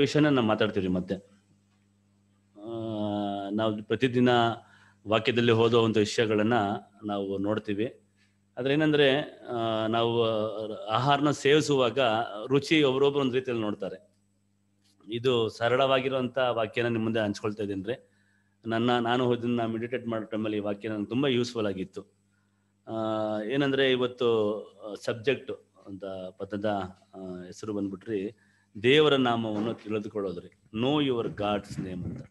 ವಿಷಯನ ನಾವು ಮಾತಾಡ್ತೀವಿ ಮತ್ತೆ ನಾವು ಪ್ರತಿದಿನ ವಾಕ್ಯದಲ್ಲಿ ಓದೋ ಒಂದು ವಿಷಯಗಳನ್ನ ನಾವು ನೋಡ್ತೀವಿ ಆದ್ರೆ ಏನಂದ್ರೆ ನಾವು ಆಹಾರನ ಸೇವಿಸುವಾಗ ರುಚಿ ಒಬ್ರೊಬ್ರು ಒಂದು ರೀತಿಯಲ್ಲಿ ನೋಡ್ತಾರೆ ಇದು ಸರಳವಾಗಿರುವಂತ ವಾಕ್ಯನ ನಿಮ್ಮ ಮುಂದೆ ಹಂಚ್ಕೊಳ್ತಾ ಇದ್ದೀನಿ ನನ್ನ ನಾನು ಇದನ್ನ ಮೆಡಿಟೇಟ್ ಮಾಡೋ ಟೈಮಲ್ಲಿ ಈ ವಾಕ್ಯ ನನಗೆ ತುಂಬಾ ಯೂಸ್ಫುಲ್ ಆಗಿತ್ತು ಏನಂದ್ರೆ ಇವತ್ತು ಸಬ್ಜೆಕ್ಟ್ ಅಂತ ಪದದ ಹೆಸರು ಬಂದ್ಬಿಟ್ರಿ ದೇವರ ನಾಮವನ್ನು ತಿಳಿದುಕೊಳ್ಳೋದ್ರಿ ನೋ ಯುವರ್ ಗಾಡ್ಸ್ ನೇಮ್ ಅಂತ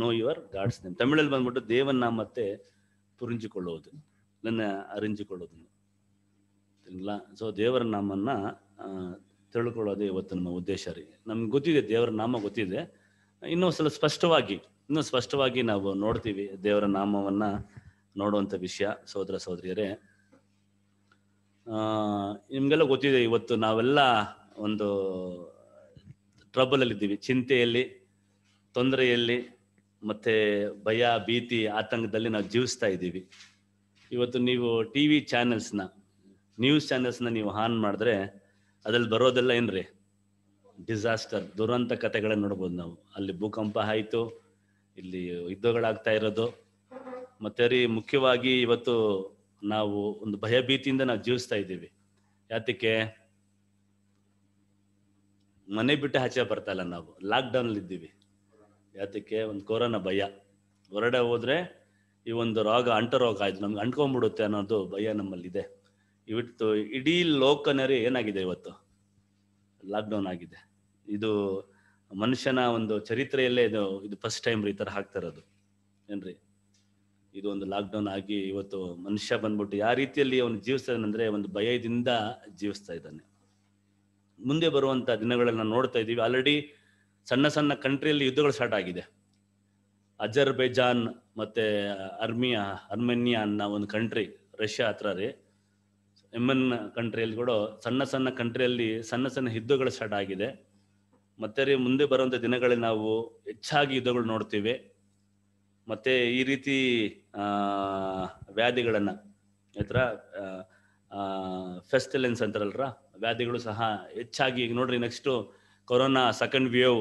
ನೋ ಯುವರ್ ಗಾಡ್ಸ್ ನೇಮ್ ತಮಿಳಲ್ಲಿ ಬಂದ್ಬಿಟ್ಟು ದೇವನ ಮತ್ತೆ ಪುರಿಂಜಿಕೊಳ್ಳೋದು ನನ್ನ ಅರಿಂಜಿಕೊಳ್ಳೋದು ಇಲ್ಲ ಸೊ ದೇವರ ನಾಮನ್ನ ತಿಳ್ಕೊಳ್ಳೋದೇ ಇವತ್ತು ನಮ್ಮ ಉದ್ದೇಶ ರೀ ನಮ್ಗೆ ಗೊತ್ತಿದೆ ದೇವರ ನಾಮ ಗೊತ್ತಿದೆ ಇನ್ನೂ ಸಲ ಸ್ಪಷ್ಟವಾಗಿ ಇನ್ನೂ ಸ್ಪಷ್ಟವಾಗಿ ನಾವು ನೋಡ್ತೀವಿ ದೇವರ ನಾಮವನ್ನ ನೋಡುವಂಥ ವಿಷಯ ಸಹೋದರ ಸಹೋದರಿಯರೇ ನಿಮಗೆಲ್ಲ ಗೊತ್ತಿದೆ ಇವತ್ತು ನಾವೆಲ್ಲ ಒಂದು ಟ್ರಬಲಲ್ಲಿದ್ದೀವಿ ಚಿಂತೆಯಲ್ಲಿ ತೊಂದರೆಯಲ್ಲಿ ಮತ್ತು ಭಯ ಭೀತಿ ಆತಂಕದಲ್ಲಿ ನಾವು ಜೀವಿಸ್ತಾ ಇದ್ದೀವಿ ಇವತ್ತು ನೀವು ಟಿ ವಿ ಚಾನೆಲ್ಸ್ನ ನ್ಯೂಸ್ ಚಾನೆಲ್ಸ್ನ ನೀವು ಆನ್ ಮಾಡಿದ್ರೆ ಅದ್ರಲ್ಲಿ ಬರೋದೆಲ್ಲ ಏನ್ರಿ ಡಿಸಾಸ್ಟರ್ ದುರಂತ ಕಥೆಗಳನ್ನ ನೋಡ್ಬೋದು ನಾವು ಅಲ್ಲಿ ಭೂಕಂಪ ಆಯಿತು ಇಲ್ಲಿ ಯುದ್ಧಗಳಾಗ್ತಾ ಇರೋದು ಮತ್ತೆ ರೀ ಮುಖ್ಯವಾಗಿ ಇವತ್ತು ನಾವು ಒಂದು ಭಯಭೀತಿಯಿಂದ ನಾವು ಜೀವಿಸ್ತಾ ಇದ್ದೀವಿ ಯಾತಕ್ಕೆ ಮನೆ ಬಿಟ್ಟು ಆಚೆ ಬರ್ತಾ ಇಲ್ಲ ನಾವು ಅಲ್ಲಿ ಇದ್ದೀವಿ ಯಾತಕ್ಕೆ ಒಂದು ಕೊರೋನಾ ಭಯ ಹೊರಡೆ ಹೋದ್ರೆ ಈ ಒಂದು ರೋಗ ಅಂಟ ರೋಗ ಆಯ್ತು ನಮ್ಗೆ ಅಂಟ್ಕೊಂಡ್ಬಿಡುತ್ತೆ ಅನ್ನೋದು ಭಯ ನಮ್ಮಲ್ಲಿದೆ ಇವತ್ತು ಇಡೀ ಲೋಕನರಿ ಏನಾಗಿದೆ ಇವತ್ತು ಲಾಕ್ಡೌನ್ ಆಗಿದೆ ಇದು ಮನುಷ್ಯನ ಒಂದು ಚರಿತ್ರೆಯಲ್ಲೇ ಇದು ಇದು ಫಸ್ಟ್ ಟೈಮ್ ಈ ಥರ ಹಾಕ್ತಾ ಇರೋದು ಏನ್ರಿ ಇದು ಒಂದು ಲಾಕ್ಡೌನ್ ಆಗಿ ಇವತ್ತು ಮನುಷ್ಯ ಬಂದ್ಬಿಟ್ಟು ಯಾವ ರೀತಿಯಲ್ಲಿ ಅವನು ಜೀವಿಸ್ತಾನೆ ಅಂದ್ರೆ ಒಂದು ಭಯದಿಂದ ಜೀವಿಸ್ತಾ ಇದ್ದಾನೆ ಮುಂದೆ ಬರುವಂಥ ದಿನಗಳಲ್ಲಿ ನೋಡ್ತಾ ಇದ್ದೀವಿ ಆಲ್ರೆಡಿ ಸಣ್ಣ ಸಣ್ಣ ಕಂಟ್ರಿಯಲ್ಲಿ ಯುದ್ಧಗಳು ಸ್ಟಾರ್ಟ್ ಆಗಿದೆ ಅಜರ್ಬೈಜಾನ್ ಮತ್ತೆ ಅರ್ಮಿಯಾ ಅರ್ಮೇನಿಯಾ ಅನ್ನೋ ಒಂದು ಕಂಟ್ರಿ ರಷ್ಯಾ ಹತ್ರ ರೀ ಎಮನ್ ಕಂಟ್ರಿಯಲ್ಲಿ ಕೂಡ ಸಣ್ಣ ಸಣ್ಣ ಕಂಟ್ರಿಯಲ್ಲಿ ಸಣ್ಣ ಸಣ್ಣ ಯುದ್ಧಗಳು ಸ್ಟಾರ್ಟ್ ಆಗಿದೆ ಮತ್ತೆ ರೀ ಮುಂದೆ ಬರುವಂಥ ದಿನಗಳಲ್ಲಿ ನಾವು ಹೆಚ್ಚಾಗಿ ಯುದ್ಧಗಳು ನೋಡ್ತೀವಿ ಮತ್ತೆ ಈ ರೀತಿ ವ್ಯಾಧಿಗಳನ್ನು ಥರ ಫೆಸ್ಟಿಲೆನ್ಸ್ ಅಂತಾರಲ್ರ ವ್ಯಾಧಿಗಳು ಸಹ ಹೆಚ್ಚಾಗಿ ಈಗ ನೋಡ್ರಿ next corona second wave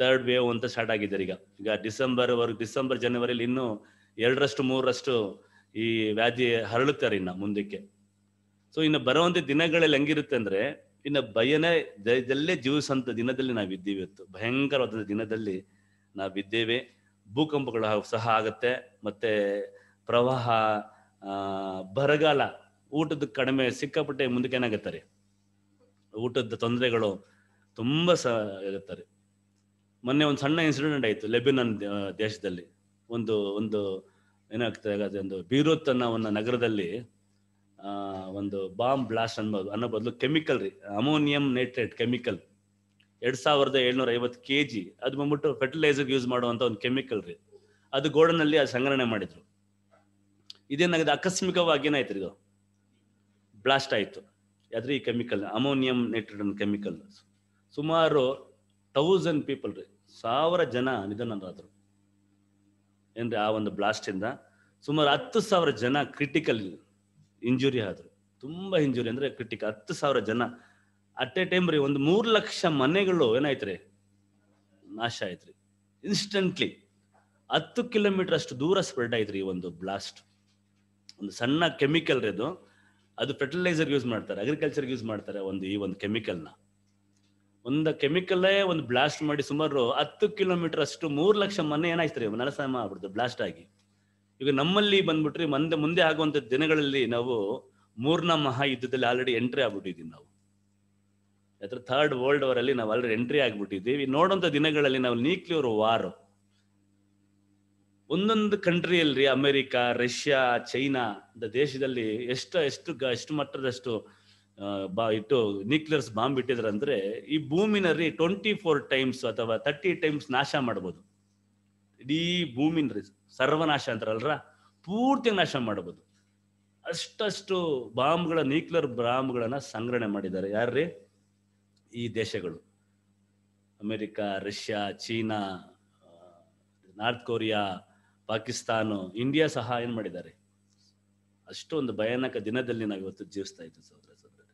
third wave ಅಂತ ಸ್ಟಾರ್ಟ್ ಆಗಿದ್ದಾರೆ ಈಗ ಈಗ ಡಿಸೆಂಬರ್ ವರ್ಗ ಡಿಸೆಂಬರ್ ಜನವರಿಯಲ್ಲಿ ಇನ್ನೂ ಎರಡರಷ್ಟು ಮೂರರಷ್ಟು ಈ ವ್ಯಾಧಿ ಹರಳುತ್ತಾರೆ ಇನ್ನು ಮುಂದಕ್ಕೆ ಸೊ ಇನ್ನು ಬರುವಂತ ದಿನಗಳಲ್ಲಿ ಹೆಂಗಿರುತ್ತೆ ಅಂದ್ರೆ ಇನ್ನು ಭಯನೇ ಜಯದಲ್ಲೇ ಜೀವಿಸಂತ ದಿನದಲ್ಲಿ ನಾವು ಇದ್ದೀವಿ ಇವತ್ತು ಭಯಂಕರವಾದ ದಿನದಲ್ಲಿ ನಾವು ನಾವಿದ್ದೇವೆ ಭೂಕಂಪಗಳು ಸಹ ಆಗುತ್ತೆ ಮತ್ತೆ ಪ್ರವಾಹ ಬರಗಾಲ ಊಟದ ಕಡಿಮೆ ಸಿಕ್ಕಾಪಟ್ಟೆ ಮುಂದಕ್ಕೆ ಏನಾಗುತ್ತೆ ಊಟದ ತೊಂದರೆಗಳು ತುಂಬ ಸ ಇರುತ್ತಾರೆ ಮೊನ್ನೆ ಒಂದು ಸಣ್ಣ ಇನ್ಸಿಡೆಂಟ್ ಆಯಿತು ಲೆಬಿನನ್ ದೇಶದಲ್ಲಿ ಒಂದು ಒಂದು ಏನಾಗ್ತದೆ ಒಂದು ಬೀರೂತ್ ಅನ್ನೋ ಒಂದು ನಗರದಲ್ಲಿ ಒಂದು ಬಾಂಬ್ ಬ್ಲಾಸ್ಟ್ ಅನ್ಬೋದು ಅನ್ನೋ ಬದಲು ಕೆಮಿಕಲ್ ರೀ ಅಮೋನಿಯಂ ನೈಟ್ರೇಟ್ ಕೆಮಿಕಲ್ ಎರಡು ಸಾವಿರದ ಏಳ್ನೂರ ಐವತ್ತು ಕೆ ಜಿ ಅದು ಬಂದ್ಬಿಟ್ಟು ಫರ್ಟಿಲೈಸರ್ ಯೂಸ್ ಮಾಡುವಂಥ ಒಂದು ಕೆಮಿಕಲ್ ರೀ ಅದು ಗೋಡನಲ್ಲಿ ಅದು ಸಂಗ್ರಹಣೆ ಮಾಡಿದ್ರು ಇದೇನಾಗಿದೆ ಆಕಸ್ಮಿಕವಾಗಿ ಏನಾಯ್ತು ಇದು ಬ್ಲಾಸ್ಟ್ ಆಯಿತು ಆದರೆ ಈ ಕೆಮಿಕಲ್ ಅಮೋನಿಯಂ ನೈಟ್ರೋಜನ್ ಕೆಮಿಕಲ್ ಸುಮಾರು ಥೌಸಂಡ್ ಪೀಪಲ್ ರೀ ಸಾವಿರ ಜನ ನಿಧನರಾದರು ಏನ್ರಿ ಆ ಒಂದು ಬ್ಲಾಸ್ಟಿಂದ ಸುಮಾರು ಹತ್ತು ಸಾವಿರ ಜನ ಕ್ರಿಟಿಕಲ್ ಇಂಜುರಿ ಆದರು ತುಂಬ ಇಂಜುರಿ ಅಂದರೆ ಕ್ರಿಟಿಕಲ್ ಹತ್ತು ಸಾವಿರ ಜನ ಅಟ್ ಎ ಟೈಮ್ ರೀ ಒಂದು ಮೂರು ಲಕ್ಷ ಮನೆಗಳು ಏನಾಯ್ತು ರೀ ನಾಶ ಆಯ್ತು ರೀ ಇನ್ಸ್ಟೆಂಟ್ಲಿ ಹತ್ತು ಕಿಲೋಮೀಟರ್ ಅಷ್ಟು ದೂರ ಸ್ಪ್ರೆಡ್ ಆಯ್ತು ಈ ಒಂದು ಬ್ಲಾಸ್ಟ್ ಒಂದು ಸಣ್ಣ ಕೆಮಿಕಲ್ ರೀ ಅದು ಅದು ಫರ್ಟಿಲೈಸರ್ ಯೂಸ್ ಮಾಡ್ತಾರೆ ಅಗ್ರಿಕಲ್ಚರ್ ಯೂಸ್ ಮಾಡ್ತಾರೆ ಒಂದು ಈ ಒಂದು ಕೆಮಿಕಲ್ನ ಒಂದು ಕೆಮಿಕಲ್ಲೇ ಒಂದು ಬ್ಲಾಸ್ಟ್ ಮಾಡಿ ಸುಮಾರು ಹತ್ತು ಕಿಲೋಮೀಟರ್ ಅಷ್ಟು ಮೂರು ಲಕ್ಷ ಮನೆ ಏನಾಯ್ತು ನರಸಾಮ ಆಗ್ಬಿಡ್ತು ಬ್ಲಾಸ್ಟ್ ಆಗಿ ಈಗ ನಮ್ಮಲ್ಲಿ ಬಂದ್ಬಿಟ್ರಿ ಮುಂದೆ ಮುಂದೆ ಆಗುವಂತ ದಿನಗಳಲ್ಲಿ ನಾವು ಮೂರನ ಮಹಾಯುದ್ಧದಲ್ಲಿ ಆಲ್ರೆಡಿ ಎಂಟ್ರಿ ಆಗ್ಬಿಟ್ಟಿದ್ದೀವಿ ನಾವು ಥರ್ಡ್ ವರ್ಲ್ಡ್ ಅವರಲ್ಲಿ ಅಲ್ಲಿ ನಾವು ಆಲ್ರೆಡಿ ಎಂಟ್ರಿ ಆಗ್ಬಿಟ್ಟಿದ್ದೀವಿ ನೋಡುವಂತ ದಿನಗಳಲ್ಲಿ ನಾವು ನ್ಯೂಕ್ಲಿಯರ್ ವಾರ್ ಒಂದೊಂದು ಕಂಟ್ರಿಯಲ್ಲಿ ಅಮೆರಿಕ ರಷ್ಯಾ ಚೈನಾ ದೇಶದಲ್ಲಿ ಎಷ್ಟು ಎಷ್ಟು ಎಷ್ಟು ಮಟ್ಟದಷ್ಟು ಬಾ ಇಟ್ಟು ನ್ಯೂಕ್ಲಿಯರ್ಸ್ ಬಾಂಬ್ ಇಟ್ಟಿದ್ರಂದ್ರೆ ಅಂದ್ರೆ ಈ ಭೂಮಿನಲ್ಲಿ ಟ್ವೆಂಟಿ ಫೋರ್ ಟೈಮ್ಸ್ ಅಥವಾ ತರ್ಟಿ ಟೈಮ್ಸ್ ನಾಶ ಮಾಡ್ಬೋದು ಇಡೀ ಭೂಮಿನ ರೀ ಸರ್ವನಾಶ ಅಂತಾರಲ್ರ ಪೂರ್ತಿ ನಾಶ ಮಾಡ್ಬೋದು ಅಷ್ಟಷ್ಟು ಬಾಂಬ್ಗಳ ನ್ಯೂಕ್ಲಿಯರ್ ಬಾಂಬ್ಗಳನ್ನ ಸಂಗ್ರಹಣೆ ಮಾಡಿದ್ದಾರೆ ಯಾರ್ರೀ ಈ ದೇಶಗಳು America Russia China North Korea Pakistan India ಸಹ ಏನು ಮಾಡಿದ್ದಾರೆ ಅಷ್ಟೊಂದು ಭಯಾನಕ ದಿನದಲ್ಲಿ ನಾವು ಇವತ್ತು ಜೀವಿಸ್ತಾ ಇದ್ದೀವಿ ಸಹೋದರ ಸಹೋದರಿ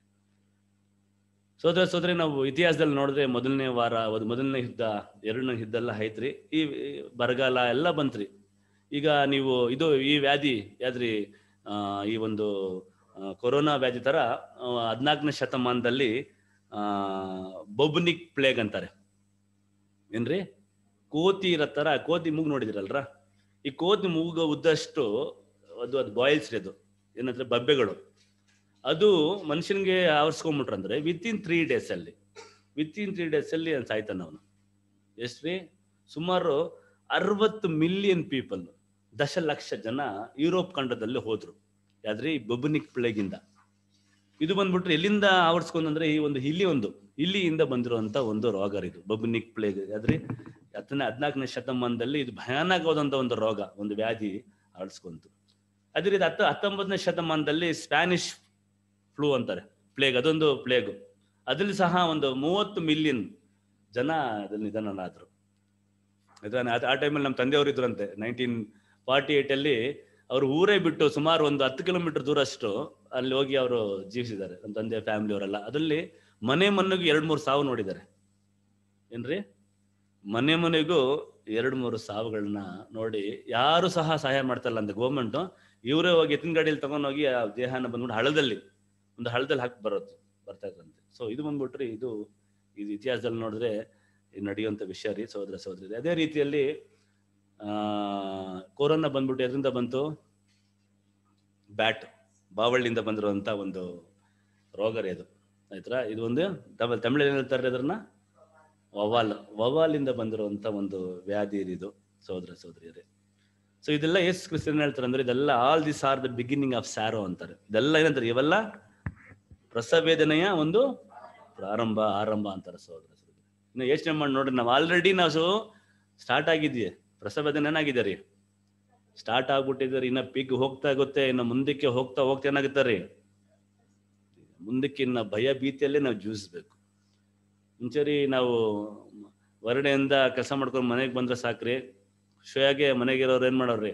ಸಹೋದರ ಸಹೋದರಿ ನಾವು ಇತಿಹಾಸದಲ್ಲಿ ನೋಡಿದ್ರೆ ಮೊದಲನೇ ವಾರ ಒಂದು ಮೊದಲನೇ ಯುದ್ಧ ಎರಡನೇ ಯುದ್ಧ ಎಲ್ಲ ಐತ್ರಿ ಈ ಬರಗಾಲ ಎಲ್ಲ ಬಂತ್ರಿ ಈಗ ನೀವು ಇದು ಈ ವ್ಯಾಧಿ ಯಾದ್ರಿ ಈ ಒಂದು ಕೊರೋನಾ ವ್ಯಾಧಿ ಥರ ಹದಿನಾಲ್ಕನೇ ಶತಮಾನದಲ್ಲಿ ಬೊಬ್ನಿಕ್ ಪ್ಲೇಗ್ ಅಂತಾರೆ ಏನ್ರಿ ಕೋತಿ ಇರತ್ತರ ಕೋತಿ ಮೂಗ್ ನೋಡಿದಿರಲ್ರ ಈ ಕೋತಿ ಮೂಗ ಉದ್ದಷ್ಟು ಅದು ಅದು ಬಾಯ್ಲ್ಸ್ ರೀ ಅದು ಏನಂದ್ರೆ ಬಬ್ಬೆಗಳು ಅದು ಮನುಷ್ಯನಿಗೆ ಆವರಿಸ್ಕೊಂಡ್ಬಿಟ್ರಂದ್ರೆ ವಿತ್ ಇನ್ ತ್ರೀ ಡೇಸಲ್ಲಿ ವಿತ್ ಇನ್ ತ್ರೀ ಡೇಸಲ್ಲಿ ಅಲ್ಲಿ ಸಾಯ್ತಾನ ಅವನು ಎಷ್ಟು ರೀ ಸುಮಾರು ಅರವತ್ತು ಮಿಲಿಯನ್ ಪೀಪಲ್ ದಶಲಕ್ಷ ಜನ ಯುರೋಪ್ ಖಂಡದಲ್ಲಿ ಹೋದ್ರು ಯಾವ್ದ್ರಿ ಈ ಪ್ಲೇಗ್ ಪ್ಲೇಗಿಂದ ಇದು ಬಂದ್ಬಿಟ್ರೆ ಎಲ್ಲಿಂದ ಆವರಿಸ್ಕೊಂಡ್ರೆ ಈ ಒಂದು ಇಲ್ಲಿ ಒಂದು ಇಲ್ಲಿಯಿಂದ ಬಂದಿರುವಂತ ಒಂದು ರೋಗರ್ ಇದು ಬಬ್ಬನಿಕ್ ಪ್ಲೇಗ್ ಯಾವ್ದ್ರಿ ಹತ್ತನೇ ಹದಿನಾಲ್ಕನೇ ಶತಮಾನದಲ್ಲಿ ಇದು ಭಯಾನಕವಾದಂಥ ಒಂದು ರೋಗ ಒಂದು ವ್ಯಾಧಿ ಆಡಿಸ್ಕೊಂತು ಅದೇ ರೀತಿ ಹತ್ತು ಹತ್ತೊಂಬತ್ತನೇ ಶತಮಾನದಲ್ಲಿ ಸ್ಪ್ಯಾನಿಷ್ ಫ್ಲೂ ಅಂತಾರೆ ಪ್ಲೇಗ್ ಅದೊಂದು ಪ್ಲೇಗ್ ಅದರಲ್ಲಿ ಸಹ ಒಂದು ಮೂವತ್ತು ಮಿಲಿಯನ್ ಜನ ಅದ್ರಲ್ಲಿ ನಿಧನರಾದರು ಆ ಟೈಮಲ್ಲಿ ನಮ್ಮ ತಂದೆಯವರು ಇದ್ರಂತೆ ನೈನ್ಟೀನ್ ಫಾರ್ಟಿ ಏಯ್ಟಲ್ಲಿ ಅವರು ಊರೇ ಬಿಟ್ಟು ಸುಮಾರು ಒಂದು ಹತ್ತು ಕಿಲೋಮೀಟರ್ ದೂರ ಅಷ್ಟು ಅಲ್ಲಿ ಹೋಗಿ ಅವರು ಜೀವಿಸಿದ್ದಾರೆ ನಮ್ಮ ತಂದೆ ಅವರೆಲ್ಲ ಅದರಲ್ಲಿ ಮನೆ ಮನೆಗೂ ಎರಡು ಮೂರು ಸಾವು ನೋಡಿದ್ದಾರೆ ಏನ್ರಿ ಮನೆ ಮನೆಗೂ ಎರಡು ಮೂರು ಸಾವುಗಳನ್ನ ನೋಡಿ ಯಾರು ಸಹ ಸಹಾಯ ಮಾಡ್ತಾರಲ್ಲ ಅಂದ್ರೆ ಗೋರ್ಮೆಂಟ್ ಇವರೇ ಹೋಗಿ ಎತ್ತಿನ ಗಾಡಿಯಲ್ಲಿ ತಗೊಂಡೋಗಿ ಆ ದೇಹನ ಬಂದ್ಬಿಟ್ಟು ಹಳದಲ್ಲಿ ಒಂದು ಹಳದಲ್ಲಿ ಹಾಕಿ ಬರೋದು ಬರ್ತಾ ಇದ್ರಂತೆ ಸೊ ಇದು ಬಂದ್ಬಿಟ್ರಿ ಇದು ಇದು ಇತಿಹಾಸದಲ್ಲಿ ನೋಡಿದ್ರೆ ನಡೆಯುವಂಥ ವಿಷಯ ರೀ ಸಹೋದರ ಸಹೋದರಿ ಅದೇ ರೀತಿಯಲ್ಲಿ ಕೋರೋನಾ ಬಂದ್ಬಿಟ್ಟು ಎದ್ರಿಂದ ಬಂತು ಬ್ಯಾಟ್ ಬಾವಳ್ಳಿಯಿಂದ ಬಂದಿರುವಂಥ ಒಂದು ರೀ ಅದು ಆಯ್ತರ ಇದು ಒಂದು ತಮಿಳಲ್ಲಿ ಹೇಳ್ತಾರೆ ಅದ್ರನ್ನ ವವಾಲ್ ವವಾಲಿಂದ ಬಂದಿರುವಂತ ಒಂದು ವ್ಯಾಧಿ ಇದು ಸೋದರ ಸೋದರಿಯರೇ ಸೊ ಇದೆಲ್ಲ ಎಸ್ ಕ್ರಿಸ್ತನ್ ಹೇಳ್ತಾರೆ ಅಂದ್ರೆ ಇದೆಲ್ಲ all this are the beginning of sorrow ಅಂತಾರೆ ಇದೆಲ್ಲ ಏನಂತಾರೆ ಇವೆಲ್ಲ ಪ್ರಸವೇದನೆಯ ಒಂದು ಪ್ರಾರಂಭ ಆರಂಭ ಅಂತಾರೆ ಸೋದರ ಸೋದರಿ ಇನ್ನು ಯೋಚನೆ ಮಾಡಿ ನೋಡ್ರಿ ನಾವು ಆಲ್ರೆಡಿ ನಾವು ಸ್ಟಾರ್ಟ್ ಆಗಿದ್ವಿ ರಸವೇದನೆ ಏನಾಗಿದೆ ರೀ ಸ್ಟಾರ್ಟ್ ಆಗ್ಬಿಟ್ಟಿದ್ದಾರೆ ಇನ್ನ ಪಿಗ್ ಹೋಗ್ತಾ ಆಗುತ್ತೆ ಇನ್ನು ಮುಂದಕ್ಕೆ ಹೋಗ್ತಾ ಹೋಗ್ತಾ ಏನಾಗುತ್ತೆ ರೀ ಮುಂದಕ್ಕೆ ಇನ್ನ ಭಯ ಭೀತಿಯಲ್ಲೇ ನಾವು ಜೂಸ್ಬೇಕು ಒಂಚೂರಿ ನಾವು ಹೊರಡೆಯಿಂದ ಕೆಲಸ ಮಾಡ್ಕೊಂಡು ಮನೆಗೆ ಬಂದ್ರೆ ಸಾಕ್ರಿ ಶ್ರೇಯಾಗೆ ಮನೆಗಿರೋರು ಏನು ಮಾಡೋರು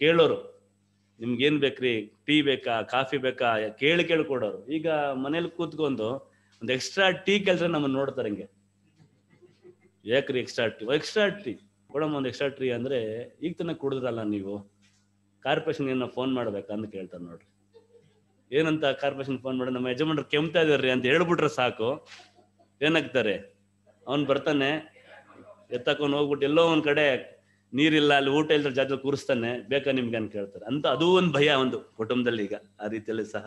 ಕೇಳೋರು ನಿಮ್ಗೆ ಏನು ಬೇಕ್ರಿ ಟೀ ಬೇಕಾ ಕಾಫಿ ಬೇಕಾ ಕೇಳಿ ಕೇಳಿ ಕೊಡೋರು ಈಗ ಮನೇಲಿ ಕೂತ್ಕೊಂಡು ಒಂದು ಎಕ್ಸ್ಟ್ರಾ ಟೀ ಕೆಲಸ ನಮ್ಮನ್ನು ನೋಡ್ತಾರೆ ಹಿಂಗೆ ಯಾಕ್ರಿ ಎಕ್ಸ್ಟ್ರಾ ಟೀ ಎಕ್ಸ್ಟ್ರಾ ಟೀ ಕೊಡಮ್ಮ ಒಂದು ಎಕ್ಸ್ಟ್ರಾ ಟೀ ಅಂದರೆ ಈಗ ತನಕ ಕುಡಿದ್ರಲ್ಲ ನೀವು ಕಾರ್ಪೊರೇಷನ್ ಏನೋ ಫೋನ್ ಮಾಡ್ಬೇಕಾ ಅಂತ ಕೇಳ್ತಾರೆ ನೋಡ್ರಿ ಏನಂತ ಕಾರ್ಪೊರೇಷನ್ ಫೋನ್ ಮಾಡಿ ನಮ್ಮ ಯಜಮಾನ್ರು ಕೆಮ್ತಾ ಇದಾರ್ರಿ ಅಂತ ಹೇಳ್ಬಿಟ್ರೆ ಸಾಕು ಏನಾಗ್ತಾರೆ ಅವನು ಬರ್ತಾನೆ ಎತ್ತಕೊಂಡು ಹೋಗ್ಬಿಟ್ಟು ಎಲ್ಲೋ ಒಂದ್ ಕಡೆ ನೀರಿಲ್ಲ ಅಲ್ಲಿ ಊಟ ಇಲ್ದ್ರೆ ಜಾತ್ರೆ ಕೂರಿಸ್ತಾನೆ ಬೇಕಾ ನಿಮ್ಗೆ ಅಂತ ಕೇಳ್ತಾರೆ ಅಂತ ಅದು ಒಂದು ಭಯ ಒಂದು ಕುಟುಂಬದಲ್ಲಿ ಈಗ ಆ ರೀತಿಯಲ್ಲಿ ಸಹ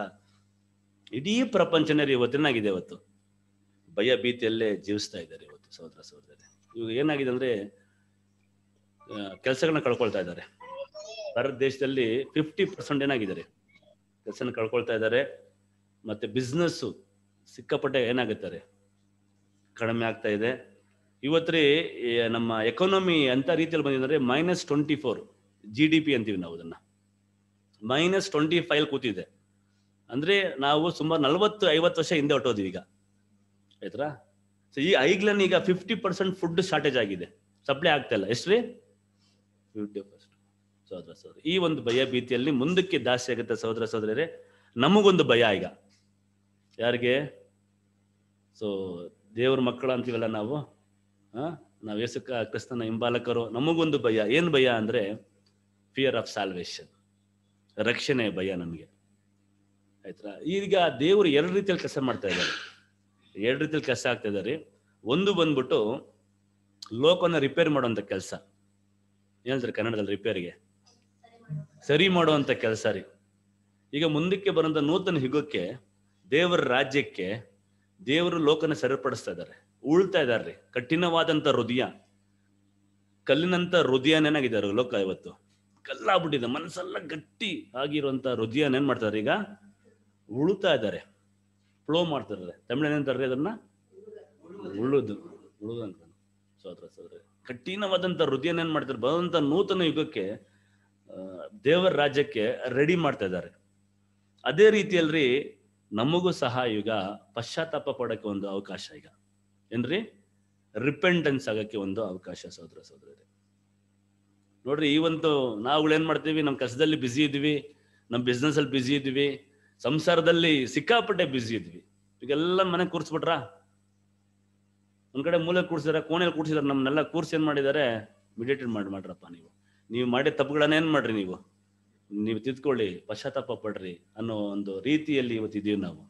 ಇಡೀ ಪ್ರಪಂಚನೇ ಇವತ್ತಿನಾಗಿದೆ ಇವತ್ತು ಭಯ ಭೀತಿಯಲ್ಲೇ ಜೀವಿಸ್ತಾ ಇದ್ದಾರೆ ಇವತ್ತು ಸಹೋದರ ಸಹೋದರಿ ಇವಾಗ ಏನಾಗಿದೆ ಅಂದ್ರೆ ಕೆಲಸಗಳನ್ನ ಕಳ್ಕೊಳ್ತಾ ಇದ್ದಾರೆ ಭಾರತ ದೇಶದಲ್ಲಿ ಫಿಫ್ಟಿ ಪರ್ಸೆಂಟ್ ಏನಾಗಿದ್ದಾರೆ ಕೆಲಸನ ಕಳ್ಕೊಳ್ತಾ ಇದ್ದಾರೆ ಮತ್ತೆ ಬಿಸ್ನೆಸ್ಸು ಸಿಕ್ಕಾಪಟ್ಟೆ ಏನಾಗುತ್ತಾರೆ ಕಡಿಮೆ ಆಗ್ತಾ ಇದೆ ಇವತ್ತು ರೀ ನಮ್ಮ ಎಕಾನಮಿ ಅಂತ ರೀತಿಯಲ್ಲಿ ಬಂದಿದ್ದಾರೆ minus twenty four G D P ಅಂತೀವಿ ನಾವು ಅದನ್ನು ಮೈನಸ್ ಟ್ವೆಂಟಿ ಫೈವ್ ಕೂತಿದೆ ಅಂದರೆ ನಾವು ಸುಮಾರು ನಲವತ್ತು ಐವತ್ತು ವರ್ಷ ಹಿಂದೆ ಹೊಟ್ಟೋದ್ವಿ ಈಗ ಆಯ್ತರಾ ಸೊ ಈ ಐಗ್ಲನ್ ಈಗ ಫಿಫ್ಟಿ ಪರ್ಸೆಂಟ್ ಫುಡ್ ಶಾರ್ಟೇಜ್ ಆಗಿದೆ ಸಪ್ಲೈ ಆಗ್ತಾ ಇಲ್ಲ ಎಷ್ಟು ಫಿಫ್ಟಿ ಪರ್ಸೆಂಟ್ ಸಹೋದರ ಸಹೋದರ ಈ ಒಂದು ಭಯ ಭೀತಿಯಲ್ಲಿ ಮುಂದಕ್ಕೆ ದಾಸ್ತಿ ಆಗುತ್ತೆ ಸಹೋದರ ಸಹೋದರರೇ ನಮಗೊಂದು ಭಯ ಈಗ ಯಾರಿಗೆ ಸೊ ದೇವ್ರ ಮಕ್ಕಳು ಅಂತೀವಲ್ಲ ನಾವು ನಾವು ಯೇಸುಕ ಕ್ರಿಸ್ತನ ಹಿಂಬಾಲಕರು ನಮಗೊಂದು ಭಯ ಏನು ಭಯ ಅಂದರೆ ಫಿಯರ್ ಆಫ್ ಸಾಲ್ವೇಶನ್ ರಕ್ಷಣೆ ಭಯ ನಮಗೆ ಆಯ್ತಾ ಈಗ ದೇವರು ಎರಡು ರೀತಿಯಲ್ಲಿ ಕೆಲಸ ಮಾಡ್ತಾ ಇದ್ದಾರೆ ಎರಡು ರೀತಿಯಲ್ಲಿ ಕೆಲಸ ಆಗ್ತಾ ಇದ್ದಾರೆ ಒಂದು ಬಂದ್ಬಿಟ್ಟು ಲೋಕವನ್ನು ರಿಪೇರ್ ಮಾಡುವಂಥ ಕೆಲಸ ಏನಂತಾರೆ ಕನ್ನಡದಲ್ಲಿ ರಿಪೇರಿಗೆ ಸರಿ ಮಾಡುವಂಥ ಕೆಲಸ ರೀ ಈಗ ಮುಂದಕ್ಕೆ ಬರೋಂಥ ನೂತನ ಯುಗಕ್ಕೆ ದೇವರ ರಾಜ್ಯಕ್ಕೆ ದೇವರು ಲೋಕನ ಸರಿಪಡಿಸ್ತಾ ಇದ್ದಾರೆ ಉಳ್ತಾ ಇದ್ದಾರೆ ಕಠಿಣವಾದಂತ ಹೃದಯ ಕಲ್ಲಿನಂತ ನೆನಾಗಿದ್ದಾರೆ ಲೋಕ ಇವತ್ತು ಕಲ್ಲಾಗ್ಬಿಟ್ಟಿದೆ ಮನಸ್ಸೆಲ್ಲ ಗಟ್ಟಿ ಆಗಿರುವಂತ ಹೃದಯ ನೆನ್ ಮಾಡ್ತಾರೆ ಈಗ ಉಳುತ್ತಾ ಇದ್ದಾರೆ ಫ್ಲೋ ಮಾಡ್ತಾರೆ ಇದ್ದಾರೆ ಅದನ್ನ ಉಳುದು ಉಳುದು ಅಂತ ಸೋದ್ರ ಕಠಿಣವಾದಂತ ಹೃದಯನ ಏನ್ ಮಾಡ್ತಾರೆ ಬರುವಂತ ನೂತನ ಯುಗಕ್ಕೆ ದೇವರ ರಾಜ್ಯಕ್ಕೆ ರೆಡಿ ಮಾಡ್ತಾ ಇದ್ದಾರೆ ಅದೇ ರೀತಿಯಲ್ರಿ ನಮಗೂ ಸಹ ಈಗ ಪಶ್ಚಾತ್ತಾಪ ಪಡೋಕ್ಕೆ ಒಂದು ಅವಕಾಶ ಈಗ ಏನ್ರಿ ರಿಪೆಂಡೆನ್ಸ್ ಆಗಕ್ಕೆ ಒಂದು ಅವಕಾಶ ಸಹೋದರ ಸಹೋದರರೇ ನೋಡ್ರಿ ಈ ಒಂದು ಏನ್ ಮಾಡ್ತೀವಿ ನಮ್ಮ ಕಸದಲ್ಲಿ ಬ್ಯುಸಿ ಇದ್ವಿ ನಮ್ಮ ಬಿಸ್ನೆಸ್ ಅಲ್ಲಿ ಬ್ಯುಸಿ ಇದ್ವಿ ಸಂಸಾರದಲ್ಲಿ ಸಿಕ್ಕಾಪಟ್ಟೆ ಬ್ಯುಸಿ ಇದ್ವಿ ಎಲ್ಲ ಮನೆ ಕೂರ್ಸ್ಬಿಟ್ರ ಒಂದ್ ಕಡೆ ಮೂಲೆ ಕೂರ್ಸಿದಾರೆ ಕೋಣೆಯಲ್ಲಿ ಕೂರ್ಸಿದಾರೆ ನಮ್ಮನ್ನೆಲ್ಲ ಕೂರ್ಸಿ ಏನ್ ಮಾಡಿದ್ದಾರೆ ಮೆಡಿಟೇಟ್ ಮಾಡಿ ಮಾಡ್ರಪ್ಪ ನೀವು ನೀವು ಮಾಡಿದ ತಪ್ಪುಗಳನ್ನ ಏನ್ ಮಾಡ್ರಿ ನೀವು ನೀವು ತಿದ್ಕೊಳ್ಳಿ ಪಶ್ಚಾತ್ತಾಪ ಪಡ್ರಿ ಅನ್ನೋ ಒಂದು ರೀತಿಯಲ್ಲಿ ಇವತ್ತು ಇದೀವಿ ನಾವು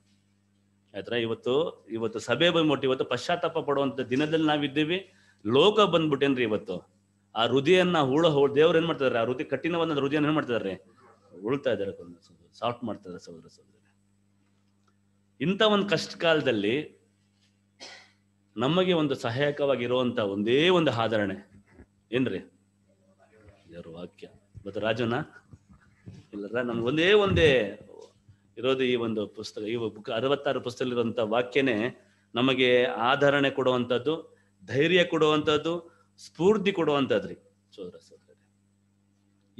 ಆಯ್ತಾ ಇವತ್ತು ಇವತ್ತು ಸಭೆ ಬಂದ್ಬಿಟ್ಟು ಇವತ್ತು ಪಶ್ಚಾತ್ತಾಪ ಪಡುವಂತ ದಿನದಲ್ಲಿ ನಾವಿದ್ದೀವಿ ಲೋಕ ಬಂದ್ಬಿಟ್ಟೇನ್ರಿ ಇವತ್ತು ಆ ಹೃದಯನ್ನ ಉಳು ದೇವ್ರು ಏನ್ ಮಾಡ್ತಾರೆ ಆ ಹೃದಯ ಕಠಿಣವಾದ ಹೃದಯ ಏನ್ ಮಾಡ್ತಿದಾರೆ ಉಳ್ತಾ ಇದಾರೆ ಸಾಫ್ಟ್ ಮಾಡ್ತಾರೆ ಸಹೋದರ ಸಹೋದರ ಇಂಥ ಒಂದು ಕಷ್ಟ ಕಾಲದಲ್ಲಿ ನಮಗೆ ಒಂದು ಸಹಾಯಕವಾಗಿರುವಂತ ಒಂದೇ ಒಂದು ಆಧರಣೆ ಏನ್ರಿ ದೇವ್ರ ವಾಕ್ಯ ಇವತ್ತು ರಾಜನ ಎಲ್ಲರ ನಮ್ಗೆ ಒಂದೇ ಒಂದೇ ಇರೋದು ಈ ಒಂದು ಪುಸ್ತಕ ಈ ಬುಕ್ ಅರವತ್ತಾರು ಇರುವಂತಹ ವಾಕ್ಯನೇ ನಮಗೆ ಆಧರಣೆ ಕೊಡುವಂಥದ್ದು ಧೈರ್ಯ ಕೊಡುವಂಥದ್ದು ಸ್ಫೂರ್ತಿ ರೀ ಸೋದರ ಸೋದರ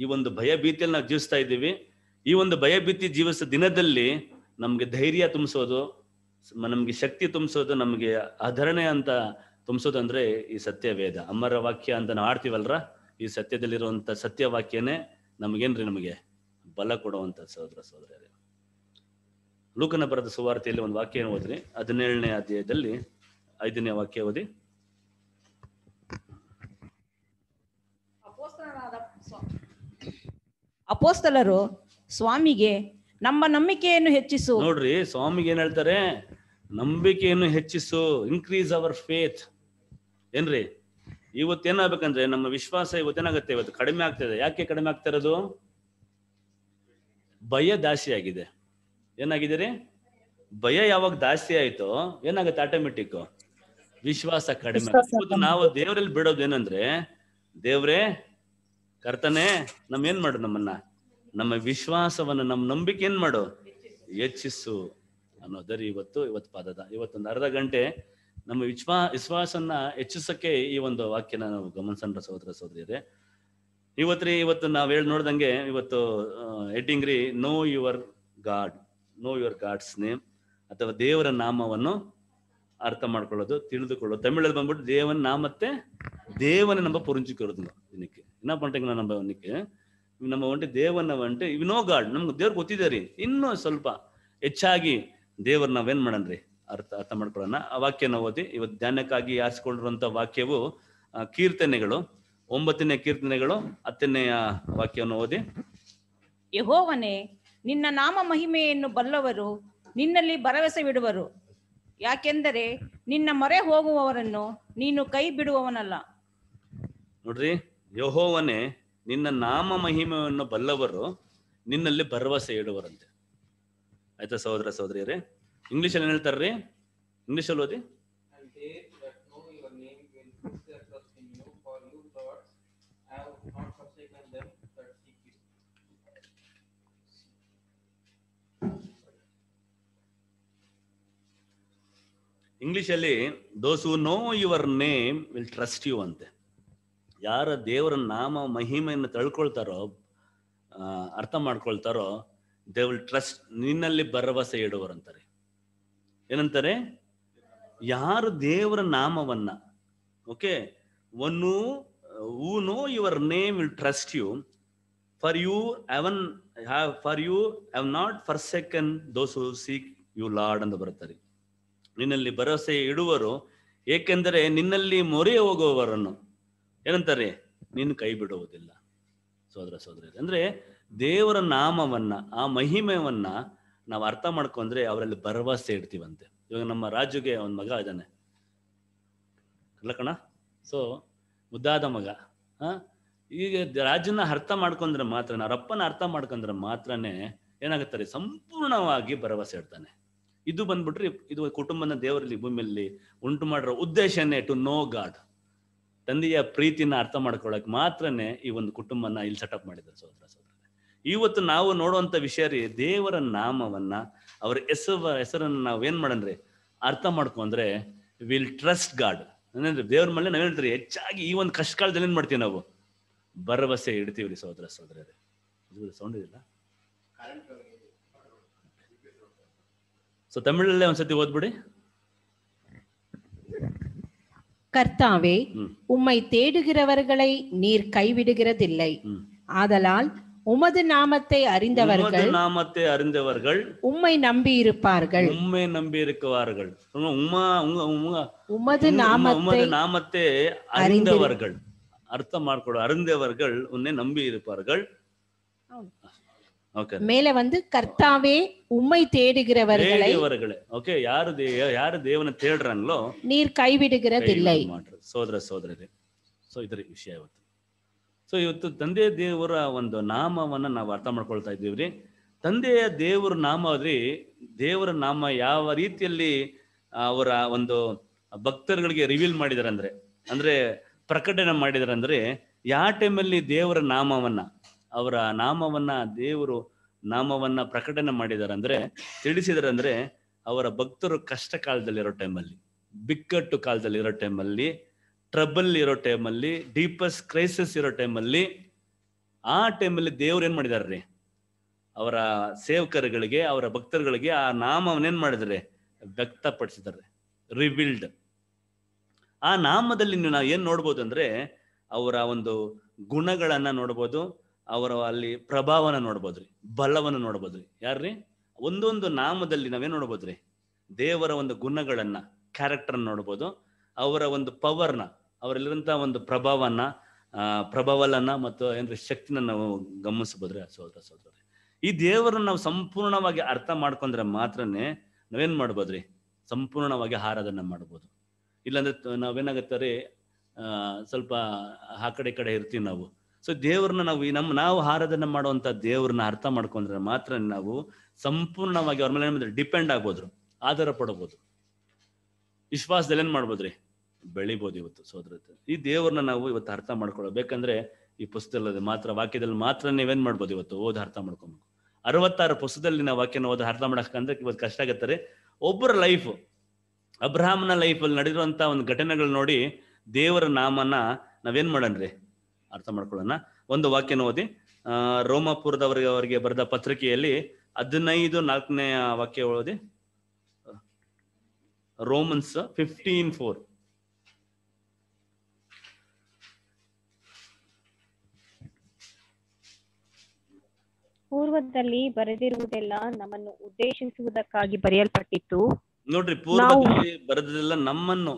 ಈ ಒಂದು ಭಯ ಭೀತಿಯಲ್ಲಿ ನಾವು ಜೀವಿಸ್ತಾ ಇದ್ದೀವಿ ಈ ಒಂದು ಭಯ ಭೀತಿ ಜೀವಿಸೋ ದಿನದಲ್ಲಿ ನಮಗೆ ಧೈರ್ಯ ತುಂಬಿಸೋದು ನಮಗೆ ಶಕ್ತಿ ತುಂಬಿಸೋದು ನಮಗೆ ಆಧರಣೆ ಅಂತ ತುಂಬಿಸೋದು ಅಂದ್ರೆ ಈ ಸತ್ಯ ವೇದ ಅಮರ ವಾಕ್ಯ ಅಂತ ನಾವು ಆಡ್ತೀವಲ್ರ ಈ ಸತ್ಯದಲ್ಲಿರುವಂತ ಸತ್ಯ ವಾಕ್ಯನೇ ನಮಗೇನ್ರಿ ನಮಗೆ ಬಲ ಕೊಡುವಂತ ಸಹೋದರ ಸಹೋದರಿಯರೇ ಲೂಕನ ಬರೆದ ಸುವಾರ್ತೆಯಲ್ಲಿ ಒಂದು ವಾಕ್ಯ ಓದ್ರಿ ಹದಿನೇಳನೇ ಅಧ್ಯಾಯದಲ್ಲಿ ಐದನೇ ವಾಕ್ಯ ಓದಿ ಅಪೋಸ್ತಲರು ಸ್ವಾಮಿಗೆ ನಮ್ಮ ನಂಬಿಕೆಯನ್ನು ಹೆಚ್ಚಿಸು ನೋಡ್ರಿ ಸ್ವಾಮಿಗೆ ಏನ್ ಹೇಳ್ತಾರೆ ನಂಬಿಕೆಯನ್ನು ಹೆಚ್ಚಿಸು ಇನ್ಕ್ರೀಸ್ ಅವರ್ ಫೇತ್ ಏನ್ರಿ ಇವತ್ತೇನಾಗ್ಬೇಕಂದ್ರೆ ನಮ್ಮ ವಿಶ್ವಾಸ ಇವತ್ತೇನಾಗುತ್ತೆ ಇವತ್ತು ಕಡಿಮೆ ಆಗ್ತದೆ ಯಾಕೆ ಕಡಿಮೆ ಆಗ್ತಾ ಇರೋದು ಭಯ ದಾಸಿಯಾಗಿದೆ ಆಗಿದೆ ಏನಾಗಿದ್ದೀರಿ ಭಯ ಯಾವಾಗ ದಾಸ್ತಿ ಆಯ್ತೋ ಏನಾಗುತ್ತೆ ಆಟೋಮೆಟಿಕ್ ವಿಶ್ವಾಸ ಕಡಿಮೆ ನಾವು ದೇವರಲ್ಲಿ ಬಿಡೋದು ಏನಂದ್ರೆ ದೇವ್ರೇ ಕರ್ತನೆ ನಮ್ ಏನ್ ಮಾಡು ನಮ್ಮನ್ನ ನಮ್ಮ ವಿಶ್ವಾಸವನ್ನ ನಮ್ ನಂಬಿಕೆ ಏನ್ ಮಾಡು ಹೆಚ್ಚಿಸು ಅನ್ನೋದರಿ ಇವತ್ತು ಇವತ್ತು ಪದದ ಇವತ್ತೊಂದು ಅರ್ಧ ಗಂಟೆ ನಮ್ಮ ವಿಶ್ವಾ ವಿಶ್ವಾಸನ್ನ ಹೆಚ್ಚಿಸಕ್ಕೆ ಈ ಒಂದು ವಾಕ್ಯನ ನಾವು ಸಹೋದರ ಸಹೋದರಿಯರೇ ಇವತ್ತು ರೀ ಇವತ್ತು ನಾವ್ ಹೇಳಿ ನೋಡ್ದಂಗೆ ಇವತ್ತು ಹೆಡ್ಡಿಂಗ್ ರೀ know your God know your God's name ಅಥವಾ ದೇವರ ನಾಮವನ್ನು ಅರ್ಥ ಮಾಡ್ಕೊಳ್ಳೋದು ತಿಳಿದುಕೊಳ್ಳೋದು ತಮಿಳಲ್ಲಿ ಬಂದ್ಬಿಟ್ಟು ದೇವನ ನಾಮತ್ತೆ ದೇವನ ನಂಬ புரிஞ்சுக்கிறதுங்க ದಿನಕ್ಕೆ என்ன பண்ணிட்டீங்கன்னா ನಮ್ಮ இன்னைக்கு ನಮ್ಮ ಒಂಟಿ ದೇವನ ಇವ್ ನೋ ಗಾಡ್ ನಮ್ಗೆ ದೇವ್ರು ಗೊತ್ತಿದೆ ಇನ್ನೂ ಸ್ವಲ್ಪ ಹೆಚ್ಚಾಗಿ ನಾವೇನು ನಾವೇನ್ ರೀ ಅರ್ಥ ಅರ್ಥ ಮಾಡ್ಕೊಳ್ಳೋಣ ಆ ವಾಕ್ಯನ ಓದಿ ಇವತ್ತು ಧ್ಯಾನಕ್ಕಾಗಿ ಆರಿಸಿಕೊಂಡಿರುವಂತ ವಾಕ್ಯವು ಕೀರ್ತನೆಗಳು ಒಂಬತ್ತನೇ ಕೀರ್ತನೆಗಳು ಹತ್ತನೆಯ ವಾಕ್ಯವನ್ನು ಓದಿ ಯಹೋವನೇ ನಿನ್ನ ನಾಮ ಮಹಿಮೆಯನ್ನು ಬಲ್ಲವರು ನಿನ್ನಲ್ಲಿ ಭರವಸೆ ಬಿಡುವರು ಯಾಕೆಂದರೆ ನಿನ್ನ ಮೊರೆ ಹೋಗುವವರನ್ನು ನೀನು ಕೈ ಬಿಡುವವನಲ್ಲ ನೋಡ್ರಿ ಯಹೋವನೇ ನಿನ್ನ ನಾಮ ಮಹಿಮೆಯನ್ನು ಬಲ್ಲವರು ನಿನ್ನಲ್ಲಿ ಭರವಸೆ ಇಡುವರಂತೆ ಆಯ್ತಾ ಸಹೋದರ ಸಹೋದರಿಯರೇ ಇಂಗ್ಲಿಷಲ್ಲಿ ಹೇಳ್ತಾರ್ರಿ ಇಂಗ್ಲಿಷಲ್ಲಿ ಓದಿ ಇಂಗ್ಲೀಷಲ್ಲಿ those know your name will trust you ಅಂತೆ ಯಾರ ದೇವರ ನಾಮ ಮಹಿಮೆಯನ್ನು ತಳ್ಕೊಳ್ತಾರೋ ಅರ್ಥ ಮಾಡ್ಕೊಳ್ತಾರೋ ದೇ ವಿಲ್ ಟ್ರಸ್ಟ್ ನಿನ್ನಲ್ಲಿ ಭರವಸೆ ಇಡುವರು ಅಂತಾರೆ ಏನಂತಾರೆ ಯಾರು ದೇವರ ನಾಮವನ್ನ okay one who know your name will trust you for you haven have for you have not forsaken those who seek you Lord ಅಂತ ಬರ್ತಾರೆ ನಿನ್ನಲ್ಲಿ ಭರವಸೆ ಇಡುವರು ಏಕೆಂದರೆ ನಿನ್ನಲ್ಲಿ ಮೊರೆ ಹೋಗುವವರನ್ನು ಏನಂತಾರೆ ನೀನು ಕೈ ಬಿಡುವುದಿಲ್ಲ ಸೋದರ ಸೋದರ ಅಂದ್ರೆ ದೇವರ ನಾಮವನ್ನ ಆ ಮಹಿಮೆಯನ್ನ ನಾವು ಅರ್ಥ ಮಾಡ್ಕೊಂಡ್ರೆ ಅವರಲ್ಲಿ ಭರವಸೆ ಇಡ್ತೀವಂತೆ ಇವಾಗ ನಮ್ಮ ರಾಜುಗೆ ಒಂದು ಮಗ ಇದ್ದಾನೆ ಕಣ ಸೊ ಮುದ್ದಾದ ಮಗ ಈಗ ರಾಜನ ಅರ್ಥ ಮಾಡ್ಕೊಂಡ್ರೆ ಮಾತ್ರ ಅವರಪ್ಪನ ಅರ್ಥ ಮಾಡ್ಕೊಂಡ್ರೆ ಮಾತ್ರನೇ ಏನಾಗುತ್ತಾರೆ ಸಂಪೂರ್ಣವಾಗಿ ಭರವಸೆ ಇಡ್ತಾನೆ ಇದು ಬಂದ್ಬಿಟ್ರಿ ಇದು ಕುಟುಂಬನ ದೇವರಲ್ಲಿ ಭೂಮಿಯಲ್ಲಿ ಉಂಟು ಮಾಡಿರೋ ಉದ್ದೇಶನೇ ಟು ನೋ ಗಾಡ್ ತಂದೆಯ ಪ್ರೀತಿನ ಅರ್ಥ ಮಾಡ್ಕೊಳ್ಳೋಕೆ ಮಾತ್ರನೇ ಈ ಒಂದು ಕುಟುಂಬನ ಇಲ್ಲಿ ಸೆಟಪ್ ಮಾಡಿದ್ರು ಸಹೋದರ ಸಹೋದರ ಇವತ್ತು ನಾವು ನೋಡುವಂತ ವಿಷಯ ರೀ ದೇವರ ನಾಮವನ್ನ ಅವರ ಹೆಸರ ಹೆಸರನ್ನ ಏನ್ ಮಾಡನ್ರಿ ಅರ್ಥ ಮಾಡ್ಕೊಂಡ್ರೆ ವಿಲ್ ಟ್ರಸ್ಟ್ ಗಾಡ್ ಅಂದ್ರೆ ದೇವ್ರ ಮೇಲೆ ನಾವ್ ಹೇಳ್ತೀರಿ ಹೆಚ್ಚಾಗಿ ಈ ಒಂದು ಕಷ್ಟ ಕಾಲದಲ್ಲಿ ಏನ್ ಮಾಡ್ತೀವಿ ನಾವು ಭರವಸೆ ಇಡ್ತೀವ್ರಿ ಸಹೋದರ ಸಹೋದರ ಸೌಂಡ್ ಇದಿಲ್ಲ ಸೊ ತಮಿಳಲ್ಲೇ ಒಂದ್ಸತಿ ಓದ್ಬಿಡಿ கர்த்தாவே உம்மை தேடுகிறவர்களை நீர் கைவிடுகிறதில்லை ஆதலால் உமது நாமத்தை அறிந்தவர்கள் நாமத்தை அறிந்தவர்கள் உம்மை நம்பி இருப்பார்கள் உம்மை நம்பி இருக்குவார்கள் உமா உங்க உமது நாமத்தை நாமத்தை அறிந்தவர்கள் அர்த்தம் அறிந்தவர்கள் உன்னை நம்பி இருப்பார்கள் ಒಂದು ಕರ್ತಾವೇ ಉಮ್ಮೈ உம்மை ಓಕೆ ಯಾರು ಯಾರು யாரு தேவனை ನೀರ್ ಕೈ ಸೋದರ ಸೋದರರೇ ಸೊ ಇದರ ವಿಷಯ ಇವತ್ತು ಸೊ ಇವತ್ತು ತಂದೆ ದೇವರ ಒಂದು ನಾಮವನ್ನ ನಾವು ಅರ್ಥ ಮಾಡ್ಕೊಳ್ತಾ ಇದ್ದೀವಿ ತಂದೆಯ ದೇವರ ನಾಮ ರೀ ದೇವರ ನಾಮ ಯಾವ ರೀತಿಯಲ್ಲಿ ಅವರ ಒಂದು ಭಕ್ತರುಗಳಿಗೆ ರಿವೀಲ್ ಮಾಡಿದಾರೆ ಅಂದ್ರೆ ಅಂದ್ರೆ ಪ್ರಕಟಣೆ ಮಾಡಿದಾರೆ ಅಂದ್ರೆ ಯಾವ ಟೈಮಲ್ಲಿ ದೇವರ ನಾಮವನ್ನ ಅವರ ನಾಮವನ್ನ ದೇವರು ನಾಮವನ್ನ ಪ್ರಕಟಣೆ ಮಾಡಿದಾರಂದ್ರೆ ತಿಳಿಸಿದಾರಂದ್ರೆ ಅವರ ಭಕ್ತರು ಕಷ್ಟ ಕಾಲದಲ್ಲಿ ಇರೋ ಟೈಮಲ್ಲಿ ಬಿಕ್ಕಟ್ಟು ಇರೋ ಟೈಮಲ್ಲಿ ಟ್ರಬಲ್ ಇರೋ ಟೈಮಲ್ಲಿ ಡೀಪಸ್ ಕ್ರೈಸಿಸ್ ಇರೋ ಟೈಮಲ್ಲಿ ಆ ಟೈಮಲ್ಲಿ ದೇವ್ರು ಏನ್ ಮಾಡಿದಾರ್ರಿ ಅವರ ಸೇವಕರುಗಳಿಗೆ ಅವರ ಭಕ್ತರುಗಳಿಗೆ ಆ ನಾಮವನ್ನೇನ್ ಮಾಡಿದ್ರೆ ವ್ಯಕ್ತಪಡಿಸಿದ್ದಾರೆ ರಿವೀಲ್ಡ್ ಆ ನಾಮದಲ್ಲಿ ನೀವು ನಾವು ಏನ್ ನೋಡ್ಬೋದು ಅಂದ್ರೆ ಅವರ ಒಂದು ಗುಣಗಳನ್ನ ನೋಡ್ಬೋದು ಅವರ ಅಲ್ಲಿ ಪ್ರಭಾವನ ನೋಡ್ಬೋದ್ರಿ ಬಲವನ್ನು ನೋಡ್ಬೋದ್ರಿ ಯಾರ್ರಿ ಒಂದೊಂದು ನಾಮದಲ್ಲಿ ನಾವೇ ನೋಡ್ಬೋದ್ರಿ ದೇವರ ಒಂದು ಗುಣಗಳನ್ನ ಕ್ಯಾರೆಕ್ಟರ್ ನೋಡ್ಬೋದು ಅವರ ಒಂದು ಪವರ್ನ ಅವರಲ್ಲಿರಂತ ಒಂದು ಪ್ರಭಾವನ ಪ್ರಭಾವಲನ್ನ ಮತ್ತು ಏನ್ರಿ ಶಕ್ತಿನ ನಾವು ಗಮನಿಸಬಹುದ್ರಿ ಸೋದರ ಸೋದರಿ ಈ ದೇವರನ್ನ ನಾವು ಸಂಪೂರ್ಣವಾಗಿ ಅರ್ಥ ಮಾಡ್ಕೊಂಡ್ರೆ ಮಾತ್ರನೇ ನಾವೇನ್ ಮಾಡ್ಬೋದ್ರಿ ಸಂಪೂರ್ಣವಾಗಿ ಆರಾಧನೆ ಮಾಡ್ಬೋದು ಇಲ್ಲಾಂದ್ರೆ ನಾವೇನಾಗತ್ತಾರೆ ಸ್ವಲ್ಪ ಆ ಕಡೆ ಕಡೆ ಇರ್ತೀವಿ ನಾವು ಸೊ ದೇವ್ರನ್ನ ನಾವು ನಮ್ಮ ನಾವು ಆರಾಧನೆ ಮಾಡುವಂತ ದೇವ್ರನ್ನ ಅರ್ಥ ಮಾಡ್ಕೊಂಡ್ರೆ ಮಾತ್ರ ನಾವು ಸಂಪೂರ್ಣವಾಗಿ ಅವ್ರ ಮೇಲೆ ಏನ್ ಡಿಪೆಂಡ್ ಆಗ್ಬೋದ್ರು ಆಧಾರ ಪಡಬಹುದು ವಿಶ್ವಾಸದಲ್ಲಿ ಏನ್ ಮಾಡ್ಬೋದ್ರಿ ಬೆಳಿಬೋದು ಇವತ್ತು ಸೋದರತೆ ಈ ದೇವ್ರನ್ನ ನಾವು ಇವತ್ತು ಅರ್ಥ ಮಾಡ್ಕೊಳ್ಬೇಕಂದ್ರೆ ಈ ಪುಸ್ತಕದಲ್ಲಿ ಮಾತ್ರ ವಾಕ್ಯದಲ್ಲಿ ಮಾತ್ರ ನೀವೇನ್ ಮಾಡ್ಬೋದು ಇವತ್ತು ಓದ್ ಅರ್ಥ ಮಾಡ್ಕೊಬೇಕು ಅರವತ್ತಾರು ಪುಸ್ತಕದಲ್ಲಿ ನಾವು ವಾಕ್ಯನ ಓದ ಅರ್ಥ ಮಾಡಕ್ಕಂದ್ರೆ ಇವತ್ತು ಕಷ್ಟ ಆಗತ್ತಾರೆ ಒಬ್ಬರ ಲೈಫ್ ಅಬ್ರಾಹ್ಮನ ಲೈಫ್ ಅಲ್ಲಿ ನಡೆದಿರುವಂತ ಒಂದು ಘಟನೆಗಳು ನೋಡಿ ದೇವರ ನಾಮನ ನಾವೇನ್ ಮಾಡನ್ರಿ ಅರ್ಥ ಮಾಡ್ಕೊಳ್ಳೋಣ ಒಂದು ವಾಕ್ಯನ ಓದಿ ರೋಮಾಪುರದವರಿಗೆ ಅವರಿಗೆ ಬರೆದ ಪತ್ರಿಕೆಯಲ್ಲಿ ಹದಿನೈದು ನಾಲ್ಕನೇ ವಾಕ್ಯ ಓದಿ ರೋಮನ್ಸ್ ಫಿಫ್ಟೀನ್ ಫೋರ್ ಪೂರ್ವದಲ್ಲಿ ಬರೆದಿರುವುದೆಲ್ಲ ನಮ್ಮನ್ನು ಉದ್ದೇಶಿಸುವುದಕ್ಕಾಗಿ ಬರೆಯಲ್ಪಟ್ಟಿತ್ತು ನೋಡ್ರಿ ಪೂರ್ವದಲ್ಲಿ ಬರೆದಿಲ್ಲ ನಮ್ಮನ್ನು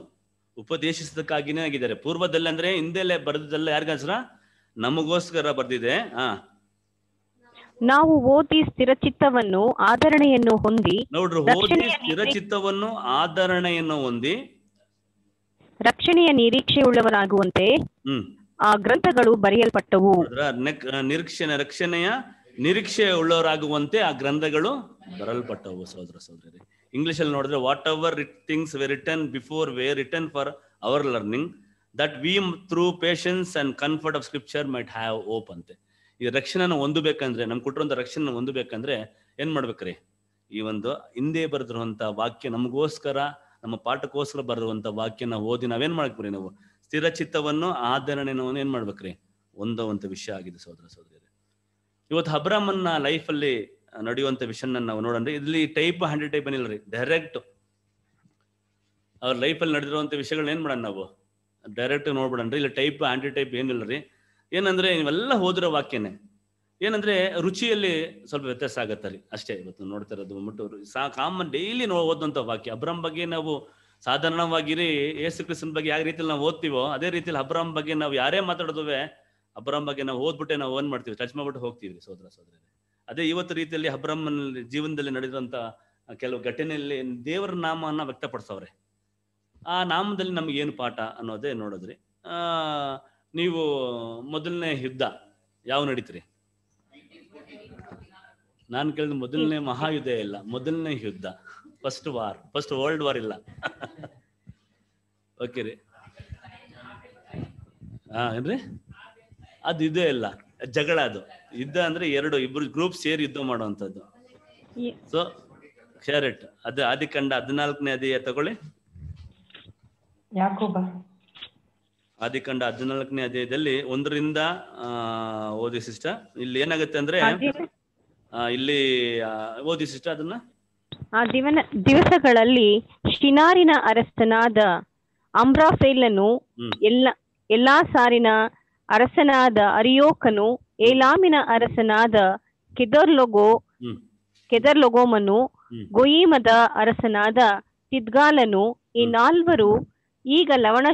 ಉಪದೇಶಿಸದಕ್ಕಾಗಿನೇ ಆಗಿದ್ದಾರೆ ಪೂರ್ವದಲ್ಲಿ ಅಂದ್ರೆ ಹಿಂದೆಲ್ಲೇ ಬರೆದಲ್ಲ ಯಾರಿಗಾಸ್ರ ನಮಗೋಸ್ಕರ ಬರ್ದಿದೆ ಹಾ ನಾವು ಓದಿ ಸ್ಥಿರಚಿತ್ತವನ್ನು ಆಧರಣೆಯನ್ನು ಹೊಂದಿ ನೋಡ್ರಿ ಓದಿ ಸ್ಥಿರಚಿತ್ತವನ್ನು ಆಧರಣೆಯನ್ನು ಹೊಂದಿ ರಕ್ಷಣೆಯ ನಿರೀಕ್ಷೆಯುಳ್ಳವರಾಗುವಂತೆ ಆ ಗ್ರಂಥಗಳು ಬರೆಯಲ್ಪಟ್ಟವು ನಿರೀಕ್ಷಣೆ ರಕ್ಷಣೆಯ ನಿರೀಕ್ಷೆ ಉಳ್ಳವರಾಗುವಂತೆ ಆ ಗ್ರಂಥಗಳು ಬರಲ್ಪಟ್ಟವು ಸಹೋದರ ಸಹೋದರಿ ಇಂಗ್ಲಿಷ್ ಅಲ್ಲಿ ನೋಡಿದ್ರೆ whatever things were written before were written for our learning that we through patience and comfort of scripture might have hope ಅಂತೆ ಈ ರಕ್ಷಣನ ಹೊಂದಬೇಕಂದ್ರೆ ನಮ್ಗೆ ಕೊಟ್ಟಿರುವಂತ ರಕ್ಷಣನ ಹೊಂದಬೇಕಂದ್ರೆ ಏನ್ ಮಾಡ್ಬೇಕ್ರಿ ಈ ಒಂದು ಹಿಂದೆ ಬರೆದಿರುವಂತ ವಾಕ್ಯ ನಮಗೋಸ್ಕರ ನಮ್ಮ ಪಾಠಕ್ಕೋಸ್ಕರ ಬರೆದಿರುವಂಥ ವಾಕ್ಯನ ಓದಿ ನಾವೇನ್ ಮಾಡ್ಬೇಕ್ರಿ ನಾವು ಸ್ಥಿರಚಿತ್ತವನ್ನು ಆಧರಣೆಯನ್ನು ಏನ್ ಮಾಡ್ಬೇಕ್ರಿ ಒಂದವಂತ ವಿಷಯ ಆಗಿದೆ ಸೋದರ ಸೋದರಿಯರೇ ಇವತ್ತು ಹಬ್ರಾಮನ್ನ ಲೈಫ್ ಅಲ್ಲಿ ನಡೆಯುವಂತ ವಿಷಯನ ನಾವು ನೋಡಂದ್ರೆ ಇಲ್ಲಿ ಟೈಪ್ ಹ್ಯಾಂಡಿ ಟೈಪ್ ಏನಿಲ್ಲ ರೀ ಡೈರೆಕ್ಟ್ ಅವ್ರ ಲೈಫ್ ಅಲ್ಲಿ ನಡೆದಿರುವಂತ ವಿಷಯಗಳನ್ನ ಏನ್ ಮಾಡೋಣ ನಾವು ಡೈರೆಕ್ಟ್ ನೋಡ್ಬಿಡನ್ರಿ ಇಲ್ಲ ಟೈಪ್ ಆಂಟಿ ಟೈಪ್ ಏನಿಲ್ಲ ರೀ ಏನಂದ್ರೆ ನೀವೆಲ್ಲ ಹೋದಿರೋ ವಾಕ್ಯನೇ ಏನಂದ್ರೆ ರುಚಿಯಲ್ಲಿ ಸ್ವಲ್ಪ ವ್ಯತ್ಯಾಸ ಆಗತ್ತೆ ರೀ ಅಷ್ಟೇ ಇವತ್ತು ನೋಡ್ತಾ ಇರೋದು ಬಂದ್ಬಿಟ್ಟು ಸಾ ಕಾಮನ್ ಡೈಲಿ ನೋ ವಾಕ್ಯ ಅಬ್ರಾಮ್ ಬಗ್ಗೆ ನಾವು ಸಾಧಾರಣವಾಗಿರಿ ಏಸು ಕ್ರಿಸ್ತನ್ ಬಗ್ಗೆ ಯಾವ ರೀತಿಯಲ್ಲಿ ನಾವು ಓದ್ತೀವೋ ಅದೇ ರೀತಿಯಲ್ಲಿ ಅಬ್ರಾಮ್ ಬಗ್ಗೆ ನಾವು ಯಾರೇ ಮಾತಾಡಿದ್ವಿ ಅಬ್ರಾಮ್ ಬಗ್ಗೆ ನಾವು ಓದ್ಬಿಟ್ಟೆ ನಾವು ಓನ್ ಮಾಡ್ತೀವಿ ಟಚ್ ಮಾಡ್ಬಿಟ್ಟು ಹೋಗ್ತೀವಿ ಸೋದರ ಸೋದರಿ ಅದೇ ಇವತ್ತು ರೀತಿಯಲ್ಲಿ ಅಬ್ರಾಮನಲ್ಲಿ ಜೀವನದಲ್ಲಿ ನಡೆದಂತ ಕೆಲವು ಘಟನೆಯಲ್ಲಿ ದೇವರ ನಾಮನ್ನ ವ್ಯಕ್ತಪಡಿಸವ್ರೆ ಆ ನಾಮದಲ್ಲಿ ಏನು ಪಾಠ ಅನ್ನೋದೇ ನೋಡಿದ್ರಿ ನೀವು ಮೊದಲನೇ ಯುದ್ಧ ಯಾವ ನಡೀತ್ರಿ ನಾನು ಕೇಳಿದ ಮೊದಲನೇ ಮಹಾಯುದ್ಧ ಇಲ್ಲ ಮೊದಲನೇ ಯುದ್ಧ first war first world war ಇಲ್ಲ ಓಕೆ ರೀ ಹಾ ಏನ್ರಿ ಅದು ಇದೇ ಇಲ್ಲ ಜಗಳ ಅದು ಯುದ್ಧ ಅಂದ್ರೆ ಎರಡು ಇಬ್ರು ಗ್ರೂಪ್ ಸೇರಿ ಯುದ್ಧ ಮಾಡುವಂತದ್ದು ಸೊ ಕ್ಯಾರೆಟ್ ಅದು ಆದಿಕಂಡ ಹದಿನಾಲ್ಕನೇ ಅದೇ ತಗೊಳ್ಳಿ ಯಾಕೋಬ ಆದಿಕಂಡ ಹದಿನಾಲ್ಕನೇ ಅಧ್ಯಾಯದಲ್ಲಿ ಒಂದರಿಂದ ಓದಿ ಸಿಸ್ಟರ್ ಇಲ್ಲಿ ಏನಾಗುತ್ತೆ ಅಂದ್ರೆ ಇಲ್ಲಿ ಓದಿ ಸಿಸ್ಟರ್ ಅದನ್ನ ಆ ದಿವನ ದಿವಸಗಳಲ್ಲಿ ಶಿನಾರಿನ ಅರಸನಾದ ಅಮ್ರಾಫೇಲನು ಎಲ್ಲ ಎಲ್ಲಾ ಸಾರಿನ ಅರಸನಾದ ಅರಿಯೋಕನು ಏಲಾಮಿನ ಅರಸನಾದ ಕೆದರ್ಲೊಗೋ ಕೆದರ್ಲೊಗೋಮನು ಗೊಯಿಮದ ಅರಸನಾದ ತಿದ್ಗಾಲನು ಈ ನಾಲ್ವರು ಈಗ ಲವಣ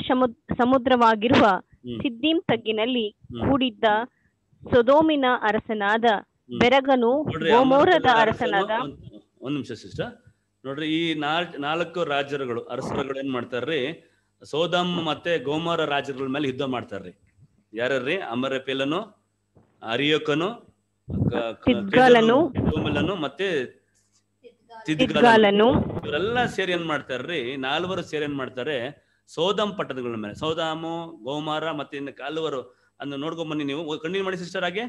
ಸಮುದ್ರವಾಗಿರುವ ಸಿದ್ದೀಂ ತಗ್ಗಿನಲ್ಲಿ ಕೂಡಿದ್ದ ಸೊದೋಮಿನ ಅರಸನಾದ ಬೆರಗನು ಗೋಮೋರದ ಅರಸನಾದ ಒಂದ್ ನಿಮಿಷ ಸಿಸ್ಟರ್ ನೋಡ್ರಿ ಈ ನಾಲ್ಕು ರಾಜರುಗಳು ಅರಸರುಗಳು ಏನ್ ಮಾಡ್ತಾರ್ರಿ ಸೋದಮ್ ಮತ್ತೆ ಗೋಮೋರ ರಾಜರುಗಳ ಮೇಲೆ ಯುದ್ಧ ಮಾಡ್ತಾರ್ರಿ ಯಾರ್ರಿ ಅಮರಪೇಲನು ಅರಿಯೋಕನು ಗೋಮಲನು ಮತ್ತೆ ಇವರೆಲ್ಲ ಸೇರಿ ಏನ್ ಮಾಡ್ತಾರ್ರಿ ನಾಲ್ವರು ಸೇರಿ ಏನ್ ಮಾಡ್ತಾರೆ ಸೋದಂ ಪಟ್ಟದಗಳ ಮೇಲೆ ಸೋದಾಮು ಗೋಮಾರ ಮತ್ತೆ ಇನ್ನು ಹಲವರು ಅನ್ನು ನೋಡ್ಕೊಂಡ್ ಬನ್ನಿ ನೀವು ಕಣ್ಣೀರು ಮಾಡಿ ಸಿಸ್ಟರ್ ಹಾಗೆ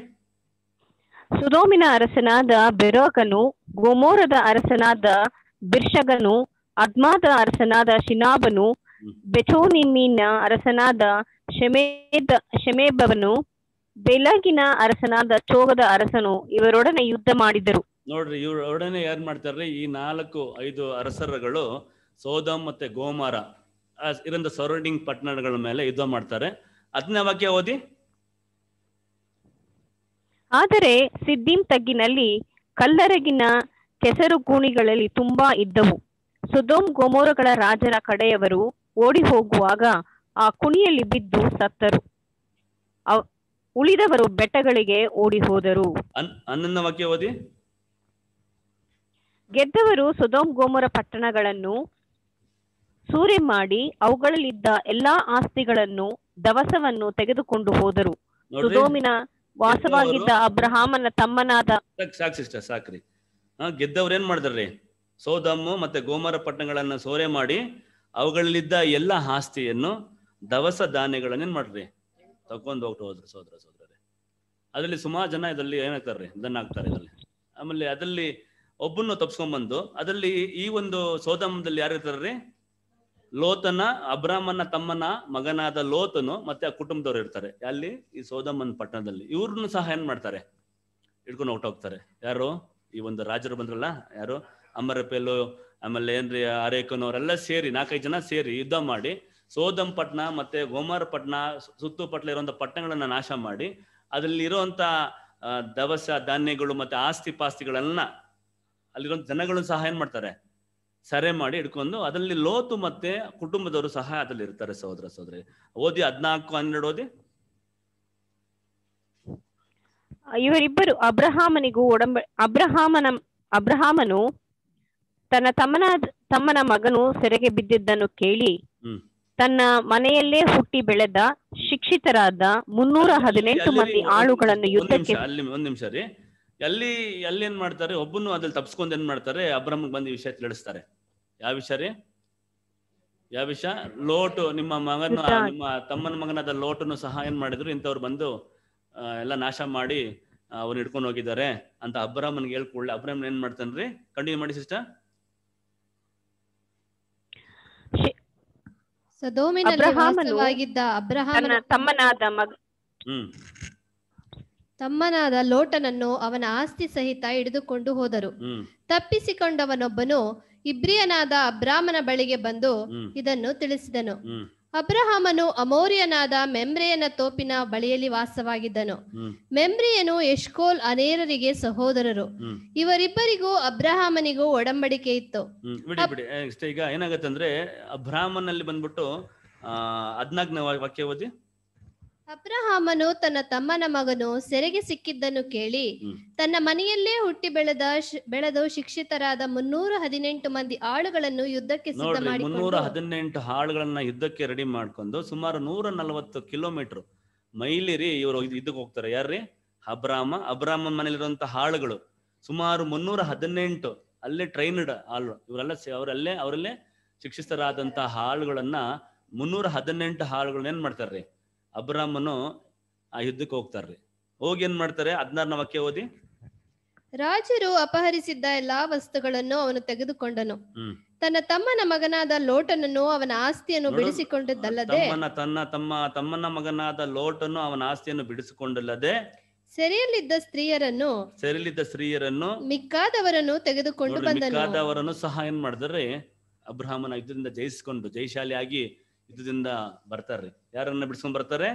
ಸುದೋಮಿನ ಅರಸನಾದ ಬೆರೋಕನು ಗೋಮೋರದ ಅರಸನಾದ ಬಿರ್ಷಗನು ಅದ್ಮಾದ ಅರಸನಾದ ಶಿನಾಬನು ಬೆಚೋನಿಮಿನ ಅರಸನಾದ ಶಮೇದ ಶಮೇಬವನು ಬೆಲಗಿನ ಅರಸನಾದ ಚೋಗದ ಅರಸನು ಇವರೊಡನೆ ಯುದ್ಧ ಮಾಡಿದರು ನೋಡ್ರಿ ಇವರೊಡನೆ ಯಾರ್ ಮಾಡ್ತಾರ್ರಿ ಈ ನಾಲ್ಕು ಐದು ಅರಸರಗಳು ಸೋದಮ್ ಮತ್ತೆ ಗೋಮಾರ ಇರಂದ ಸರೌಂಡಿಂಗ್ ಪಟ್ಟಣಗಳ ಮೇಲೆ ಯುದ್ಧ ಮಾಡ್ತಾರೆ ಅದನ್ನ ವಾಕ್ಯ ಓದಿ ಆದರೆ ಸಿದ್ದಿಂ ತಗ್ಗಿನಲ್ಲಿ ಕಲ್ಲರಗಿನ ಕೆಸರು ಗೂಣಿಗಳಲ್ಲಿ ತುಂಬಾ ಇದ್ದವು ಸುದೋಮ್ ಗೋಮೋರಗಳ ರಾಜರ ಕಡೆಯವರು ಓಡಿ ಹೋಗುವಾಗ ಆ ಕುಣಿಯಲ್ಲಿ ಬಿದ್ದು ಸತ್ತರು ಉಳಿದವರು ಬೆಟ್ಟಗಳಿಗೆ ಓಡಿ ಹೋದರು ಗೆದ್ದವರು ಸುದೋಮ್ ಗೋಮೋರ ಪಟ್ಟಣಗಳನ್ನು ಸೂರೆ ಮಾಡಿ ಅವುಗಳಲ್ಲಿದ್ದ ಎಲ್ಲಾ ಆಸ್ತಿಗಳನ್ನು ದವಸವನ್ನು ತೆಗೆದುಕೊಂಡು ಹೋದರು ಸುದೋಮಿನ ವಾಸವಾಗಿದ್ದ ಅಬ್ರಹಾಮನ ತಮ್ಮನಾದ ಸಾಕ್ ಸಿಸ್ಟರ್ ಸಾಕ್ರಿ ಗೆದ್ದವ್ರು ಏನ್ ಮಾಡಿದ್ರಿ ಸೋದಮ್ಮ ಮತ್ತೆ ಗೋಮರ ಪಟ್ಟಣಗಳನ್ನ ಸೋರೆ ಮಾಡಿ ಅವುಗಳಲ್ಲಿದ್ದ ಎಲ್ಲ ಆಸ್ತಿಯನ್ನು ದವಸ ಧಾನ್ಯಗಳನ್ನ ಏನ್ ಮಾಡ್ರಿ ತಕೊಂಡು ಹೋಗ್ತಾ ಹೋದ್ರು ಸೋದರ ಸೋದರೇ ಅದರಲ್ಲಿ ಸುಮಾರು ಜನ ಇದ್ರಲ್ಲಿ ಏನಾಗ್ತಾರ್ರಿ ಇದನ್ನ ಹಾಕ್ತಾರೆ ಆಮೇಲೆ ಅದರಲ್ಲಿ ಒಬ್ಬನ್ನು ಬಂದು ಅದರಲ್ಲಿ ಈ ಒಂದು ಸೋದಮ್ಮದಲ್ಲಿ ಯಾರು ಇರ್ತಾರ್ರಿ ಲೋತನ ಅಬ್ರಾಹ್ಮನ ತಮ್ಮನ ಮಗನಾದ ಲೋತನು ಮತ್ತೆ ಆ ಕುಟುಂಬದವ್ರು ಇರ್ತಾರೆ ಅಲ್ಲಿ ಈ ಸೋದಮ್ಮನ ಪಟ್ಟಣದಲ್ಲಿ ಇವ್ರನ್ನು ಸಹ ಏನ್ ಮಾಡ್ತಾರೆ ಇಟ್ಕೊಂಡು ಹೋಗ್ತಾರೆ ಯಾರು ಈ ಒಂದು ರಾಜರು ಬಂದ್ರಲ್ಲ ಯಾರು ಅಮರಪೆಲು ಆಮೇಲೆ ಏನ್ರಿ ಅರೇಕನವರೆಲ್ಲ ಸೇರಿ ನಾಲ್ಕೈದು ಜನ ಸೇರಿ ಯುದ್ಧ ಮಾಡಿ ಸೋದಂ ಪಟ್ಟಣ ಮತ್ತೆ ಗೋಮಾರ್ ಪಟ್ಟಣ ಸುತ್ತು ಪಟ್ಲ ಇರುವಂತ ಪಟ್ಟಣಗಳನ್ನ ನಾಶ ಮಾಡಿ ಅದರಲ್ಲಿ ಇರುವಂತ ದವಸ ಧಾನ್ಯಗಳು ಮತ್ತೆ ಆಸ್ತಿ ಪಾಸ್ತಿಗಳೆಲ್ಲ ಅಲ್ಲಿರೋ ಜನಗಳನ್ನ ಸಹ ಏನ್ ಮಾಡ್ತಾರೆ ಸರೆ ಮಾಡಿ ಇಟ್ಕೊಂಡು ಅದರಲ್ಲಿ ಲೋತು ಮತ್ತೆ ಕುಟುಂಬದವರು ಸಹ ಅದ್ರಲ್ಲಿ ಇರ್ತಾರೆ ಸಹೋದರ ಸಹೋದರಿ ಓದಿ ಹದ್ನಾಲ್ಕು ಹನ್ನೆರಡು ಓದಿ ಇವರಿಬ್ಬರು ಅಬ್ರಹಾಮನಿಗೂ ಒಡಂಬ ಅಬ್ರಹಾಮನ ಅಬ್ರಹಾಮನು ತನ್ನ ತಮ್ಮನ ತಮ್ಮನ ಮಗನು ಸೆರೆಗೆ ಬಿದ್ದಿದ್ದನ್ನು ಕೇಳಿ ತನ್ನ ಮನೆಯಲ್ಲೇ ಹುಟ್ಟಿ ಬೆಳೆದ ಶಿಕ್ಷಿತರಾದ ಮುನ್ನೂರ ಹದಿನೆಂಟು ಮಂದಿ ಆಳುಗಳನ್ನು ಯುದ್ಧಕ್ಕೆ ಅಲ್ಲಿ ಒಂದ್ ನಿಮಿಷ ರೀ ಎಲ್ಲಿ ಅಲ್ಲಿ ಏನ್ ಮಾಡ್ತಾರೆ ಒಬ್ಬನು ಅದ್ರಲ್ಲಿ ತಪ್ಸ್ಕೊಂಡ್ ಏನ್ ಮಾಡ್ತಾರೆ ಅಬ್ರಹ್ಮ ಬಂದು ವಿಷಯ ತಿಳಿಸ್ತಾರೆ ಯಾವ ವಿಷಯ ರೀ ಯಾವ ವಿಷಯ ಲೋಟು ನಿಮ್ಮ ಮಗನ ನಿಮ್ಮ ತಮ್ಮನ ಮಗನಾದ ಲೋಟನ್ನು ಸಹ ಏನ್ ಮಾಡಿದ್ರು ಇಂಥವ್ರು ಬಂದು ಎಲ್ಲ ನಾಶ ಮಾಡಿ ಅವ್ರು ಹಿಡ್ಕೊಂಡು ಹೋಗಿದ್ದಾರೆ ಅಂತ ಅಬ್ರಾಹ್ಮನ್ಗೆ ಹೇಳ್ಕೊಳ್ಳಿ ಅಬ್ರಾಹ್ಮನ್ ಏನ್ ಮಾಡ್ತಾನ್ರಿ ಕಂಟಿನ್ಯೂ ಮಾಡಿ ಸಿಸ್ಟರ್ ತಮ್ಮನಾದ ಲೋಟನನ್ನು ಅವನ ಆಸ್ತಿ ಸಹಿತ ಹಿಡಿದುಕೊಂಡು ಹೋದರು ತಪ್ಪಿಸಿಕೊಂಡವನೊಬ್ಬನು ಇಬ್ರಿಯನಾದ ಅಬ್ರಾಹ್ಮನ ಬಳಿಗೆ ಬಂದು ಇದನ್ನು ತಿಳಿಸಿದನು ಅಬ್ರಹಾಮನು ಅಮೋರಿಯನಾದ ಮೆಮ್ರೆಯನ ತೋಪಿನ ಬಳಿಯಲ್ಲಿ ವಾಸವಾಗಿದ್ದನು ಮೆಮ್ರಿಯನು ಯಶ್ಕೋಲ್ ಅನೇರರಿಗೆ ಸಹೋದರರು ಇವರಿಬ್ಬರಿಗೂ ಅಬ್ರಹಾಮನಿಗೂ ಒಡಂಬಡಿಕೆ ಇತ್ತು ಈಗ ಏನಾಗತ್ತಂದ್ರೆ ಅಬ್ರಾಹ್ಮನಲ್ಲಿ ಬಂದ್ಬಿಟ್ಟು ಅದ್ನಾಗ್ನ ವಾಕ್ಯ ಓದಿ ಅಬ್ರಹಾಮನು ತನ್ನ ತಮ್ಮನ ಮಗನು ಸೆರೆಗೆ ಸಿಕ್ಕಿದ್ದನ್ನು ಕೇಳಿ ತನ್ನ ಮನೆಯಲ್ಲೇ ಹುಟ್ಟಿ ಬೆಳೆದ ಬೆಳೆದು ಶಿಕ್ಷಿತರಾದ ಮುನ್ನೂರ ಹದಿನೆಂಟು ಮಂದಿ ಆಳುಗಳನ್ನು ಯುದ್ಧಕ್ಕೆ ಮುನ್ನೂರ ಹದಿನೆಂಟು ಆಳುಗಳನ್ನ ಯುದ್ಧಕ್ಕೆ ರೆಡಿ ಮಾಡ್ಕೊಂಡು ಸುಮಾರು ನೂರ ನಲವತ್ತು ಕಿಲೋಮೀಟರ್ ಮೈಲಿರಿ ಇವರು ಇದಕ್ಕೆ ಹೋಗ್ತಾರೆ ಯಾರ್ರಿ ಅಬ್ರಾಮ ಅಬ್ರಾಮನ್ ಮನೇಲಿರುವಂತ ಹಾಳುಗಳು ಸುಮಾರು ಮುನ್ನೂರ ಹದಿನೆಂಟು ಅಲ್ಲೇ ಟ್ರೈನ್ಡ್ ಹಾಳು ಇವರೆಲ್ಲ ಅವರಲ್ಲೇ ಅವರಲ್ಲೇ ಶಿಕ್ಷಿತರಾದಂತಹ ಹಾಳುಗಳನ್ನ ಮುನ್ನೂರ ಹದಿನೆಂಟು ಹಾಳುಗಳನ್ನ ಏನ್ ಮಾಡ್ತಾರ್ರಿ ಅಬ್ರಾಹ್ಮನು ಆ ಯುದ್ಧಕ್ಕೆ ಹೋಗ್ತಾರ್ರಿ ಹೋಗಿ ಏನ್ ಮಾಡ್ತಾರೆ ಹದಿನಾರನ ವಾಕ್ಯ ಓದಿ ರಾಜರು ಅಪಹರಿಸಿದ್ದ ಎಲ್ಲಾ ವಸ್ತುಗಳನ್ನು ಅವನು ತೆಗೆದುಕೊಂಡನು ತನ್ನ ತಮ್ಮನ ಮಗನಾದ ಲೋಟನನ್ನು ಅವನ ಆಸ್ತಿಯನ್ನು ಬಿಡಿಸಿಕೊಂಡಿದ್ದಲ್ಲದೆ ತನ್ನ ತಮ್ಮ ತಮ್ಮನ ಮಗನಾದ ಲೋಟನು ಅವನ ಆಸ್ತಿಯನ್ನು ಬಿಡಿಸಿಕೊಂಡಲ್ಲದೆ ಸೆರೆಯಲ್ಲಿದ್ದ ಸ್ತ್ರೀಯರನ್ನು ಸೆರೆಯಲ್ಲಿದ್ದ ಸ್ತ್ರೀಯರನ್ನು ಮಿಕ್ಕಾದವರನ್ನು ತೆಗೆದುಕೊಂಡು ಬಂದನು ಮಿಕ್ಕಾದವರನ್ನು ಸಹ ಏನ್ ಮಾಡಿದ್ರೆ ಅಬ್ರಾಹ್ಮನ ಇದರಿಂದ ಜಯಿಸಿಕೊಂಡು ಜೈಶಾಲಿ ಆಗಿ ಇದರಿಂದ ಬರ್ತಾರ್ರಿ ಯಾರನ್ನ ಬಿಡ್ಸ್ಕೊಂಡ್ ಬರ್ತಾರೆ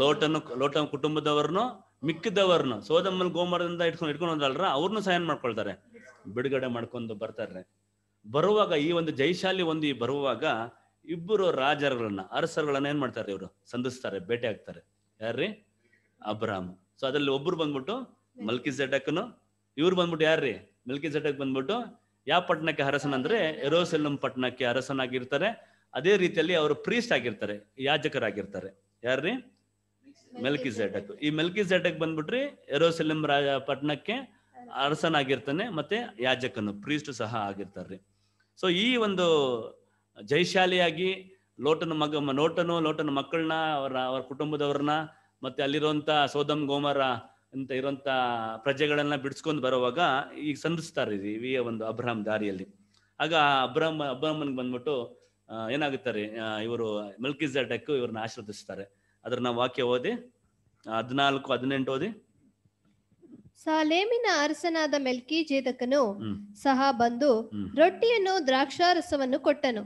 ಲೋಟನು ಲೋಟ ಕುಟುಂಬದವ್ರನ್ನು ಮಿಕ್ಕಿದವ್ರನ್ನು ಸೋದಮ್ಮಲ್ ಗೋಮರದಿಂದ ಇಟ್ಕೊಂಡು ಇಟ್ಕೊಂಡು ಹೋದಲ್ರ ಅವ್ರನ್ನು ಸಹಾಯ ಮಾಡ್ಕೊಳ್ತಾರೆ ಬಿಡುಗಡೆ ಮಾಡ್ಕೊಂಡು ಬರ್ತಾರೆ ಬರುವಾಗ ಈ ಒಂದು ಜೈಶಾಲಿ ಒಂದು ಬರುವಾಗ ಇಬ್ಬರು ರಾಜರುಗಳನ್ನ ಅರಸರುಗಳನ್ನ ಏನ್ ಮಾಡ್ತಾರೆ ಇವರು ಸಂಧಿಸ್ತಾರೆ ಬೇಟೆ ಆಗ್ತಾರೆ ಯಾರ್ರಿ ಅಬ್ರಹಾಮ್ ಸೊ ಅದ್ರಲ್ಲಿ ಒಬ್ರು ಬಂದ್ಬಿಟ್ಟು ಮಲ್ಕಿ ಜಡಕ್ನು ಇವ್ರು ಬಂದ್ಬಿಟ್ಟು ಯಾರ್ರಿ ಮಲ್ಕಿ ಜಡಕ್ ಬಂದ್ಬಿಟ್ಟು ಯಾವ ಪಟ್ಟಣಕ್ಕೆ ಅರಸನ ಅಂದ್ರೆ ಎರೋಸೆಲ್ಲಂ ಪಟ್ಟಣಕ್ಕೆ ಅರಸನಾಗಿರ್ತಾರೆ ಅದೇ ರೀತಿಯಲ್ಲಿ ಅವರು ಪ್ರೀಸ್ಟ್ ಆಗಿರ್ತಾರೆ ಯಾಜಕರಾಗಿರ್ತಾರೆ ಯಾರ್ರಿ ಮೆಲ್ಕಿ ಈ ಮೆಲ್ಕಿ ಬಂದ್ಬಿಟ್ರಿ ಎರೋಸೆಲಂ ರಾಜ ಪಟ್ಟಣಕ್ಕೆ ಅರಸನಾಗಿರ್ತಾನೆ ಮತ್ತೆ ಯಾಜಕನು ಪ್ರೀಸ್ಟ್ ಸಹ ಆಗಿರ್ತಾರ್ರಿ ಸೊ ಈ ಒಂದು ಜೈಶಾಲಿಯಾಗಿ ಲೋಟನ ಮಗ ಲೋಟನು ಲೋಟನ ಮಕ್ಕಳನ್ನ ಅವರ ಅವರ ಕುಟುಂಬದವ್ರನ್ನ ಮತ್ತೆ ಅಲ್ಲಿರುವಂತ ಸೋದಮ್ ಗೋಮರ ಅಂತ ಇರುವಂತ ಪ್ರಜೆಗಳನ್ನ ಬಿಡಿಸ್ಕೊಂಡು ಬರುವಾಗ ಈಗ ಸಂಧಿಸ್ತಾರೆ ಈ ಒಂದು ಅಬ್ರಹಮ್ ದಾರಿಯಲ್ಲಿ ಆಗ ಅಬ್ರಹ್ಮ ಅಬ್ರಹ್ಮನ್ ಬಂದ್ಬಿಟ್ಟು ಏನಾಗುತ್ತಾರೆ ಇವರು ಮಿಲ್ಕಿಸ್ ಅಡ್ಡಕ್ಕೂ ಇವ್ರನ್ನ ಆಶೀರ್ವದಿಸ್ತಾರೆ ಅದ್ರ ನಾವು ವಾಕ್ಯ ಓದಿ ಹದಿನಾಲ್ಕು ಹದಿನೆಂಟು ಓದಿ ಸಾಲೇಮಿನ ಅರಸನಾದ ಮೆಲ್ಕಿ ಜೇದಕನು ಸಹ ಬಂದು ರೊಟ್ಟಿಯನ್ನು ದ್ರಾಕ್ಷಾರಸವನ್ನು ಕೊಟ್ಟನು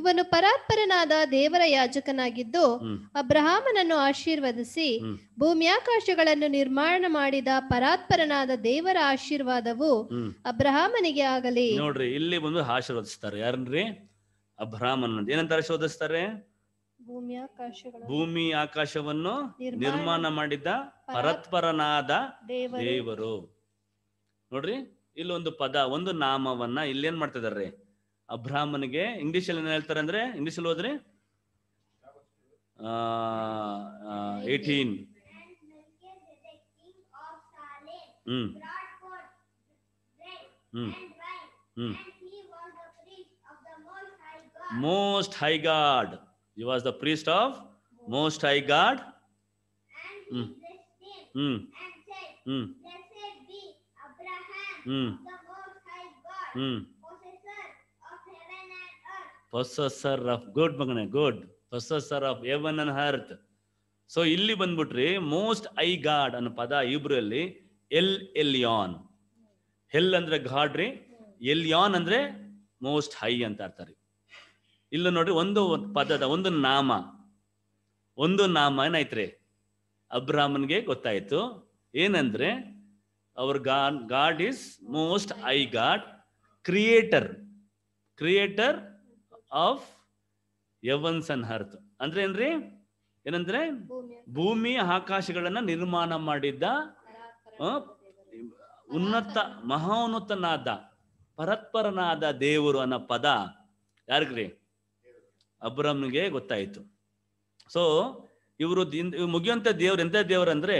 ಇವನು ಪರಾತ್ಪರನಾದ ದೇವರ ಯಾಜಕನಾಗಿದ್ದು ಅಬ್ರಹಾಮನನ್ನು ಆಶೀರ್ವದಿಸಿ ಭೂಮ್ಯಾಕಾಶಗಳನ್ನು ನಿರ್ಮಾಣ ಮಾಡಿದ ಪರಾತ್ಪರನಾದ ದೇವರ ಆಶೀರ್ವಾದವು ಅಬ್ರಹಾಮನಿಗೆ ಆಗಲಿ ನೋಡ್ರಿ ಇಲ್ಲಿ ಬಂದು ಆಶೀರ್ವದಿಸ್ತಾರೆ ಯಾರನ್ರಿ ಅಬ್ರಾಹ್ಮನ್ ಏನಂತಾರೆ ಶೋಧಿಸ್ತಾರೆ ಭೂಮಿ ಆಕಾಶವನ್ನು ನಿರ್ಮಾಣ ಮಾಡಿದ್ದ ಪರತ್ಪರನಾದ ದೇವರು ನೋಡ್ರಿ ಇಲ್ಲೊಂದು ಪದ ಒಂದು ನಾಮವನ್ನ ಇಲ್ಲೇನ್ ಮಾಡ್ತಿದಾರ್ರಿ ಅಬ್ರಾಹ್ಮನಿಗೆ ಇಂಗ್ಲಿಷ್ ಅಲ್ಲಿ ಏನ್ ಹೇಳ್ತಾರೆ ಅಂದ್ರೆ ಇಂಗ್ಲಿಷ್ ಅಲ್ಲಿ ಹೋದ್ರಿ eighteen hmm hmm hmm most high god he was the priest of most high god mm. Mm. Mm. Mm. Mm. possessor of good ಮಗನೆ good possessor of heaven and earth so ಇಲ್ಲಿ ಬಂದ್ಬಿಟ್ರಿ most high god ಅನ್ನೋ ಪದ hebrew El el ಹೆಲ್ hell God ರೀ Elyon ಅಂದ್ರೆ most most high ಅರ್ಥ ರೀ ಇಲ್ಲ ನೋಡ್ರಿ ಒಂದು ಪದದ ಒಂದು ನಾಮ ಒಂದು ನಾಮ ಏನಾಯ್ತ್ರಿ ಅಬ್ರಾಹ್ಮನ್ಗೆ ಗೊತ್ತಾಯ್ತು ಏನಂದ್ರೆ ಅವ್ರ God God is most high God creator creator of heavens and earth ಅಂದ್ರೆ ಏನ್ರಿ ಏನಂದ್ರೆ ಭೂಮಿ ಆಕಾಶಗಳನ್ನ ನಿರ್ಮಾಣ ಮಾಡಿದ್ದ ಉನ್ನತ ಮಹೋನ್ನತನಾದ ಪರತ್ಪರನಾದ ದೇವರು ಅನ್ನೋ ಪದ ಯಾರಿಗ್ರಿ ಅಬ್ರಮ್ನಿಗೆ ಗೊತ್ತಾಯಿತು ಸೊ ಇವರು ಮುಗಿಯುವಂಥ ದೇವ್ರು ಎಂಥ ದೇವರು ಅಂದ್ರೆ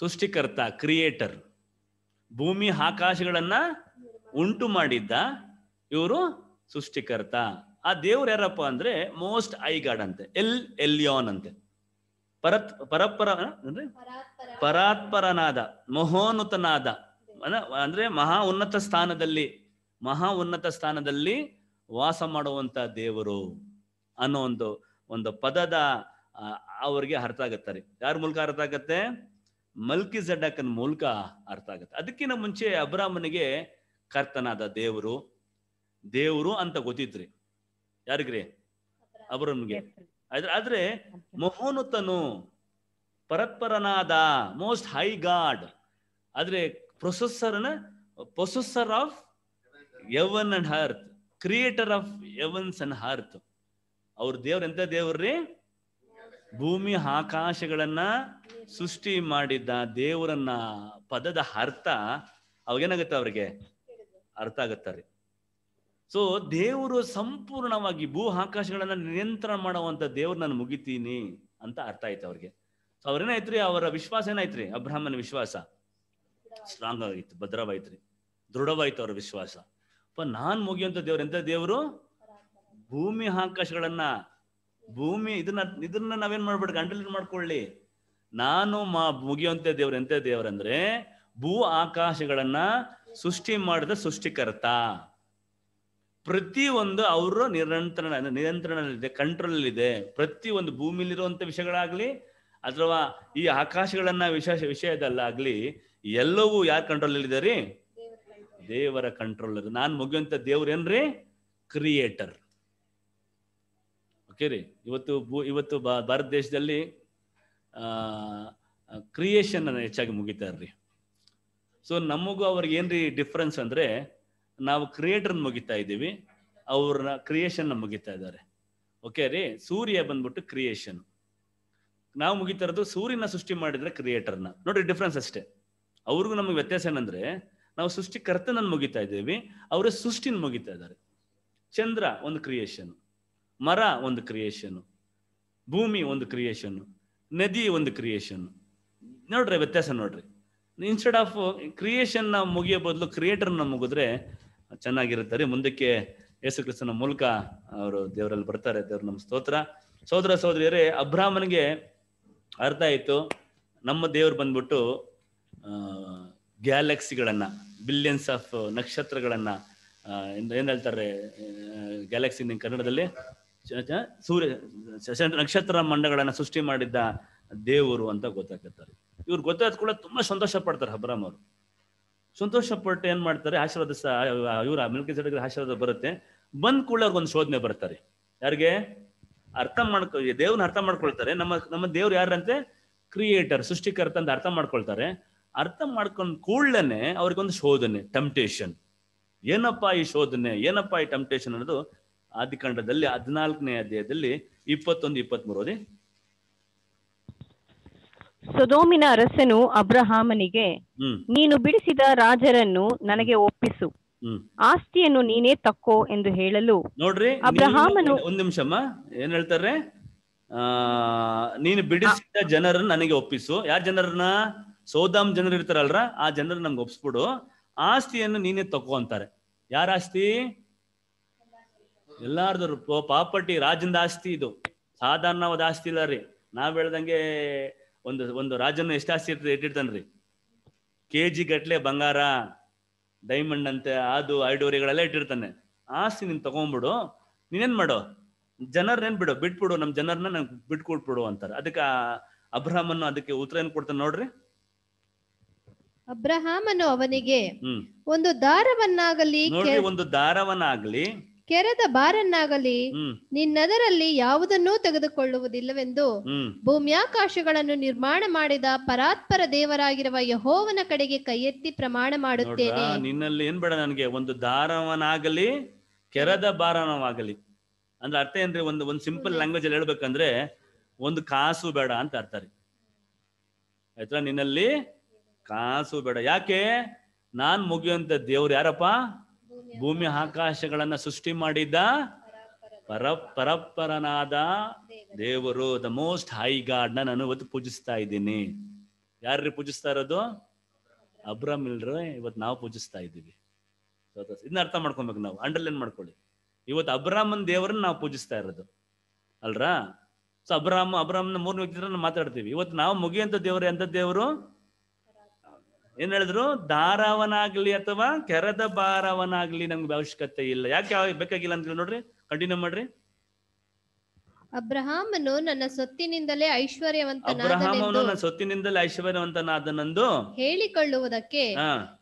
ಸೃಷ್ಟಿಕರ್ತ ಕ್ರಿಯೇಟರ್ ಭೂಮಿ ಆಕಾಶಗಳನ್ನ ಉಂಟು ಮಾಡಿದ್ದ ಇವರು ಸೃಷ್ಟಿಕರ್ತ ಆ ದೇವ್ರು ಯಾರಪ್ಪ ಅಂದ್ರೆ ಮೋಸ್ಟ್ ಐ ಗಾಡ್ ಅಂತೆ ಎಲ್ ಎಲ್ಯೋನ್ ಅಂತೆ ಪರತ್ ಪರಪರ ಅಂದ್ರೆ ಪರಾತ್ಪರನಾದ ಮಹೋನ್ನತನಾದ ಅಂದ್ರೆ ಮಹಾ ಉನ್ನತ ಸ್ಥಾನದಲ್ಲಿ ಮಹಾ ಉನ್ನತ ಸ್ಥಾನದಲ್ಲಿ ವಾಸ ಮಾಡುವಂತ ದೇವರು ಅನ್ನೋ ಒಂದು ಒಂದು ಪದದ ಅವ್ರಿಗೆ ಅರ್ಥ ರೀ ಯಾರ ಮೂಲಕ ಅರ್ಥ ಆಗತ್ತೆ ಮಲ್ಕಿ ಜಡಕನ ಮೂಲಕ ಅರ್ಥ ಆಗತ್ತೆ ಅದಕ್ಕಿಂತ ಮುಂಚೆ ಅಬ್ರಾಹ್ಮನಿಗೆ ಕರ್ತನಾದ ದೇವರು ದೇವರು ಅಂತ ಗೊತ್ತಿದ್ರಿ ಯಾರಿಗ್ರಿ ಅಬ್ರಾಹ್ಮನಿಗೆ ಆದ್ರೆ ಆದ್ರೆ ಮಹೋನುತನು ಪರತ್ಪರನಾದ ಮೋಸ್ಟ್ ಹೈ ಗಾಡ್ ಆದ್ರೆ ಪ್ರೊಸೆಸರ್ನ possessor of heaven and earth creator of heavens and earth ಅವ್ರ ದೇವ್ರ ಎಂತ ದೇವ್ರಿ ಭೂಮಿ ಆಕಾಶಗಳನ್ನ ಸೃಷ್ಟಿ ಮಾಡಿದ್ದ ದೇವರನ್ನ ಪದದ ಅರ್ಥ ಅವಾಗೇನಾಗುತ್ತೆ ಅವ್ರಿಗೆ ಅರ್ಥ ರೀ ಸೊ ದೇವರು ಸಂಪೂರ್ಣವಾಗಿ ಭೂ ಆಕಾಶಗಳನ್ನ ನಿಯಂತ್ರಣ ಮಾಡುವಂತ ದೇವ್ರ ನಾನು ಮುಗಿತೀನಿ ಅಂತ ಅರ್ಥ ಆಯ್ತು ಅವ್ರಿಗೆ ಸೊ ಅವ್ರೇನಾಯ್ತ್ರಿ ಅವರ ವಿಶ್ವಾಸ ಏನಾಯ್ತ್ರಿ ಅಬ್ರಾಹ್ಮನ ವಿಶ್ವಾಸ ಸ್ಟ್ರಾಂಗ್ ಆಗಿತ್ತು ಭದ್ರವಾಯ್ತ್ರಿ ದೃಢವಾಯ್ತು ಅವ್ರ ವಿಶ್ವಾಸ ಅಪ್ಪ ನಾನ್ ಮುಗಿಯುವಂತ ದೇವ್ರ ಎಂತ ದೇವ್ರು ಭೂಮಿ ಆಕಾಶಗಳನ್ನ ಭೂಮಿ ಇದನ್ನ ಇದನ್ನ ನಾವೇನ್ ಮಾಡ್ಬೇಡ್ರಿ ಅಂಡರ್ಲೈನ್ ಮಾಡ್ಕೊಳ್ಳಿ ನಾನು ಮಾ ಮುಗಿಯುವಂತ ದೇವ್ರ ಎಂತ ದೇವರಂದ್ರೆ ಭೂ ಆಕಾಶಗಳನ್ನ ಸೃಷ್ಟಿ ಮಾಡಿದ ಸೃಷ್ಟಿಕರ್ತ ಪ್ರತಿ ಒಂದು ಅವರು ನಿರಂತರಣ ನಿಯಂತ್ರಣದಲ್ಲಿದೆ ಕಂಟ್ರೋಲ್ ಇದೆ ಪ್ರತಿ ಒಂದು ಭೂಮಿಲಿರುವಂತ ವಿಷಯಗಳಾಗ್ಲಿ ಅಥವಾ ಈ ಆಕಾಶಗಳನ್ನ ವಿಶೇಷ ವಿಷಯದಲ್ಲಾಗ್ಲಿ ಎಲ್ಲವೂ ಯಾರ ಕಂಟ್ರೋಲ್ ಇದೆ ರೀ ದೇವರ ಕಂಟ್ರೋಲ್ ನಾನು ಮುಗಿಯುವಂತ ದೇವ್ರ ಏನ್ರಿ ಕ್ರಿಯೇಟರ್ ಕೇಳಿ ಇವತ್ತು ಭೂ ಇವತ್ತು ಭಾರತ ದೇಶದಲ್ಲಿ ಕ್ರಿಯೇಷನ್ ಅನ್ನ ಹೆಚ್ಚಾಗಿ ರೀ ಸೊ ನಮಗೂ ಅವ್ರಿಗೆ ಏನ್ರಿ ಡಿಫ್ರೆನ್ಸ್ ಅಂದ್ರೆ ನಾವು ಕ್ರಿಯೇಟರ್ನ ಮುಗಿತಾ ಇದ್ದೀವಿ ಅವ್ರನ್ನ ಕ್ರಿಯೇಷನ್ನ ಮುಗಿತಾ ಇದ್ದಾರೆ ಓಕೆ ರೀ ಸೂರ್ಯ ಬಂದ್ಬಿಟ್ಟು ಕ್ರಿಯೇಷನ್ ನಾವು ಮುಗಿತಾ ಇರೋದು ಸೂರ್ಯನ ಸೃಷ್ಟಿ ಮಾಡಿದ್ರೆ ಕ್ರಿಯೇಟರ್ನ ನೋಡ್ರಿ ಡಿಫ್ರೆನ್ಸ್ ಅಷ್ಟೇ ಅವ್ರಿಗೂ ನಮಗೆ ವ್ಯತ್ಯಾಸ ಏನಂದ್ರೆ ನಾವು ಸೃಷ್ಟಿಕರ್ತನನ್ನು ಮುಗಿತಾ ಇದ್ದೀವಿ ಅವರ ಸೃಷ್ಟಿನ ಮುಗಿತಾ ಇದ್ದಾರೆ ಚಂದ್ರ ಒಂದು ಕ್ರಿಯೇಷನ್ ಮರ ಒಂದು ಕ್ರಿಯೇಷನ್ ಭೂಮಿ ಒಂದು ಕ್ರಿಯೇಷನ್ ನದಿ ಒಂದು ಕ್ರಿಯೇಷನ್ ನೋಡ್ರಿ ವ್ಯತ್ಯಾಸ ನೋಡ್ರಿ ಇನ್ಸ್ಟೆಡ್ ಆಫ್ ಕ್ರಿಯೇಷನ್ ನ ಮುಗಿಯೋ ಬದಲು ಕ್ರಿಯೇಟರ್ ಮುಗಿದ್ರೆ ಚೆನ್ನಾಗಿರುತ್ತೆ ರೀ ಮುಂದಕ್ಕೆ ಯೇಸು ಕ್ರಿಸ್ತನ ಮೂಲಕ ಅವರು ದೇವರಲ್ಲಿ ಬರ್ತಾರೆ ದೇವ್ರ ನಮ್ಮ ಸ್ತೋತ್ರ ಸೋದರ ಸೋದರಿಯರೇ ಅಬ್ರಾಹ್ಮನ್ಗೆ ಅರ್ಥ ಆಯ್ತು ನಮ್ಮ ದೇವ್ರು ಬಂದ್ಬಿಟ್ಟು ಗ್ಯಾಲಕ್ಸಿಗಳನ್ನ ಬಿಲಿಯನ್ಸ್ ಆಫ್ ನಕ್ಷತ್ರಗಳನ್ನ ಏನ್ ಹೇಳ್ತಾರೆ ಗ್ಯಾಲಕ್ಸಿ ಕನ್ನಡದಲ್ಲಿ ಸೂರ್ಯ ನಕ್ಷತ್ರ ಮಂಡಗಳನ್ನ ಸೃಷ್ಟಿ ಮಾಡಿದ್ದ ದೇವರು ಅಂತ ಗೊತ್ತಾಕತ್ತಾರೆ ಇವ್ರು ಗೊತ್ತಾದ ಕೂಡ ತುಂಬಾ ಸಂತೋಷ ಪಡ್ತಾರೆ ಹಬ್ರಾಮ್ ಅವರು ಸಂತೋಷ ಪಟ್ಟು ಏನ್ ಮಾಡ್ತಾರೆ ಆಶೀರ್ವಾದ ಇವರ ಮಿಲ್ಕಿ ಸಡಗರ ಆಶೀರ್ವಾದ ಬರುತ್ತೆ ಬಂದ್ ಕೂಡ ಅವ್ರಿಗೊಂದು ಶೋಧನೆ ಬರ್ತಾರೆ ಯಾರಿಗೆ ಅರ್ಥ ಮಾಡ್ಕೊ ದೇವ್ರನ್ನ ಅರ್ಥ ಮಾಡ್ಕೊಳ್ತಾರೆ ನಮ್ಮ ನಮ್ಮ ದೇವ್ರು ಯಾರಂತೆ ಕ್ರಿಯೇಟರ್ ಸೃಷ್ಟಿಕರ್ತ ಅಂತ ಅರ್ಥ ಮಾಡ್ಕೊಳ್ತಾರೆ ಅರ್ಥ ಮಾಡ್ಕೊಂಡ್ ಕೂಡ್ಲೇನೆ ಅವ್ರಿಗೊಂದು ಶೋಧನೆ ಟೆಂಪ್ಟೇಷನ್ ಏನಪ್ಪಾ ಈ ಶೋಧನೆ ಏನಪ್ಪಾ ಈ ಟೆಂಪ್ಟೇಷನ್ ಅನ್ನೋದು ಆದಿಕಾಂಡದಲ್ಲಿ ಹದಿನಾಲ್ಕನೇ ಅಧ್ಯಾಯದಲ್ಲಿ ಇಪ್ಪತ್ತೊಂದು ಇಪ್ಪತ್ಮೂರು ಅದೇ ಸೊದೋಮಿನ ಅರಸನು ಅಬ್ರಹಾಮನಿಗೆ ನೀನು ಬಿಡಿಸಿದ ರಾಜರನ್ನು ನನಗೆ ಒಪ್ಪಿಸು ಆಸ್ತಿಯನ್ನು ನೀನೇ ತಕ್ಕೋ ಎಂದು ಹೇಳಲು ನೋಡ್ರಿ ಅಬ್ರಹಾಮನು ಒಂದ್ ನಿಮಿಷಮ್ಮ ಏನ್ ಹೇಳ್ತಾರೆ ಆ ನೀನು ಬಿಡಿಸಿದ ಜನರನ್ನ ನನಗೆ ಒಪ್ಪಿಸು ಯಾರ ಜನರನ್ನ ಸೋದಾಮ್ ಜನರು ಇರ್ತಾರಲ್ರ ಆ ಜನರನ್ನ ನಮ್ಗೆ ಒಪ್ಸ್ಬಿಡು ಆಸ್ತಿಯನ್ನು ನೀನೇ ತಕ್ಕೋ ಅಂತಾರೆ ಯಾರ ಆಸ್ತಿ ಎಲ್ಲಾರ್ದು ಪ್ರಾಪರ್ಟಿ ರಾಜನ್ ಆಸ್ತಿ ಇದು ಸಾಧಾರಣವಾದ ಆಸ್ತಿ ಇಲ್ಲ ರೀ ನಾವ್ ಹೇಳ್ದಂಗೆ ಒಂದು ಒಂದು ರಾಜನ ಎಷ್ಟು ಆಸ್ತಿ ಇರ್ತದೆ ಇಟ್ಟಿರ್ತಾನ್ರಿ ಕೆ ಜಿ ಗಟ್ಲೆ ಬಂಗಾರ ಡೈಮಂಡ್ ಅಂತೆ ಅದು ಐಡೋರಿಗಳೆಲ್ಲ ಇಟ್ಟಿರ್ತಾನೆ ಆಸ್ತಿ ನೀನ್ ತಗೊಂಡ್ಬಿಡು ನೀನೇನ್ ಮಾಡೋ ಜನರನ್ನೇನ್ ಬಿಡು ಬಿಟ್ಬಿಡು ನಮ್ ಜನರನ್ನ ನಂಗೆ ಬಿಟ್ಕೊಟ್ಬಿಡು ಅಂತಾರೆ ಅದಕ್ಕೆ ಅಬ್ರಹಾಮನ್ನು ಅದಕ್ಕೆ ಉತ್ತರ ಏನ್ ಕೊಡ್ತಾನೆ ನೋಡ್ರಿ ಅಬ್ರಹಾಮನು ಅವನಿಗೆ ಒಂದು ದಾರವನ್ನಾಗಲಿ ಒಂದು ದಾರವನ್ನಾಗ್ಲಿ ಕೆರೆದ ಬಾರನ್ನಾಗಲಿ ನಿನ್ನದರಲ್ಲಿ ಯಾವುದನ್ನೂ ತೆಗೆದುಕೊಳ್ಳುವುದಿಲ್ಲವೆಂದು ಭೂಮ್ಯಾಕಾಶಗಳನ್ನು ನಿರ್ಮಾಣ ಮಾಡಿದ ಪರಾತ್ಪರ ದೇವರಾಗಿರುವ ಯಹೋವನ ಕಡೆಗೆ ಕೈಯೆತ್ತಿ ಪ್ರಮಾಣ ಮಾಡುತ್ತೇನೆ ನಿನ್ನಲ್ಲಿ ಏನ್ ಬೇಡ ನನಗೆ ಒಂದು ದಾರವನಾಗಲಿ ಕೆರೆದ ಬಾರನವಾಗಲಿ ಅಂದ್ರೆ ಅರ್ಥ ಏನ್ರಿ ಒಂದು ಒಂದು ಸಿಂಪಲ್ ಲ್ಯಾಂಗ್ವೇಜ್ ಅಲ್ಲಿ ಹೇಳ್ಬೇಕಂದ್ರೆ ಒಂದು ಕಾಸು ಬೇಡ ಅಂತ ಅರ್ಥ ರೀ ಆಯ್ತಾ ನಿನ್ನಲ್ಲಿ ಕಾಸು ಬೇಡ ಯಾಕೆ ನಾನ್ ಮುಗಿಯುವಂತ ದೇವ್ರು ಯಾರಪ್ಪ ಭೂಮಿ ಆಕಾಶಗಳನ್ನ ಸೃಷ್ಟಿ ಮಾಡಿದ್ದ ಪರ ಪರಪ್ಪರನಾದ ದೇವರು ದ ಮೋಸ್ಟ್ ಹೈ ಗಾಡ್ ನಾನು ಇವತ್ತು ಪೂಜಿಸ್ತಾ ಇದ್ದೀನಿ ಯಾರ್ರಿ ಪೂಜಿಸ್ತಾ ಇರೋದು ಅಬ್ರಾಮ್ ಇಲ್ರ ಇವತ್ತು ನಾವು ಪೂಜಿಸ್ತಾ ಇದ್ದೀವಿ ಇದನ್ನ ಅರ್ಥ ಮಾಡ್ಕೊಬೇಕು ನಾವು ಅಂಡರ್ಲೈನ್ ಮಾಡ್ಕೊಳ್ಳಿ ಇವತ್ತು ಅಬ್ರಾಮನ್ ದೇವರನ್ನ ನಾವು ಪೂಜಿಸ್ತಾ ಇರೋದು ಅಲ್ರಾ ಸೊ ಅಬ್ರಾಮ್ ಅಬ್ರಾಮ್ನ ಮೂರು ವ್ಯಕ್ತಿ ಮಾತಾಡ್ತೀವಿ ಇವತ್ತು ನಾವು ಮುಗಿಯಂತ ದೇವರು ಎಂತ ದೇವರು ಏನ್ ಹೇಳಿದ್ರು ದಾರವನಾಗ್ಲಿ ಅಥವಾ ಕೆರದ ಬಾರವನಾಗ್ಲಿ ನಮ್ಗೆ ಅವಶ್ಯಕತೆ ಇಲ್ಲ ಯಾಕೆ ಬೇಕಾಗಿಲ್ಲ ಅಂತ ನೋಡ್ರಿ ಕಂಟಿನ್ಯೂ ಮಾಡ್ರಿ ಅಬ್ರಹಾಮನು ನನ್ನ ಸೊತ್ತಿನಿಂದಲೇ ಐಶ್ವರ್ಯವಂತನಾದನೆಂದು ನನ್ನ ಸೊತ್ತಿನಿಂದಲೇ ಐಶ್ವರ್ಯವಂತನಾದನೆಂದು ಹೇಳಿಕೊಳ್ಳುವುದಕ್ಕೆ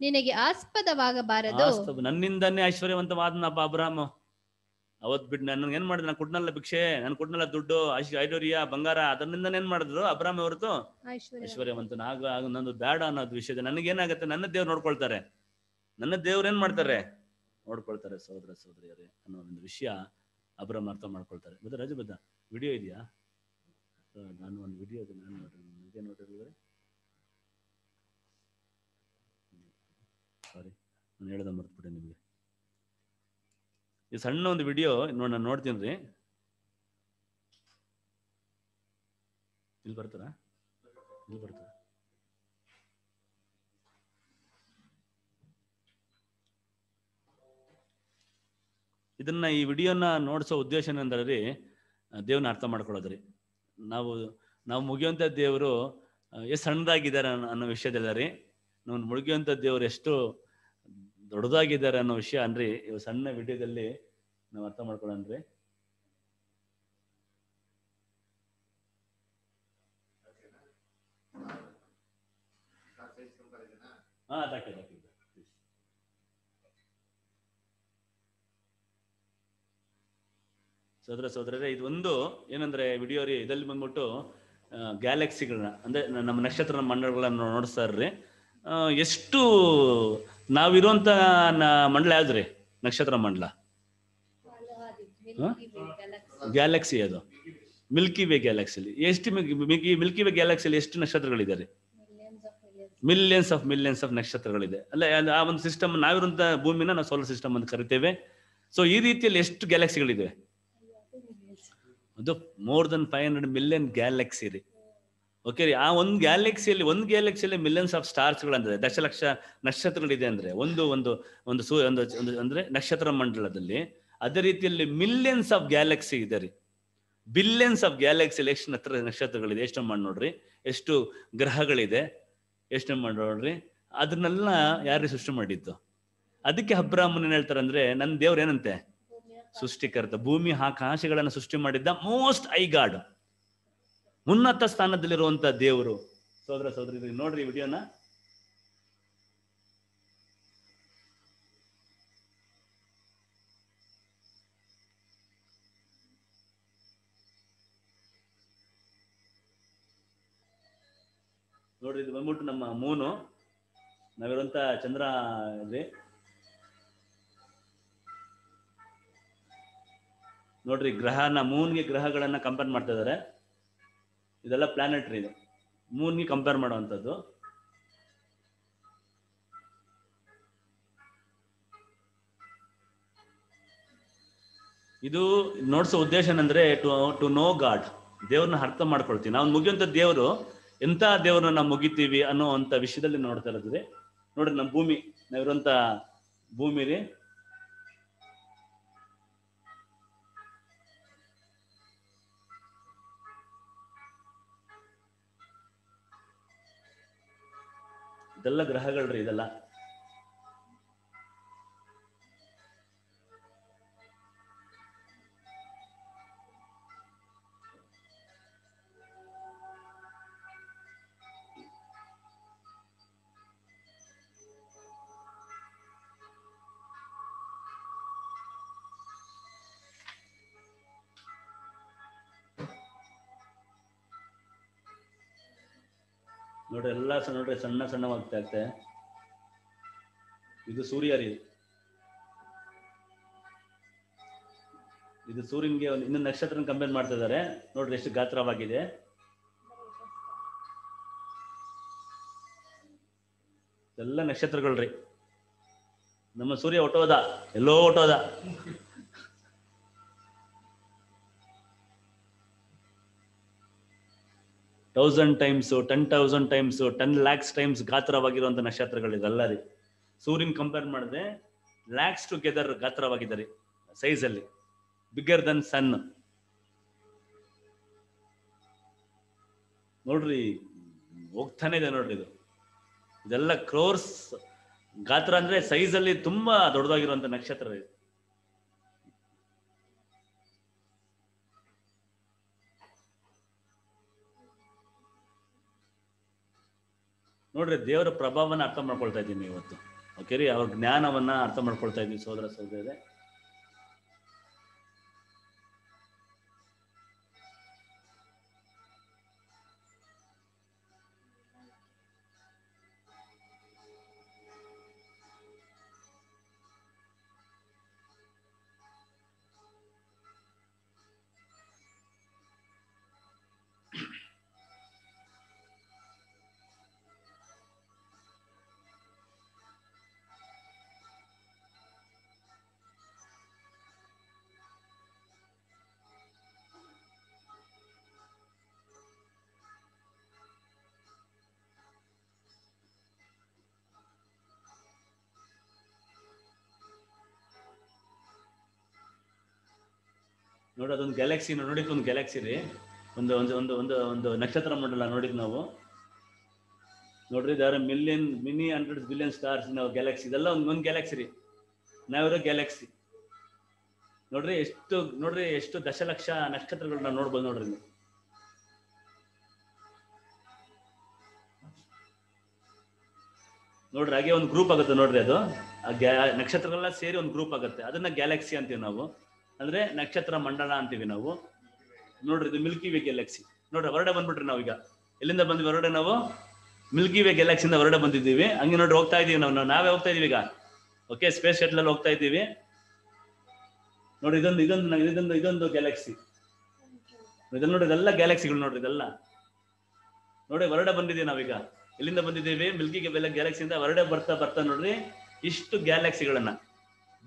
ನಿನಗೆ ಆಸ್ಪದವಾಗಬಾರದು ನನ್ನಿಂದನೇ ಐಶ್ವರ್ಯವಂತವಾದನಪ್ಪ ಅಬ್ರಹಾಮ ಅವತ್ ಬಿಡ್ ನನ್ಗೆ ಏನ್ ಮಾಡಿದ್ರು ನಾನು ಕುಟ್ನಲ್ಲ ಭಿಕ್ಷೆ ನಾನು ಕೊಡ್ನಲ್ಲ ದುಡ್ಡು ಐಶ್ವರ್ಯ ಬಂಗಾರ ಅದರಿಂದ ಏನ್ ಮಾಡಿದ್ರು ಅಬ್ರಾಮ್ ಹೊರತು ಐಶ್ವರ್ಯವಂತನ ಆಗ ನಂದು ಬೇಡ ಅನ್ನೋದು ನನಗೆ ನನಗೇನಾಗತ್ತೆ ನನ್ನ ದೇವ್ರು ನೋಡ್ಕೊಳ್ತಾರೆ ನನ್ನ ದೇವ್ರ ಏನ್ ಮಾಡ್ತಾರೆ ನೋಡ್ಕೊಳ್ತಾರೆ ಸಹೋದರ ಸಹೋದರಿಯರೇ ಅನ್ನೋ ಒಂದು ವಿಷಯ ಅಬ್ರಾಮ್ ಅರ್ಥ ಮಾಡ್ಕೊಳ್ತಾರೆ ಬದ ರಾಜು ಬದ ವಿಡಿಯೋ ಇದೆಯಾ ನಾನು ಒಂದು ವಿಡಿಯೋ ಇದೆ ನಾನು ನೋಡ್ರಿ ಸಾರಿ ನಾನು ಹೇಳ್ದ ಮರ್ತ್ಬಿಟ್ಟೆ ನಿಮಗೆ ಈ ಸಣ್ಣ ಒಂದು ವಿಡಿಯೋ ನೋಡಿ ನಾನು ನೋಡ್ತೀನಿ ರೀ ಇಲ್ಲಿ ಬರ್ತಾರ ಇಲ್ಲಿ ಇದನ್ನ ಈ ವಿಡಿಯೋನ ನೋಡಿಸೋ ಉದ್ದೇಶ ಏನಂದ್ರೆ ರೀ ದೇವ್ನ ಅರ್ಥ ಮಾಡ್ಕೊಳ್ಳೋದ್ರಿ ನಾವು ನಾವು ಮುಗಿಯುವಂಥ ದೇವರು ಎಷ್ಟು ಸಣ್ಣದಾಗಿದ್ದಾರೆ ಅನ್ನೋ ವಿಷಯದಲ್ಲ ರೀ ನಾವು ಮುಳುಗಿಯುವಂಥ ದೇವರು ಎಷ್ಟು ದೊಡ್ಡದಾಗಿದ್ದಾರೆ ಅನ್ನೋ ವಿಷಯ ಅನ್ರಿ ಇವ್ ಸಣ್ಣ ವಿಡಿಯೋದಲ್ಲಿ ನಾವು ಅರ್ಥ ಮಾಡ್ಕೊಳ್ಳನ್ರಿ ಹಾ ಸೋದ್ರ ತಾಕೆ ಒಂದು ಇದೊಂದು ಏನಂದ್ರೆ ವಿಡಿಯೋ ರೀ ಇದಲ್ಲಿ ಬಂದ್ಬಿಟ್ಟು ಗ್ಯಾಲಕ್ಸಿಗಳನ್ನ ಅಂದ್ರೆ ನಮ್ಮ ನಕ್ಷತ್ರ ಮಂಡಳಗಳನ್ನ ನೋಡಿಸ್ತಾರ್ರಿ ಎಷ್ಟು ನಾವಿರುವಂತ ಮಂಡಲ ಯಾವ್ದ್ರಿ ನಕ್ಷತ್ರ ಮಂಡಳ ಗ್ಯಾಲಕ್ಸಿ ಅದು ಮಿಲ್ಕಿ ವೇ ಗ್ಯಾಲಕ್ಸಿಲಿ ಎಷ್ಟು ಮಿಲ್ಕಿ ವೇ ಗ್ಯಾಲಕ್ಸಿಲಿ ಎಷ್ಟು ನಕ್ಷತ್ರಗಳಿದ್ದಾರೆ ಮಿಲಿಯನ್ಸ್ ಆಫ್ ಮಿಲಿಯನ್ಸ್ ಆಫ್ ನಕ್ಷತ್ರಗಳಿದೆ ಅಲ್ಲ ಆ ಒಂದು ಸಿಸ್ಟಮ್ ನಾವಿರುವಂತ ಭೂಮಿನ ನಾವು ಸೋಲಾರ್ ಸಿಸ್ಟಮ್ ಅಂತ ಕರಿತೇವೆ ಸೊ ಈ ರೀತಿಯಲ್ಲಿ ಎಷ್ಟು ಗ್ಯಾಲಕ್ಸಿಗಳಿವೆ ಅದು more than five hundred million galaxy ರೀ ಓಕೆ ರೀ ಆ ಒಂದು ಗ್ಯಾಲಕ್ಸಿಯಲ್ಲಿ ಒಂದು ಗ್ಯಾಲಕ್ಸಿಯಲ್ಲಿ ಮಿಲಿಯನ್ಸ್ ಆಫ್ ಸ್ಟಾರ್ಸ್ ದಶಲಕ್ಷ ನಕ್ಷತ್ರಗಳಿದೆ ಅಂದ್ರೆ ಒಂದು ಒಂದು ಒಂದು ಸೂ ಒಂದು ಅಂದ್ರೆ ನಕ್ಷತ್ರ ಮಂಡಲದಲ್ಲಿ ಅದೇ ರೀತಿಯಲ್ಲಿ ಮಿಲಿಯನ್ಸ್ ಆಫ್ ಗ್ಯಾಲಕ್ಸಿ ಇದೆ ರೀ ಬಿಲಿಯನ್ಸ್ ಆಫ್ ಗ್ಯಾಲಕ್ಸಿ ಎಷ್ಟು ಹತ್ರ ನಕ್ಷತ್ರಗಳಿದೆ ಎಷ್ಟು ಮಾಡಿ ನೋಡ್ರಿ ಎಷ್ಟು ಗ್ರಹಗಳಿದೆ ಎಷ್ಟು ಮಾಡಿ ನೋಡ್ರಿ ಅದನ್ನೆಲ್ಲ ಯಾರು ಸೃಷ್ಟಿ ಮಾಡಿದ್ದು ಅದಕ್ಕೆ ಏನ್ ಹೇಳ್ತಾರೆ ಅಂದ್ರೆ ನನ್ನ ದೇವ್ರ ಏನಂತೆ ಸೃಷ್ಟಿಕರ್ತ ಭೂಮಿ ಆಕಾಶಗಳನ್ನು ಸೃಷ್ಟಿ ಮಾಡಿದ್ದ ಮೋಸ್ಟ್ ಐ ಗಾಡ್ ಉನ್ನತ ಸ್ಥಾನದಲ್ಲಿರುವಂತ ದೇವರು ಸೋದರ ಸೋದರಿ ನೋಡ್ರಿ ವಿಡಿಯೋನ ನೋಡ್ರಿ ಇದು ಬಂದ್ಬಿಟ್ಟು ನಮ್ಮ ಮೂನು ನಾವಿರುವಂತ ಚಂದ್ರ ಇದೆ ನೋಡ್ರಿ ಗ್ರಹನ ಮೂನ್ಗೆ ಗ್ರಹಗಳನ್ನ ಕಂಪೇರ್ ಮಾಡ್ತಾ ಇದಾರೆ ಇದೆಲ್ಲ ಪ್ಲಾನೆಟ್ರಿ ಇದು ಮೂನ್ಗೆ ಕಂಪೇರ್ ಮಾಡುವಂಥದ್ದು ಇದು ನೋಡ್ಸೋ ಉದ್ದೇಶ ಏನಂದ್ರೆ ಟು ಟು ನೋ ಗಾಡ್ ದೇವ್ರನ್ನ ಅರ್ಥ ಮಾಡ್ಕೊಳ್ತೀವಿ ನಾವು ಮುಗಿಯುವಂತ ದೇವರು ಎಂತ ದೇವ್ರನ್ನ ನಾವು ಮುಗಿತೀವಿ ಅನ್ನೋ ಅಂತ ವಿಷಯದಲ್ಲಿ ನೋಡ್ತಾ ಇರ್ತದೆ ನೋಡ್ರಿ ನಮ್ಮ ಭೂಮಿ ನಾವಿರುವಂತ ಭೂಮಿ ರೀ ಇದೆಲ್ಲ ಗ್ರಹಗಳ್ರಿ ಇದೆಲ್ಲ ನೋಡ್ರಿ ಎಲ್ಲ ನೋಡ್ರಿ ಸಣ್ಣ ಸಣ್ಣವಾಗ್ತಾ ಆಗ್ತೆ ಇದು ಸೂರ್ಯ ರೀ ಇದು ಸೂರ್ಯನ್ಗೆ ಇನ್ನೊಂದು ನಕ್ಷತ್ರ ಕಂಪೇರ್ ಮಾಡ್ತಾ ಇದಾರೆ ನೋಡ್ರಿ ಎಷ್ಟು ಗಾತ್ರವಾಗಿದೆ ಎಲ್ಲ ನಕ್ಷತ್ರಗಳ್ರಿ ನಮ್ಮ ಸೂರ್ಯ ಒಟ್ಟೋದ ಎಲ್ಲೋ ಒಟ್ಟೋದ thousand times ten thousand times ten lakhs times ಗಾತ್ರವಾಗಿರುವಂತ ನಕ್ಷತ್ರಗಳು ಇದೆಲ್ಲ ರೀ ಸೂರ್ಯನ್ ಕಂಪೇರ್ ಮಾಡಿದ್ರೆ ಲ್ಯಾಕ್ಸ್ ಟುಗೆದರ್ ಗಾತ್ರವಾಗಿದ್ದಾರೆ ಸೈಜ್ ಅಲ್ಲಿ ಬಿಗ್ಗರ್ ದನ್ ಸನ್ ನೋಡ್ರಿ ಹೋಗ್ತಾನೆ ಇದೆ ನೋಡ್ರಿ ಇದು ಇದೆಲ್ಲ ಕ್ರೋರ್ಸ್ ಗಾತ್ರ ಅಂದ್ರೆ ಸೈಜ್ ಅಲ್ಲಿ ತುಂಬಾ ದೊಡ್ಡದಾಗಿರುವಂತ ನಕ್ಷತ್ರ ಇದೆ ನೋಡ್ರಿ ದೇವರ ಪ್ರಭಾವವನ್ನು ಅರ್ಥ ಮಾಡ್ಕೊಳ್ತಾ ಇದ್ದೀನಿ ಇವತ್ತು ಓಕೆ ರೀ ಅವ್ರ ಜ್ಞಾನವನ್ನು ಅರ್ಥ ಮಾಡ್ಕೊಳ್ತಾ ಇದ್ದೀನಿ ಸೋದರ ಸೋದರೇ ನೋಡಿ ಅದೊಂದು ಗ್ಯಾಲಕ್ಸಿ ನೋಡಿ ಒಂದು ಗ್ಯಾಲಕ್ಸಿ ರೀ ಒಂದು ಒಂದು ಒಂದು ಒಂದು ಒಂದು ನಕ್ಷತ್ರ ಮಂಡಲ ನೋಡಿದ್ ನಾವು ನೋಡ್ರಿ ಅದರ million many hundred billion stars ನಾವು ಗ್ಯಾಲಕ್ಸಿ ಇದೆಲ್ಲ ಒಂದು ಒಂದು ಗ್ಯಾಲಕ್ಸಿ ರೀ ನಾವಿರೋ ಗ್ಯಾಲಕ್ಸಿ ನೋಡ್ರಿ ಎಷ್ಟು ನೋಡ್ರಿ ಎಷ್ಟು ದಶಲಕ್ಷ ನಕ್ಷತ್ರಗಳನ್ನ ನೋಡ್ಬೋದು ನೋಡ್ರಿ ನೀವು ನೋಡ್ರಿ ಹಾಗೆ ಒಂದು ಗ್ರೂಪ್ ಆಗುತ್ತೆ ನೋಡ್ರಿ ಅದು ಆ ಗ್ಯಾ ನಕ್ಷತ್ರಗಳೆಲ್ಲ ಸೇರಿ ಒಂದು ಗ್ರೂಪ್ ಆಗುತ್ತೆ ಅದನ್ನ ಗ್ಯಾಲಕ್ಸಿ ಅಂತೀವಿ ನಾವು ಅಂದ್ರೆ ನಕ್ಷತ್ರ ಮಂಡಲ ಅಂತೀವಿ ನಾವು ನೋಡ್ರಿ ಇದು ಮಿಲ್ಕಿ ವೇ ಗ್ಯಾಲಕ್ಸಿ ನೋಡ್ರಿ ಹೊರಡೆ ಬಂದ್ಬಿಟ್ರಿ ನಾವೀಗ ಎಲ್ಲಿಂದ ಬಂದ್ವಿ ಹೊರಡೆ ನಾವು ಮಿಲ್ಕಿ ವೇ ಗ್ಯಾಲಕ್ಸಿಯಿಂದ ಹೊರಡೆ ಬಂದಿದ್ದೀವಿ ಹಂಗೆ ನೋಡ್ರಿ ಹೋಗ್ತಾ ಇದೀವಿ ನಾವು ನಾವೇ ಹೋಗ್ತಾ ಇದೀವಿ ಈಗ ಓಕೆ ಸ್ಪೇಸ್ ಶಟ್ಲಲ್ಲಿ ಹೋಗ್ತಾ ಇದ್ದೀವಿ ನೋಡಿ ಇದೊಂದು ಇದೊಂದು ಇದೊಂದು ಇದೊಂದು ಗ್ಯಾಲಕ್ಸಿ ಇದನ್ನ ನೋಡ್ರಿ ಇದೆಲ್ಲ ಗ್ಯಾಲಕ್ಸಿಗಳು ನೋಡ್ರಿ ಇದೆಲ್ಲ ನೋಡಿ ಹೊರಡೆ ಬಂದಿದ್ದೀವಿ ನಾವೀಗ ಎಲ್ಲಿಂದ ಬಂದಿದ್ದೀವಿ ಮಿಲ್ಕಿ ಗ್ಯಾಲಕ್ಸಿಯಿಂದ ಹೊರಡೆ ಬರ್ತಾ ಬರ್ತಾ ನೋಡ್ರಿ ಇಷ್ಟು ಗ್ಯಾಲಕ್ಸಿಗಳನ್ನ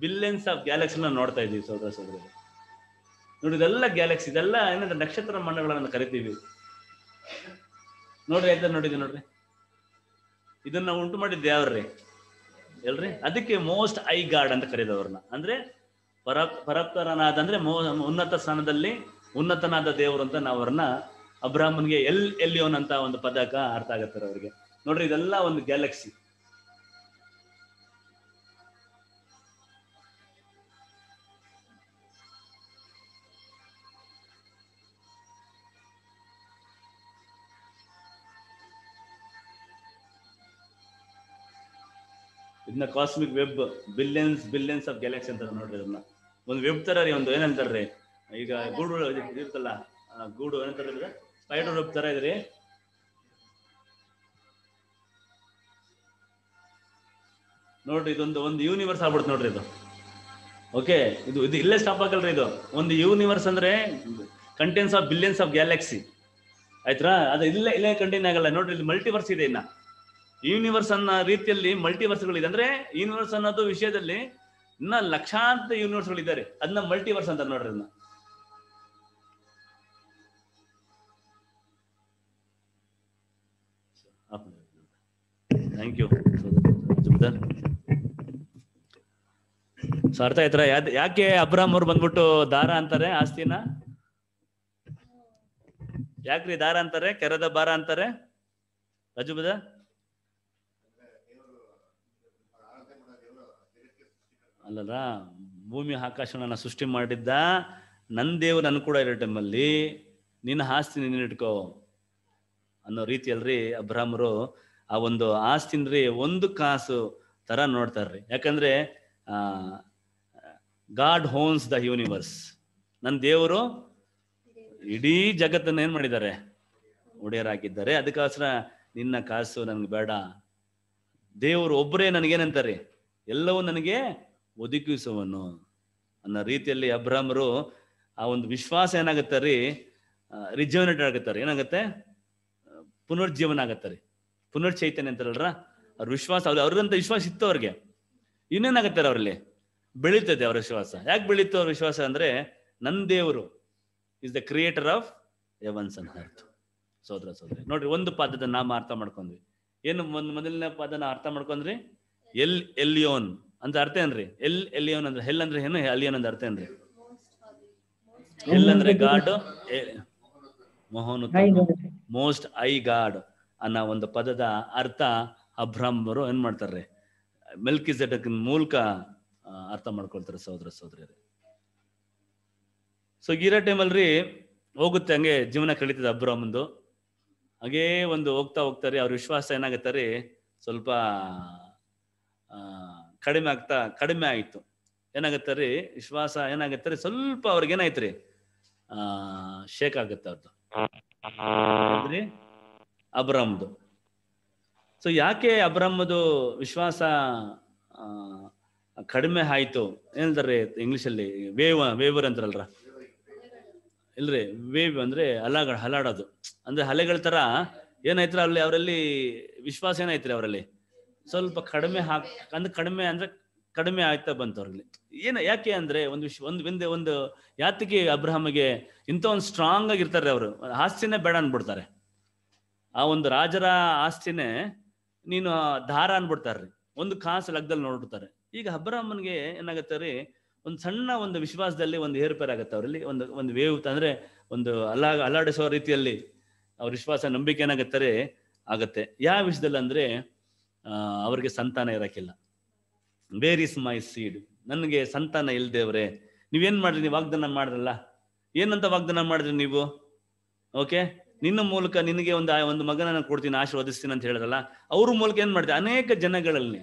ಬಿಲಿಯನ್ಸ್ ಆಫ್ ಗ್ಯಾಲಕ್ಸಿನ ನೋಡ್ತಾ ಇದ್ದೀವಿ ಸಹೋದರ ಸಹೋದರಿ ನೋಡಿ ಇದೆಲ್ಲ ಗ್ಯಾಲಕ್ಸಿ ಇದೆಲ್ಲ ಏನಂದ್ರೆ ನಕ್ಷತ್ರ ಮಂಡಗಳನ್ನು ಕರಿತೀವಿ ನೋಡ್ರಿ ಆಯ್ತಾ ನೋಡಿದ್ವಿ ನೋಡ್ರಿ ಇದನ್ನ ಉಂಟು ಮಾಡಿದ್ದೆ ಯಾವ್ರಿ ಎಲ್ರಿ ಅದಕ್ಕೆ ಮೋಸ್ಟ್ ಐ ಗಾರ್ಡ್ ಅಂತ ಕರೀದವ್ರನ್ನ ಅಂದ್ರೆ ಪರ ಪರಪ್ತರನಾದ ಅಂದ್ರೆ ಮೋ ಉನ್ನತ ಸ್ಥಾನದಲ್ಲಿ ಉನ್ನತನಾದ ದೇವರು ಅಂತ ನಾವು ಅವ್ರನ್ನ ಅಬ್ರಾಹ್ಮನ್ಗೆ ಎಲ್ ಎಲ್ಲಿ ಅಂತ ಒಂದು ಪದಕ ಅರ್ಥ ಆಗತ್ತಾರೆ ಅವ್ರಿಗೆ ನೋಡ್ರಿ ಇದೆಲ್ಲ ಒಂದು ಗ್ಯಾಲಕ್ಸಿ ಇನ್ನ cosmic web billions billions of galaxy ಅಂತಾರೆ ನೋಡ್ರಿ ಅದನ್ನ ಒಂದು ವೆಬ್ ತರ ರೀ ಒಂದು ಏನಂತಾರ್ರಿ ಈಗ ಗೂಡು ಇರ್ತಲ್ಲ ಗೂಡು ಏನಂತಾರೆ ಸ್ಪೈಡರ್ ವೆಬ್ ತರ ಇದ್ರಿ ನೋಡ್ರಿ ಇದೊಂದು ಒಂದು ಯೂನಿವರ್ಸ್ ಆಗ್ಬಿಡುತ್ತೆ ನೋಡ್ರಿ ಇದು ಓಕೆ ಇದು ಇದು ಇಲ್ಲೇ ಸ್ಟಾಪ್ ಆಗಲ್ರಿ ಇದು ಒಂದು ಯೂನಿವರ್ಸ್ ಅಂದ್ರೆ contains of billions of galaxy ಆಯ್ತಾ ಅದು ಇಲ್ಲೇ ಇಲ್ಲೇ ಕಂಟೈನ್ ಆಗಲ್ಲ ನೋಡ್ರಿ ಇಲ್ಲಿ ಮಲ್ಟಿವರ್ಸ್ ಇದೆ ಇನ್ನ ಯೂನಿವರ್ಸ್ ಅನ್ನ ರೀತಿಯಲ್ಲಿ ಮಲ್ಟಿವರ್ಸ್ ಮಲ್ಟಿವರ್ಸ್ಗಳಿದೆ ಅಂದ್ರೆ ಯೂನಿವರ್ಸ್ ಅನ್ನೋದು ವಿಷಯದಲ್ಲಿ ಇನ್ನ ಲಕ್ಷಾಂತರ ಯೂನಿವರ್ಸ್ಗಳಿದ್ದಾರೆ ಅದನ್ನ ಮಲ್ಟಿವರ್ಸ್ ಅಂತ ನೋಡ್ರಿ ಅದನ್ನ ಥ್ಯಾಂಕ್ ಯು ಅರ್ಥ ಆಯ್ತರ ಯಾಕೆ ಅಬ್ರಾಮ್ ಅವ್ರು ಬಂದ್ಬಿಟ್ಟು ದಾರ ಅಂತಾರೆ ಆಸ್ತಿನ ಯಾಕ್ರಿ ದಾರ ಅಂತಾರೆ ಕೆರದ ಬಾರ ಅಂತಾರೆ ರಜುಬದ ಅಲ್ಲದ ಭೂಮಿ ಆಕಾಶವನ್ನು ಸೃಷ್ಟಿ ಮಾಡಿದ್ದ ನನ್ನ ದೇವ್ರು ನನ್ ಕೂಡ ಇರೋ ಟೈಮಲ್ಲಿ ನಿನ್ನ ಆಸ್ತಿ ನೀನು ಇಟ್ಕೋ ಅನ್ನೋ ರೀತಿಯಲ್ರಿ ಅಬ್ರಾಹ್ಮರು ಆ ಒಂದು ಆಸ್ತಿನ್ರಿ ಒಂದು ಕಾಸು ತರ ನೋಡ್ತಾರ್ರಿ ಯಾಕಂದ್ರೆ ಆ ಗಾಡ್ ಹೋನ್ಸ್ ದ ಯೂನಿವರ್ಸ್ ನನ್ನ ದೇವರು ಇಡೀ ಜಗತ್ತನ್ನ ಏನ್ ಮಾಡಿದ್ದಾರೆ ಒಡೆಯರಾಗಿದ್ದಾರೆ ಅದಕ್ಕೋಸ್ಕರ ನಿನ್ನ ಕಾಸು ನನ್ಗೆ ಬೇಡ ದೇವರು ಒಬ್ಬರೇ ನನಗೇನಂತಾರೆ ಎಲ್ಲವೂ ನನಗೆ ಒದಗಿಸುವನು ಅನ್ನೋ ರೀತಿಯಲ್ಲಿ ಅಬ್ರಹಮರು ಆ ಒಂದು ವಿಶ್ವಾಸ ಏನಾಗುತ್ತೆ ರೀ ರಿಜವನೇಟ್ ಆಗುತ್ತಾರೆ ಏನಾಗುತ್ತೆ ಪುನರ್ಜೀವನ ರೀ ಪುನರ್ ಚೈತನ್ಯ ಅಂತಾರಲ್ರ ಅವ್ರ ವಿಶ್ವಾಸ ಅವ್ರ ಅವ್ರಿಗಂತ ವಿಶ್ವಾಸ ಇತ್ತು ಅವ್ರಿಗೆ ಇನ್ನೇನಾಗತ್ತಾರೆ ಅವ್ರಲ್ಲಿ ಬೆಳೀತದೆ ಅವ್ರ ವಿಶ್ವಾಸ ಯಾಕೆ ಬೆಳೀತು ಅವ್ರ ವಿಶ್ವಾಸ ಅಂದ್ರೆ ನನ್ ದೇವರು is the creator of heavens and earth ಸೋದರ ಸೋದರಿ ನೋಡ್ರಿ ಒಂದು ಪದದ ನಾಮ ಅರ್ಥ ಮಾಡ್ಕೊಂಡ್ವಿ ಏನು ಒಂದ್ ಮೊದಲನೇ ಪದನ ಅರ್ಥ ಮಾಡ್ಕೊಂಡ್ರಿ ಎಲ್ ಎಲ್ಯೋನ್ ಅಂತ ಅರ್ಥ ಏನ್ರಿ ಎಲ್ ಎಲ್ಲಿ ಅಂದ್ರೆ ಹೆಲ್ ಅಂದ್ರೆ ಏನು ಅಲ್ಲಿ ಏನಂದ್ರೆ ಅರ್ಥ ಏನ್ರಿ ಎಲ್ ಅಂದ್ರೆ ಗಾಡ್ ಮೋಹನ್ ಮೋಸ್ಟ್ ಐ ಗಾಡ್ ಅನ್ನೋ ಒಂದು ಪದದ ಅರ್ಥ ಅಬ್ರಾಹ್ಮರು ಏನ್ ಮಾಡ್ತಾರ್ರಿ ಮಿಲ್ಕಿ ಜಟಕ್ ಮೂಲಕ ಅರ್ಥ ಮಾಡ್ಕೊಳ್ತಾರೆ ಸಹೋದರ ಸಹೋದರಿಯರೇ ಸೊ ಟೈಮ್ ಅಲ್ರಿ ಹೋಗುತ್ತೆ ಹಂಗೆ ಜೀವನ ಕಳೀತದೆ ಅಬ್ರಾಹ್ಮಂದು ಹಾಗೇ ಒಂದು ಹೋಗ್ತಾ ಹೋಗ್ತಾರೆ ಅವ್ರ ವಿಶ್ವಾಸ ಏನಾಗತ್ತೆ ಸ್ವಲ್ಪ ಕಡಿಮೆ ಆಗ್ತಾ ಕಡಿಮೆ ಆಯಿತು ಏನಾಗತ್ತೆ ರೀ ವಿಶ್ವಾಸ ಏನಾಗತ್ತೆ ರೀ ಸ್ವಲ್ಪ ಅವ್ರಿಗೆ ಏನಾಯ್ತು ರೀ ಶೇಕ್ ಆಗತ್ತೆ ಅವ್ರದ್ದು ಅಬ್ರಹ್ಮದು ಸೊ ಯಾಕೆ ಅಬ್ರಹ್ಮದು ವಿಶ್ವಾಸ ಕಡಿಮೆ ಆಯ್ತು ಇಂಗ್ಲಿಷ್ ಅಲ್ಲಿ ವೇವ್ ವೇವರ್ ಅಂತಾರಲ್ರ ಇಲ್ರಿ ವೇವ್ ಅಂದ್ರೆ ಅಲಾಗ ಹಲಾಡೋದು ಅಂದ್ರೆ ಹಲೆಗಳ ತರ ಏನಾಯ್ತು ಅಲ್ಲಿ ಅವರಲ್ಲಿ ವಿಶ್ವಾಸ ಏನಾಯ್ತ್ರಿ ಅವರಲ್ಲಿ ಸ್ವಲ್ಪ ಕಡಿಮೆ ಹಾಕ್ ಅಂದ್ರೆ ಕಡಿಮೆ ಅಂದ್ರೆ ಕಡಿಮೆ ಆಗ್ತಾ ಬಂತು ಅವ್ರಲ್ಲಿ ಏನು ಯಾಕೆ ಅಂದ್ರೆ ಒಂದು ವಿಶ್ ಒಂದು ಹಿಂದೆ ಒಂದು ಯಾತಕಿ ಅಬ್ರಹಮ್ಗೆ ಇಂಥ ಒಂದು ಸ್ಟ್ರಾಂಗ್ ಆಗಿರ್ತಾರೆ ಅವರು ಆಸ್ತಿನೇ ಬೇಡ ಅನ್ಬಿಡ್ತಾರೆ ಆ ಒಂದು ರಾಜರ ಆಸ್ತಿನೇ ನೀನು ದಾರ ಅನ್ಬಿಡ್ತಾರ್ರಿ ಒಂದು ಕಾಸು ಲಗ್ದಲ್ಲಿ ನೋಡ್ಬಿಡ್ತಾರೆ ಈಗ ಅಬ್ರಹ್ಮನ್ಗೆ ಏನಾಗತ್ತೆ ರೀ ಒಂದು ಸಣ್ಣ ಒಂದು ವಿಶ್ವಾಸದಲ್ಲಿ ಒಂದು ಏರುಪೇರು ಆಗುತ್ತೆ ಅವರಲ್ಲಿ ಒಂದು ಒಂದು ವೇವ್ ಅಂದ್ರೆ ಒಂದು ಅಲ್ಲ ಅಲ್ಲಾಡಿಸೋ ರೀತಿಯಲ್ಲಿ ಅವ್ರ ವಿಶ್ವಾಸ ನಂಬಿಕೆ ಏನಾಗತ್ತಾರೆ ಆಗತ್ತೆ ಯಾವ ವಿಷಯದಲ್ಲಿ ಅಂದ್ರೆ ಅವರಿಗೆ ಸಂತಾನ ಇರಕ್ಕಿಲ್ಲ ವೇರ್ ಇಸ್ ಮೈ ಸೀಡ್ ನನಗೆ ಸಂತಾನ ಇಲ್ದೇವ್ರೆ ನೀವೇನ್ ಮಾಡಿದ್ರಿ ವಾಗ್ದಾನ ಮಾಡಿದ್ರಲ್ಲ ಏನಂತ ವಾಗ್ದಾನ ಮಾಡಿದ್ರಿ ನೀವು ಓಕೆ ನಿನ್ನ ಮೂಲಕ ನಿನಗೆ ಒಂದು ಒಂದು ಮಗನ ಕೊಡ್ತೀನಿ ಆಶೀರ್ವದಿಸ್ತೀನಿ ಅಂತ ಹೇಳಿದ್ರಲ್ಲ ಅವ್ರ ಮೂಲಕ ಏನ್ ಮಾಡಿದೆ ಅನೇಕ ಜನಗಳಲ್ಲಿ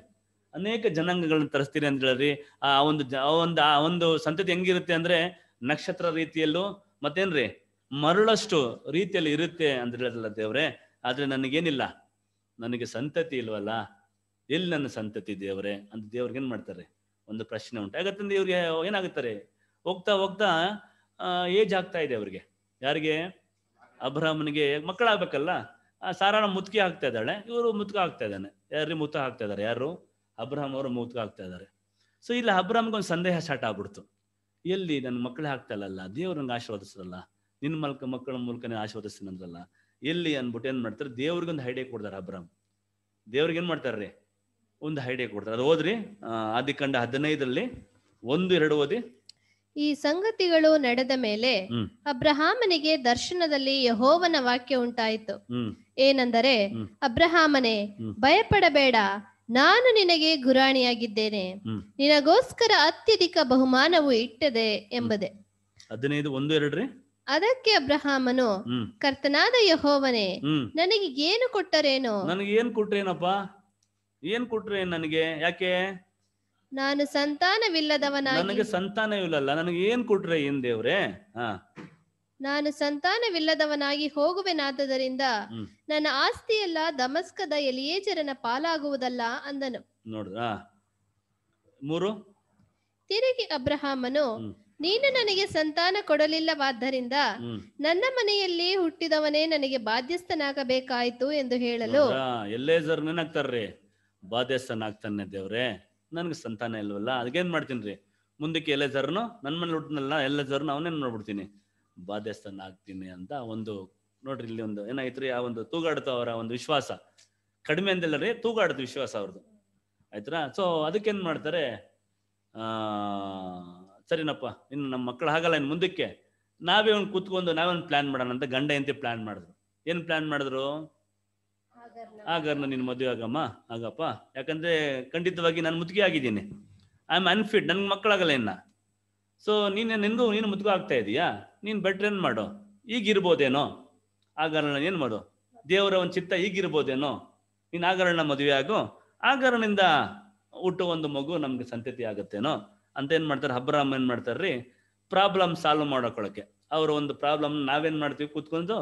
ಅನೇಕ ಜನಾಂಗಗಳನ್ನ ತರಿಸ್ತೀನಿ ಅಂತ ಹೇಳಿದ್ರಿ ಆ ಒಂದು ಆ ಒಂದು ಆ ಒಂದು ಸಂತತಿ ಹೆಂಗಿರುತ್ತೆ ಅಂದ್ರೆ ನಕ್ಷತ್ರ ರೀತಿಯಲ್ಲೂ ಮತ್ತೇನ್ರಿ ಮರಳಷ್ಟು ರೀತಿಯಲ್ಲಿ ಇರುತ್ತೆ ಅಂತ ಹೇಳಿದ್ರಲ್ಲ ದೇವ್ರೆ ಆದ್ರೆ ನನಗೇನಿಲ್ಲ ನನಗೆ ಸಂತತಿ ಇಲ್ವಲ್ಲ ಎಲ್ಲಿ ನನ್ನ ಸಂತತಿ ದೇವರೇ ಅಂತ ದೇವ್ರಿಗೆ ಏನ್ ಮಾಡ್ತಾರೆ ಒಂದು ಪ್ರಶ್ನೆ ಉಂಟು ಯಾಕಂತಂದ್ರೆ ಇವ್ರಿಗೆ ಏನಾಗುತ್ತಾರೆ ಹೋಗ್ತಾ ಹೋಗ್ತಾ ಏಜ್ ಆಗ್ತಾ ಇದೆ ಅವ್ರಿಗೆ ಯಾರಿಗೆ ಅಬ್ರಾಹ್ಮನಿಗೆ ಮಕ್ಕಳಾಗಬೇಕಲ್ಲ ಸಾರಾನ ಮುತ್ಕಿ ಹಾಕ್ತಾ ಇದ್ದಾಳೆ ಇವರು ಮುತ್ಕ ಆಗ್ತಾ ಇದ್ದಾನೆ ಯಾರಿಗೆ ಮುತ್ತ ಹಾಕ್ತಾ ಇದ್ದಾರೆ ಯಾರು ಅಬ್ರಾಹಂ ಅವರು ಮುತ್ಕ ಹಾಕ್ತಾ ಇದ್ದಾರೆ ಸೊ ಇಲ್ಲಿ ಅಬ್ರಾಹ್ಮ್ಗೆ ಒಂದು ಸಂದೇಹ ಸ್ಟಾರ್ಟ್ ಆಗ್ಬಿಡ್ತು ಎಲ್ಲಿ ನನ್ನ ಮಕ್ಕಳೇ ಆಗ್ತಾ ಇಲ್ಲಲ್ಲ ದೇವ್ರ ನಂಗೆ ಆಶೀರ್ವದಿಸಲ್ಲ ನಿನ್ನ ಮಲ್ಕ ಮಕ್ಕಳ ಮೂಲಕ ಅಂದ್ರಲ್ಲ ಎಲ್ಲಿ ಅನ್ಬಿಟ್ಟು ಏನ್ ಮಾಡ್ತಾರೆ ಒಂದು ಹೈಡಿಯಾ ಕೊಡ್ತಾರೆ ಅಬ್ರಾಮ್ ದೇವ್ರಿಗೆ ಏನ್ ಮಾಡ್ತಾರ್ರಿ ಒಂದು ಹೈಡಿಯಾ ಕೊಡ್ತಾರೆ ಅದು ಓದ್ರಿ ಆದಿ ಕಂಡ ಹದಿನೈದರಲ್ಲಿ ಒಂದು ಎರಡು ಓದಿ ಈ ಸಂಗತಿಗಳು ನಡೆದ ಮೇಲೆ ಅಬ್ರಹಾಮನಿಗೆ ದರ್ಶನದಲ್ಲಿ ಯಹೋವನ ವಾಕ್ಯ ಉಂಟಾಯಿತು ಏನೆಂದರೆ ಅಬ್ರಹಾಮನೇ ಭಯಪಡಬೇಡ ನಾನು ನಿನಗೆ ಗುರಾಣಿಯಾಗಿದ್ದೇನೆ ನಿನಗೋಸ್ಕರ ಅತ್ಯಧಿಕ ಬಹುಮಾನವು ಇಟ್ಟದೆ ಎಂಬುದೇ ಹದಿನೈದು ಒಂದು ಎರಡ್ರಿ ಅದಕ್ಕೆ ಅಬ್ರಹಾಮನು ಕರ್ತನಾದ ಯಹೋವನೇ ನನಗೆ ಏನು ಕೊಟ್ಟರೇನು ನನಗೆ ಏನ್ ಕೊಟ್ರೇನಪ್ಪ ಏನ್ ಕೊಟ್ರೇನ್ ನನಗೆ ಯಾಕೆ ನಾನು ಸಂತಾನವಿಲ್ಲದವನ ನನಗೆ ಇಲ್ಲಲ್ಲ ನನಗೆ ಏನ್ ಕೊಟ್ರೆ ಏನ್ ದೇವ್ರೆ ಹಾ ನಾನು ಸಂತಾನವಿಲ್ಲದವನಾಗಿ ಹೋಗುವೆನಾದದರಿಂದ ನನ್ನ ಆಸ್ತಿಯೆಲ್ಲ ದಮಸ್ಕದ ಎಲಿಯೇಜರನ ಪಾಲಾಗುವುದಲ್ಲ ಅಂದನು ನೋಡ್ರ ಮೂರು ತಿರುಗಿ ಅಬ್ರಹಾಮನು ನೀನು ನನಗೆ ಸಂತಾನ ಕೊಡಲಿಲ್ಲವಾದ್ದರಿಂದ ನನ್ನ ಮನೆಯಲ್ಲಿ ಹುಟ್ಟಿದವನೇ ನನಗೆ ಬಾಧ್ಯಸ್ಥನಾಗಬೇಕಾಯ್ತು ಎಂದು ಹೇಳಲು ಎಲ್ಲೇ ನೆನಾಗ್ತಾರ್ರಿ ಬಾಧ್ಯಸ್ಥನಾಗ್ತಾನೆ ದೇವ್ರೆ ನನ್ಗೆ ಸಂತಾನ ಇಲ್ವಲ್ಲ ಅದಕ್ಕೇನ್ ಮಾಡ್ತೀನಿ ಮುಂದಕ್ಕೆ ಎಲ್ಲೇ ಜರ್ನು ನನ್ನ ಮನೇಲಿ ಹುಟ್ಟನಲ್ಲ ಎಲ್ಲ ಜರ್ನು ಅವನೇ ನೋಡ್ಬಿಡ್ತೀನಿ ಬಾಧ್ಯಸ್ಥನ ಆಗ್ತೀನಿ ಅಂತ ಒಂದು ನೋಡ್ರಿ ಇಲ್ಲಿ ಒಂದು ಏನಾಯ್ತು ಆ ಒಂದು ತೂಗಾಡ್ತು ಅವರ ಒಂದು ವಿಶ್ವಾಸ ಕಡಿಮೆ ಅಂದಿಲ್ಲ ರೀ ತೂಗಾಡ್ತು ವಿಶ್ವಾಸ ಅವ್ರದ್ದು ಆಯ್ತಾ ಸೊ ಅದಕ್ಕೇನ್ ಮಾಡ್ತಾರೆ ಆ ಸರಿನಪ್ಪ ಇನ್ನು ನಮ್ಮ ಮಕ್ಕಳು ಹಾಗಲ್ಲ ಇನ್ನು ಮುಂದಕ್ಕೆ ನಾವೇ ಅವ್ನು ಕೂತ್ಕೊಂಡು ನಾವೇ ಪ್ಲಾನ್ ಮಾಡೋಣ ಅಂತ ಗಂಡ ಎಂತೆ ಪ್ಲಾನ್ ಮಾಡಿದ್ರು ಏನು ಪ್ಲಾನ್ ಮಾಡಿದ್ರು ಆಗರ್ನ ನಿನ್ನ ಮದುವೆ ಆಗಮ್ಮ ಆಗಪ್ಪ ಯಾಕಂದ್ರೆ ಖಂಡಿತವಾಗಿ ನಾನು ಮುದುಕಿ ಆಗಿದ್ದೀನಿ ಐ ಆಮ್ ಅನ್ಫಿಟ್ ನನ್ಗೆ ಮಕ್ಕಳಾಗಲ್ಲ ಇನ್ನ ಸೊ ನೀನು ನಿನ್ಗೂ ನೀನು ಮುದುಕು ಆಗ್ತಾ ಇದೀಯಾ ನೀನು ಬೆಟ್ರ್ ಏನು ಮಾಡು ಈಗಿರ್ಬೋದೇನೋ ಆಗರ್ಣ ಏನು ಮಾಡು ದೇವರ ಒಂದು ಚಿತ್ತ ಈಗಿರ್ಬೋದೇನೋ ನೀನ್ ಆಗರಣ್ಣ ಮದುವೆ ಆಗು ಆಗರಣದಿಂದ ಹುಟ್ಟುವ ಒಂದು ಮಗು ನಮ್ಗೆ ಸಂತತಿ ಆಗತ್ತೇನೋ ಅಂತ ಏನ್ ಮಾಡ್ತಾರೆ ಹಬ್ಬರಾಮ್ ಏನ್ ಮಾಡ್ತಾರ್ರಿ ಪ್ರಾಬ್ಲಮ್ ಸಾಲ್ವ್ ಮಾಡೋಕೊಳಕ್ಕೆ ಅವರು ಒಂದು ಪ್ರಾಬ್ಲಮ್ ನಾವೇನ್ ಮಾಡ್ತೀವಿ ಕೂತ್ಕೊಂಡು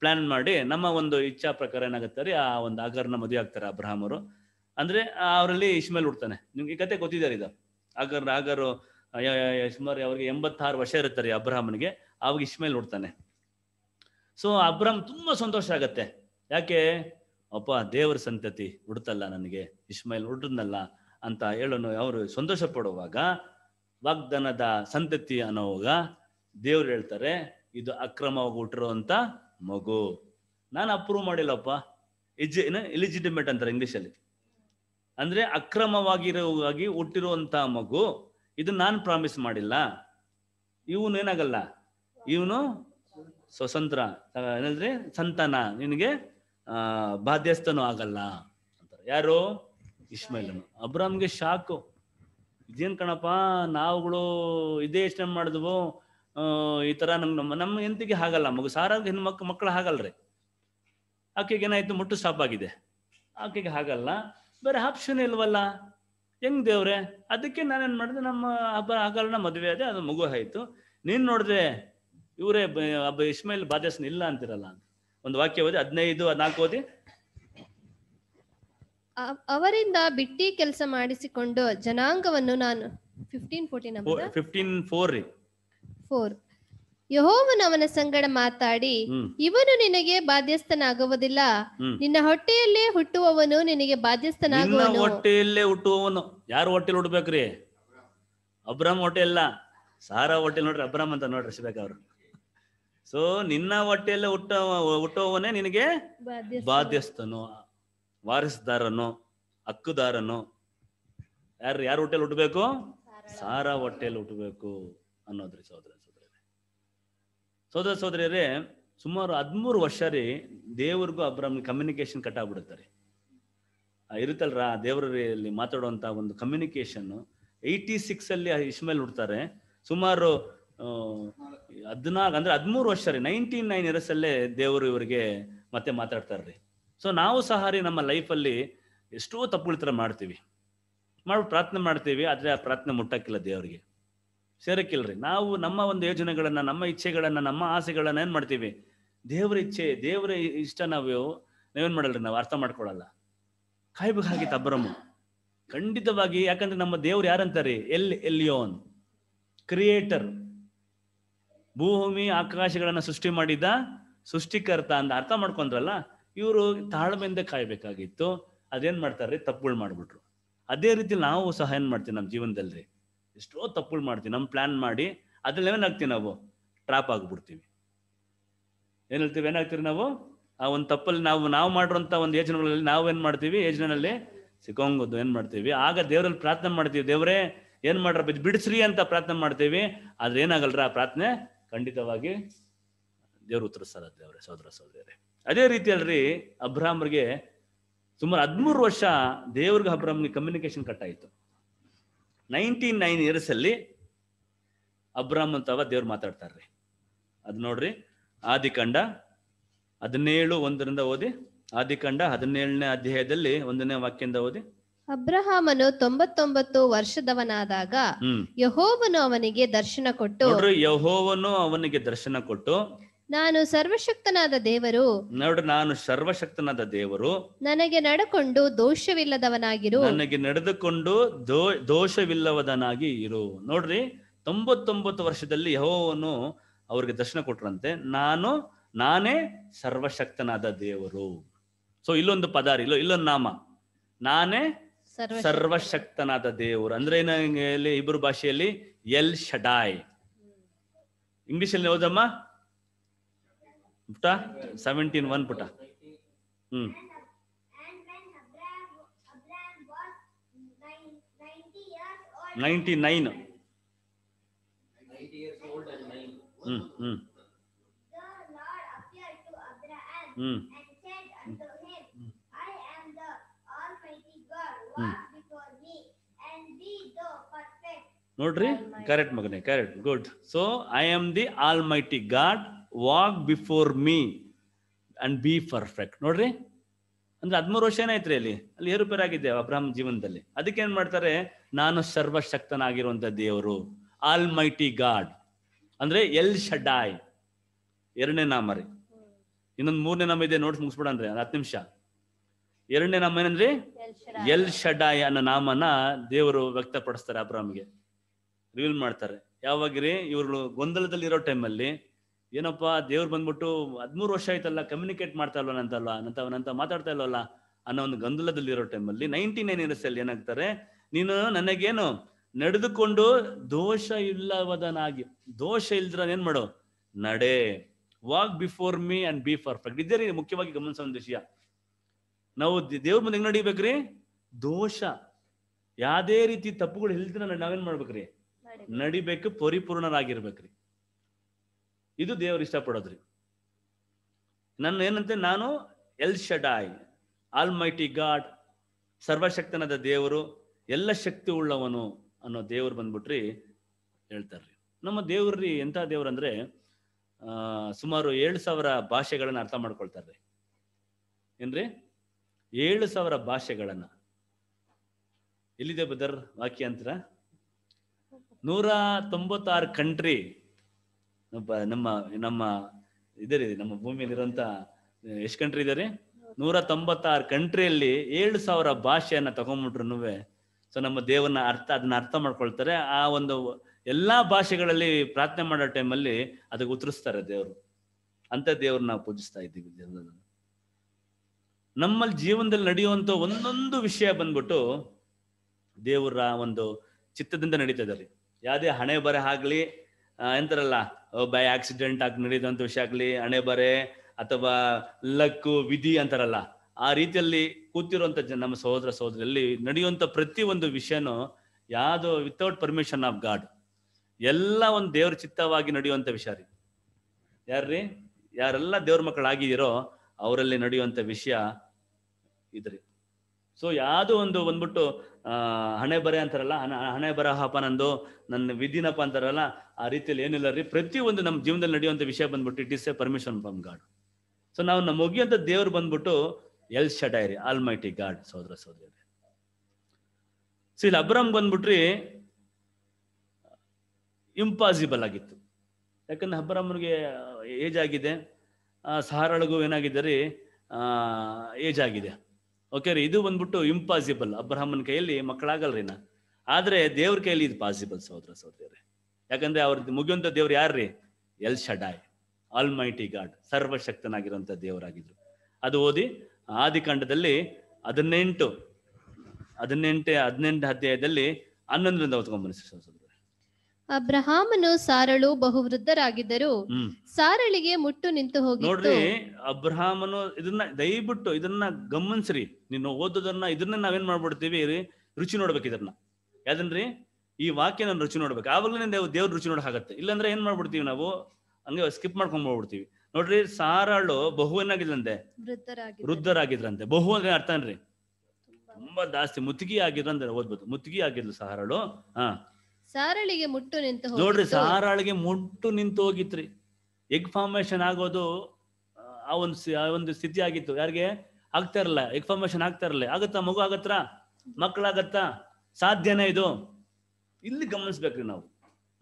ಪ್ಲಾನ್ ಮಾಡಿ ನಮ್ಮ ಒಂದು ಇಚ್ಛಾ ಪ್ರಕಾರ ಏನಾಗುತ್ತೆ ರೀ ಆ ಒಂದು ಆಗರ್ನ ಮದುವೆ ಆಗ್ತಾರೆ ಅಬ್ರಹಾಮರು ಅಂದ್ರೆ ಅವರಲ್ಲಿ ಇಶ್ಮೇಲ್ ಹುಡ್ತಾನೆ ನಿಮ್ಗೆ ಈ ಕತೆ ಗೊತ್ತಿದ್ದಾರೆ ಇದು ಆಗರ್ ಆಗರು ಸುಮಾರು ಅವ್ರಿಗೆ ಎಂಬತ್ತಾರು ವರ್ಷ ರೀ ಅಬ್ರಹಾಮನಿಗೆ ಅವಾಗ ಇಶ್ಮೇಲ್ ಹುಡ್ತಾನೆ ಸೊ ಅಬ್ರಹಾಮ್ ತುಂಬಾ ಸಂತೋಷ ಆಗತ್ತೆ ಯಾಕೆ ಅಪ್ಪ ದೇವರ ಸಂತತಿ ಹುಡ್ತಲ್ಲ ನನಗೆ ಇಶ್ಮೇಲ್ ಹುಡ್ರನ್ನಲ್ಲ ಅಂತ ಹೇಳೋನು ಅವರು ಸಂತೋಷ ಪಡುವಾಗ ವಾಗ್ದಾನದ ಸಂತತಿ ಅನ್ನೋವಾಗ ದೇವ್ರು ಹೇಳ್ತಾರೆ ಇದು ಅಕ್ರಮವಾಗಿ ಹುಟ್ಟಿರುವಂತ ಮಗು ನಾನು ಅಪ್ರೂವ್ ಮಾಡಿಲ್ಲಪ್ಪ ಇಜ್ ಏನು ಎಲಿಜಿಟಿಮೇಟ್ ಅಂತಾರೆ ಇಂಗ್ಲೀಷಲ್ಲಿ ಅಂದ್ರೆ ಅಕ್ರಮವಾಗಿರೋವಾಗಿ ಹುಟ್ಟಿರುವಂತ ಮಗು ಇದು ನಾನು ಪ್ರಾಮಿಸ್ ಮಾಡಿಲ್ಲ ಇವನು ಏನಾಗಲ್ಲ ಇವನು ಸ್ವತಂತ್ರ ಏನಂದ್ರೆ ಸಂತಾನ ನಿನಗೆ ಬಾಧ್ಯಸ್ಥನೂ ಆಗಲ್ಲ ಅಂತಾರೆ ಯಾರು ಇಸ್ಮೈಲನು ಅಬ್ರಾಮ್ಗೆ ಶಾಕು ಇದೇನು ಕಣಪ್ಪ ನಾವುಗಳು ಇದೇ ಯೋಚನೆ ಮಾಡಿದ್ವು ಈ ತರ ನಮ್ ನಮ್ಮ ನಮ್ಮ ಹೆಂಡತಿಗೆ ಹಾಗಲ್ಲ ಮಗು ಸಾರ ಹೆಣ್ಣು ಮಕ್ ಮಕ್ಕಳು ಹಾಗಲ್ರಿ ಆಕೆಗೆ ಏನಾಯ್ತು ಮುಟ್ಟು ಸ್ಟಾಪ್ ಆಗಿದೆ ಆಕೆಗೆ ಹಾಗಲ್ಲ ಬೇರೆ ಆಪ್ಷನ್ ಇಲ್ವಲ್ಲ ಹೆಂಗ್ ದೇವ್ರೆ ಅದಕ್ಕೆ ನಾನೇನು ಮಾಡಿದೆ ನಮ್ಮ ಹಬ್ಬ ಆಗಲ್ಲ ಮದುವೆ ಅದೇ ಅದು ಮಗು ಆಯ್ತು ನೀನು ನೋಡಿದ್ರೆ ಇವರೇ ಹಬ್ಬ ಇಸ್ಮೈಲ್ ಬಾಧ್ಯಸ್ನ ಇಲ್ಲ ಅಂತಿರಲ್ಲ ಒಂದು ವಾಕ್ಯ ಓದಿ ಹದಿನೈದು ಹದಿನಾಲ್ಕು ಓದಿ ಅವರಿಂದ ಬಿಟ್ಟಿ ಕೆಲಸ ಮಾಡಿಸಿಕೊಂಡು ಜನಾಂಗವನ್ನು ನಾನು fifteen fourteen fifteen four four ಯಹೋವನ ಅವನ ಸಂಗಡ ಮಾತಾಡಿ ಇವನು ನಿನಗೆ ಬಾಧ್ಯಸ್ಥನಾಗುವುದಿಲ್ಲ ನಿನ್ನ ಹೊಟ್ಟೆಯಲ್ಲೇ ಹುಟ್ಟುವವನು ನಿನಗೆ ಬಾಧ್ಯಸ್ಥನಾಗುವನು ಹೊಟ್ಟೆಯಲ್ಲೇ ಹುಟ್ಟುವವನು ಯಾರು ಹೊಟ್ಟೆಲಿ ಹುಡ್ಬೇಕ್ರಿ ಅಬ್ರಹ್ಮ ಹೊಟ್ಟೆ ಅಲ್ಲ ಸಾರ ಹೊಟ್ಟೆಲ್ ನೋಡ್ರಿ ಅಬ್ರಹ್ಮ ಅಂತ ನೋಡ್ರಿ ಸಿಬೇಕ ಅವರು ಸೊ ನಿನ್ನ ಹೊಟ್ಟೆಯಲ್ಲೇ ಹುಟ್ಟ ಹುಟ್ಟುವವನೇ ನಿನಗೆ ಬಾಧ್ಯಸ್ಥನು ವಾರಸುದಾರನೋ ಹಕ್ಕುದಾರನು ಯಾರು ಯಾರು ಹೊಟ್ಟೆಲಿ ಉಟ್ಬೇಕು ಸಾರ ಹೊಟ್ಟೆಲ್ ಉಟ್ಬೇಕು ಅನ್ನೋದ್ರಿ ಸಹೋದರ ಸೋದರ ಸೋದರ ಸೋದರಿಯರೇ ಸುಮಾರು ಹದಿಮೂರು ವರ್ಷ ರೀ ದೇವ್ರಿಗೂ ಅಬ್ರಾಹ್ಮನ್ ಕಮ್ಯುನಿಕೇಶನ್ ಕಟ್ ಆ ಇರುತ್ತಲ್ರ ದೇವರಲ್ಲಿ ಮಾತಾಡುವಂತ ಒಂದು ಕಮ್ಯುನಿಕೇಶನ್ ಏಯ್ಟಿ ಸಿಕ್ಸ್ ಅಲ್ಲಿ ಇಸ್ಮೇಲ್ ಹುಡ್ತಾರೆ ಸುಮಾರು ಹದಿನಾಲ್ಕು ಅಂದ್ರೆ ಹದಿಮೂರು ವರ್ಷ ರೀ ನೈನ್ಟೀನ್ ನೈನ್ ಇಯರ್ಸ್ ಅಲ್ಲೇ ದೇವರು ಇವರಿಗೆ ಮತ್ತೆ ಮಾತಾಡ್ತಾರ್ರಿ ಸೊ ನಾವು ಸಹ ರೀ ನಮ್ಮ ಲೈಫಲ್ಲಿ ಎಷ್ಟೋ ತಪ್ಪುಗಳ ಮಾಡ್ತೀವಿ ಮಾಡಿ ಪ್ರಾರ್ಥನೆ ಮಾಡ್ತೀವಿ ಆದರೆ ಆ ಪ್ರಾರ್ಥನೆ ಮುಟ್ಟಕ್ಕಿಲ್ಲ ದೇವರಿಗೆ ಸೇರಕ್ಕಿಲ್ಲರಿ ನಾವು ನಮ್ಮ ಒಂದು ಯೋಜನೆಗಳನ್ನು ನಮ್ಮ ಇಚ್ಛೆಗಳನ್ನು ನಮ್ಮ ಆಸೆಗಳನ್ನು ಏನು ಮಾಡ್ತೀವಿ ದೇವರ ಇಚ್ಛೆ ದೇವರ ಇಷ್ಟ ನಾವು ನಾವೇನು ಮಾಡಲ್ರಿ ನಾವು ಅರ್ಥ ಮಾಡ್ಕೊಳ್ಳಲ್ಲ ಕಾಯ್ಬೇಕಾಗಿ ತಬ್ರಮ್ಮ ಖಂಡಿತವಾಗಿ ಯಾಕಂದ್ರೆ ನಮ್ಮ ದೇವ್ರು ಯಾರಂತಾರೆ ಎಲ್ ಎಲ್ಯೋನ್ ಕ್ರಿಯೇಟರ್ ಭೂಮಿ ಆಕಾಶಗಳನ್ನು ಸೃಷ್ಟಿ ಮಾಡಿದ ಸೃಷ್ಟಿಕರ್ತ ಅಂತ ಅರ್ಥ ಮಾಡ್ಕೊಂಡ್ರಲ್ಲ ಇವರು ತಾಳ್ಮೆಯಿಂದ ಕಾಯ್ಬೇಕಾಗಿತ್ತು ಅದೇನ್ ಮಾಡ್ತಾರೆ ತಪ್ಪುಗಳು ಮಾಡ್ಬಿಟ್ರು ಅದೇ ರೀತಿ ನಾವು ಸಹ ಏನ್ ಮಾಡ್ತೀವಿ ನಮ್ಮ ಜೀವನದಲ್ಲಿ ಎಷ್ಟೋ ತಪ್ಪುಗಳು ಮಾಡ್ತೀವಿ ನಮ್ಮ ಪ್ಲಾನ್ ಮಾಡಿ ಅದ್ರಲ್ಲಿ ಏನಾಗ್ತೀವಿ ನಾವು ಟ್ರಾಪ್ ಆಗ್ಬಿಡ್ತೀವಿ ಏನ್ ಹೇಳ್ತೀವಿ ಏನಾಗ್ತೀವಿ ನಾವು ಆ ಒಂದು ತಪ್ಪಲ್ಲಿ ನಾವು ನಾವು ಮಾಡಿರೋಂಥ ಒಂದು ಯೋಜನೆಗಳಲ್ಲಿ ನಾವು ಏನು ಮಾಡ್ತೀವಿ ಯೋಜನೆಯಲ್ಲಿ ಸಿಕ್ಕೊಂಗೋದು ಏನು ಮಾಡ್ತೀವಿ ಆಗ ದೇವರಲ್ಲಿ ಪ್ರಾರ್ಥನೆ ಮಾಡ್ತೀವಿ ದೇವರೇ ಏನು ಮಾಡ್ರ ಇದು ಬಿಡಿಸ್ರಿ ಅಂತ ಪ್ರಾರ್ಥನೆ ಮಾಡ್ತೀವಿ ಆದ್ರೆ ಏನಾಗಲ್ರ ಆ ಪ್ರಾರ್ಥನೆ ಖಂಡಿತವಾಗಿ ದೇವ್ರು ಉತ್ತರಿಸ್ತಾರ ದೇವ್ರೆ ಸಹೋದರ ಸಹೋದರೇ ಅದೇ ರೀತಿ ಅಲ್ರಿ ಅಬ್ರಾಹ್ಮ್ರಿಗೆ ಸುಮಾರು ಹದಿಮೂರು ವರ್ಷ ದೇವ್ರಿಗೆ ಅಬ್ರಾಹ್ಮ್ಗೆ ಕಮ್ಯುನಿಕೇಶನ್ ಕಟ್ ಆಯಿತು ನೈನ್ಟೀನ್ ನೈನ್ ಇಯರ್ಸ್ ಅಲ್ಲಿ ಅಬ್ರಾಹ್ಮ್ ಅಂತವ ದೇವ್ರು ಮಾತಾಡ್ತಾರ್ರಿ ಅದ್ ನೋಡ್ರಿ ಆದಿಕಂಡ ಹದಿನೇಳು ಒಂದರಿಂದ ಓದಿ ಆದಿಕಂಡ ಹದಿನೇಳನೇ ಅಧ್ಯಾಯದಲ್ಲಿ ಒಂದನೇ ವಾಕ್ಯದಿಂದ ಓದಿ ಅಬ್ರಹಾಮನು ತೊಂಬತ್ತೊಂಬತ್ತು ವರ್ಷದವನಾದಾಗ ಯಹೋವನು ಅವನಿಗೆ ದರ್ಶನ ಕೊಟ್ಟು ಯಹೋವನು ಅವನಿಗೆ ದರ್ಶನ ಕೊಟ್ಟು ನಾನು ಸರ್ವಶಕ್ತನಾದ ದೇವರು ನೋಡು ನಾನು ಸರ್ವಶಕ್ತನಾದ ದೇವರು ನನಗೆ ನಡಕೊಂಡು ದೋಷವಿಲ್ಲದವನಾಗಿರು ನನಗೆ ನಡೆದುಕೊಂಡು ದೋ ದೋಷವಿಲ್ಲವದನಾಗಿ ಇರು ನೋಡ್ರಿ ತೊಂಬತ್ತೊಂಬತ್ತು ವರ್ಷದಲ್ಲಿ ಯಹೋವನು ಅವ್ರಿಗೆ ದರ್ಶನ ಕೊಟ್ರಂತೆ ನಾನು ನಾನೇ ಸರ್ವಶಕ್ತನಾದ ದೇವರು ಸೊ ಇಲ್ಲೊಂದು ಪದಾರಿ ಇಲ್ಲೋ ಇಲ್ಲೊಂದು ನಾಮ ನಾನೇ ಸರ್ವಶಕ್ತನಾದ ದೇವರು ಅಂದ್ರೆ ಏನ ಇಬ್ರು ಭಾಷೆಯಲ್ಲಿ ಎಲ್ ಶಡಾಯ್ ಇಂಗ್ಲಿಷ್ ಅಲ್ಲಿ ಹೌದಮ್ಮ put seventeen one put hmm ninety nine hmm नोड्री करेक्ट मगने correct good so I am the almighty God walk before me and be perfect ನೋಡ್ರಿ ಅಂದ್ರೆ ಹದಿಮೂರು ವರ್ಷ ಏನಾಯ್ತ್ರಿ ಅಲ್ಲಿ ಅಲ್ಲಿ ಏರುಪೇರಾಗಿದ್ದೆ ಅಬ್ರಾಹ್ಮ್ ಜೀವನದಲ್ಲಿ ಅದಕ್ಕೆ ಏನ್ ಮಾಡ್ತಾರೆ ನಾನು ಸರ್ವಶಕ್ತನಾಗಿರುವಂತ ದೇವರು ಆಲ್ ಮೈಟಿ ಗಾಡ್ ಅಂದ್ರೆ ಎಲ್ ಶಡಾಯ್ ಎರಡನೇ ನಾಮ ರೀ ಇನ್ನೊಂದು ಮೂರನೇ ನಾಮ ಇದೆ ನೋಡ್ಸ್ ಮುಗಿಸ್ಬಿಡನ್ರಿ ಒಂದು ಹತ್ತು ನಿಮಿಷ ಎರಡನೇ ನಾಮ ಏನಂದ್ರಿ ಎಲ್ ಶಡಾಯ್ ಅನ್ನೋ ನಾಮನ ದೇವರು ವ್ಯಕ್ತಪಡಿಸ್ತಾರೆ ಅಬ್ರಾಹ್ಮಿಗೆ ರಿವೀಲ್ ಮಾಡ್ತಾರೆ ಯಾವಾಗ್ರಿ ರೀ ಇವರು ಗೊಂದಲದಲ್ಲಿ ಇರೋ ಟೈಮಲ್ಲಿ ಏನಪ್ಪಾ ದೇವ್ರು ಬಂದ್ಬಿಟ್ಟು ಹದಿಮೂರು ವರ್ಷ ಆಯ್ತಲ್ಲ ಕಮ್ಯುನಿಕೇಟ್ ಮಾಡ್ತಾ ಇಲ್ವ ನಂತಲ್ಲ ನಂತ ನಂತ ಮಾತಾಡ್ತಾ ಇಲ್ವಲ್ಲ ಅನ್ನೋ ಒಂದು ಇರೋ ಟೈಮಲ್ಲಿ ನೈನ್ಟಿ ನೈನ್ ಇಯರ್ಸ್ ಅಲ್ಲಿ ಏನಾಗ್ತಾರೆ ನೀನು ನನಗೇನು ನಡೆದುಕೊಂಡು ದೋಷ ಇಲ್ಲವದನಾಗಿ ದೋಷ ಇಲ್ದ್ರ ಏನ್ ಮಾಡು ನಡೆ walk before me and be perfect ಇದೇ ರೀ ಮುಖ್ಯವಾಗಿ ಗಮನಿಸೋ ಒಂದು ವಿಷಯ ನಾವು ದೇವ್ರ ಮುಂದೆ ಹೆಂಗ್ ನಡಿಬೇಕ್ರಿ ದೋಷ ಯಾವ್ದೇ ರೀತಿ ತಪ್ಪುಗಳು ಇಲ್ದಿರ ನಾವೇನ್ ಮಾಡ್ಬೇಕ್ರಿ ನಡಿಬೇಕು ಪರಿಪೂರ್ಣರಾಗಿರ್ಬೇಕ್ರಿ ಇದು ದೇವರು ಇಷ್ಟಪಡೋದ್ರಿ ನನ್ನ ಏನಂತೆ ನಾನು El Shaddai almighty God ಸರ್ವಶಕ್ತನಾದ ದೇವರು ಎಲ್ಲ ಶಕ್ತಿ ಉಳ್ಳವನು ಅನ್ನೋ ದೇವರು ಬಂದ್ಬಿಟ್ರಿ ಹೇಳ್ತಾರ್ರಿ ನಮ್ಮ ದೇವ್ರಿ ಎಂತ ದೇವ್ರಂದ್ರೆ ಅಂದ್ರೆ ಸುಮಾರು ಏಳು ಸಾವಿರ ಭಾಷೆಗಳನ್ನು ಅರ್ಥ ಮಾಡ್ಕೊಳ್ತಾರ್ರಿ ಏನ್ರಿ ಏಳು ಸಾವಿರ ಭಾಷೆಗಳನ್ನ ಎಲ್ಲಿದೆ ಬದರ್ ವಾಕ್ಯ ಅಂತರ ನೂರ ತೊಂಬತ್ತಾರು ಕಂಟ್ರಿ ನಮ್ಮ ನಮ್ಮ ಇದರಿ ನಮ್ಮ ಇರುವಂತ ಎಷ್ಟು ಕಂಟ್ರಿ ಇದಾರೆ ನೂರ ತೊಂಬತ್ತಾರು ಕಂಟ್ರಿಯಲ್ಲಿ ಏಳು ಸಾವಿರ ಭಾಷೆಯನ್ನ ತಗೊಂಡ್ಬಿಟ್ರು ಸೊ ನಮ್ಮ ದೇವರನ್ನ ಅರ್ಥ ಅದನ್ನ ಅರ್ಥ ಮಾಡ್ಕೊಳ್ತಾರೆ ಆ ಒಂದು ಎಲ್ಲಾ ಭಾಷೆಗಳಲ್ಲಿ ಪ್ರಾರ್ಥನೆ ಮಾಡೋ ಟೈಮಲ್ಲಿ ಅದಕ್ಕೆ ಉತ್ತರಿಸ್ತಾರೆ ದೇವರು ಅಂತ ದೇವ್ರನ್ನ ನಾವು ಪೂಜಿಸ್ತಾ ಇದ್ದೀವಿ ದೇವ್ರ ನಮ್ಮಲ್ಲಿ ಜೀವನದಲ್ಲಿ ನಡೆಯುವಂತ ಒಂದೊಂದು ವಿಷಯ ಬಂದ್ಬಿಟ್ಟು ದೇವರ ಒಂದು ಚಿತ್ತದಿಂದ ನಡೀತಾ ಇದ್ದಾರೆ ಯಾವುದೇ ಹಣೆ ಬರೆ ಆಗ್ಲಿ ಎಂತಾರಲ್ಲ ಬೈ ಆಕ್ಸಿಡೆಂಟ್ ಆಗಿ ನಡೆದಂತ ವಿಷಯ ಆಗ್ಲಿ ಹಣೆ ಬರೆ ಅಥವಾ ಲಕ್ಕು ವಿಧಿ ಅಂತಾರಲ್ಲ ಆ ರೀತಿಯಲ್ಲಿ ಕೂತಿರುವಂತ ನಮ್ಮ ಸಹೋದರ ಸಹೋದರಲ್ಲಿ ನಡೆಯುವಂತ ಪ್ರತಿ ಒಂದು ವಿಷಯನೂ ಯಾವುದೋ ವಿತೌಟ್ ಪರ್ಮಿಷನ್ ಆಫ್ ಗಾಡ್ ಎಲ್ಲ ಒಂದು ದೇವ್ರ ಚಿತ್ತವಾಗಿ ನಡೆಯುವಂತ ವಿಷಯ ರೀ ಯಾರ್ರಿ ಯಾರೆಲ್ಲ ದೇವ್ರ ಮಕ್ಕಳಾಗಿದ್ದೀರೋ ಅವರಲ್ಲಿ ನಡೆಯುವಂತ ವಿಷಯ ಇದ್ರಿ ಸೊ ಯಾವುದೋ ಒಂದು ಬಂದ್ಬಿಟ್ಟು ಆ ಹಣೆ ಬರೆ ಅಂತಾರಲ್ಲ ಹಣೆ ಬರಹಪ್ಪ ನಂದು ನನ್ನ ವಿಧಿನಪ್ಪ ಅಂತಾರಲ್ಲ ಆ ರೀತಿಯಲ್ಲಿ ಏನಿಲ್ಲ ರೀ ಒಂದು ನಮ್ಮ ಜೀವನದಲ್ಲಿ ನಡೆಯುವಂತ ವಿಷಯ ಬಂದ್ಬಿಟ್ಟು it is a permission from God so ನಾವು ನಮ್ಮ ಮುಗಿಯುವಂತ ದೇವ್ರು ಬಂದ್ಬಿಟ್ಟು ಎಲ್ ಶಡೈರಿ ಆಲ್ ಮೈಟಿ ಗಾಡ್ ಸೋದರ ಸೋದರಿ ಸೊ ಇಲ್ಲಿ ಅಬ್ರಾಮ್ ಬಂದ್ಬಿಟ್ರಿ ಇಂಪಾಸಿಬಲ್ ಆಗಿತ್ತು ಯಾಕಂದ್ರೆ ಅಬ್ರಾಮ್ಗೆ ಏಜ್ ಆಗಿದೆ ಸಹಾರಳಗು ಏನಾಗಿದೆ ಏಜ್ ಆಗಿದೆ ಓಕೆ ರೀ ಇದು ಬಂದ್ಬಿಟ್ಟು ಇಂಪಾಸಿಬಲ್ ಅಬ್ರಹಮನ್ ಕೈಯಲ್ಲಿ ನಾ ಆದ್ರೆ ದೇವ್ರ ಕೈಯಲ್ಲಿ ಇದು ಪಾಸಿಬಲ್ ಸಹೋದರ ಸಹೋದರಿ ಯಾಕಂದ್ರೆ ಅವ್ರದ್ದು ಮುಗಿಯುವಂತ ದೇವ್ರು ಯಾರ್ರಿ El Shaddai almighty God ಸರ್ವಶಕ್ತನಾಗಿರುವಂತ ದೇವರಾಗಿದ್ರು ಅದು ಓದಿ ಆದಿಕಾಂಡದಲ್ಲಿ ಹದಿನೆಂಟು ಹದಿನೆಂಟು ಹದಿನೆಂಟು ಅಧ್ಯಾಯದಲ್ಲಿ ಹನ್ನೊಂದರಿಂದ ಹೊತ್ಕೊಂಡ್ ಸಹೋದ್ರ ಅಬ್ರಹಾಮನು ಸಾರಳು ಬಹು ವೃದ್ಧರಾಗಿದ್ದರು ಸಾರಳಿಗೆ ಮುಟ್ಟು ನಿಂತು ಹೋಗಿ ನೋಡ್ರಿ ಅಬ್ರಹಾಮನು ಇದನ್ನ ದಯವಿಟ್ಟು ಇದನ್ನ ಗಮನಿಸ್ರಿ ನೀನು ಓದೋದನ್ನ ಇದನ್ನ ನಾವೇನ್ ಮಾಡ್ಬಿಡ್ತೀವಿ ರುಚಿ ನೋಡ್ಬೇಕು ಇದನ್ನ ಯಾವ್ದನ್ರಿ ಈ ವಾಕ್ಯ ನಾನು ರುಚಿ ನೋಡ್ಬೇಕು ಆವಾಗಲೇ ದೇವ್ರ ರುಚಿ ನೋಡಕ್ ಆಗತ್ತೆ ಇಲ್ಲಾಂದ್ರೆ ಏನ್ ಮಾಡ್ಬಿಡ್ತೀವಿ ನಾವು ಹಂಗೆ ಸ್ಕಿಪ್ ಮಾಡ್ಕೊಂಡ್ ಹೋಗ್ಬಿಡ್ತೀವಿ ನೋಡ್ರಿ ಸಾರಳು ಬಹು ಏನಾಗಿದ್ರಂತೆ ವೃದ್ಧರಾಗಿದ್ರಂತೆ ಬಹು ಅಂದ್ರೆ ಅನ್ರಿ ತುಂಬಾ ಜಾಸ್ತಿ ಮುತ್ತಿಗೆ ಆಗಿದ್ರಂದ್ರೆ ಓದ್ಬೋದು ಮುತ್ತಿಗೆ ಆಗಿದ್ಲು ಸಾರಳು ಹಾ ಸಾರಳಿಗೆ ಮುಟ್ಟು ನಿಂತು ನೋಡ್ರಿ ಸಾರಾಳಿಗೆ ಮುಟ್ಟು ನಿಂತು ಹೋಗಿತ್ರಿ ಎಗ್ ಫಾರ್ಮೇಶನ್ ಆಗೋದು ಆ ಒಂದು ಆ ಒಂದು ಸ್ಥಿತಿ ಆಗಿತ್ತು ಯಾರಿಗೆ ಆಗ್ತಾ ಇರಲ್ಲ ಎಗ್ ಫಾರ್ಮೇಶನ್ ಆಗ್ತಾ ಇರಲಿ ಆಗತ್ತಾ ಮಗು ಆಗತ್ತಾ ಮಕ್ಕಳಾಗತ್ತಾ ಸಾಧ್ಯನೇ ಇದು ಇಲ್ಲಿ ಗಮನಿಸ್ಬೇಕ್ರಿ ನಾವು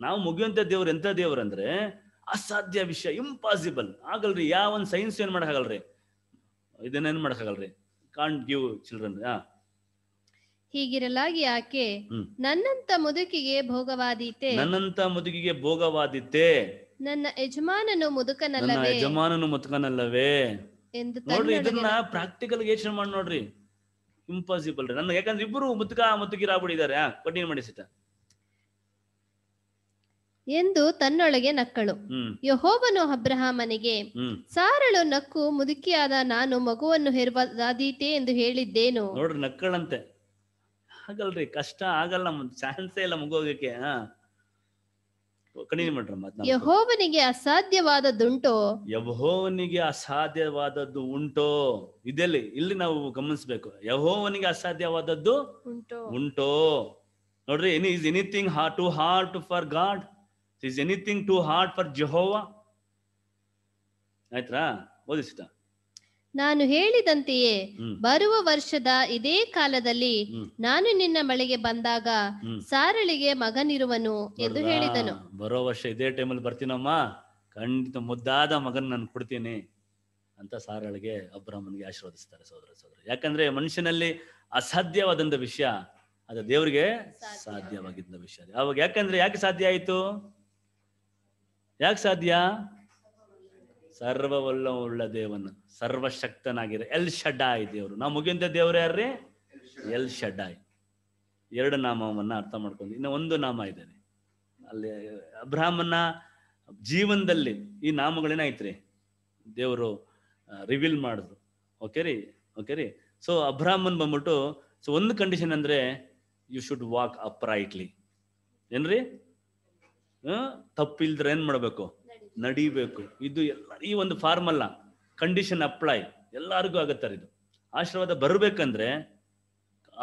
ನಾವು ಮುಗಿಯುವಂತ ದೇವ್ರು ಎಂತ ದೇವ್ರು ಅಂದ್ರೆ ಅಸಾಧ್ಯ ವಿಷಯ ಇಂಪಾಸಿಬಲ್ ಆಗಲ್ರಿ ಯಾವ ಒಂದು ಸೈನ್ಸ್ ಏನ್ ಮಾಡಕ್ ಆಗಲ್ರಿ ಏನ್ ಮಾಡಕ್ ಆಗಲ್ರಿ ಕಾಂಟ್ ಗಿವ್ ಚಿಲ್ಡ್ರನ್ ಹೀಗಿರಲಾಗಿ ಆಕೆ ನನ್ನಂತ ಮುದುಕಿಗೆ ಭೋಗವಾದೀತೆ ನನ್ನಂತ ಮುದುಕಿಗೆ ಭೋಗವಾದೀತೆ ನನ್ನ ಯಜಮಾನನು ಮುದುಕನಲ್ಲ ಯಜಮಾನನು ಮುದುಕನಲ್ಲವೇ ನೋಡ್ರಿ ಇದನ್ನ ಪ್ರಾಕ್ಟಿಕಲ್ ಯೋಚನೆ ಮಾಡಿ ನೋಡ್ರಿ ಇಂಪಾಸಿಬಲ್ ರೀ ನನ್ನ ಯಾಕಂದ್ರೆ ಇಬ್ಬರು ಮುದುಕ ಮುದುಕಿರಾಗ್ಬಿಟ್ಟಿದ್ದಾರೆ ಕಂಟಿನ್ಯೂ ಮಾಡಿ ಎಂದು ತನ್ನೊಳಗೆ ನಕ್ಕಳು ಯಹೋವನು ಅಬ್ರಹಾಮನಿಗೆ ಸಾರಳು ನಕ್ಕು ಮುದುಕಿಯಾದ ನಾನು ಮಗುವನ್ನು ಹೆರುವ ಎಂದು ಹೇಳಿದ್ದೇನು ನೋಡ್ರಿ ನಕ್ಕಳಂತೆ ಆಗಲ್ರಿ ಕಷ್ಟ ಆಗಲ್ಲ ಚಾನ್ಸೇ ಇಲ್ಲ ಮುಗೋಗಕ್ಕೆ ಹಾ ಕಡಿಮೆ ಮಾಡ್ರಮ್ಮ ಯಹೋವನಿಗೆ ಅಸಾಧ್ಯವಾದದ್ದುಂಟು ಯಹೋವನಿಗೆ ಅಸಾಧ್ಯವಾದದ್ದು ಉಂಟೋ ಇದೆಲ್ಲಿ ಇಲ್ಲಿ ನಾವು ಗಮನಿಸ್ಬೇಕು ಯಹೋವನಿಗೆ ಅಸಾಧ್ಯವಾದದ್ದು ಉಂಟೋ ನೋಡ್ರಿ ಎನಿ ಇಸ್ ಎನಿಥಿಂಗ್ ಹಾ too hard for God is anything too hard for Jehovah ಆಯ್ತಾ ಓದಿಸ್ತಾ ನಾನು ಹೇಳಿದಂತೆಯೇ ಬರುವ ವರ್ಷದ ಇದೇ ಕಾಲದಲ್ಲಿ ನಾನು ನಿನ್ನ ಮಳೆಗೆ ಬಂದಾಗ ಸಾರಳಿಗೆ ಮಗನಿರುವನು ಎಂದು ಹೇಳಿದನು ಬರೋ ವರ್ಷ ಇದೇ ಟೈಮಲ್ಲಿ ಬರ್ತೀನಮ್ಮ ಖಂಡಿತ ಮುದ್ದಾದ ಮಗನ್ ನಾನು ಕೊಡ್ತೀನಿ ಅಂತ ಸಾರಳಿಗೆ ಅಬ್ರಾಹ್ಮನ್ಗೆ ಆಶೀರ್ವದಿಸ್ತಾರೆ ಸೋದರ ಸಹೋದರ ಯಾಕಂದ್ರೆ ಮನುಷ್ಯನಲ್ಲಿ ಅಸಾಧ್ಯವಾದಂತ ವಿಷಯ ಅದು ದೇವ್ರಿಗೆ ಸಾಧ್ಯವಾಗಿದ್ದ ವಿಷಯ ಅವಾಗ ಯಾಕಂದ್ರೆ ಯಾಕೆ ಸಾಧ್ಯ ಆಯ್ತು ಯಾಕೆ ಸಾಧ್ಯ ಸರ್ವವಲ್ಲವುಳ್ಳ ದೇವನ ಸರ್ವಶಕ್ತನಾಗಿರೋ ಎಲ್ ಶಡ್ಡಾಯ್ ದೇವರು ನಾವು ಮುಗಿಂದ ದೇವ್ರು ಯಾರ್ರಿ ಎಲ್ ಶಡ್ಡಾಯ್ ಎರಡು ನಾಮವನ್ನ ಅರ್ಥ ಮಾಡ್ಕೊಂಡು ಇನ್ನು ಒಂದು ನಾಮ ಇದ್ದಾನೆ ಅಲ್ಲಿ ಅಬ್ರಾಹ್ಮನ ಜೀವನದಲ್ಲಿ ಈ ನಾಮಗಳೇನಾಯ್ತ್ರಿ ದೇವರು ರಿವೀಲ್ ಮಾಡಿದ್ರು ಓಕೆ ರೀ ಓಕೆ ರೀ ಸೊ ಅಬ್ರಾಹ್ಮನ್ ಬಂದ್ಬಿಟ್ಟು ಸೊ ಒಂದು ಕಂಡೀಷನ್ ಅಂದ್ರೆ ಯು ಶುಡ್ ವಾಕ್ ಅಪ್ರೈಟ್ಲಿ ಏನ್ರಿ ತಪ್ಪಿಲ್ದ್ರೆ ಏನ್ ಮಾಡ್ಬೇಕು ನಡಿಬೇಕು ಇದು ಎಲ್ಲ ಈ ಒಂದು ಫಾರ್ಮಲ್ಲ ಕಂಡೀಷನ್ ಅಪ್ಲೈ ಎಲ್ಲರಿಗೂ ಆಗತ್ತಾರೆ ಇದು ಆಶೀರ್ವಾದ ಬರಬೇಕಂದ್ರೆ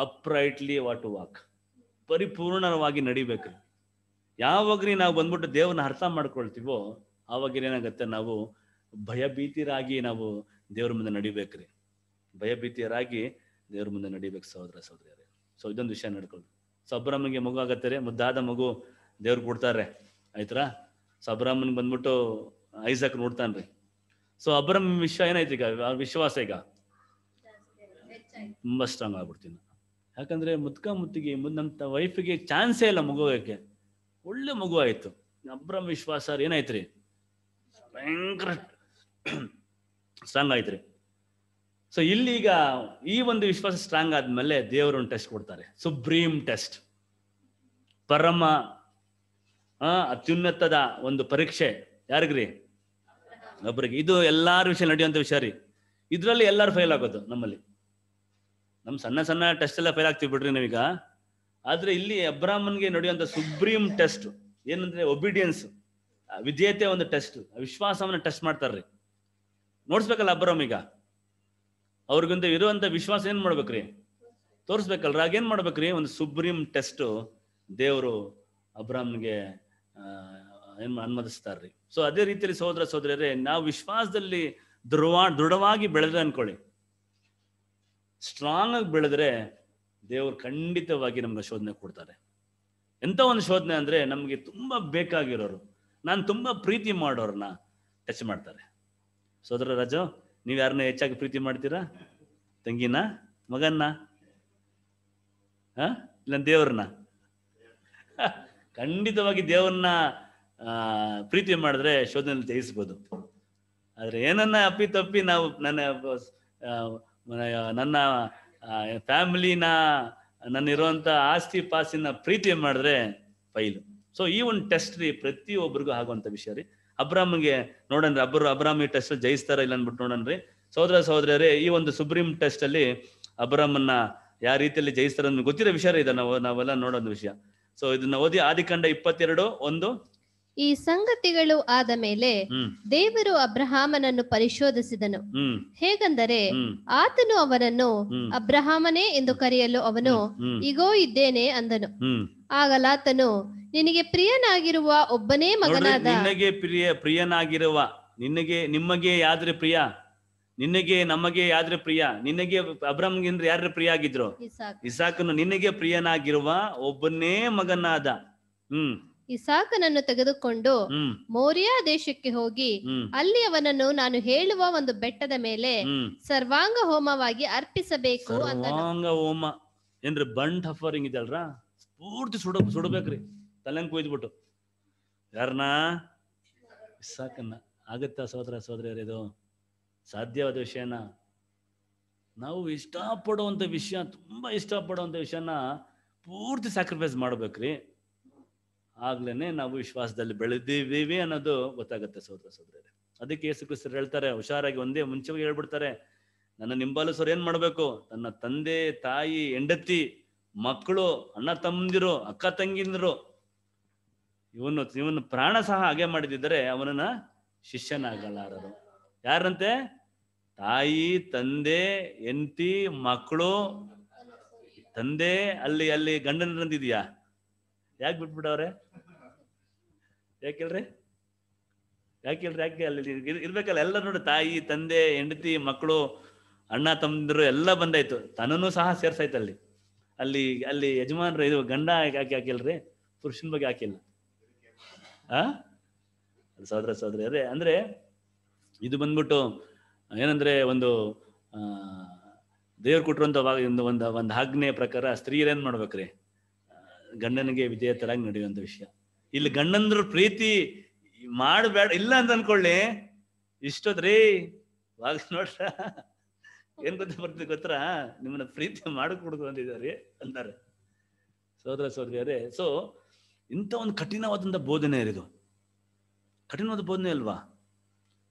ಅಪ್ರೈಟ್ಲಿ ವಾಟ್ ಟು ವಾಕ್ ಪರಿಪೂರ್ಣವಾಗಿ ನಡಿಬೇಕು ಯಾವಾಗ್ರಿ ನಾವು ಬಂದ್ಬಿಟ್ಟು ದೇವ್ರನ್ನ ಅರ್ಥ ಮಾಡ್ಕೊಳ್ತೀವೋ ಆವಾಗ ಏನಾಗುತ್ತೆ ನಾವು ಭಯಭೀತಿರಾಗಿ ನಾವು ದೇವ್ರ ಮುಂದೆ ನಡಿಬೇಕ್ರಿ ಭಯಭೀತಿಯರಾಗಿ ದೇವ್ರ ಮುಂದೆ ನಡಿಬೇಕು ಸಹೋದರ ಸಹೋದರಿಯರೇ ಸೊ ಇದೊಂದು ವಿಷಯ ನಡ್ಕೊಳ್ಳಿ ಸಬ್ರಾಮ್ಗೆ ಮಗು ರೀ ಮುದ್ದಾದ ಮಗು ದೇವ್ರು ಕೊಡ್ತಾರೆ ಆಯ್ತರ ಸಬ್ರಾಮನ್ ಬಂದ್ಬಿಟ್ಟು ಐಸಾಕ್ ನೋಡ್ತಾನ್ರಿ ಸೊ ಅಬ್ರಹ್ಮ ವಿಶ್ವ ಏನಾಯ್ತು ಈಗ ವಿಶ್ವಾಸ ಈಗ ತುಂಬಾ ಸ್ಟ್ರಾಂಗ್ ಆಗ್ಬಿಡ್ತೀನಿ ಯಾಕಂದ್ರೆ ಮುದ್ಕ ಮುತ್ತಿಗೆ ಮುಂದಂತ ವೈಫ್ಗೆ ಚಾನ್ಸೇ ಇಲ್ಲ ಮಗುವಕ್ಕೆ ಒಳ್ಳೆ ಮಗು ಆಯ್ತು ಅಬ್ರಹ್ಮ ವಿಶ್ವಾಸ ಏನಾಯ್ತ್ರಿ ಭಯಂಕರ ಸ್ಟ್ರಾಂಗ್ ಆಯ್ತ್ರಿ ಸೊ ಇಲ್ಲಿಗ ಈ ಒಂದು ವಿಶ್ವಾಸ ಸ್ಟ್ರಾಂಗ್ ಆದ್ಮೇಲೆ ದೇವರು ಒಂದು ಟೆಸ್ಟ್ ಕೊಡ್ತಾರೆ ಸುಪ್ರೀಂ ಟೆಸ್ಟ್ ಪರಮ ಅತ್ಯುನ್ನತದ ಒಂದು ಪರೀಕ್ಷೆ ಯಾರಿಗ್ರಿ ಒಬ್ಬರಿಗೆ ಇದು ಎಲ್ಲಾರ ವಿಷಯ ನಡೆಯುವಂಥ ವಿಷಯ ರೀ ಇದರಲ್ಲಿ ಎಲ್ಲಾರು ಫೈಲ್ ಆಗೋದು ನಮ್ಮಲ್ಲಿ ನಮ್ಮ ಸಣ್ಣ ಸಣ್ಣ ಟೆಸ್ಟ್ ಎಲ್ಲ ಫೈಲ್ ಆಗ್ತೀವಿ ಬಿಡ್ರಿ ನಾವೀಗ ಆದರೆ ಇಲ್ಲಿ ಅಬ್ರಾಹ್ಮನ್ಗೆ ನಡೆಯುವಂಥ ಸುಪ್ರೀಂ ಟೆಸ್ಟ್ ಏನಂದ್ರೆ ಒಬಿಡಿಯನ್ಸ್ ವಿಧೇಯತೆ ಒಂದು ಟೆಸ್ಟ್ ವಿಶ್ವಾಸವನ್ನ ಟೆಸ್ಟ್ ಮಾಡ್ತಾರ್ರಿ ನೋಡ್ಸ್ಬೇಕಲ್ಲ ಅಬ್ರಾಮ್ ಈಗ ಅವ್ರಿಗಿಂತ ಇರುವಂತ ವಿಶ್ವಾಸ ಏನ್ ಮಾಡ್ಬೇಕ್ರಿ ತೋರಿಸ್ಬೇಕಲ್ರ ಏನ್ ಮಾಡ್ಬೇಕ್ರಿ ಒಂದು ಸುಪ್ರೀಂ ಟೆಸ್ಟ್ ದೇವರು ಅಬ್ರಾಮ್ಗೆ ಏನ್ ಅನುಮತಿಸ್ತಾರ್ರಿ ಸೊ ಅದೇ ರೀತಿಯಲ್ಲಿ ಸಹೋದರ ಸಹೋದರರೇ ನಾವು ವಿಶ್ವಾಸದಲ್ಲಿ ದೃಢ ದೃಢವಾಗಿ ಬೆಳೆದ್ರೆ ಅನ್ಕೊಳ್ಳಿ ಸ್ಟ್ರಾಂಗ್ ಆಗಿ ಬೆಳೆದ್ರೆ ದೇವರು ಖಂಡಿತವಾಗಿ ನಮ್ಗೆ ಶೋಧನೆ ಕೊಡ್ತಾರೆ ಎಂಥ ಒಂದು ಶೋಧನೆ ಅಂದ್ರೆ ನಮಗೆ ತುಂಬಾ ಬೇಕಾಗಿರೋರು ನಾನು ತುಂಬಾ ಪ್ರೀತಿ ಮಾಡೋರ್ನ ಟಚ್ ಮಾಡ್ತಾರೆ ಸೋದರ ರಾಜು ನೀವು ಯಾರನ್ನ ಹೆಚ್ಚಾಗಿ ಪ್ರೀತಿ ಮಾಡ್ತೀರಾ ತಂಗಿನ ಮಗನ್ನ ಇಲ್ಲ ದೇವ್ರನ್ನ ಖಂಡಿತವಾಗಿ ದೇವ್ರನ್ನ ಪ್ರೀತಿ ಮಾಡಿದ್ರೆ ಶೋಧನೆ ಜಯಿಸ್ಬೋದು ಆದರೆ ಏನನ್ನ ಅಪ್ಪಿ ತಪ್ಪಿ ನಾವು ನನ್ನ ನನ್ನ ಫ್ಯಾಮಿಲಿನ ನನ್ನಿರುವಂಥ ಆಸ್ತಿ ಪಾಸಿನ ಪ್ರೀತಿ ಮಾಡಿದ್ರೆ ಫೈಲು ಸೊ ಈ ಒಂದು ಟೆಸ್ಟ್ ರೀ ಪ್ರತಿಯೊಬ್ಬರಿಗೂ ಆಗುವಂಥ ವಿಷಯ ರೀ ಅಬ್ರಾಮ್ಗೆ ನೋಡನ್ರಿ ಅಬ್ರು ಅಬ್ರಾಮ್ ಈ ಟೆಸ್ಟ್ ಜಯಿಸ್ತಾರ ಇಲ್ಲ ಅಂದ್ಬಿಟ್ಟು ನೋಡನ್ರಿ ಸಹೋದರ ಸಹೋದರರೇ ಈ ಒಂದು ಸುಪ್ರೀಂ ಟೆಸ್ಟ್ ಅಲ್ಲಿ ಅಬ್ರಾಮನ್ನ ಯಾವ ರೀತಿಯಲ್ಲಿ ಜಯಿಸ್ತಾರ ಗೊತ್ತಿರೋ ವಿಷಯ ಇದೆ ನಾವು ನಾವೆಲ್ಲ ನೋಡೋದು ವಿಷಯ ಸೊ ಇದನ್ನ ಓದಿ ಆದಿಕಂಡ ಇಪ್ಪತ್ತೆರಡು ಒಂದು ಈ ಸಂಗತಿಗಳು ಆದ ಮೇಲೆ ದೇವರು ಅಬ್ರಹಾಮನನ್ನು ಪರಿಶೋಧಿಸಿದನು ಹೇಗಂದರೆ ಆತನು ಅವನನ್ನು ಅಬ್ರಹಾಮನೇ ಎಂದು ಕರೆಯಲು ಅವನು ಈಗೋ ಇದ್ದೇನೆ ಅಂದನು ಆಗಲಾತನು ನಿನಗೆ ಪ್ರಿಯನಾಗಿರುವ ಒಬ್ಬನೇ ಮಗನಾದ ನಿನಗೆ ಪ್ರಿಯ ಪ್ರಿಯನಾಗಿರುವ ನಿನಗೆ ನಿಮಗೆ ಯಾದ್ರೆ ಪ್ರಿಯ ನಿನಗೆ ನಮಗೆ ಯಾದ್ರೆ ಪ್ರಿಯ ನಿನಗೆ ಅಬ್ರಹ್ಮಗಿಂದ್ರೆ ಯಾರ ಪ್ರಿಯ ಆಗಿದ್ರು ಇಸಾಕನು ನಿನಗೆ ಪ್ರಿಯನಾಗಿರುವ ಒಬ್ಬನೇ ಮಗನಾದ ಹ್ಮ್ ಇಸಾಕನನ್ನು ತೆಗೆದುಕೊಂಡು ಮೋರಿಯಾ ದೇಶಕ್ಕೆ ಹೋಗಿ ಅಲ್ಲಿ ಅವನನ್ನು ನಾನು ಹೇಳುವ ಒಂದು ಬೆಟ್ಟದ ಮೇಲೆ ಸರ್ವಾಂಗ ಹೋಮವಾಗಿ ಅರ್ಪಿಸಬೇಕು ಸರ್ವಾಂಗ ಹೋಮ ಏನ್ರಿ ಬಂಟ್ ಹಫರಿಂಗ್ ಇದೆಯಲ್ರ ಪೂರ್ತಿ ಸುಡ ಸುಡಬೇಕ್ರಿ ತಲೆಂಗ್ ಕೊಯ್ದ್ಬಿಟ್ಟು ಯಾರನ್ನ ಇಸಾಕನ್ನ ಆಗತ್ತಾ ಸಹೋದರ ಸೋದರ ಇದು ಸಾಧ್ಯವಾದ ವಿಷಯನ ನಾವು ಇಷ್ಟಪಡುವಂತ ವಿಷಯ ತುಂಬಾ ಇಷ್ಟಪಡುವಂತ ವಿಷಯನ ಪೂರ್ತಿ ಸ್ಯಾಕ್ರಿಫೈಸ್ ಮಾಡ್ಬೇಕ್ರಿ ಆಗ್ಲೇ ನಾವು ವಿಶ್ವಾಸದಲ್ಲಿ ಬೆಳೆದಿದ್ದೀವಿ ಅನ್ನೋದು ಗೊತ್ತಾಗುತ್ತೆ ಸೋದರ ಸೋದರರೆ ಅದಕ್ಕೆ ಯೇಸು ಕ್ರಿಸ್ತರು ಹೇಳ್ತಾರೆ ಹುಷಾರಾಗಿ ಒಂದೇ ಮುಂಚೆವಾಗಿ ಹೇಳ್ಬಿಡ್ತಾರೆ ನನ್ನ ನಿಂಬಾಲಿಸೋರು ಏನ್ ಮಾಡ್ಬೇಕು ತನ್ನ ತಂದೆ ತಾಯಿ ಹೆಂಡತಿ ಮಕ್ಕಳು ಅಣ್ಣ ತಮ್ಮಂದಿರು ಅಕ್ಕ ತಂಗಿಂದಿರು ಇವನು ಇವನು ಪ್ರಾಣ ಸಹ ಹಾಗೆ ಮಾಡಿದಿದ್ದರೆ ಅವನನ್ನ ಶಿಷ್ಯನಾಗಲಾರರು ಯಾರಂತೆ ತಾಯಿ ತಂದೆ ಎಂತಿ ಮಕ್ಕಳು ತಂದೆ ಅಲ್ಲಿ ಅಲ್ಲಿ ಗಂಡನ ಇದೆಯಾ ಯಾಕೆ ಬಿಟ್ಬಿಡವ್ರೆ ಯಾಕೆಲ್ರಿ ಯಾಕೆಲ್ರಿ ಯಾಕೆ ಅಲ್ಲಿ ಇರ್ಬೇಕಲ್ಲ ಎಲ್ಲ ನೋಡಿ ತಾಯಿ ತಂದೆ ಹೆಂಡತಿ ಮಕ್ಕಳು ಅಣ್ಣ ತಮ್ಮಂದಿರು ಎಲ್ಲ ಬಂದಾಯ್ತು ತನ್ನೂ ಸಹ ಸೇರ್ಸಾಯ್ತು ಅಲ್ಲಿ ಅಲ್ಲಿ ಅಲ್ಲಿ ಯಜಮಾನ್ರು ಇದು ಗಂಡ ಯಾಕೆ ಹಾಕಿಲ್ರಿ ಪುರುಷನ ಬಗ್ಗೆ ಹಾಕಿಲ್ಲ ಆ ಸಹೋದರ ಸಹೋದರಿ ಅದೇ ಅಂದ್ರೆ ಇದು ಬಂದ್ಬಿಟ್ಟು ಏನಂದ್ರೆ ಒಂದು ಆ ದೇವ್ರು ಕೊಟ್ಟಿರುವಂತ ಒಂದು ಒಂದು ಒಂದು ಆಜ್ಞೆ ಪ್ರಕಾರ ಸ್ತ್ರೀಯರೇನ್ ಮಾಡ್ಬೇಕ್ರಿ ಗಂಡನಿಗೆ ವಿಧೇಯತರಾಗಿ ನಡೆಯುವಂತ ವಿಷಯ ಇಲ್ಲಿ ಗಂಡಂದ್ರ ಪ್ರೀತಿ ಮಾಡಬೇಡ ಇಲ್ಲ ಅಂತ ಅನ್ಕೊಳ್ಳಿ ಇಷ್ಟೋದ್ರಿ ವಾಗ ನೋಡ್ರ ಏನ್ ಗೊತ್ತ ಬರ್ತೀವಿ ಗೊತ್ತರ ನಿಮ್ಮನ್ನ ಪ್ರೀತಿ ಮಾಡಿಕೊಡುದು ಅಂದಿದ್ದಾರೆ ಅಂತಾರೆ ಸೋದರ ಸೋದರಿಯರೇ ಸೊ ಇಂಥ ಒಂದು ಕಠಿಣವಾದಂಥ ಬೋಧನೆ ಇರಿದು ಕಠಿಣವಾದ ಬೋಧನೆ ಅಲ್ವಾ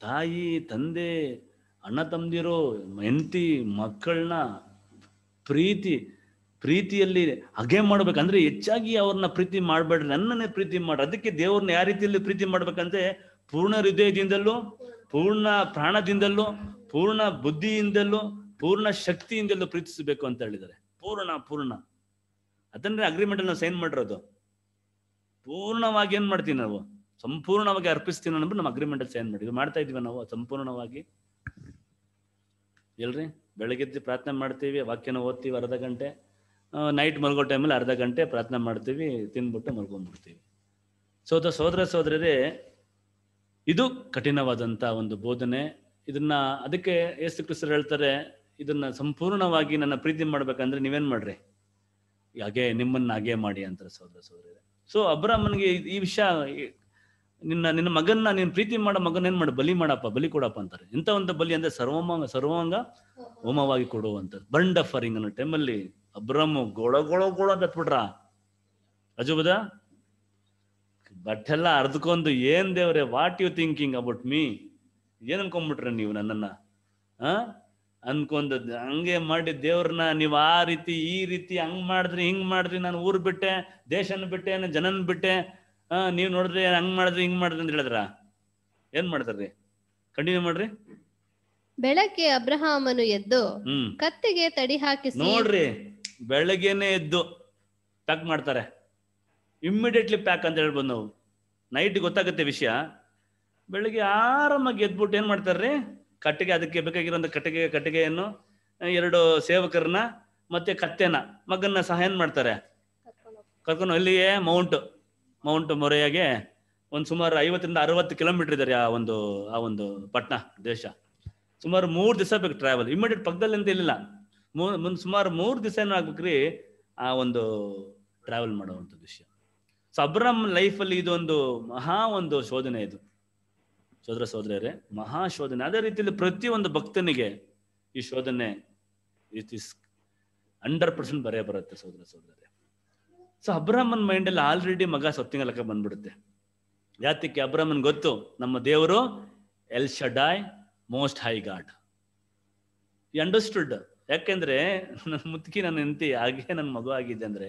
ತಾಯಿ ತಂದೆ ಅಣ್ಣ ತಂದಿರೋ ಹೆಂಡತಿ ಮಕ್ಕಳನ್ನ ಪ್ರೀತಿ ಪ್ರೀತಿಯಲ್ಲಿ ಅಗೆ ಮಾಡ್ಬೇಕಂದ್ರೆ ಹೆಚ್ಚಾಗಿ ಅವ್ರನ್ನ ಪ್ರೀತಿ ಮಾಡಬೇಡ್ರಿ ನನ್ನನ್ನೇ ಪ್ರೀತಿ ಮಾಡ್ರಿ ಅದಕ್ಕೆ ದೇವ್ರನ್ನ ಯಾವ ರೀತಿಯಲ್ಲಿ ಪ್ರೀತಿ ಮಾಡ್ಬೇಕಂದ್ರೆ ಪೂರ್ಣ ಹೃದಯದಿಂದಲೂ ಪೂರ್ಣ ಪ್ರಾಣದಿಂದಲೂ ಪೂರ್ಣ ಬುದ್ಧಿಯಿಂದಲೂ ಪೂರ್ಣ ಶಕ್ತಿಯಿಂದಲೂ ಪ್ರೀತಿಸಬೇಕು ಅಂತ ಹೇಳಿದ್ದಾರೆ ಪೂರ್ಣ ಪೂರ್ಣ ಅದನ್ನೇ ಅಗ್ರಿಮೆಂಟ್ ನಾವು ಸೈನ್ ಮಾಡಿರೋದು ಪೂರ್ಣವಾಗಿ ಏನ್ ಮಾಡ್ತೀವಿ ನಾವು ಸಂಪೂರ್ಣವಾಗಿ ಅರ್ಪಿಸ್ತೀನಿ ಅನ್ನೋದು ನಮ್ಮ ಅಗ್ರಿಮೆಂಟ್ ಅಲ್ಲಿ ಸೈನ್ ಇದು ಮಾಡ್ತಾ ಇದೀವಿ ನಾವು ಸಂಪೂರ್ಣವಾಗಿ ಎಲ್ರಿ ಬೆಳಗ್ಗೆದ್ದು ಪ್ರಾರ್ಥನೆ ಮಾಡ್ತೀವಿ ವಾಕ್ಯನ ಓದ್ತೀವಿ ಅರ್ಧ ಗಂಟೆ ನೈಟ್ ಮಲ್ಗೋ ಟೈಮಲ್ಲಿ ಅರ್ಧ ಗಂಟೆ ಪ್ರಾರ್ಥನೆ ಮಾಡ್ತೀವಿ ತಿಂದ್ಬಿಟ್ಟು ಮಲ್ಕೊಂಡ್ಬಿಡ್ತೀವಿ ಸೋದ ಸೋದರ ಸೋದರರೇ ಇದು ಕಠಿಣವಾದಂಥ ಒಂದು ಬೋಧನೆ ಇದನ್ನ ಅದಕ್ಕೆ ಯೇಸು ಕ್ರಿಸ್ತರು ಹೇಳ್ತಾರೆ ಇದನ್ನ ಸಂಪೂರ್ಣವಾಗಿ ನನ್ನ ಪ್ರೀತಿ ಮಾಡ್ಬೇಕಂದ್ರೆ ನೀವೇನ್ ಮಾಡ್ರಿ ಹಾಗೆ ನಿಮ್ಮನ್ನ ಹಾಗೆ ಮಾಡಿ ಅಂತಾರೆ ಸೋದರ ಸೋದರರೇ ಸೊ ಅಬ್ರಾಹ್ಮನ್ಗೆ ಈ ವಿಷಯ ನಿನ್ನ ನಿನ್ನ ಮಗನ್ನ ನೀನು ಪ್ರೀತಿ ಮಾಡೋ ಮಗನ ಏನ್ ಮಾಡು ಬಲಿ ಮಾಡಪ್ಪ ಬಲಿ ಕೊಡಪ್ಪ ಅಂತಾರೆ ಇಂಥ ಒಂದು ಬಲಿ ಅಂದ್ರೆ ಸರ್ವಾಂಗ ಸರ್ವಾಂಗ ಹೋಮವಾಗಿ ಕೊಡುವಂತ ಬಂಡ್ ಅಫರಿಂಗ್ ಅನ್ನೋ ಟೈಮಲ್ಲಿ ಅಬ್ರಹ್ಮ ಗೊಳ ಗೊಳ ಗೊಳ ಅಂತ ಹತ್ಬಿಟ್ರ ಅಜುಬದ ಬಟ್ಟೆಲ್ಲ ಅರ್ಧಕೊಂಡು ಏನ್ ದೇವ್ರೆ what you thinking about me ಏನ್ ಅನ್ಕೊಂಡ್ಬಿಟ್ರೆ ನೀವು ನನ್ನನ್ನ ಆ ಅನ್ಕೊಂಡದ್ ಹಂಗೆ ಮಾಡಿ ದೇವ್ರನ್ನ ನೀವು ಆ ರೀತಿ ಈ ರೀತಿ ಹಂಗ್ ಮಾಡಿದ್ರಿ ಹಿಂಗ್ ಮಾಡಿದ್ರಿ ನಾನು ಊರ್ ಬಿಟ್ಟೆ ದೇಶನ ಬಿಟ್ಟೆ ಜನನ್ ಬಿಟ್ಟೆ ಹಾ ನೀವ್ ನೋಡಿದ್ರಿ ಹಂಗ್ ಮಾಡಿದ್ರಿ ಹಿಂಗ್ ಮಾಡಿದ್ರಿ ಅಂತ ಹೇಳಿದ್ರ ಏನ್ ಮಾಡ್ತಾರ್ರಿ ಕಂಟಿನ್ಯೂ ಮಾಡ್ರಿ ಬೆಳಗ್ಗೆ ಅಬ್ರಹಾಮನು ಎದ್ದು ಕತ್ತಿಗೆ ತಡಿ ಹಾಕಿ ನೋಡ್ರಿ ಬೆಳಗ್ಗೆನೆ ಎದ್ದು ಪ್ಯಾಕ್ ಮಾಡ್ತಾರೆ ಇಮ್ಮಿಡಿಯೇಟ್ಲಿ ಪ್ಯಾಕ್ ಅಂತ ಹೇಳ್ಬೋದು ನಾವು ನೈಟ್ ಗೊತ್ತಾಗುತ್ತೆ ವಿಷಯ ಬೆಳಗ್ಗೆ ಆರಾಮಾಗಿ ಎದ್ಬಿಟ್ಟು ಏನು ಮಾಡ್ತಾರ್ರಿ ಕಟ್ಟಿಗೆ ಅದಕ್ಕೆ ಬೇಕಾಗಿರೋಂಥ ಕಟ್ಟಿಗೆ ಕಟ್ಟಿಗೆಯನ್ನು ಎರಡು ಸೇವಕರನ್ನ ಮತ್ತೆ ಕತ್ತೆನ ಮಗನ್ನ ಸಹಾಯ ಮಾಡ್ತಾರೆ ಕರ್ಕೊಂಡು ಅಲ್ಲಿಯೇ ಮೌಂಟ್ ಮೌಂಟ್ ಮೊರೆಯಾಗೆ ಒಂದು ಸುಮಾರು ಐವತ್ತರಿಂದ ಅರವತ್ತು ಕಿಲೋಮೀಟರ್ ಇದ್ದಾರೆ ಆ ಒಂದು ಆ ಒಂದು ಪಟ್ನಾ ದೇಶ ಸುಮಾರು ಮೂರು ದಿವಸ ಬೇಕು ಟ್ರಾವೆಲ್ ಇಮಿಡಿಯೇಟ್ ಪಕ್ಕದಲ್ಲಿ ಅಂತ ಇಲ್ಲ ಮುಂದೆ ಸುಮಾರು ಮೂರು ದಿವಸ ಏನೂ ಆಗ್ಬೇಕ್ರಿ ಆ ಒಂದು ಟ್ರಾವೆಲ್ ಮಾಡುವಂಥ ವಿಷಯ ಸೊ ಲೈಫ್ ಲೈಫಲ್ಲಿ ಇದೊಂದು ಮಹಾ ಒಂದು ಶೋಧನೆ ಇದು ಸೋದರ ಸೋದರರೇ ಮಹಾ ಶೋಧನೆ ಅದೇ ರೀತಿಯಲ್ಲಿ ಪ್ರತಿಯೊಂದು ಭಕ್ತನಿಗೆ ಈ ಶೋಧನೆ ಇಟ್ ಇಸ್ ಹಂಡ್ರೆಡ್ ಪರ್ಸೆಂಟ್ ಬರೇ ಬರುತ್ತೆ ಸೋದರ ಸೋದರರೇ ಸೊ ಮೈಂಡ್ ಮೈಂಡಲ್ಲಿ ಆಲ್ರೆಡಿ ಮಗ ಸೊತ್ತಿನ ಲೆಕ್ಕ ಬಂದ್ಬಿಡುತ್ತೆ ಜಾತಿಕ್ಕೆ ಅಬ್ರಹ್ಮನ್ ಗೊತ್ತು ನಮ್ಮ ದೇವರು El Shaddai most high God ಈ ಅಂಡರ್ಸ್ಟುಡ್ ಯಾಕೆಂದ್ರೆ ನನ್ನ ಮುತ್ಕಿ ನನ್ನ ಹೆಂಡತಿ ಹಾಗೆ ನನ್ನ ಮಗು ಆಗಿದೆ ಅಂದ್ರೆ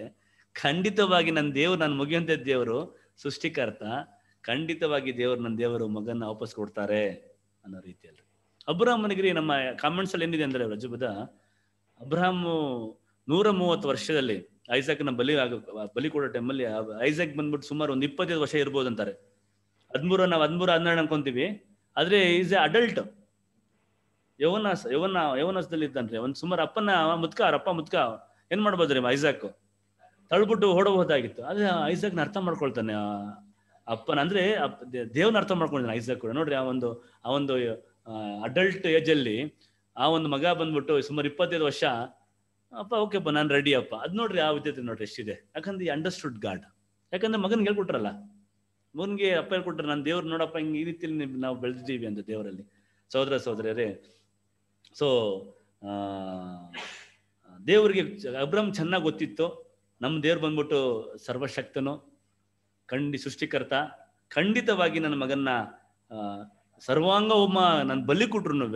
ಖಂಡಿತವಾಗಿ ನನ್ನ ದೇವ್ರು ನನ್ನ ಮುಗಿಯಂತ ದೇವರು ಸೃಷ್ಟಿಕರ್ತ ಖಂಡಿತವಾಗಿ ದೇವರು ನನ್ನ ದೇವರು ಮಗನ ವಾಪಸ್ ಕೊಡ್ತಾರೆ ಅನ್ನೋ ರೀತಿಯಲ್ಲಿ ಮನಗಿರಿ ನಮ್ಮ ಕಾಮೆಂಟ್ಸ್ ಅಲ್ಲಿ ಏನಿದೆ ಅಂದ್ರೆ ರಜಬದ ಅಬ್ರಾಹ್ಮು ನೂರ ಮೂವತ್ತು ವರ್ಷದಲ್ಲಿ ಐಸಾಕ್ನ ಬಲಿ ಆಗ ಬಲಿ ಕೊಡೋ ಟೈಮಲ್ಲಿ ಐಸಾಕ್ ಬಂದ್ಬಿಟ್ಟು ಸುಮಾರು ಒಂದು ಇಪ್ಪತ್ತೈದು ವರ್ಷ ಇರ್ಬೋದು ಅಂತಾರೆ ಹದ್ಮೂರ ನಾವು ಹದ್ಮೂರ ಹನ್ನೆರಡು ಅನ್ಕೊಂತೀವಿ ಆದ್ರೆ ಈಸ್ ಎ ಅಡಲ್ಟ್ ಯವನ ಯವನ ಯವನಾಸದಲ್ಲಿ ಇದ್ದಾನ್ರಿ ಒಂದ್ ಸುಮಾರು ಅಪ್ಪನ ಮುದ್ಕ ಅವ್ರ ಅಪ್ಪ ಮುದ್ಕ ಏನ್ ಮಾಡ್ಬೋದ್ರಿ ಐಸಾಕ್ ತಳ್ಬಿಟ್ಟು ಓಡಬಹುದಾಗಿತ್ತು ಆದ್ರೆ ಐಸಾಕ್ನ ಅರ್ಥ ಮಾಡ್ಕೊಳ್ತಾನೆ ಅಪ್ಪನ ಅಂದ್ರೆ ದೇವ್ನ ಅರ್ಥ ಮಾಡ್ಕೊಂಡಿದ್ದಾನೆ ಐಸಾಕ್ ಕೂಡ ನೋಡ್ರಿ ಆ ಒಂದು ಆ ಒಂದು ಅಡಲ್ಟ್ ಏಜ್ ಅಲ್ಲಿ ಆ ಒಂದು ಮಗ ಬಂದ್ಬಿಟ್ಟು ಸುಮಾರು ಇಪ್ಪತ್ತೈದು ವರ್ಷ ಅಪ್ಪ ಓಕೆ ಅಪ್ಪ ನಾನು ರೆಡಿ ಅಪ್ಪ ಅದ್ ನೋಡ್ರಿ ಆ ವಿದ್ಯತೆ ನೋಡ್ರಿ ಎಷ್ಟಿದೆ ಯಾಕಂದ್ರೆ ಈ ಅಂಡರ್ಸ್ಟುಡ್ ಗಾಡ್ ಯಾಕಂದ್ರೆ ಮಗನ್ ಹೇಳ್ಬಿಟ್ರಲ್ಲ ಮಗನ್ಗೆ ಅಪ್ಪ ಹೇಳ್ಕೊಟ್ರೆ ನಾನು ದೇವ್ರು ನೋಡಪ್ಪ ಹಿಂಗೆ ಈ ರೀತಿಯಲ್ಲಿ ನಾವು ಬೆಳೆದಿದ್ದೀವಿ ಅಂತ ದೇವರಲ್ಲಿ ಸಹೋದರ ಸಹೋದರರೇ ಸೊ ದೇವರಿಗೆ ಅಬ್ರಹ್ಮ್ ಚೆನ್ನಾಗಿ ಗೊತ್ತಿತ್ತು ನಮ್ಮ ದೇವ್ರು ಬಂದ್ಬಿಟ್ಟು ಸರ್ವಶಕ್ತನು ಖಂಡಿ ಸೃಷ್ಟಿಕರ್ತ ಖಂಡಿತವಾಗಿ ನನ್ನ ಮಗನ್ನ ಸರ್ವಾಂಗ ಒಮ್ಮ ನಾನು ಬಲಿ ಕೊಟ್ರು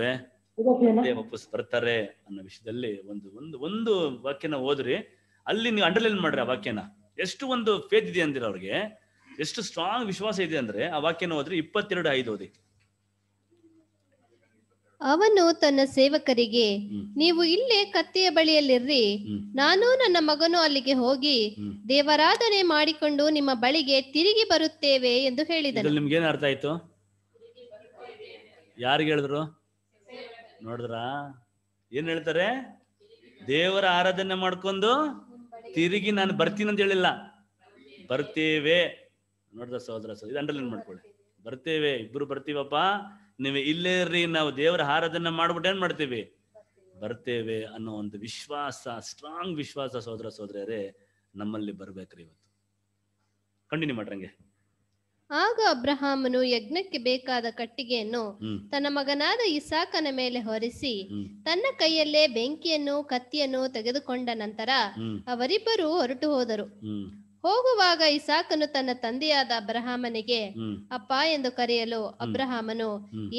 ವಾಪಸ್ ಬರ್ತಾರೆ ಅನ್ನೋ ವಿಷಯದಲ್ಲಿ ಒಂದು ಒಂದು ಒಂದು ವಾಕ್ಯನ ಓದ್ರಿ ಅಲ್ಲಿ ನೀವು ಅಂಡರ್ಲೈನ್ ಮಾಡ್ರಿ ಆ ವಾಕ್ಯನ ಎಷ್ಟು ಒಂದು ಫೇತ್ ಇದೆ ಅಂದಿರ ಅವ್ರಿಗೆ ಎಷ್ಟು ಸ್ಟ್ರಾಂಗ್ ವಿಶ್ವಾಸ ಇದೆ ಅಂದ್ರೆ ಆ ವಾಕ್ಯನ ಹೋದ್ರೆ ಇಪ್ಪತ್ತೆರಡು ಐದು ಓದಿ ಅವನು ತನ್ನ ಸೇವಕರಿಗೆ ನೀವು ಇಲ್ಲೇ ಕತ್ತೆಯ ಬಳಿಯಲ್ಲಿರ್ರಿ ನಾನು ನನ್ನ ಮಗನು ಅಲ್ಲಿಗೆ ಹೋಗಿ ದೇವರಾಧನೆ ಮಾಡಿಕೊಂಡು ನಿಮ್ಮ ಬಳಿಗೆ ತಿರುಗಿ ಬರುತ್ತೇವೆ ಎಂದು ಹೇಳಿದ ನಿಮ್ಗೆ ಅರ್ಥ ಆಯ್ತು ಯಾರಿಗೆ ಹೇಳಿದ್ರು ನೋಡಿದ್ರ ಏನ್ ಹೇಳ್ತಾರೆ ದೇವರ ಆರಾಧನೆ ಮಾಡ್ಕೊಂಡು ತಿರುಗಿ ನಾನು ಬರ್ತೀನಿ ಅಂತ ಹೇಳಿಲ್ಲ ಬರ್ತೇವೆ ನೋಡಿದ್ರ ಸಹೋದರ ಸಹ ಇದು ಅಂಡರ್ಲೈನ್ ಮಾಡ್ಕೊಳ್ಳಿ ಬರ್ತೇವೆ ಇಬ್ರು ಬರ್ತೀವಪ್ಪ ನೀವು ಇಲ್ಲೇ ಇರ್ರಿ ನಾವು ದೇವರ ಹಾರದನ್ನ ಮಾಡ್ಬಿಟ್ಟು ಏನ್ ಮಾಡ್ತೀವಿ ಬರ್ತೇವೆ ಅನ್ನೋ ಒಂದು ವಿಶ್ವಾಸ ಸ್ಟ್ರಾಂಗ್ ವಿಶ್ವಾಸ ಸೋದರ ಸೋದರರೇ ನಮ್ಮಲ್ಲಿ ಬರ್ಬೇಕ್ರಿ ಇವತ್ತು ಕಂಟಿನ್ಯೂ ಮಾಡ್ರಂಗೆ ಆಗ ಅಬ್ರಹಾಮನು ಯಜ್ಞಕ್ಕೆ ಬೇಕಾದ ಕಟ್ಟಿಗೆಯನ್ನು ತನ್ನ ಮಗನಾದ ಇಸಾಕನ ಮೇಲೆ ಹೊರಿಸಿ ತನ್ನ ಕೈಯಲ್ಲೇ ಬೆಂಕಿಯನ್ನು ಕತ್ತಿಯನ್ನು ತೆಗೆದುಕೊಂಡ ನಂತರ ಅವರಿಬ್ಬರು ಹೊರಟು ಹೋದರು ಹೋಗುವಾಗ ಇಸಾಕನು ತನ್ನ ತಂದೆಯಾದ ಅಬ್ರಹಾಮನಿಗೆ ಅಪ್ಪ ಎಂದು ಕರೆಯಲು ಅಬ್ರಹಾಮನು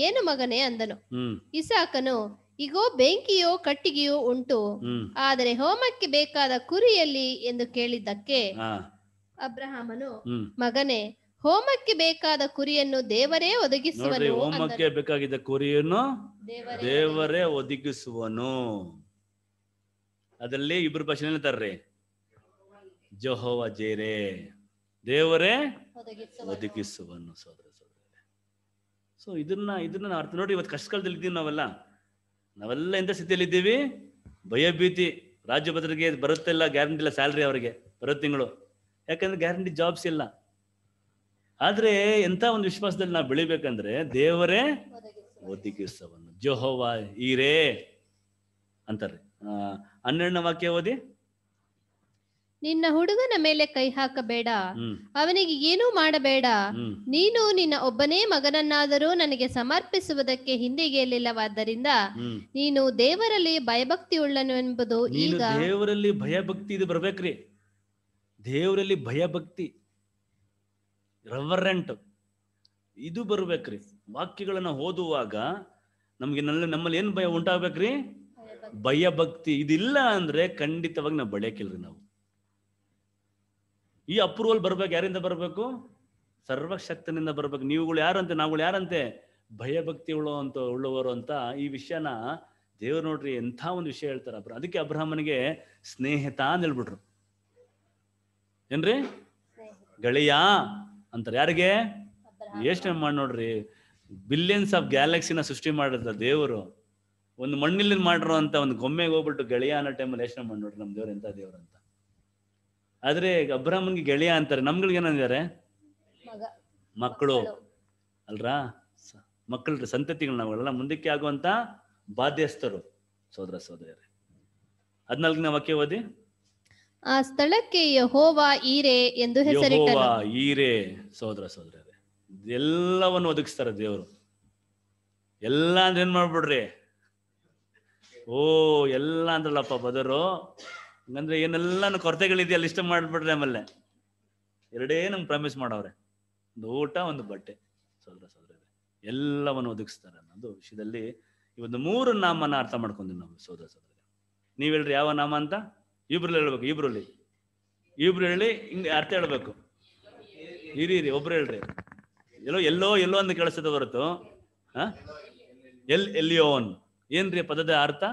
ಏನು ಮಗನೇ ಅಂದನು ಇಸಾಕನು ಇಗೋ ಬೆಂಕಿಯೋ ಕಟ್ಟಿಗೆಯೋ ಉಂಟು ಆದರೆ ಹೋಮಕ್ಕೆ ಬೇಕಾದ ಕುರಿಯಲ್ಲಿ ಎಂದು ಕೇಳಿದ್ದಕ್ಕೆ ಅಬ್ರಹಾಮನು ಮಗನೇ ಹೋಮಕ್ಕೆ ಬೇಕಾದ ಕುರಿಯನ್ನು ದೇವರೇ ಒದಗಿಸುವನು ಹೋಮಕ್ಕೆ ಬೇಕಾಗಿದ್ದ ಕುರಿಯನ್ನು ದೇವರೇ ಒದಗಿಸುವನು ಅದರಲ್ಲಿ ಇಬ್ರು ಭಾಷೆ ಜೋಹೋವ ಜೇರೆ ದೇವರೇ ಒದಗಿಸುವನು ಸೋದರ ಸೋದರ ಸೊ ಇದನ್ನ ಇದನ್ನ ನಾವು ಅರ್ಥ ನೋಡಿ ಇವತ್ತು ಕಷ್ಟಕಾಲದಲ್ಲಿ ಇದ್ದೀವಿ ನಾವೆಲ್ಲ ನಾವೆಲ್ಲ ಎಂತ ಸ್ಥಿತಿಯಲ್ಲಿ ಇದ್ದೀವಿ ಭಯಭೀತಿ ರಾಜ್ಯ ಬರುತ್ತೆ ಇಲ್ಲ ಗ್ಯಾರಂಟಿ ಇಲ್ಲ ಸ್ಯಾಲ್ರಿ ಅವರಿಗೆ ಬರೋ ತಿಂಗಳು ಯಾಕಂದ್ರೆ ಗ್ಯಾರಂಟಿ ಜಾಬ್ಸ್ ಇಲ್ಲ ಆದ್ರೆ ಎಂತ ಒಂದು ವಿಶ್ವಾಸದಲ್ಲಿ ನಾವು ಬೆಳಿಬೇಕಂದ್ರೆ ದೇವರೇ ಒದಗಿಸವನ್ನು ಜೋಹೋವಾ ಈರೇ ಅಂತಾರೆ ಹನ್ನೆರಡನೇ ವಾಕ್ಯ ಓದಿ ನಿನ್ನ ಹುಡುಗನ ಮೇಲೆ ಕೈ ಹಾಕಬೇಡ ಅವನಿಗೆ ಏನೂ ಮಾಡಬೇಡ ನೀನು ನಿನ್ನ ಒಬ್ಬನೇ ಮಗನನ್ನಾದರೂ ನನಗೆ ಸಮರ್ಪಿಸುವುದಕ್ಕೆ ಹಿಂದಿಗೆಯಲಿಲ್ಲವಾದ್ದರಿಂದ ನೀನು ದೇವರಲ್ಲಿ ಭಯಭಕ್ತಿ ಉಳ್ಳನು ಎಂಬುದು ಈಗ ದೇವರಲ್ಲಿ ಭಯಭಕ್ತಿ ಇದು ಬರ್ಬೇಕ್ರಿ ದೇವರಲ್ಲಿ ಭಯಭಕ್ತಿ ರೆವರೆಂಟ್ ಇದು ಬರ್ಬೇಕ್ರಿ ವಾಕ್ಯಗಳನ್ನ ಓದುವಾಗ ನಮ್ಗೆ ನಲ್ಲಿ ನಮ್ಮಲ್ಲಿ ಏನ್ ಭಯ ಉಂಟಾಗ್ಬೇಕ್ರಿ ಭಯಭಕ್ತಿ ಇದಿಲ್ಲ ಅಂದ್ರೆ ಖಂಡಿತವಾಗಿ ನಾವು ಬಳಕಿಲ್ರಿ ನಾವು ಈ ಅಪ್ರೂವಲ್ ಬರ್ಬೇಕು ಯಾರಿಂದ ಬರಬೇಕು ಸರ್ವಶಕ್ತನಿಂದ ಬರ್ಬೇಕು ನೀವುಗಳು ಯಾರಂತೆ ನಾವುಗಳು ಯಾರಂತೆ ಭಯಭಕ್ತಿ ಉಳ್ಳೋ ಅಂತ ಉಳ್ಳವರು ಅಂತ ಈ ವಿಷಯನ ದೇವ್ರು ನೋಡ್ರಿ ಎಂಥ ಒಂದು ವಿಷಯ ಹೇಳ್ತಾರ ಅಬ್ರ ಅದಕ್ಕೆ ಅಬ್ರಾಹ್ಮನಿಗೆ ಸ್ನೇಹಿತ ಅಂತ ಹೇಳ್ಬಿಟ್ರು ಏನ್ರಿ ಗಳಿಯ ಅಂತಾರೆ ಯಾರಿಗೆ ಯೋಚನೆ ಮಾಡಿ ನೋಡ್ರಿ ಬಿಲಿಯನ್ಸ್ ಆಫ್ ಗ್ಯಾಲಕ್ಸಿನ ಸೃಷ್ಟಿ ಮಾಡಿದ ದೇವರು ಒಂದು ಮಣ್ಣಿಲ್ಲಿ ಮಾಡಿರೋ ಅಂತ ಒಂದು ಗೊಮ್ಮೆಗೆ ಹೋಗ್ಬಿಟ್ಟು ಗಳಿಯ ಅನ್ನೋ ಟೈಮಲ್ಲಿ ಯೋಚನೆ ಮಾಡಿ ನೋಡ್ರಿ ನಮ್ಮ ದೇವ್ರು ಎಂತ ದೇವ್ರು ಅಂತ ಆದ್ರೆ ಅಬ್ರಾಹ್ಮನ್ಗೆ ಗೆಳೆಯ ಅಂತಾರೆ ನಮ್ಗಳಿಗೆ ಏನಂದಿದ್ದಾರೆ ಮಕ್ಕಳು ಅಲ್ರಾ ಮಕ್ಕಳ ಸಂತತಿಗಳು ನಾವುಗಳೆಲ್ಲ ಮುಂದಕ್ಕೆ ಆಗುವಂತ ಬಾಧ್ಯಸ್ಥರು ಸೋದರ ಸೋದರಿಯರೇ ಹದಿನಾಲ್ಕನೇ ವಾಕ್ಯ ಓದಿ ಆ ಸ್ಥಳಕ್ಕೆ ಯಹೋವಾ ಈರೆ ಎಂದು ಸೋದರ ಎಲ್ಲವನ್ನು ಒದಗಿಸ್ತಾರೆ ದೇವರು ಎಲ್ಲ ಅಂದ್ರೆ ಏನ್ ಮಾಡ್ಬಿಡ್ರಿ ಓ ಎಲ್ಲ ಅಂದ್ರಲ್ಲಪ್ಪ ಬದರು ಹಂಗಂದ್ರೆ ಏನೆಲ್ಲಾನು ಕೊರತೆಗಳಿದೆಯ ಲಿಸ್ಟ್ ಇಷ್ಟ ನಮ್ಮಲ್ಲೇ ಆಮೇಲೆ ಎರಡೇ ನಮ್ಗೆ ಪ್ರಾಮಿಸ್ ಮಾಡವ್ರೆ ಒಂದು ಊಟ ಒಂದು ಬಟ್ಟೆ ಸೋದರ ಸೋದರ ಎಲ್ಲವನ್ನು ಒದಗಿಸ್ತಾರೆ ಅನ್ನೋದು ವಿಷಯದಲ್ಲಿ ಈ ಒಂದು ಮೂರು ನಾಮನ ಅರ್ಥ ಮಾಡ್ಕೊಂಡಿವಿ ನಾವು ಸೋದರ ಸೋದರ ನೀವ್ ಹೇಳ್ರಿ ಯಾವ ನಾಮ ಅಂತ ಇಬ್ರಲ್ಲಿ ಹೇಳ್ಬೇಕು ಇಬ್ರಲ್ಲಿ ಇಬ್ರು ಹೇಳಿ ಹಿಂಗೆ ಅರ್ಥ ಹೇಳ್ಬೇಕು ಇರಿ ಇರಿ ಒಬ್ರು ಹೇಳ್ರಿ ಎಲ್ಲೋ ಎಲ್ಲೋ ಎಲ್ಲೋ ಅಂತ ಕೇಳಿಸದ ಹೊರತು ಹ ಎಲ್ ಎಲ್ಲಿಯೋನ್ ಏನ್ರಿ ಪದದ ಅರ್ಥ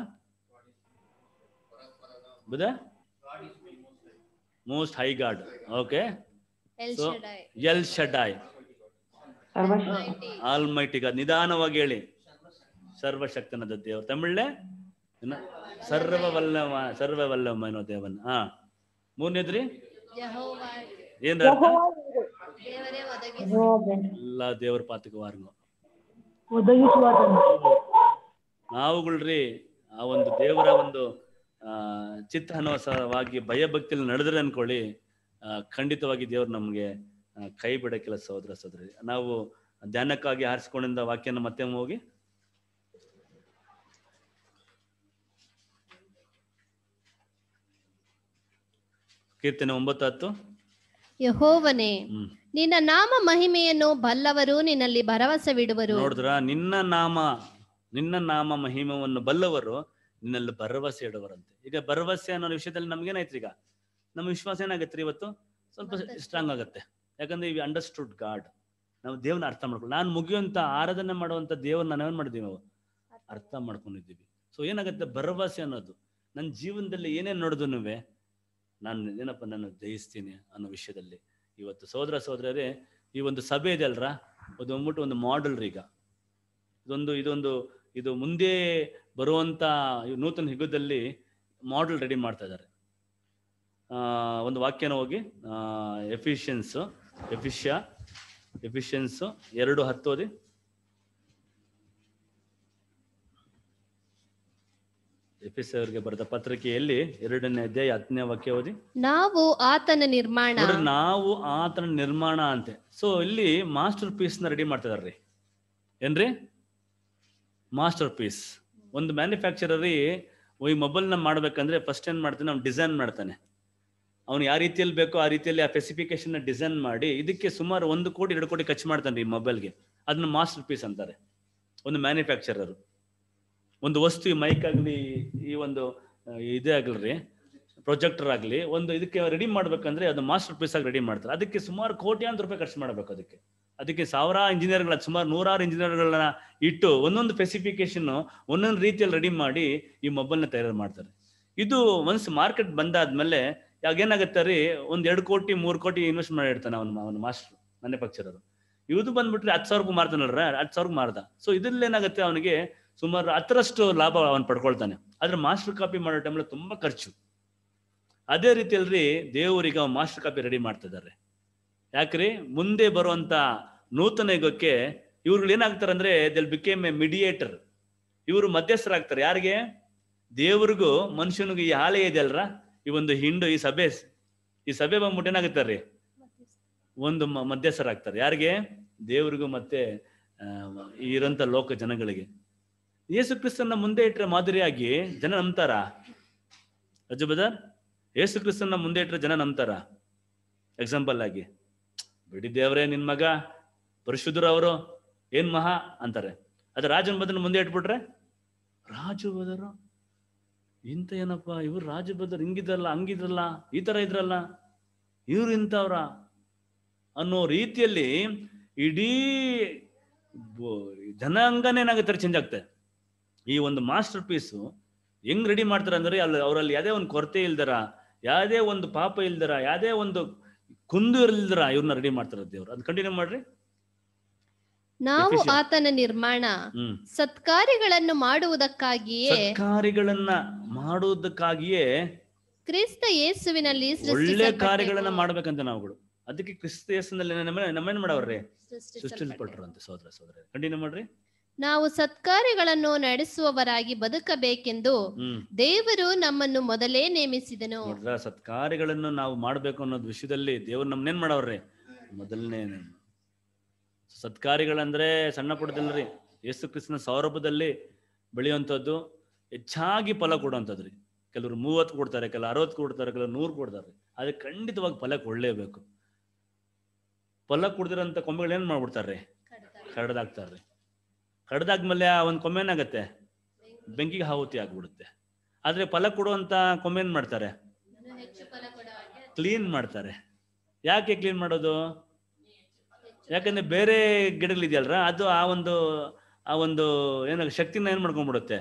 ಬುದಾ most high god okay El so el shaddai almighty God ನಿಧಾನವಾಗಿ ಹೇಳಿ ಸರ್ವಶಕ್ತನಾದ ದೇವರು ತಮಿಳ್ಳೆ ಸರ್ವವಲ್ಲವ ಅನ್ನೋ ದೇವನ್ ಹಾ ಮೂರನೇದ್ರಿ ಏನ್ ಎಲ್ಲ ದೇವರ ಪಾತಕ ವಾರ್ಗೋ ನಾವುಗಳ್ರಿ ಆ ಒಂದು ದೇವರ ಒಂದು ಚಿತ್ತ ಭಯ ಭಯಭಕ್ತಿಯಲ್ಲಿ ನಡೆದ್ರೆ ಅನ್ಕೊಳ್ಳಿ ಖಂಡಿತವಾಗಿ ದೇವ್ರು ನಮಗೆ ಕೈ ಬಿಡಕ್ಕಿಲ್ಲ ಸಹೋದರ ಸಹೋದರಿ ನಾವು ಧ್ಯಾನಕ್ಕಾಗಿ ಹಾರಿಸಿಕೊಂಡಿದ್ದ ವಾಕ್ಯನ ಮತ್ತೆ ಹೋಗಿ ಕೀರ್ತನೆ ಒಂಬತ್ತು ಹತ್ತು ಯಹೋವನೇ ನಿನ್ನ ನಾಮ ಮಹಿಮೆಯನ್ನು ಬಲ್ಲವರು ನಿನ್ನಲ್ಲಿ ಭರವಸೆ ಬಿಡುವರು ನೋಡಿದ್ರ ನಿನ್ನ ನಾಮ ನಿನ್ನ ನಾಮ ಮಹಿಮವನ್ನು ಬಲ್ಲವರು ನಿನ್ನಲ್ಲಿ ಭರವಸೆ ಇಡುವರಂತೆ ಈಗ ಭರವಸೆ ಅನ್ನೋ ವಿಷಯದಲ್ಲಿ ನಮ್ಗೇನಾಯ್ತು ಈಗ ನಮ್ಮ ವಿಶ್ವಾಸ ಏನಾಗತ್ತೆ ಇವತ್ತು ಸ್ವಲ್ಪ ಸ್ಟ್ರಾಂಗ್ ಆಗುತ್ತೆ ಯಾಕಂದ್ರೆ ಇವ್ ಅಂಡರ್ಸ್ಟುಡ್ ಗಾಡ್ ನಾವು ದೇವನ ಅರ್ಥ ಮಾಡ್ಕೊಂಡು ನಾನು ಮುಗಿಯುವಂತ ಆರಾಧನೆ ಮಾಡುವಂತ ನಾನು ನಾವೇನ್ ಮಾಡಿದ್ವಿ ನಾವು ಅರ್ಥ ಮಾಡ್ಕೊಂಡಿದ್ದೀವಿ ಸೊ ಏನಾಗುತ್ತೆ ಭರವಸೆ ಅನ್ನೋದು ನನ್ನ ಜೀವನದಲ್ಲಿ ಏನೇನು ನೋಡಿದ್ರು ನಾನು ಏನಪ್ಪ ನಾನು ದಯಿಸ್ತೀನಿ ಅನ್ನೋ ವಿಷಯದಲ್ಲಿ ಇವತ್ತು ಸೋದರ ಸೋದರೇ ಈ ಒಂದು ಸಭೆ ಇದೆ ಅಲ್ರ ಅದು ಬಂದ್ಬಿಟ್ಟು ಒಂದು ಮಾಡೆಲ್ ಈಗ ಇದೊಂದು ಇದೊಂದು ಇದು ಮುಂದೆ ಬರುವಂಥ ನೂತನ ಯುಗದಲ್ಲಿ ಮಾಡಲ್ ರೆಡಿ ಮಾಡ್ತಾ ಇದ್ದಾರೆ ಒಂದು ವಾಕ್ಯನ ಹೋಗಿ ಎಫಿಷಿಯನ್ಸು ಎಫಿಷಿಯ ಎಫಿಷಿಯನ್ಸು ಎರಡು ಹತ್ತೋದಿ ಎಫಿಸ್ ಅವರಿಗೆ ಬರೆದ ಪತ್ರಿಕೆಯಲ್ಲಿ ಎರಡನೇ ಅಧ್ಯಾಯ ಹತ್ತನೇ ವಾಕ್ಯ ಓದಿ ನಾವು ಆತನ ನಿರ್ಮಾಣ ನಾವು ಆತನ ನಿರ್ಮಾಣ ಅಂತೆ ಸೊ ಇಲ್ಲಿ ಮಾಸ್ಟರ್ ಪೀಸ್ ನ ರೆಡಿ ಮಾಡ್ತಿದಾರ್ರಿ ಏನ್ರಿ ಮಾಸ್ಟರ್ ಪೀಸ್ ಒಂದು ಮ್ಯಾನುಫ್ಯಾಕ್ಚರರಿ ಈ ಮೊಬೈಲ್ನ ಮಾಡ್ಬೇಕಂದ್ರೆ ಫಸ್ಟ್ ಏನ್ ಮಾಡ್ತಾನೆ ಅವ್ನು ಡಿಸೈನ್ ಮಾಡ್ತಾನೆ ಅವ್ನು ಯಾವ ರೀತಿಯಲ್ಲಿ ಬೇಕೋ ಆ ರೀತಿಯಲ್ಲಿ ಆ ಸ್ಪೆಸಿಫಿಕೇಶನ್ ಡಿಸೈನ್ ಮಾಡಿ ಇದಕ್ಕೆ ಸುಮಾರು ಒಂದು ಕೋಟಿ ಎರಡು ಕೋಟಿ ಖರ್ಚು ಮಾಡ್ತಾನೆ ಈ ಮೊಬೈಲ್ಗೆ ಅದನ್ನ ಮಾಸ್ಟರ್ ಪೀಸ್ ಅಂತಾರೆ ಒಂದು ಮ್ಯಾನುಫ್ಯಾಕ್ಚರರು ಒಂದು ವಸ್ತು ಈ ಮೈಕ್ ಆಗಲಿ ಈ ಒಂದು ಇದೇ ರೀ ಪ್ರೊಜೆಕ್ಟರ್ ಆಗಲಿ ಒಂದು ಇದಕ್ಕೆ ರೆಡಿ ಮಾಡ್ಬೇಕಂದ್ರೆ ಅದು ಮಾಸ್ಟರ್ ಪೀಸ್ ಆಗಿ ರೆಡಿ ಮಾಡ್ತಾರೆ ಅದಕ್ಕೆ ಸುಮಾರು ಕೋಟ್ಯಾಂತರ ರೂಪಾಯಿ ಖರ್ಚು ಮಾಡ್ಬೇಕು ಅದಕ್ಕೆ ಅದಕ್ಕೆ ಸಾವಿರ ಇಂಜಿನಿಯರ್ಗಳ ಸುಮಾರು ನೂರಾರು ಇಂಜಿನಿಯರ್ಗಳನ್ನ ಇಟ್ಟು ಒಂದೊಂದು ಸ್ಪೆಸಿಫಿಕೇಶನ್ ಒಂದೊಂದು ರೀತಿಯಲ್ಲಿ ರೆಡಿ ಮಾಡಿ ಈ ನ ತಯಾರು ಮಾಡ್ತಾರೆ ಇದು ಒನ್ಸ್ ಮಾರ್ಕೆಟ್ ಬಂದಾದ್ಮೇಲೆ ಯಾವಾಗ ಏನಾಗುತ್ತೆ ರೀ ಒಂದ್ ಎರಡು ಕೋಟಿ ಮೂರು ಕೋಟಿ ಇನ್ವೆಸ್ಟ್ ಮಾಡಿ ಇಡ್ತಾನೆ ಅವನು ಅವನ ಮಾಸ್ಟರ್ ಮ್ಯಾನುಫ್ಯಾಕ್ಚರ್ ಇದು ಬಂದ್ಬಿಟ್ರೆ ಹತ್ತು ಸಾವಿರಕ್ಕೂ ಮಾರ್ತಾನಲ್ರ ಹತ್ತು ಸಾವಿರಕ್ಕೆ ಮಾರ್ದ ಸೊ ಇದ್ರಲ್ಲಿ ಏನಾಗುತ್ತೆ ಅವನಿಗೆ ಸುಮಾರು ಹತ್ತರಷ್ಟು ಲಾಭ ಅವನು ಪಡ್ಕೊಳ್ತಾನೆ ಆದ್ರೆ ಮಾಸ್ಟರ್ ಕಾಪಿ ಮಾಡೋ ಟೈಮಲ್ಲಿ ತುಂಬಾ ಖರ್ಚು ಅದೇ ರೀತಿಯಲ್ಲಿ ದೇವರಿಗೆ ಮಾಸ್ಟರ್ ಕಾಪಿ ರೆಡಿ ಮಾಡ್ತಿದ್ದಾರೆ ಯಾಕ್ರಿ ಮುಂದೆ ಬರುವಂತ ನೂತನ ಯುಗಕ್ಕೆ ಇವ್ರುಗಳು ಏನಾಗ್ತಾರೆ ಅಂದ್ರೆ ದಿಲ್ ಬಿಕೇಮ್ ಎ ಮಿಡಿಯೇಟರ್ ಇವರು ಮಧ್ಯಸ್ಥರಾಗ್ತಾರೆ ಯಾರಿಗೆ ದೇವ್ರಿಗೂ ಮನುಷ್ಯನಿಗೂ ಈ ಹಾಲೆ ಇದೆಯಲ್ರ ಈ ಒಂದು ಹಿಂಡು ಈ ಸಭೆ ಈ ಸಭೆ ಬಂದ್ಬಿಟ್ಟು ಏನಾಗುತ್ತಾರ್ರಿ ಒಂದು ಮಧ್ಯಸ್ಥರಾಗ್ತಾರೆ ಯಾರಿಗೆ ದೇವ್ರಿಗೂ ಮತ್ತೆ ಇರೋಂಥ ಲೋಕ ಜನಗಳಿಗೆ ಯೇಸು ಕ್ರಿಸ್ತನ ಮುಂದೆ ಇಟ್ಟರೆ ಮಾದರಿಯಾಗಿ ಜನ ನಂಬ್ತಾರ ಬದರ್ ಯೇಸು ಕ್ರಿಸ್ತನ ಮುಂದೆ ಇಟ್ಟರೆ ಜನ ನಂಬ್ತಾರ ಎಕ್ಸಾಂಪಲ್ ಆಗಿ ಬಿಡಿ ದೇವರೇ ನಿನ್ ಮಗ ಪರಿಶುದ್ಧರು ಅವರು ಏನ್ ಮಹಾ ಅಂತಾರೆ ಅದ ರಾಜನ್ ಬದ್ರ ಮುಂದೆ ಇಟ್ಬಿಟ್ರೆ ರಾಜು ಬದರು ಇಂಥ ಏನಪ್ಪ ಇವ್ರು ರಾಜು ಹಿಂಗಿದ್ರಲ್ಲ ಹಂಗಿದ್ರಲ್ಲ ಈ ತರ ಇದ್ರಲ್ಲ ಇವ್ರು ಇಂಥವ್ರ ಅನ್ನೋ ರೀತಿಯಲ್ಲಿ ಇಡೀ ಜನಾಂಗನೇ ತರ ಚೇಂಜ್ ಆಗ್ತದೆ ಈ ಒಂದು ಮಾಸ್ಟರ್ ಪೀಸು ಹೆಂಗ್ ರೆಡಿ ಮಾಡ್ತಾರೆ ಅಂದ್ರೆ ಅಲ್ಲಿ ಅವರಲ್ಲಿ ಯಾವುದೇ ಒಂದು ಕೊರತೆ ಇಲ್ದರ ಯಾವುದೇ ಒಂದು ಪಾಪ ಇಲ್ದರ ಯಾವುದೇ ಒಂದು ಕುಂದು ಇರಲಿಲ್ಲದ್ರ ಇವ್ರನ್ನ ರೆಡಿ ಮಾಡ್ತಾರ ದೇವ್ರು ಅದ್ ಕಂಟಿನ್ಯೂ ಮಾಡ್ರಿ ನಾವು ಆತನ ನಿರ್ಮಾಣ ಸತ್ಕಾರ್ಯಗಳನ್ನು ಮಾಡುವುದಕ್ಕಾಗಿಯೇ ಕಾರ್ಯಗಳನ್ನ ಮಾಡುವುದಕ್ಕಾಗಿಯೇ ಕ್ರಿಸ್ತ ಯೇಸುವಿನಲ್ಲಿ ಒಳ್ಳೆ ಕಾರ್ಯಗಳನ್ನ ಮಾಡ್ಬೇಕಂತ ನಾವುಗಳು ಅದಕ್ಕೆ ಕ್ರಿಸ್ತ ಯೇಸುನಲ್ಲಿ ನಮ್ಮೇನ್ ಮಾಡವ್ರಿ ಅಂತ ಸೋದರ ಸೋದರ ಕಂಟಿನ್ಯೂ ಮಾಡ್ರಿ ನಾವು ಸತ್ಕಾರ್ಯಗಳನ್ನು ನಡೆಸುವವರಾಗಿ ಬದುಕಬೇಕೆಂದು ದೇವರು ನಮ್ಮನ್ನು ಮೊದಲೇ ನೇಮಿಸಿದನು ಸತ್ಕಾರ್ಯಗಳನ್ನು ನಾವು ಮಾಡಬೇಕು ಅನ್ನೋ ವಿಷಯದಲ್ಲಿ ದೇವರು ನಮ್ಮನ್ನೇನ್ ಮಾಡವ್ರಿ ಮೊದಲನೇ ಸತ್ಕಾರ್ಯಗಳಂದ್ರೆ ಸಣ್ಣ ಪುಟ್ಟದಲ್ರಿ ಯೇಸು ಕ್ರಿಸ್ತನ ಸೌರಭದಲ್ಲಿ ಬೆಳೆಯುವಂಥದ್ದು ಹೆಚ್ಚಾಗಿ ಫಲ ಕೊಡುವಂಥದ್ರಿ ಕೆಲವರು ಮೂವತ್ತು ಕೊಡ್ತಾರೆ ಕೆಲವರು ಅರವತ್ತು ಕೊಡ್ತಾರೆ ಕೆಲವರು ನೂರು ಕೊಡ್ತಾರೆ ಅದು ಖಂಡಿತವಾಗಿ ಫಲ ಕೊಡಲೇಬೇಕು ಫಲ ಕುಡ್ದಿರೋಂಥ ಕೊಂಬೆಗಳು ಏನ್ ಮಾಡ್ಬಿಡ್ತಾರ್ರಿ ಕಡ್ದಾಕ್ತಾರ್ರಿ ಆ ಒಂದು ಏನಾಗುತ್ತೆ ಬೆಂಕಿಗೆ ಆಹುತಿ ಆಗ್ಬಿಡುತ್ತೆ ಆದ್ರೆ ಫಲ ಕೊಡುವಂತ ಕೊಮ್ಮೇನ್ ಮಾಡ್ತಾರೆ ಕ್ಲೀನ್ ಮಾಡ್ತಾರೆ ಯಾಕೆ ಕ್ಲೀನ್ ಮಾಡೋದು ಯಾಕಂದ್ರೆ ಬೇರೆ ಗಿಡಗಳಿದೆಯಲ್ರ ಅದು ಆ ಒಂದು ಆ ಒಂದು ಏನಾಗ ಶಕ್ತಿನ ಏನ್ ಮಾಡ್ಕೊಂಡ್ಬಿಡುತ್ತೆ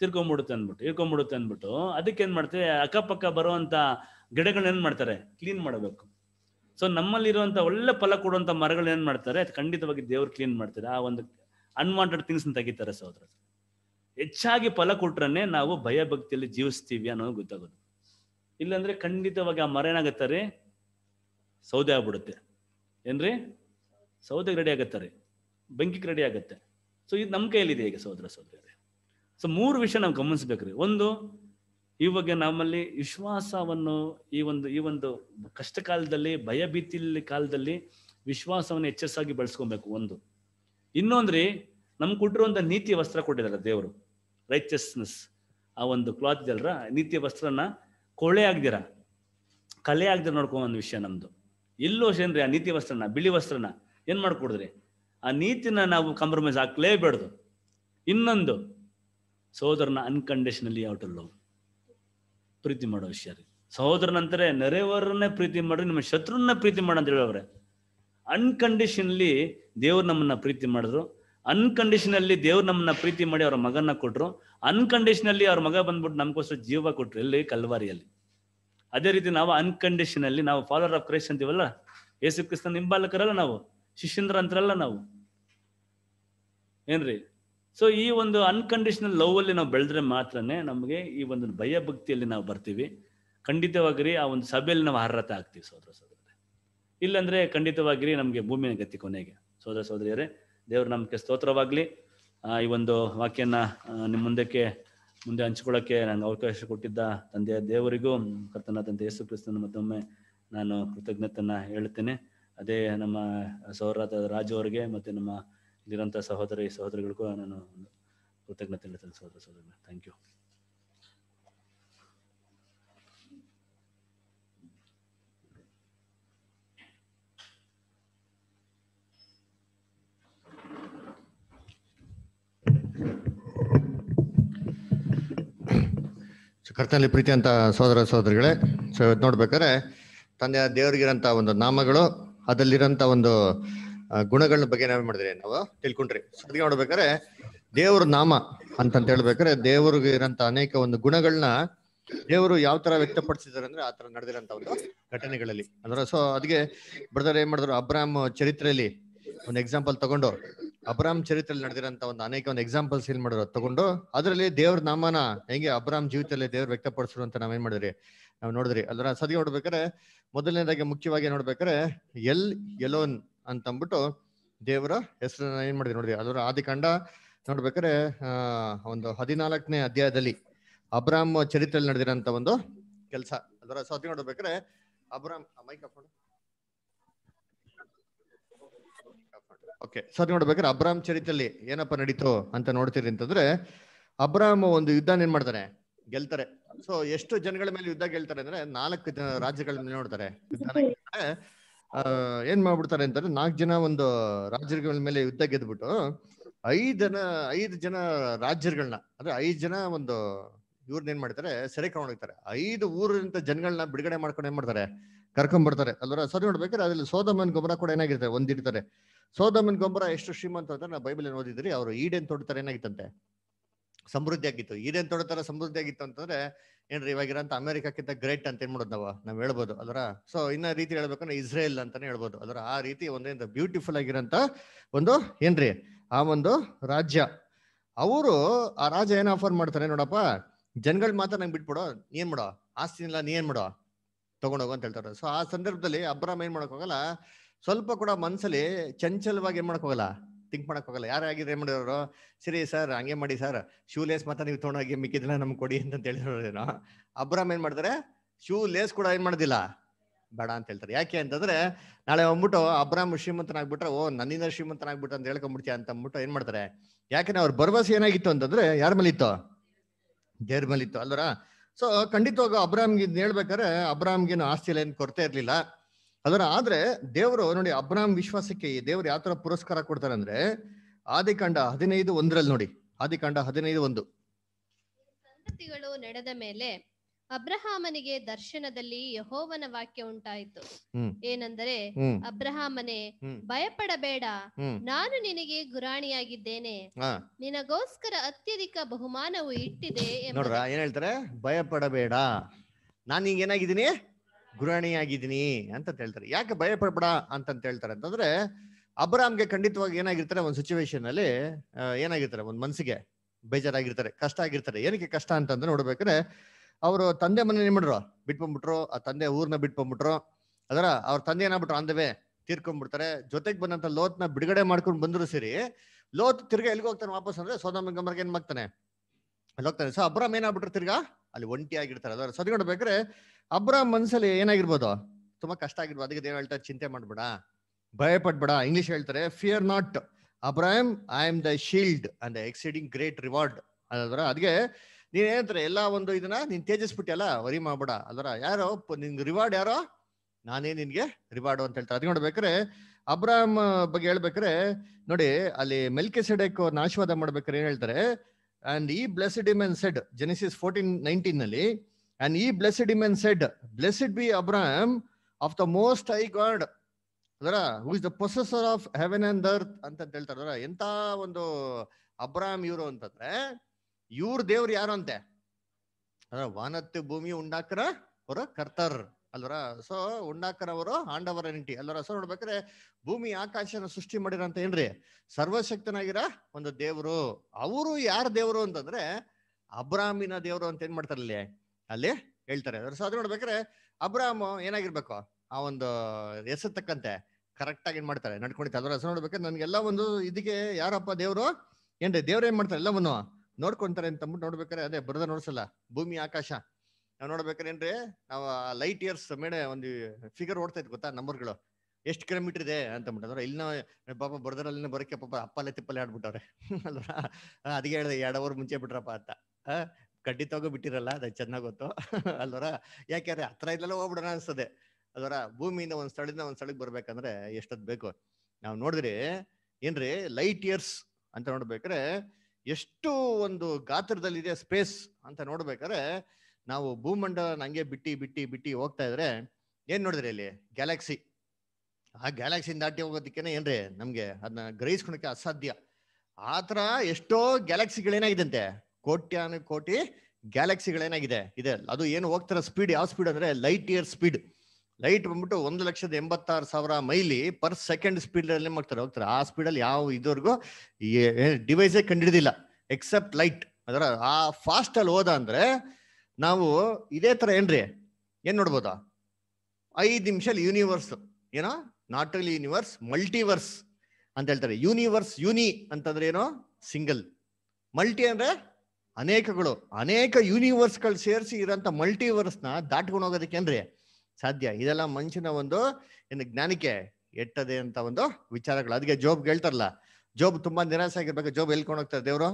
ತಿರ್ಕೊಂಡ್ಬಿಡುತ್ತೆ ಅಂದ್ಬಿಟ್ಟು ಇರ್ಕೊಂಡ್ಬಿಡುತ್ತೆ ಅಂದ್ಬಿಟ್ಟು ಅದಕ್ಕೆ ಏನ್ ಮಾಡ್ತಾರೆ ಅಕ್ಕಪಕ್ಕ ಬರುವಂತ ಗಿಡಗಳನ್ನ ಏನ್ ಮಾಡ್ತಾರೆ ಕ್ಲೀನ್ ಮಾಡಬೇಕು ಸೊ ನಮ್ಮಲ್ಲಿರುವಂತ ಒಳ್ಳೆ ಫಲ ಕೊಡುವಂತ ಮರಗಳನ್ನ ಏನ್ ಮಾಡ್ತಾರೆ ಖಂಡಿತವಾಗಿ ದೇವರು ಕ್ಲೀನ್ ಮಾಡ್ತಾರೆ ಆ ಒಂದು ಅನ್ವಾಂಟೆಡ್ ಥಿಂಗ್ಸ್ ತೆಗಿತಾರೆ ಸಹೋದರ ಹೆಚ್ಚಾಗಿ ಫಲ ಕೊಟ್ರನ್ನೇ ನಾವು ಭಯ ಭಕ್ತಿಯಲ್ಲಿ ಜೀವಿಸ್ತೀವಿ ಅನ್ನೋದು ಗೊತ್ತಾಗೋದು ಇಲ್ಲಾಂದ್ರೆ ಖಂಡಿತವಾಗಿ ಆ ಮರ ಏನಾಗತ್ತಾರೆ ಸೌದೆ ಆಗ್ಬಿಡುತ್ತೆ ಏನ್ರಿ ಸೌದೆಗೆ ರೆಡಿ ಆಗತ್ತಾರೆ ಬೆಂಕಿಗೆ ರೆಡಿ ಆಗುತ್ತೆ ಸೊ ಇದು ನಮ್ಮ ಕೈಯಲ್ಲಿದೆ ಈಗ ಸಹೋದರ ಸಹೋದರಿ ಸೊ ಮೂರು ವಿಷಯ ನಾವು ಗಮನಿಸ್ಬೇಕ್ರಿ ಒಂದು ಇವಾಗ ನಮ್ಮಲ್ಲಿ ವಿಶ್ವಾಸವನ್ನು ಈ ಒಂದು ಈ ಒಂದು ಕಷ್ಟ ಕಾಲದಲ್ಲಿ ಭಯ ಭೀತಿ ಕಾಲದಲ್ಲಿ ವಿಶ್ವಾಸವನ್ನು ಹೆಚ್ಚಸ್ಸಾಗಿ ಬಳಸ್ಕೊಬೇಕು ಒಂದು ಇನ್ನೊಂದ್ರಿ ನಮ್ಗೆ ಕೊಟ್ಟಿರುವಂತ ನೀತಿಯ ವಸ್ತ್ರ ಕೊಟ್ಟಿದ್ದಾರೆ ದೇವರು ರೈಚಸ್ನೆಸ್ ಆ ಒಂದು ಕ್ಲಾತ್ ಇದೆಯಲ್ರ ನೀತಿಯ ವಸ್ತ್ರನ ಕೊಳೆ ಆಗ್ದಿರ ಕಲೆ ಆಗ್ದಿರ ನೋಡ್ಕೊ ಒಂದು ವಿಷಯ ನಮ್ದು ಎಲ್ಲೋ ಶೇನ್ರಿ ಆ ನೀತಿ ವಸ್ತ್ರನ ಬಿಳಿ ವಸ್ತ್ರನ ಏನ್ ಮಾಡಿಕೊಡಿದ್ರಿ ಆ ನೀತಿನ ನಾವು ಕಾಂಪ್ರಮೈಸ್ ಹಾಕ್ಲೇಬೇಡ್ದು ಇನ್ನೊಂದು ಸಹೋದರನ ಅನ್ಕಂಡೀಷನಲಿ ಔಟ್ ಲವ್ ಪ್ರೀತಿ ಮಾಡೋ ವಿಷಯ ರೀ ಸಹೋದರನಂತಾರೆ ನೆರೆಯವರನ್ನೇ ಪ್ರೀತಿ ಮಾಡ್ರಿ ನಿಮ್ಮ ಶತ್ರುನ್ನ ಪ್ರೀತಿ ಮಾಡಂತ ಹೇಳೋವ್ರೆ ಅನ್ಕಂಡೀಷನ್ಲಿ ದೇವ್ರು ನಮ್ಮನ್ನ ಪ್ರೀತಿ ಮಾಡಿದ್ರು ಅನ್ಕಂಡೀಷನಲ್ಲಿ ದೇವ್ರು ನಮ್ಮನ್ನ ಪ್ರೀತಿ ಮಾಡಿ ಅವ್ರ ಮಗನ ಕೊಟ್ರು ಅನ್ಕಂಡೀಷನಲ್ಲಿ ಅವ್ರ ಮಗ ಬಂದ್ಬಿಟ್ಟು ನಮ್ಗೋಸ್ಕರ ಜೀವ ಕೊಟ್ರು ಎಲ್ಲಿ ಕಲ್ವಾರಿಯಲ್ಲಿ ಅದೇ ರೀತಿ ನಾವು ಅನ್ಕಂಡೀಷನಲ್ಲಿ ನಾವು ಫಾಲೋರ್ ಆಫ್ ಕ್ರೈಸ್ಟ್ ಅಂತೀವಲ್ಲ ಯೇಸು ಕ್ರಿಸ್ತನ ನಿಂಬಾಲಕರಲ್ಲ ನಾವು ಶಿಷ್ಯಂದ್ರ ಅಂತರಲ್ಲ ನಾವು ಏನ್ರಿ ಸೊ ಈ ಒಂದು ಅನ್ಕಂಡೀಷನಲ್ ಲವ್ ಅಲ್ಲಿ ನಾವು ಬೆಳೆದ್ರೆ ಮಾತ್ರನೇ ನಮಗೆ ಈ ಒಂದು ಭಯ ಭಕ್ತಿಯಲ್ಲಿ ನಾವು ಬರ್ತೀವಿ ಖಂಡಿತವಾಗಿರಿ ಆ ಒಂದು ಸಭೆಯಲ್ಲಿ ನಾವು ಅರ್ಹತೆ ಆಗ್ತೀವಿ ಸೋದರ ಸೋದರ ಇಲ್ಲಂದ್ರೆ ಖಂಡಿತವಾಗಿರಿ ನಮಗೆ ಭೂಮಿಯ ಗತಿ ಕೊನೆಗೆ ಸೋದರ ಸೋದರಿಯರೇ ದೇವ್ರ ನಮಗೆ ಸ್ತೋತ್ರವಾಗಲಿ ಈ ಒಂದು ವಾಕ್ಯನ ನಿಮ್ಮ ಮುಂದಕ್ಕೆ ಮುಂದೆ ಹಂಚ್ಕೊಳ್ಳೋಕ್ಕೆ ನಂಗೆ ಅವಕಾಶ ಕೊಟ್ಟಿದ್ದ ತಂದೆಯ ದೇವರಿಗೂ ಕರ್ತನ ತಂದೆ ಯೇಸು ಕ್ರಿಸ್ತನ ಮತ್ತೊಮ್ಮೆ ನಾನು ಕೃತಜ್ಞತೆಯನ್ನು ಹೇಳುತ್ತೇನೆ ಅದೇ ನಮ್ಮ ಸೌರಾದ ರಾಜು ಅವರಿಗೆ ಮತ್ತು ನಮ್ಮ ಇಲ್ಲಿರೋಂಥ ಸಹೋದರಿ ಸಹೋದರಿಗಳಿಗೂ ನಾನು ಕೃತಜ್ಞತೆ ಹೇಳ್ತೇನೆ ಸಹೋದರ ಸಹೋದರ ಥ್ಯಾಂಕ್ ಯು ಕರ್ತನಲ್ಲಿ ಪ್ರೀತಿಯಂತ ಸೋದರ ಸೋದರಿಗಳೇ ಸೊ ಇವತ್ತು ನೋಡ್ಬೇಕಾದ್ರೆ ತಂದೆ ದೇವರಿಗಿರೋಂಥ ಒಂದು ನಾಮಗಳು ಅದಲ್ಲಿರೋಂಥ ಒಂದು ಗುಣಗಳ ಬಗ್ಗೆ ನಾವೇ ಮಾಡಿದ್ರೆ ನಾವು ತಿಳ್ಕೊಂಡ್ರಿ ಅದಕ್ಕೆ ನೋಡ್ಬೇಕಾದ್ರೆ ದೇವ್ರ ನಾಮ ಅಂತಂತ ಹೇಳ್ಬೇಕಾದ್ರೆ ದೇವ್ರಿಗೆ ಇರೋಂಥ ಅನೇಕ ಒಂದು ಗುಣಗಳನ್ನ ದೇವರು ಯಾವ ತರ ವ್ಯಕ್ತಪಡಿಸಿದಾರೆ ಅಂದ್ರೆ ಆ ತರ ನಡೆದಿರೋಂಥ ಒಂದು ಘಟನೆಗಳಲ್ಲಿ ಅಂದ್ರೆ ಸೊ ಅದಕ್ಕೆ ಬ್ರದರ್ ಏನ್ ಮಾಡಿದ್ರು ಅಬ್ರಾಮ್ ಚರಿತ್ರೆಯಲ್ಲಿ ಒಂದು ಎಕ್ಸಾಂಪಲ್ ತಗೊಂಡು ಅಬ್ರಾಮ್ ಚರಿತ್ರೆಯಲ್ಲಿ ನಡೆದಿರೋಂಥ ಒಂದು ಅನೇಕ ಒಂದು ಎಕ್ಸಾಂಪಲ್ಸ್ ಏನ್ ಮಾಡಿದ್ರು ತಗೊಂಡು ಅದರಲ್ಲಿ ದೇವ್ರ ನಾಮನ ಹೆಂಗೆ ಅಬ್ರಾಮ್ ಜೀವಿತದಲ್ಲಿ ದೇವ್ರ ವ್ಯಕ್ತಪಡಿಸಿರು ಅಂತ ನಾವೇನ್ ಮಾಡಿದ್ರಿ ನಾವು ನೋಡಿದ್ರಿ ಅದರ ಸದ್ಯ ನೋಡ್ಬೇಕಾರೆ ಮೊದಲನೇದಾಗಿ ಮುಖ್ಯವಾಗಿ ನೋಡ್ಬೇಕಾರೆ ಎಲ್ ಎಲೋನ್ ಅಂತ ದೇವರ ಹೆಸರನ್ನ ಏನ್ ಮಾಡಿದ್ರಿ ನೋಡಿದ್ರಿ ಅದರ ಆದಿಕಾಂಡ ನೋಡ್ಬೇಕಾರೆ ಅಹ್ ಒಂದು ಹದಿನಾಲ್ಕನೇ ಅಧ್ಯಾಯದಲ್ಲಿ ಅಬ್ರಾಮ್ ಚರಿತ್ರೆಯಲ್ಲಿ ನಡೆದಿರೋ ಒಂದು ಕೆಲಸ ಅದರ ಸದ್ಯ ನೋಡ್ಬೇಕಾರೆ ಅಬ್ರಾಮ್ ಮೈಕ್ ಹಾಕೊಂಡು ಓಕೆ ಸರ್ ನೋಡ್ಬೇಕಾದ್ರೆ ಅಬ್ರಾಮ್ ಚರಿತಲ್ಲಿ ಏನಪ್ಪಾ ನಡೀತು ಅಂತ ನೋಡ್ತೀರಿ ಅಂತಂದ್ರೆ ಅಬ್ರಾಮ್ ಒಂದು ಯುದ್ಧ ಏನ್ ಮಾಡ್ತಾರೆ ಗೆಲ್ತಾರೆ ಸೊ ಎಷ್ಟು ಜನಗಳ ಮೇಲೆ ಯುದ್ಧ ಗೆಲ್ತಾರೆ ಅಂದ್ರೆ ನಾಲ್ಕು ಜನ ರಾಜ್ಯಗಳ ಮೇಲೆ ನೋಡ್ತಾರೆ ಏನ್ ಮಾಡ್ಬಿಡ್ತಾರೆ ಅಂತಂದ್ರೆ ನಾಲ್ಕು ಜನ ಒಂದು ರಾಜ್ಯಗಳ ಮೇಲೆ ಯುದ್ಧ ಗೆದ್ಬಿಟ್ಟು ಐದು ಜನ ಐದು ಜನ ರಾಜ್ಯಗಳನ್ನ ಅಂದ್ರೆ ಐದು ಜನ ಒಂದು ಇವ್ರನ್ನ ಏನ್ ಮಾಡ್ತಾರೆ ಸೆರೆ ಹೋಗ್ತಾರೆ ಐದು ಊರಿಂದ ಜನಗಳನ್ನ ಬಿಡುಗಡೆ ಮಾಡ್ಕೊಂಡು ಏನ್ ಮಾಡ್ತಾರೆ ಕರ್ಕೊಂಡ್ ಬರ್ತಾರೆ ಅಲ್ವರ ಸರಿ ನೋಡ್ಬೇಕಾದ್ರೆ ಅದ್ರಲ್ಲಿ ಸೋದಮನ್ ಗೊಬ್ಬರ ಕೂಡ ಏನಾಗಿರ್ತಾರೆ ಒಂದಿರ್ತಾರೆ ಸೋದಮನ್ ಗೊಂಬರ ಎಷ್ಟು ಶ್ರೀಮಂತ ಅಂತ ನಾವು ಬೈಬಲ್ ಓದಿದ್ರಿ ಅವರು ಈಡೇನ್ ತೋಡ್ತಾರೆ ಏನಾಗಿತ್ತಂತೆ ಸಮೃದ್ಧಿ ಆಗಿತ್ತು ಈಡೇನ್ ತೊಡತರ ಸಮೃದ್ಧಿ ಆಗಿತ್ತು ಅಂತಂದ್ರೆ ಏನ್ರಿ ಇವಾಗಿರೋಂಥ ಅಮೆರಿಕಕ್ಕಿಂತ ಗ್ರೇಟ್ ಅಂತ ಏನ್ ಮಾಡೋದು ನಾವು ನಾವು ಹೇಳ್ಬೋದು ಅದರ ಸೊ ಇನ್ನ ರೀತಿ ಹೇಳ್ಬೇಕಂದ್ರೆ ಇಸ್ರೇಲ್ ಅಂತಾನೆ ಹೇಳ್ಬೋದು ಅದರ ಆ ರೀತಿ ಒಂದೇನು ಬ್ಯೂಟಿಫುಲ್ ಆಗಿರಂತ ಒಂದು ಏನ್ರಿ ಆ ಒಂದು ರಾಜ್ಯ ಅವರು ಆ ರಾಜ ಏನ್ ಆಫರ್ ಮಾಡ್ತಾರೆ ನೋಡಪ್ಪ ಜನಗಳ್ ಮಾತ್ರ ನಂಗೆ ಬಿಟ್ಬಿಡೋ ನೀನ್ ಮಾಡೋ ಇಲ್ಲ ನೀ ಏನ್ ಮಾಡೋ ತಗೊಂಡೋಗು ಅಂತ ಹೇಳ್ತಾರೆ ಸೊ ಆ ಸಂದರ್ಭದಲ್ಲಿ ಅಬ್ರಾಮ್ ಏನ್ ಮಾಡೋಕ್ಕಾಗಲ್ಲ ಸ್ವಲ್ಪ ಕೂಡ ಮನ್ಸಲ್ಲಿ ಚಂಚಲವಾಗಿ ಏನ್ ಮಾಡಕ್ ಹೋಗಲ್ಲ ಥಿಂಕ್ ಮಾಡಕ್ ಹೋಗಲ್ಲ ಆಗಿದ್ರೆ ಏನ್ ಮಾಡಿರೋರು ಸರಿ ಸರ್ ಹಂಗೆ ಮಾಡಿ ಸರ್ ಶೂ ಲೇಸ್ ಮಾತ್ರ ನೀವು ತೊಗೊಂಡೋಗಿ ಮಿಕ್ಕಿದ್ರೆ ನಮ್ಗೆ ಕೊಡಿ ಅಂತ ಹೇಳಿರೋದೇನೋ ಅಬ್ರಾಮ್ ಏನ್ ಮಾಡ್ತಾರೆ ಶೂ ಲೇಸ್ ಕೂಡ ಏನ್ ಮಾಡೋದಿಲ್ಲ ಬೇಡ ಅಂತ ಹೇಳ್ತಾರೆ ಯಾಕೆ ಅಂತಂದ್ರೆ ನಾಳೆ ಬಂದ್ಬಿಟ್ಟು ಅಬ್ರಾಮ್ ಶ್ರೀಮಂತನಾಗ್ಬಿಟ್ರೆ ಓ ನನ್ನಿಂದ ಶ್ರೀಮಂತನಾಗ್ಬಿಟ್ಟು ಅಂತ ಹೇಳ್ಕೊಂಡ್ಬಿಡ್ತೀಯ ಅಂತ ಅಂದ್ಬಿಟ್ಟು ಏನ್ ಮಾಡ್ತಾರೆ ಯಾಕಂದ್ರೆ ಅವ್ರ ಭರವಸೆ ಏನಾಗಿತ್ತು ಅಂತಂದ್ರೆ ಯಾರ ಮೇಲೆ ಇತ್ತು ದೇವ್ರ ಮೇಲೆ ಇತ್ತು ಅಲ್ವರ ಸೊ ಖಂಡಿತವಾಗ ಅಬ್ರಾಮ್ಗೆ ಹೇಳ್ಬೇಕಾದ್ರೆ ಅಬ್ರಾಮ್ಗೇನು ಆಸ್ತಿಯಲ್ಲಿ ಏನು ಕೊರತೆ ಇರಲಿಲ್ಲ ಅದರ ಆದ್ರೆ ದೇವರು ನೋಡಿ ಅಬ್ರಾಮ್ ವಿಶ್ವಾಸಕ್ಕೆ ದೇವರು ಯಾವ ತರ ಪುರಸ್ಕಾರ ಕೊಡ್ತಾರೆ ಅಂದ್ರೆ ಆದಿಕಾಂಡ ಹದಿನೈದು ಒಂದರಲ್ಲಿ ನೋಡಿ ಆದಿಕಾಂಡ ಹದಿನೈದು ಒಂದು ಸಂಗತಿಗಳು ನಡೆದ ಮೇಲೆ ಅಬ್ರಹಾಮನಿಗೆ ದರ್ಶನದಲ್ಲಿ ಯಹೋವನ ವಾಕ್ಯ ಉಂಟಾಯಿತು ಏನಂದರೆ ಅಬ್ರಹಾಮನೇ ಭಯಪಡಬೇಡ ನಾನು ನಿನಗೆ ಗುರಾಣಿಯಾಗಿದ್ದೇನೆ ನಿನಗೋಸ್ಕರ ಅತ್ಯಧಿಕ ಬಹುಮಾನವು ಇಟ್ಟಿದೆ ನೋಡ್ರ ಏನ್ ಹೇಳ್ತಾರೆ ಭಯಪಡಬೇಡ ನಾನು ಈಗ ಏನಾಗಿದ್ದೀನಿ ಆಗಿದ್ದೀನಿ ಅಂತ ಹೇಳ್ತಾರೆ ಯಾಕೆ ಭಯ ಪಡಬೇಡ ಅಂತಂತ ಹೇಳ್ತಾರೆ ಅಂತಂದ್ರೆ ಅಬ್ರಾಮ್ಗೆ ಖಂಡಿತವಾಗಿ ಏನಾಗಿರ್ತಾರೆ ಒಂದು ಸಿಚುವೇಶನ್ ಅಲ್ಲಿ ಏನಾಗಿರ್ತಾರೆ ಒಂದು ಮನ್ಸಿಗೆ ಬೇಜಾರಾಗಿರ್ತಾರೆ ಕಷ್ಟ ಆಗಿರ್ತಾರೆ ಏನಕ್ಕೆ ಕಷ್ಟ ಅಂತಂದ್ರೆ ನೋಡ್ಬೇಕಾದ್ರೆ ಅವರು ತಂದೆ ಮನೆ ನಿಮ್ಬಿಡ್ರು ಬಿಟ್ಕೊಂಡ್ಬಿಟ್ರು ಆ ತಂದೆ ಊರ್ನ ಬಿಟ್ಕೊಂಡ್ಬಿಟ್ರು ಅದರ ಅವ್ರ ತಂದೆ ಏನಾಗ್ಬಿಟ್ರು ಅಂದವೇ ತೀರ್ಕೊಂಡ್ಬಿಡ್ತಾರೆ ಜೊತೆಗೆ ಬಂದಂತ ಲೋತ್ನ ಬಿಡುಗಡೆ ಮಾಡ್ಕೊಂಡು ಬಂದ್ರು ಸರಿ ಲೋತ್ ತಿರ್ಗಾ ಎಲ್ಲಿಗೆ ಹೋಗ್ತಾನೆ ವಾಪಸ್ ಅಂದ್ರೆ ಸೋದಾಮ ಗಮರ್ಗೆ ಏನ್ ಮಾಡ್ತಾನೆ ಅಲ್ಲಿ ಹೋಗ್ತಾನೆ ಸೊ ಅಬ್ರಾಮ್ ಏನಾಗ್ಬಿಟ್ರು ತಿರ್ಗಾ ಅಲ್ಲಿ ಒಂಟಿ ಆಗಿರ್ತಾರೆ ಅದರ ಸದ್ಗೊಂಡ್ಬೇಕ್ರೆ ಅಬ್ರಾಮ್ ಮನ್ಸಲ್ಲಿ ಏನಾಗಿರ್ಬೋದು ತುಂಬಾ ಕಷ್ಟ ಆಗಿರ್ಬೋದು ಅದಕ್ಕೆ ಏನು ಹೇಳ್ತಾರೆ ಚಿಂತೆ ಮಾಡ್ಬೇಡ ಭಯ ಪಡ್ಬೇಡ ಇಂಗ್ಲಿಷ್ ಹೇಳ್ತಾರೆ fear not Abraham I am the shield and exceeding great reward ಅದರ ಅದಕ್ಕೆ ನೀನ್ ಏನಂತಾರೆ ಎಲ್ಲ ಒಂದು ಇದನ್ನ ನೀನ್ ಅಲ್ಲ ವರಿ ಮಾಡ್ಬೇಡ ಅದರ ಯಾರೋ ನಿನ್ಗೆ ರಿವಾರ್ಡ್ ಯಾರೋ ನಾನೇ ನಿನ್ಗೆ ರಿವಾರ್ಡು ಅಂತ ಹೇಳ್ತಾರೆ ಅದ್ ನೋಡ್ಬೇಕ್ರೆ ಅಬ್ರಾಮ್ ಬಗ್ಗೆ ಹೇಳ್ಬೇಕ್ರೆ ನೋಡಿ ಅಲ್ಲಿ ಮೆಲ್ಕೆ ಸೆಡೆಕ್ ನಾಶವಾದ ಮಾಡ್ಬೇಕಾರೆ ಏನ್ ಹೇಳ್ತಾರೆ and he blessed him said Genesis fourteen nineteen ಅಲ್ಲಿ And he blessed him and said, Blessed be Abraham of the Most High God. ಅದರ who is the possessor of heaven and earth ಅಂತ ಹೇಳ್ತಾರೆ ಅದರ ಎಂತ ಒಂದು ಅಬ್ರಾಮ್ ಇವರು ಅಂತಂದ್ರೆ ಇವ್ರ ದೇವ್ರು ಯಾರು ಅಂತೆ ಅದರ ವಾನತ್ಯ ಭೂಮಿ ಉಂಡಾಕರ ಅವರು ಕರ್ತರ್ ಅಲ್ವರ ಸೊ ಉಂಡಾಕರ ಅವರು ಆಂಡವರ ಎಂಟಿ ಅಲ್ವರ ಸೊ ನೋಡ್ಬೇಕ್ರೆ ಭೂಮಿ ಆಕಾಶನ ಸೃಷ್ಟಿ ಮಾಡಿರಂತ ಏನ್ರಿ ಸರ್ವಶಕ್ತನಾಗಿರ ಒಂದು ದೇವರು ಅವರು ಯಾರ ದೇವರು ಅಂತಂದ್ರೆ ಅಬ್ರಾಹ್ಮಿನ ದೇವರು ಅಂತ ಏನ್ ಮಾಡ್ತಾರಲ್ಲಿ ಅಲ್ಲಿ ಹೇಳ್ತಾರೆ ಅದರ ಸಾಧನೆ ನೋಡ್ಬೇಕ್ರೆ ಅಬ್ರಾಹ್ಮ ಏನಾಗಿರ್ಬೇಕು ಆ ಒಂದು ಎಸತಕ್ಕಂತೆ ಕರೆಕ್ಟ್ ಆಗಿ ಏನ್ ಮಾಡ್ತಾರೆ ನಡ್ಕೊಂಡಿತ್ತು ಅದ್ರ ಹೆಸರು ನೋಡ್ಬೇಕಾದ್ರೆ ನನ್ಗೆಲ್ಲ ಒಂದು ಇದಕ್ಕೆ ಯಾರಪ್ಪ ದೇವರು ಏನ್ರಿ ದೇವ್ರ ಏನ್ ಮಾಡ್ತಾರೆ ಎಲ್ಲವನ್ನು ನೋಡ್ಕೊಂತಾರೆ ಅಂತ ಅಂದ್ಬಿಟ್ಟು ನೋಡ್ಬೇಕಾರೆ ಅದೇ ಬರದ ನೋಡ್ಸಲ್ಲ ಭೂಮಿ ಆಕಾಶ ನಾವು ನೋಡ್ಬೇಕಾರೆ ಏನ್ರಿ ನಾವು ಲೈಟ್ ಇಯರ್ಸ್ ಮೇಲೆ ಒಂದು ಫಿಗರ್ ಓಡ್ತಾ ಇತ್ತು ಗೊತ್ತಾ ನಂಬರ್ಗಳು ಎಷ್ಟು ಕಿಲೋಮೀಟರ್ ಇದೆ ಅಂತ ಅಂದ್ಬಿಟ್ಟು ಇಲ್ಲಿನ ಇಲ್ಲಿನ ಪಾಪ ಬರದರಲ್ಲಿ ಬರೋಕೆ ಪಾಪ ಅಪ್ಪಲೆ ತಿಪ್ಪಲೆ ಆಡ್ಬಿಟ್ಟವ್ರೆ ಅಲ್ವಾ ಅದಕ್ಕೆ ಹೇಳಿದೆ ಎರಡು ಅವರ್ ಮುಂಚೆ ಬಿಟ್ರಪ್ಪ ಅಂತ ಖಂಡಿತವಾಗೂ ಬಿಟ್ಟಿರಲ್ಲ ಅದ ಚೆನ್ನಾಗ್ ಗೊತ್ತು ಅಲ್ವರ ಯಾಕೆಂದ್ರೆ ಹತ್ರ ಇಲ್ಲೆಲ್ಲ ಹೋಗ್ಬಿಡೋಣ ಅನ್ಸ್ತದೆ ಅದರ ಭೂಮಿಯಿಂದ ಒಂದ್ ಸ್ಥಳದಿಂದ ಒಂದ್ ಸ್ಥಳಕ್ಕೆ ಬರ್ಬೇಕಂದ್ರೆ ಎಷ್ಟೊತ್ ಬೇಕು ನಾವು ನೋಡಿದ್ರಿ ಏನ್ರಿ ಲೈಟ್ ಇಯರ್ಸ್ ಅಂತ ನೋಡ್ಬೇಕಾರೆ ಎಷ್ಟು ಒಂದು ಗಾತ್ರದಲ್ಲಿ ಇದೆ ಸ್ಪೇಸ್ ಅಂತ ನೋಡ್ಬೇಕಾದ್ರೆ ನಾವು ಭೂಮಂಡಲ ಹಂಗೆ ಬಿಟ್ಟಿ ಬಿಟ್ಟಿ ಬಿಟ್ಟಿ ಹೋಗ್ತಾ ಇದ್ರೆ ಏನ್ ನೋಡಿದ್ರಿ ಅಲ್ಲಿ ಗ್ಯಾಲಕ್ಸಿ ಆ ಗ್ಯಾಲಕ್ಸಿ ದಾಟಿ ಹೋಗೋದಕ್ಕೆ ಏನ್ರಿ ನಮ್ಗೆ ಅದನ್ನ ಗ್ರಹಿಸ್ಕೊಳಕ್ಕೆ ಅಸಾಧ್ಯ ಆತರ ಎಷ್ಟೋ ಗ್ಯಾಲಕ್ಸಿಗಳೇನಾಗಿದಂತೆ ಕೋಟ್ಯಾನು ಕೋಟಿ ಗ್ಯಾಲಕ್ಸಿಗಳೇನಾಗಿದೆ ಇದೆ ಅದು ಏನು ಹೋಗ್ತಾರೆ ಸ್ಪೀಡ್ ಯಾವ ಸ್ಪೀಡ್ ಅಂದ್ರೆ ಲೈಟ್ ಇಯರ್ ಸ್ಪೀಡ್ ಲೈಟ್ ಬಂದ್ಬಿಟ್ಟು ಒಂದು ಲಕ್ಷದ ಎಂಬತ್ತಾರು ಸಾವಿರ ಮೈಲಿ ಪರ್ ಸೆಕೆಂಡ್ ಸ್ಪೀಡ್ ಅಲ್ಲಿ ಮಾಡ್ತಾರೆ ಹೋಗ್ತಾರೆ ಆ ಸ್ಪೀಡಲ್ಲಿ ಯಾವ ಇದುವರೆಗೂ ಡಿವೈಸೇ ಕಂಡಿಡಿದಿಲ್ಲ ಎಕ್ಸೆಪ್ಟ್ ಲೈಟ್ ಅದರ ಆ ಫಾಸ್ಟ್ ಅಲ್ಲಿ ಹೋದ ಅಂದ್ರೆ ನಾವು ಇದೇ ತರ ಏನ್ರಿ ಏನ್ ನೋಡ್ಬೋದಾ ಐದು ನಿಮಿಷ ಯೂನಿವರ್ಸ್ ಏನೋ ನಾಟ್ ಓನ್ಲಿ ಯೂನಿವರ್ಸ್ ಮಲ್ಟಿವರ್ಸ್ ಅಂತ ಹೇಳ್ತಾರೆ ಯೂನಿವರ್ಸ್ ಯೂನಿ ಅಂತಂದ್ರೆ ಏನೋ ಸಿಂಗಲ್ ಮಲ್ಟಿ ಅಂದ್ರೆ ಅನೇಕಗಳು ಅನೇಕ ಯೂನಿವರ್ಸ್ಗಳು ಸೇರಿಸಿ ಇರೋಂಥ ಮಲ್ಟಿವರ್ಸ್ನ ದಾಟ್ಕೊಂಡು ಹೋಗೋದಕ್ಕೆ ಅಂದ್ರೆ ಸಾಧ್ಯ ಇದೆಲ್ಲ ಮನುಷ್ಯನ ಒಂದು ಏನು ಜ್ಞಾನಕ್ಕೆ ಎಟ್ಟದೆ ಅಂತ ಒಂದು ವಿಚಾರಗಳು ಅದಕ್ಕೆ ಜೋಬ್ ಹೇಳ್ತಾರಲ್ಲ ಜೋಬ್ ತುಂಬಾ ನಿರಾಸೆ ಆಗಿರ್ಬೇಕು ಜೋಬ್ ಎಲ್ಕೊಂಡು ಹೋಗ್ತಾರೆ ದೇವರು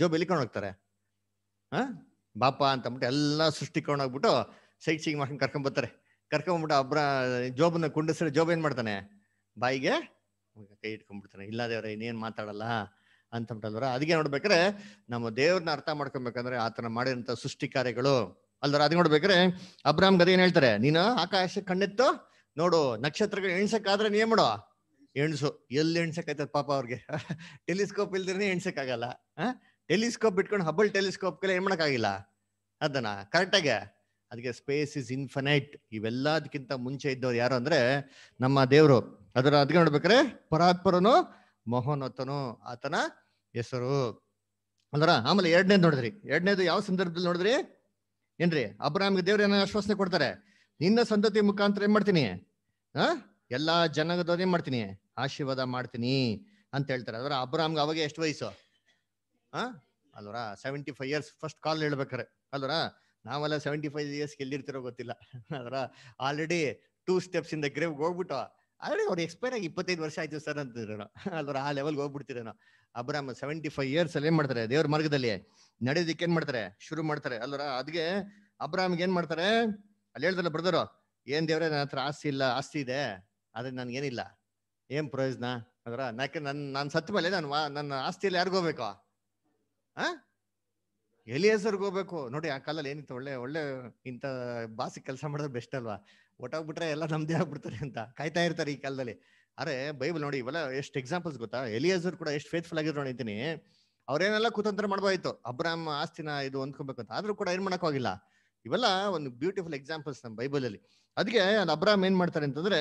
ಜೋಬ್ ಎಲ್ಕೊಂಡು ಹೋಗ್ತಾರೆ ಹಾ ಬಾಪ ಅಂತಂದ್ಬಿಟ್ಟು ಎಲ್ಲ ಸೃಷ್ಟಿಕೊಂಡು ಹೋಗ್ಬಿಟ್ಟು ಸೈಟ್ ಸಿಗಿ ಮಾಡ್ಕೊಂಡು ಕರ್ಕೊಂಡ್ಬರ್ತಾರೆ ಕರ್ಕೊಂಡ್ಬಿಟ್ಟು ಒಬ್ಬರ ಜೋಬನ್ನ ಕುಂಡಿಸ್ರೆ ಜೋಬ್ ಏನ್ ಮಾಡ್ತಾನೆ ಬಾಯಿಗೆ ಕೈ ಇಟ್ಕೊಂಡ್ಬಿಡ್ತಾನೆ ಇಲ್ಲ ದೇವ್ರೆ ಇನ್ನೇನ್ ಮಾತಾಡಲ್ಲ ಅಂತ ಅಂತಂಬಿಟ್ಟಲ್ವರ ಅದಕ್ಕೆ ನೋಡ್ಬೇಕಾರೆ ನಮ್ಮ ದೇವ್ರನ್ನ ಅರ್ಥ ಮಾಡ್ಕೊಬೇಕಂದ್ರೆ ಆತನ ಮಾಡಿದಂತ ಸೃಷ್ಟಿ ಕಾರ್ಯಗಳು ಅಲ್ದರ ಅದ್ ನೋಡ್ಬೇಕಾರೆ ಅಬ್ರಾಮ್ ಗದ ಹೇಳ್ತಾರೆ ನೀನು ಆಕಾಶ ಕಣ್ಣೆತ್ತು ನೋಡು ನಕ್ಷತ್ರಗಳು ಎಣ್ಸಕ್ಕಾದ್ರೆ ನೀ ಏನ್ ಮಾಡೋ ಎಣ್ಸು ಎಲ್ಲಿ ಆಯ್ತದ ಪಾಪ ಅವ್ರಿಗೆ ಟೆಲಿಸ್ಕೋಪ್ ಇಲ್ದಿರೇ ಎಣ್ಸಕ್ಕಾಗಲ್ಲ ಹ ಟೆಲಿಸ್ಕೋಪ್ ಇಟ್ಕೊಂಡು ಹಬ್ಬಲ್ ಟೆಲಿಸ್ಕೋಪ್ ಏನ್ ಮಾಡಕ್ಕಾಗಿಲ್ಲ ಅದನ್ನ ಕರೆಕ್ಟಾಗೆ ಅದಕ್ಕೆ ಸ್ಪೇಸ್ ಇಸ್ ಇನ್ಫನೈಟ್ ಇವೆಲ್ಲದಕ್ಕಿಂತ ಮುಂಚೆ ಇದ್ದವ್ರು ಯಾರು ಅಂದ್ರೆ ನಮ್ಮ ದೇವರು ಅದರ ಅದ್ಗೆ ನೋಡ್ಬೇಕ್ರೆ ಪರಾತ್ಪರನು ಮಹೋನ್ನತನು ಆತನ ಹೆಸರು ಅಂದ್ರ ಆಮೇಲೆ ಎರಡನೇದು ನೋಡಿದ್ರಿ ಎರಡನೇದು ಯಾವ ಸಂದರ್ಭದಲ್ಲಿ ನೋಡಿದ್ರಿ ಏನ್ರಿ ಅಬ್ರಾಮ್ಗೆ ದೇವ್ರ ಏನೋ ಆಶ್ವಾಸನೆ ಕೊಡ್ತಾರೆ ನಿನ್ನ ಸಂತತಿ ಮುಖಾಂತರ ಏನ್ ಮಾಡ್ತೀನಿ ಆ ಎಲ್ಲಾ ಜನಗದವ್ರ ಏನ್ ಮಾಡ್ತೀನಿ ಆಶೀರ್ವಾದ ಮಾಡ್ತೀನಿ ಅಂತ ಹೇಳ್ತಾರೆ ಅದರ ಅಬ್ರಾಮ್ಗೆ ಅವಾಗ ಎಷ್ಟು ವಯಸ್ಸು ಹಾ ಅಲ್ವರ seventy five years first call ಹೇಳ್ಬೇಕಾರೆ ಅಲ್ವರ ನಾವೆಲ್ಲ ಸೆವೆಂಟಿ ಫೈವ್ ಇಯರ್ಸ್ ಎಲ್ಲಿರ್ತಿರೋ ಗೊತ್ತಿಲ್ಲ ಅದರ ಆಲ್ರೆಡಿ ಟೂ ಸ್ಟೆಪ್ಸ್ ಇಂದ ಗ್ರೇವ್ಗೆ ಹೋಗ್ಬಿಟ್ಟು ಆದರೆ ಅವ್ರು ಎಕ್ಸ್ಪೈರ್ ಆಗಿ ಇಪ್ಪತ್ತೈದು ವರ್ಷ ಆಯ್ತು ಸರ್ ಅಂತ ಅಲ್ವರ ಆ ಲೆವೆಲ್ಗೆ ಹೋಗ್ಬಿಡ್ತಿರೋಣ ಅಬ್ರಾಮ್ ಸೆವೆಂಟಿ ಫೈವ್ ಇಯರ್ಸ್ ಅಲ್ಲಿ ಏನ್ ಮಾಡ್ತಾರೆ ದೇವ್ರ ಮಾರ್ಗದಲ್ಲಿ ನಡೆಯೋದಕ್ಕೆ ಏನ್ ಮಾಡ್ತಾರೆ ಶುರು ಮಾಡ್ತಾರೆ ಅಲ್ವರ ಅದ್ಗೆ ಅಬ್ರಾಮ್ಗೆ ಏನ್ ಮಾಡ್ತಾರೆ ಅಲ್ಲಿ ಹೇಳ್ದಲ್ಲ ಬ್ರದರು ಏನ್ ದೇವ್ರೆ ನನ್ನ ಹತ್ರ ಆಸ್ತಿ ಇಲ್ಲ ಆಸ್ತಿ ಇದೆ ಆದ್ರೆ ನನ್ಗೇನಿಲ್ಲ ಏನ್ ಪ್ರಯೋಜನ ಅದರ ನಾಕೆ ನನ್ ನಾನು ಸತ್ತ ಮೇಲೆ ನಾನು ನನ್ನ ಆಸ್ತಿಯಲ್ಲಿ ಯಾರಿಗೂ ಹೋಗ್ಬೇಕು ಆ ಎಲಿಯಸರ್ಗೆ ಹೋಗ್ಬೇಕು ನೋಡಿ ಆ ಕಾಲಲ್ಲಿ ಏನಿತ್ತು ಒಳ್ಳೆ ಒಳ್ಳೆ ಇಂಥ ಬಾಸಿ ಕೆಲಸ ಮಾಡಿದ್ರೆ ಬೆಸ್ಟ್ ಅಲ್ವಾ ಒಟ್ಟಾಗ್ಬಿಟ್ರೆ ಎಲ್ಲ ನಮ್ದೇ ಆಗ್ಬಿಡ್ತಾರೆ ಅಂತ ಕಾಯ್ತಾ ಇರ್ತಾರೆ ಈ ಕಾಲದಲ್ಲಿ ಅರೆ ಬೈಬಲ್ ನೋಡಿ ಇವೆಲ್ಲ ಎಷ್ಟು ಎಕ್ಸಾಂಪಲ್ಸ್ ಗೊತ್ತಾ ಎಲಿಯಾಸರ್ ಕೂಡ ಎಷ್ಟು ಫೇತ್ಫುಲ್ ಆಗಿದ್ರು ನೋಡಿದ್ದೀನಿ ಅವ್ರೇನೆಲ್ಲ ಕುತಂತ್ರ ಮಾಡ್ಬೋಯ್ತು ಅಬ್ರಾಮ್ ಆಸ್ತಿನ ಇದು ಹೊಂದ್ಕೊಬೇಕು ಅಂತ ಆದ್ರೂ ಕೂಡ ಏನ್ ಮಾಡೋಕ್ಕಾಗಿಲ್ಲ ಇವೆಲ್ಲ ಒಂದು ಬ್ಯೂಟಿಫುಲ್ ಎಕ್ಸಾಂಪಲ್ಸ್ ನಮ್ಮ ಬೈಬಲ್ ಅಲ್ಲಿ ಅದಕ್ಕೆ ಅದು ಅಬ್ರಾಮ್ ಏನ್ ಮಾಡ್ತಾರೆ ಅಂತಂದ್ರೆ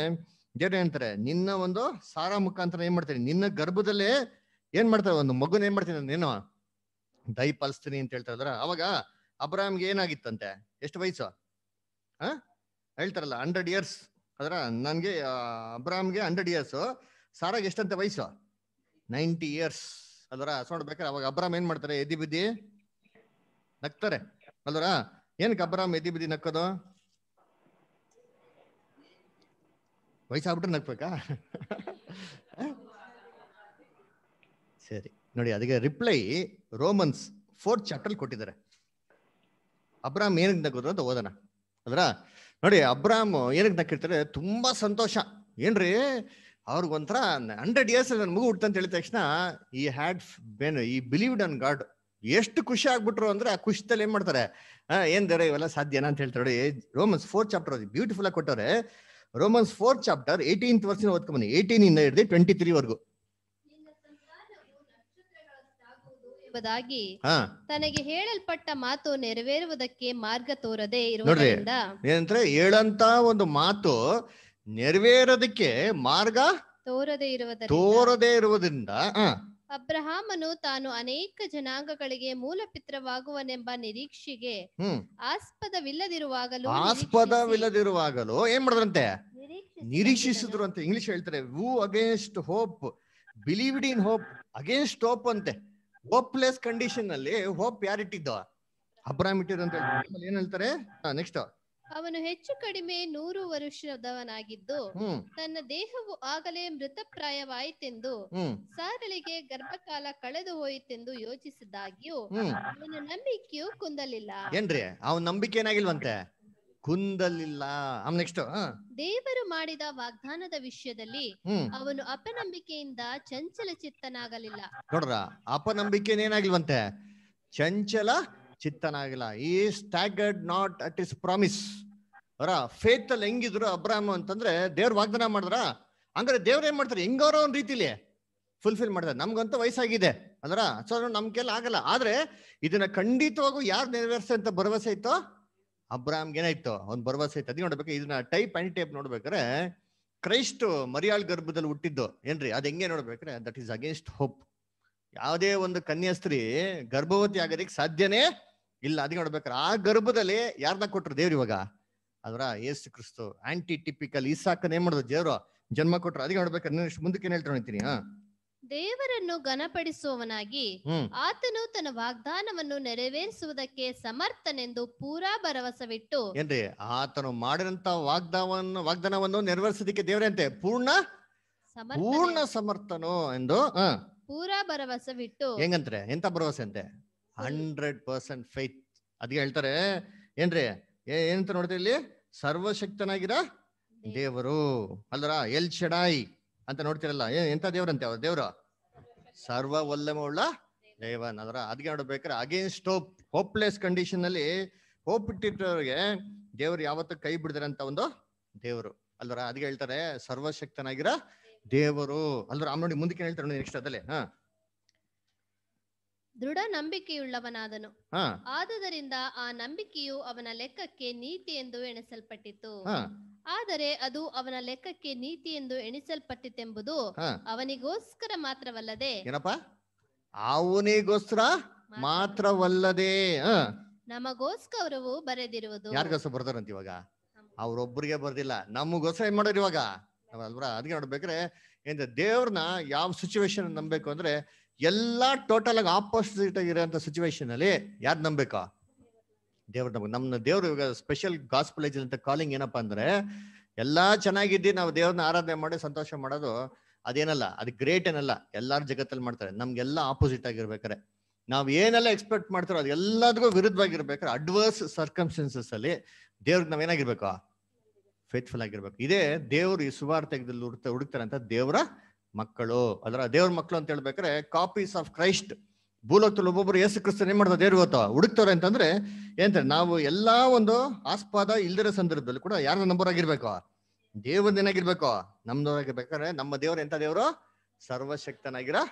ದೇವ್ರ ಹೇಳ್ತಾರೆ ನಿನ್ನ ಒಂದು ಸಾರ ಮುಖಾಂತರ ಏನ್ ಮಾಡ್ತೀನಿ ನಿನ್ನ ಗರ್ಭದಲ್ಲೇ ಏನ್ ಮಾಡ್ತಾರೆ ಒಂದು ಮಗುನ ಏನ್ ಮಾಡ್ತೀನಿ ನೀನು ದೈ ಪಾಲಿಸ್ತೀನಿ ಅಂತ ಹೇಳ್ತಾ ಇದ್ರ ಅವಾಗ ಅಬ್ರಾಮ್ಗೆ ಏನಾಗಿತ್ತಂತೆ ಎಷ್ಟು ವಯಸ್ಸು ಹ ಹೇಳ್ತಾರಲ್ಲ ಹಂಡ್ರೆಡ್ ಇಯರ್ಸ್ ಅದರ ನನಗೆ ಅಬ್ರಾಮ್ಗೆ ಹಂಡ್ರೆಡ್ ಇಯರ್ಸ್ ಸಾರಾಗ ಎಷ್ಟಂತೆ ವಯಸ್ಸು ನೈಂಟಿ ಇಯರ್ಸ್ ಅದರ ನೋಡ್ಬೇಕಾರೆ ಅವಾಗ ಅಬ್ರಾಮ್ ಏನ್ ಮಾಡ್ತಾರೆ ಎದಿ ಬಿದ್ದಿ ನಗ್ತಾರೆ ಅಲ್ವರ ಏನಕ್ಕೆ ಅಬ್ರಾಮ್ ಎದಿ ಬಿದ್ದಿ ನಕ್ಕೋದು ವಯಸ್ಸಾಗ್ಬಿಟ್ರೆ ನಗ್ಬೇಕಾ ಸರಿ ನೋಡಿ ಅದಕ್ಕೆ ರಿಪ್ಲೈ ರೋಮನ್ಸ್ ಫೋರ್ತ್ ಚಾಪ್ಟರ್ ಕೊಟ್ಟಿದ್ದಾರೆ ಅಬ್ರಾಮ್ ಏನಕ್ಕೆ ನಗೋದು ಅಂತ ಓದೋಣ ಅದರ ನೋಡಿ ಅಬ್ರಾಮ್ ಏನಕ್ಕೆ ನಕ್ಕಿರ್ತಾರೆ ತುಂಬಾ ಸಂತೋಷ ಏನ್ರಿ ಅವ್ರಿಗೊಂಥರ ಹಂಡ್ರೆಡ್ ಇಯರ್ಸ್ ನನ್ನ ಮುಗು ಹುಟ್ಟಂತ ಹೇಳಿದ ತಕ್ಷಣ ಈ ಹ್ಯಾಡ್ ಬೆನ್ ಈ ಬಿಲೀವ್ಡ್ ಅನ್ ಗಾಡ್ ಎಷ್ಟು ಖುಷಿ ಆಗ್ಬಿಟ್ರು ಅಂದ್ರೆ ಆ ಖುಷಿದಲ್ಲಿ ಏನ್ ಮಾಡ್ತಾರೆ ಏನ್ ದೇವ್ರೆ ಇವೆಲ್ಲ ಸಾಧ್ಯನಾ ಅಂತ ಹೇಳ್ತಾರೆ ನೋಡಿ ರೋಮನ್ಸ್ ಫೋರ್ ಚಾಪ್ಟರ್ ಅದು ಬ್ಯೂಟಿಫುಲ್ ಆಗಿ ಕೊಟ್ಟವ್ರೆ ರೋಮನ್ಸ್ ಫೋರ್ ಚಾಪ್ಟರ್ ಏಯ್ಟೀನ್ತ್ ವರ್ಷ ಓದ್ಕೊಂಬನ್ನಿ ಏಯ್ಟೀನ್ ಇಂದ ಹಿಡಿದು ಟ್ವೆಂಟಿ ತ್ರೀ ವರ್ಗು ಎಂಬುದಾಗಿ ತನಗೆ ಹೇಳಲ್ಪಟ್ಟ ಮಾತು ನೆರವೇರುವುದಕ್ಕೆ ಮಾರ್ಗ ತೋರದೆ ಇರುವುದರಿಂದ ಹೇಳಂತ ಒಂದು ಮಾತು ನೆರವೇರೋದಕ್ಕೆ ಮಾರ್ಗ ತೋರದೆ ಇರುವುದರಿಂದ ತೋರದೇ ಇರುವುದರಿಂದ ಅಬ್ರಹಾಮನು ತಾನು ಅನೇಕ ಜನಾಂಗಗಳಿಗೆ ಮೂಲ ಪಿತ್ರವಾಗುವನೆಂಬ ನಿರೀಕ್ಷೆಗೆ ಆಸ್ಪದವಿಲ್ಲದಿರುವಾಗಲೂ ಆಸ್ಪದವಿಲ್ಲದಿರುವಾಗಲೂ ಏನ್ ಮಾಡಿದ್ರಂತೆ ನಿರೀಕ್ಷಿಸಿದ್ರು ಅಂತ ಇಂಗ್ಲಿಷ್ ಹೇಳ್ತಾರೆ against hope believed in hope against hope ಅಂತೆ ಹೋಪ್ಲೆಸ್ ಕಂಡೀಷನ್ ಅಲ್ಲಿ ಹೋಪ್ ಯಾರಿಟ್ಟಿದ್ದ ಅಬ್ರಾಮ್ ಇಟ್ಟಿದ್ದ ಅಂತ ಏನ್ ಹೇಳ್ತಾರೆ ನೆಕ್ಸ್ಟ್ ಅವನು ಹೆಚ್ಚು ಕಡಿಮೆ ನೂರು ವರುಷದವನಾಗಿದ್ದು ತನ್ನ ದೇಹವು ಆಗಲೇ ಮೃತಪ್ರಾಯವಾಯಿತೆಂದು ಸಾರಳಿಗೆ ಗರ್ಭಕಾಲ ಕಳೆದು ಹೋಯಿತೆಂದು ಯೋಚಿಸಿದಾಗ್ಯೂ ಅವನ ನಂಬಿಕೆಯು ಕುಂದಲಿಲ್ಲ ಏನ್ರಿ ಅವನ ನಂಬಿಕೆ ಏನಾಗಿಲ್ವಂತೆ ಕುಂದಲಿಲ್ಲ ನೆಕ್ಸ್ಟ್ ದೇವರು ಮಾಡಿದ ವಾಗ್ದಾನದ ವಿಷಯದಲ್ಲಿ ಅವನು ಅಪನಂಬಿಕೆಯಿಂದ ಚಂಚಲ ಚಿತ್ತನಾಗಲಿಲ್ಲ ನೋಡ್ರ ಅಪನಂಬಿಕೆ ಏನಾಗಿಲ್ವಂತೆ ಚಂಚಲ ಚಿತ್ತನಾಗಿಲ್ಲ he staggered not at his promise ಅವರ ಫೇತ್ ಅಲ್ಲಿ ಹೆಂಗಿದ್ರು ಅಬ್ರಾಹ್ಮ ಅಂತಂದ್ರೆ ದೇವ್ರ ವಾಗ್ದಾನ ಮಾಡಿದ್ರ ಅಂದ್ರೆ ದೇವ್ರ ಏನ್ ಮಾಡ್ತಾರೆ ಹೆಂಗಾರೋ ಒಂದ್ ರೀತಿಲಿ ಫುಲ್ಫಿಲ್ ಮಾಡ್ತಾರೆ ನಮ್ಗಂತೂ ವಯಸ್ಸಾಗಿದೆ ಅಂದ್ರ ಸೊ ನಮ್ಗೆಲ್ಲ ಆಗಲ್ಲ ಆದ್ರೆ ಇದನ್ನ ಖಂಡಿತವಾಗೂ ಯಾರು ನೆರವೇರಿಸ ಅಂತ ಭರವಸೆ ಇತ್ತು ಅಬ್ರಾಮ್ಗೆ ಏನಾಯ್ತು ಒಂದು ಭರವಸೆ ಇತ್ತು ಅದಕ್ಕೆ ನೋಡ್ಬೇಕು ಇದನ್ನ ಟೈಪ್ ಅಂಡ್ ಟೈಪ್ ನೋಡ್ಬೇಕಾರೆ ಕ್ರೈಸ್ಟ್ ಮರಿಯಾಳ್ ಗರ್ಭದಲ್ಲಿ ಹುಟ್ಟಿದ್ದು ಏನ್ರಿ ಅದ್ ಹೆಂಗೆ ನೋಡ್ಬೇಕ್ರೆ ದಟ್ ಈಸ್ ಅಗೇನ್ಸ್ಟ್ ಹೋಪ್ ಯಾವುದೇ ಒಂದು ಕನ್ಯಾಸ್ತ್ರೀ ಗರ್ಭವತಿ ಆಗೋದಕ್ಕೆ ಸಾಧ್ಯನೇ ಇಲ್ಲ ಅದಕ್ಕೆ ನೋಡ್ಬೇಕಾರೆ ಆ ಗರ್ಭದಲ್ಲಿ ಯಾರನ್ನ ಕೊಟ್ರು ದೇವ್ರು ಇವಾಗ ಅದರ ಏಸು ಕ್ರಿಸ್ತು ಆಂಟಿ ಟಿಪಿಕಲ್ ಈ ಸಾಕನ್ನ ಏನ್ ಮಾಡುದು ದೇವ್ರು ಜನ್ಮ ಕೊಟ್ರು ಅದಕ್ಕೆ ನೋಡ್ಬೇಕಾರೆ ಮುಂದಕ್ಕೆ ಏನ್ ಹೇಳ್ತಾ ನೋಡ್ತೀನಿ ಹಾ ದೇವರನ್ನು ಘನಪಡಿಸುವವನಾಗಿ ಆತನು ತನ್ನ ವಾಗ್ದಾನವನ್ನು ನೆರವೇರಿಸುವುದಕ್ಕೆ ಸಮರ್ಥನೆಂದು ಪೂರಾ ಭರವಸವಿಟ್ಟು ಏನ್ರಿ ಆತನು ಮಾಡಿದಂತ ವಾಗ್ದಾನವನ್ನು ವಾಗ್ದಾನವನ್ನು ನೆರವೇರಿಸೋದಕ್ಕೆ ದೇವರಂತೆ ಪೂರ್ಣ ಪೂರ್ಣ ಸಮರ್ಥನು ಎಂದು ಪೂರಾ ಬಿಟ್ಟು ಹೆಂಗಂತ್ರೆ ಎಂತ ಭರವಸೆ ಅಂತೆ ಹಂಡ್ರೆಡ್ ಪರ್ಸೆಂಟ್ ಫೈತ್ ಅದಕ್ಕೆ ಹೇಳ್ತಾರೆ ಏನ್ರಿ ಏನಂತ ನೋಡ್ತೀರಿ ಇಲ್ಲಿ ಸರ್ವಶಕ್ತನಾಗಿರ ದೇವರು ಅಲ್ದರ ಎಲ್ ಚಡಾಯಿ ಅಂತ ನೋಡ್ತಿರಲ್ಲ ಏ ಎಂತ ದೇವ್ರಂತೆ ಅವ್ರ ದೇವ್ರ ಸರ್ವ ಒಲ್ಲೆಮುಳ್ಳ ದೇವನ್ ಅದರ ಅದ್ಗೆ ನೋಡ್ಬೇಕಾರೆ ಅಗೇನ್ಸ್ಟ್ ಹೋಪ್ ಹೋಪ್ಲೆಸ್ ಕಂಡೀಷನ್ ಅಲ್ಲಿ ಹೋಪ್ ಇಟ್ಟಿಟ್ಟವ್ರಿಗೆ ದೇವ್ರು ಯಾವತ್ತು ಕೈ ಅಂತ ಒಂದು ದೇವರು ಅಲ್ವರ ಅದ್ಗೆ ಹೇಳ್ತಾರೆ ಸರ್ವಶಕ್ತನಾಗಿರ ದೇವರು ಅಲ್ದ್ರ ಆಮ್ ನೋಡಿ ಮುಂದಕ್ಕೆ ಹೇಳ್ತಾರೆ ನೋಡಿ ನೆಕ್ಸ್ಟ್ ಅದಲ್ಲೇ ಹಾ ದೃಢ ನಂಬಿಕೆಯುಳ್ಳವನಾದನು ಆದುದರಿಂದ ಆ ನಂಬಿಕೆಯು ಅವನ ಲೆಕ್ಕಕ್ಕೆ ನೀತಿ ಎಂದು ಎಣಿಸಲ್ಪಟ್ಟಿತು ಆದರೆ ಅದು ಅವನ ಲೆಕ್ಕಕ್ಕೆ ನೀತಿ ಎಂದು ಎಣಿಸಲ್ಪಟ್ಟಿತೆಂಬುದು ಅವನಿಗೋಸ್ಕರ ಮಾತ್ರವಲ್ಲದೆ ಏನಪ್ಪ ಅವನಿಗೋಸ್ಕರ ಮಾತ್ರವಲ್ಲದೆ ನಮಗೋಸ್ಕರವು ಬರೆದಿರುವುದು ಯಾರಿಗೋಸ್ಕರ ಬರ್ತಾರಂತ ಇವಾಗ ಅವ್ರೊಬ್ಬರಿಗೆ ಬರ್ದಿಲ್ಲ ನಮಗೋಸ್ಕರ ಏನ್ ಮಾಡೋರು ಇವಾಗ ನಾವ್ ಅಲ್ವರ ಅದಕ್ಕೆ ಏನ್ ದೇವ್ರನ್ನ ಯಾವ ಸಿಚುವೇಶನ್ ನಂಬೇಕು ಅಂದ್ರೆ ಎಲ್ಲಾ ಟೋಟಲ್ ಆಗಿ ಆಪೋಸಿಟ್ ಆಗಿರೋ ಸಿಚುವೇಶನ್ ಅಲ್ಲಿ ಯಾರು ನಂಬೇಕಾ ದೇವ್ರ ನಮ್ಗೆ ನಮ್ಮ ದೇವ್ರು ಇವಾಗ ಸ್ಪೆಷಲ್ ಗಾಸ್ಪಲೇಜ್ ಅಂತ ಕಾಲಿಂಗ್ ಏನಪ್ಪ ಅಂದ್ರೆ ಎಲ್ಲಾ ಚೆನ್ನಾಗಿದ್ದು ನಾವು ದೇವ್ರನ್ನ ಆರಾಧನೆ ಮಾಡಿ ಸಂತೋಷ ಮಾಡೋದು ಅದೇನಲ್ಲ ಅದು ಗ್ರೇಟ್ ಏನಲ್ಲ ಎಲ್ಲಾರು ಜಗತ್ತಲ್ಲಿ ಮಾಡ್ತಾರೆ ನಮ್ಗೆಲ್ಲ ಆಪೋಸಿಟ್ ಆಗಿರ್ಬೇಕಾರೆ ನಾವು ಏನೆಲ್ಲ ಎಕ್ಸ್ಪೆಕ್ಟ್ ಮಾಡ್ತಾರೋ ಅದು ಎಲ್ಲದಕ್ಕೂ ವಿರುದ್ಧವಾಗಿರ್ಬೇಕಾರೆ ಅಡ್ವರ್ಸ್ ಸರ್ಕಮ್ಸ್ಟೆನ್ಸಸ್ ಅಲ್ಲಿ ದೇವ್ರಿಗೆ ನಾವ್ ಏನಾಗಿರ್ಬೇಕು ಫೇತ್ಫುಲ್ ಆಗಿರ್ಬೇಕು ಇದೇ ದೇವ್ರು ಈ ಸುವಾರ್ತೆಗದಲ್ಲಿ ಹುಡುಕ್ತಾರೆ ಅಂತ ದೇವರ ಮಕ್ಕಳು ಅದರ ದೇವ್ರ ಮಕ್ಕಳು ಅಂತ ಹೇಳ್ಬೇಕಾರೆ ಕಾಪೀಸ್ ಆಫ್ ಕ್ರೈಸ್ಟ್ ಭೂಲೋಕದಲ್ಲಿ ಒಬ್ಬೊಬ್ಬರು ಯೇಸು ಕ್ರಿಸ್ತನ್ ಏನ್ ಮಾಡ್ತಾರೆ ದೇವ್ರು ಗೊತ್ತಾ ಹುಡುಕ್ತಾರೆ ಅಂತಂದ್ರೆ ಏನಂತಾರೆ ನಾವು ಎಲ್ಲಾ ಒಂದು ಆಸ್ಪಾದ ಇಲ್ದಿರೋ ಸಂದರ್ಭದಲ್ಲಿ ಕೂಡ ಯಾರ ನಂಬರಾಗಿರ್ಬೇಕು ದೇವ್ರದೇನಾಗಿರ್ಬೇಕು ಬೇಕಾದ್ರೆ ನಮ್ಮ ದೇವರು ಎಂತ ದೇವರು ಸರ್ವಶಕ್ತನಾಗಿರೋ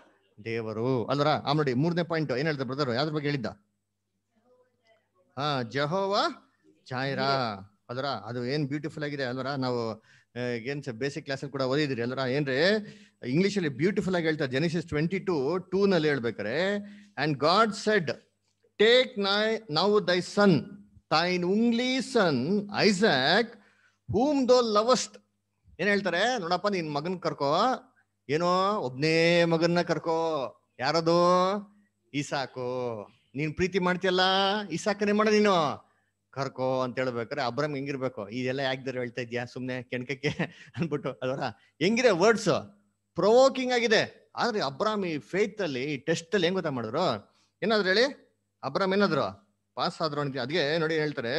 ದೇವರು ಅಲ್ರ ಆ ನೋಡಿ ಮೂರನೇ ಪಾಯಿಂಟ್ ಏನ್ ಹೇಳ್ತಾರೆ ಬ್ರದರ್ ಯಾವ್ದ್ರ ಬಗ್ಗೆ ಹೇಳಿದ್ದ ಹಾ ಜಹೋವಾ ಚಾಯ್ರಾ ಅದರ ಅದು ಏನ್ ಬ್ಯೂಟಿಫುಲ್ ಆಗಿದೆ ಅಲ್ವರ ನಾವು ಏನ್ ಬೇಸಿಕ್ ಕ್ಲಾಸಲ್ಲಿ ಕೂಡ ಓದಿದಿರಿ ಅಲ್ಲ ಏನ್ರಿ ಇಂಗ್ಲೀಷಲ್ಲಿ ಬ್ಯೂಟಿಫುಲ್ ಆಗಿ ಹೇಳ್ತಾರೆ ಜೆನಿಸಿಸ್ ಟ್ವೆಂಟಿ ಟು ಟೂ ನಲ್ಲಿ ಹೇಳ್ಬೇಕಾರೆ ಅಂಡ್ ಗಾಡ್ ಸೆಡ್ ಟೇಕ್ ನೈ ನೌ ದೈ ಸನ್ ತೈನ್ ಉಂಗ್ಲಿ ಸನ್ ಐಸಾಕ್ ಹೂಮ್ ದೋ ಲವಸ್ಟ್ ಏನ್ ಹೇಳ್ತಾರೆ ನೋಡಪ್ಪ ನಿನ್ ಮಗನ್ ಕರ್ಕೋ ಏನೋ ಒಬ್ನೇ ಮಗನ್ನ ಕರ್ಕೋ ಯಾರದು ಸಾಕು ನೀನ್ ಪ್ರೀತಿ ಮಾಡ್ತಿಯಲ್ಲ ಸಾಕನೇ ಮಾಡ ನೀನು ಕರ್ಕೋ ಅಂತ ಹೇಳ್ಬೇಕಾರೆ ಅಬ್ರಮ್ ಹೆಂಗಿರ್ಬೇಕು ಇದೆಲ್ಲ ಯಾಕಿದ್ರೆ ಹೇಳ್ತಾ ಇದ್ಯಾ ಸುಮ್ನೆ ಕೆಣಕಕ್ಕೆ ಅನ್ಬಿಟ್ಟು ಅದರ ಹೆಂಗಿದೆ ವರ್ಡ್ಸ್ ಪ್ರೊವೋಕಿಂಗ್ ಆಗಿದೆ ಆದ್ರೆ ಅಬ್ರಾಮ್ ಈ ಫೇತ್ ಅಲ್ಲಿ ಈ ಟೆಸ್ಟ್ ಅಲ್ಲಿ ಹೆಂಗ್ ಗೊತ್ತ ಮಾಡಿದ್ರು ಏನಾದ್ರು ಹೇಳಿ ಅಬ್ರಾಮ್ ಏನಾದ್ರು ಪಾಸ್ ಆದ್ರು ಅಂತ ಅದ್ಗೆ ನೋಡಿ ಹೇಳ್ತಾರೆ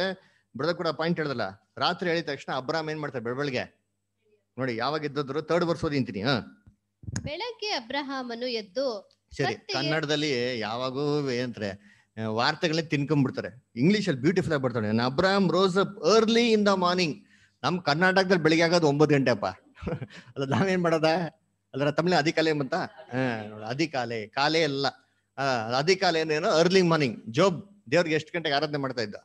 ಬಿಡದ ಕೂಡ ಪಾಯಿಂಟ್ ಹೇಳ್ದಲ್ಲ ರಾತ್ರಿ ಹೇಳಿದ ತಕ್ಷಣ ಅಬ್ರಾಮ್ ಏನ್ ಮಾಡ್ತಾರೆ ಬೆಳವಳಿಗೆ ನೋಡಿ ಯಾವಾಗ ಇದ್ದದ್ರು ತರ್ಡ್ ವರ್ಷ ಓದಿಂತೀನಿ ಹಾ ಬೆಳಗ್ಗೆ ಅಬ್ರಹಾಮನು ಎದ್ದು ಸರಿ ಕನ್ನಡದಲ್ಲಿ ಯಾವಾಗೂ ಏನಂತಾರೆ ವಾರ್ತೆಗಳೇ ತಿನ್ಕೊಂಡ್ಬಿಡ್ತಾರೆ ಇಂಗ್ಲೀಷ್ ಅಲ್ಲಿ ಬ್ಯೂಟಿಫುಲ್ ಆಗಿ ಬರ್ತಾನೆ Abraham rose up early in the morning ನಮ್ ಕರ್ನಾಟಕದಲ್ಲಿ ಬೆಳಿಗ್ಗೆ ಆಗೋದು ಒಂಬತ್ತು ಗಂಟೆ ಅಪ್ಪ ಅಲ್ಲ ನಾವೇನ್ ಮಾಡೋದ ಅದರ ತಮಿಳ ಅಧಿಕಾಲೆ ಅಂತ ಅಧಿಕಾಲೆ ಕಾಲೇ ಅಲ್ಲ ಅಧಿಕಾಲೆ ಏನೇನೋ ಅರ್ಲಿ ಮಾರ್ನಿಂಗ್ ಜೋಬ್ ದೇವ್ರಿಗೆ ಎಷ್ಟು ಗಂಟೆಗೆ ಆರಾಧನೆ ಮಾಡ್ತಾ ಇದ್ದ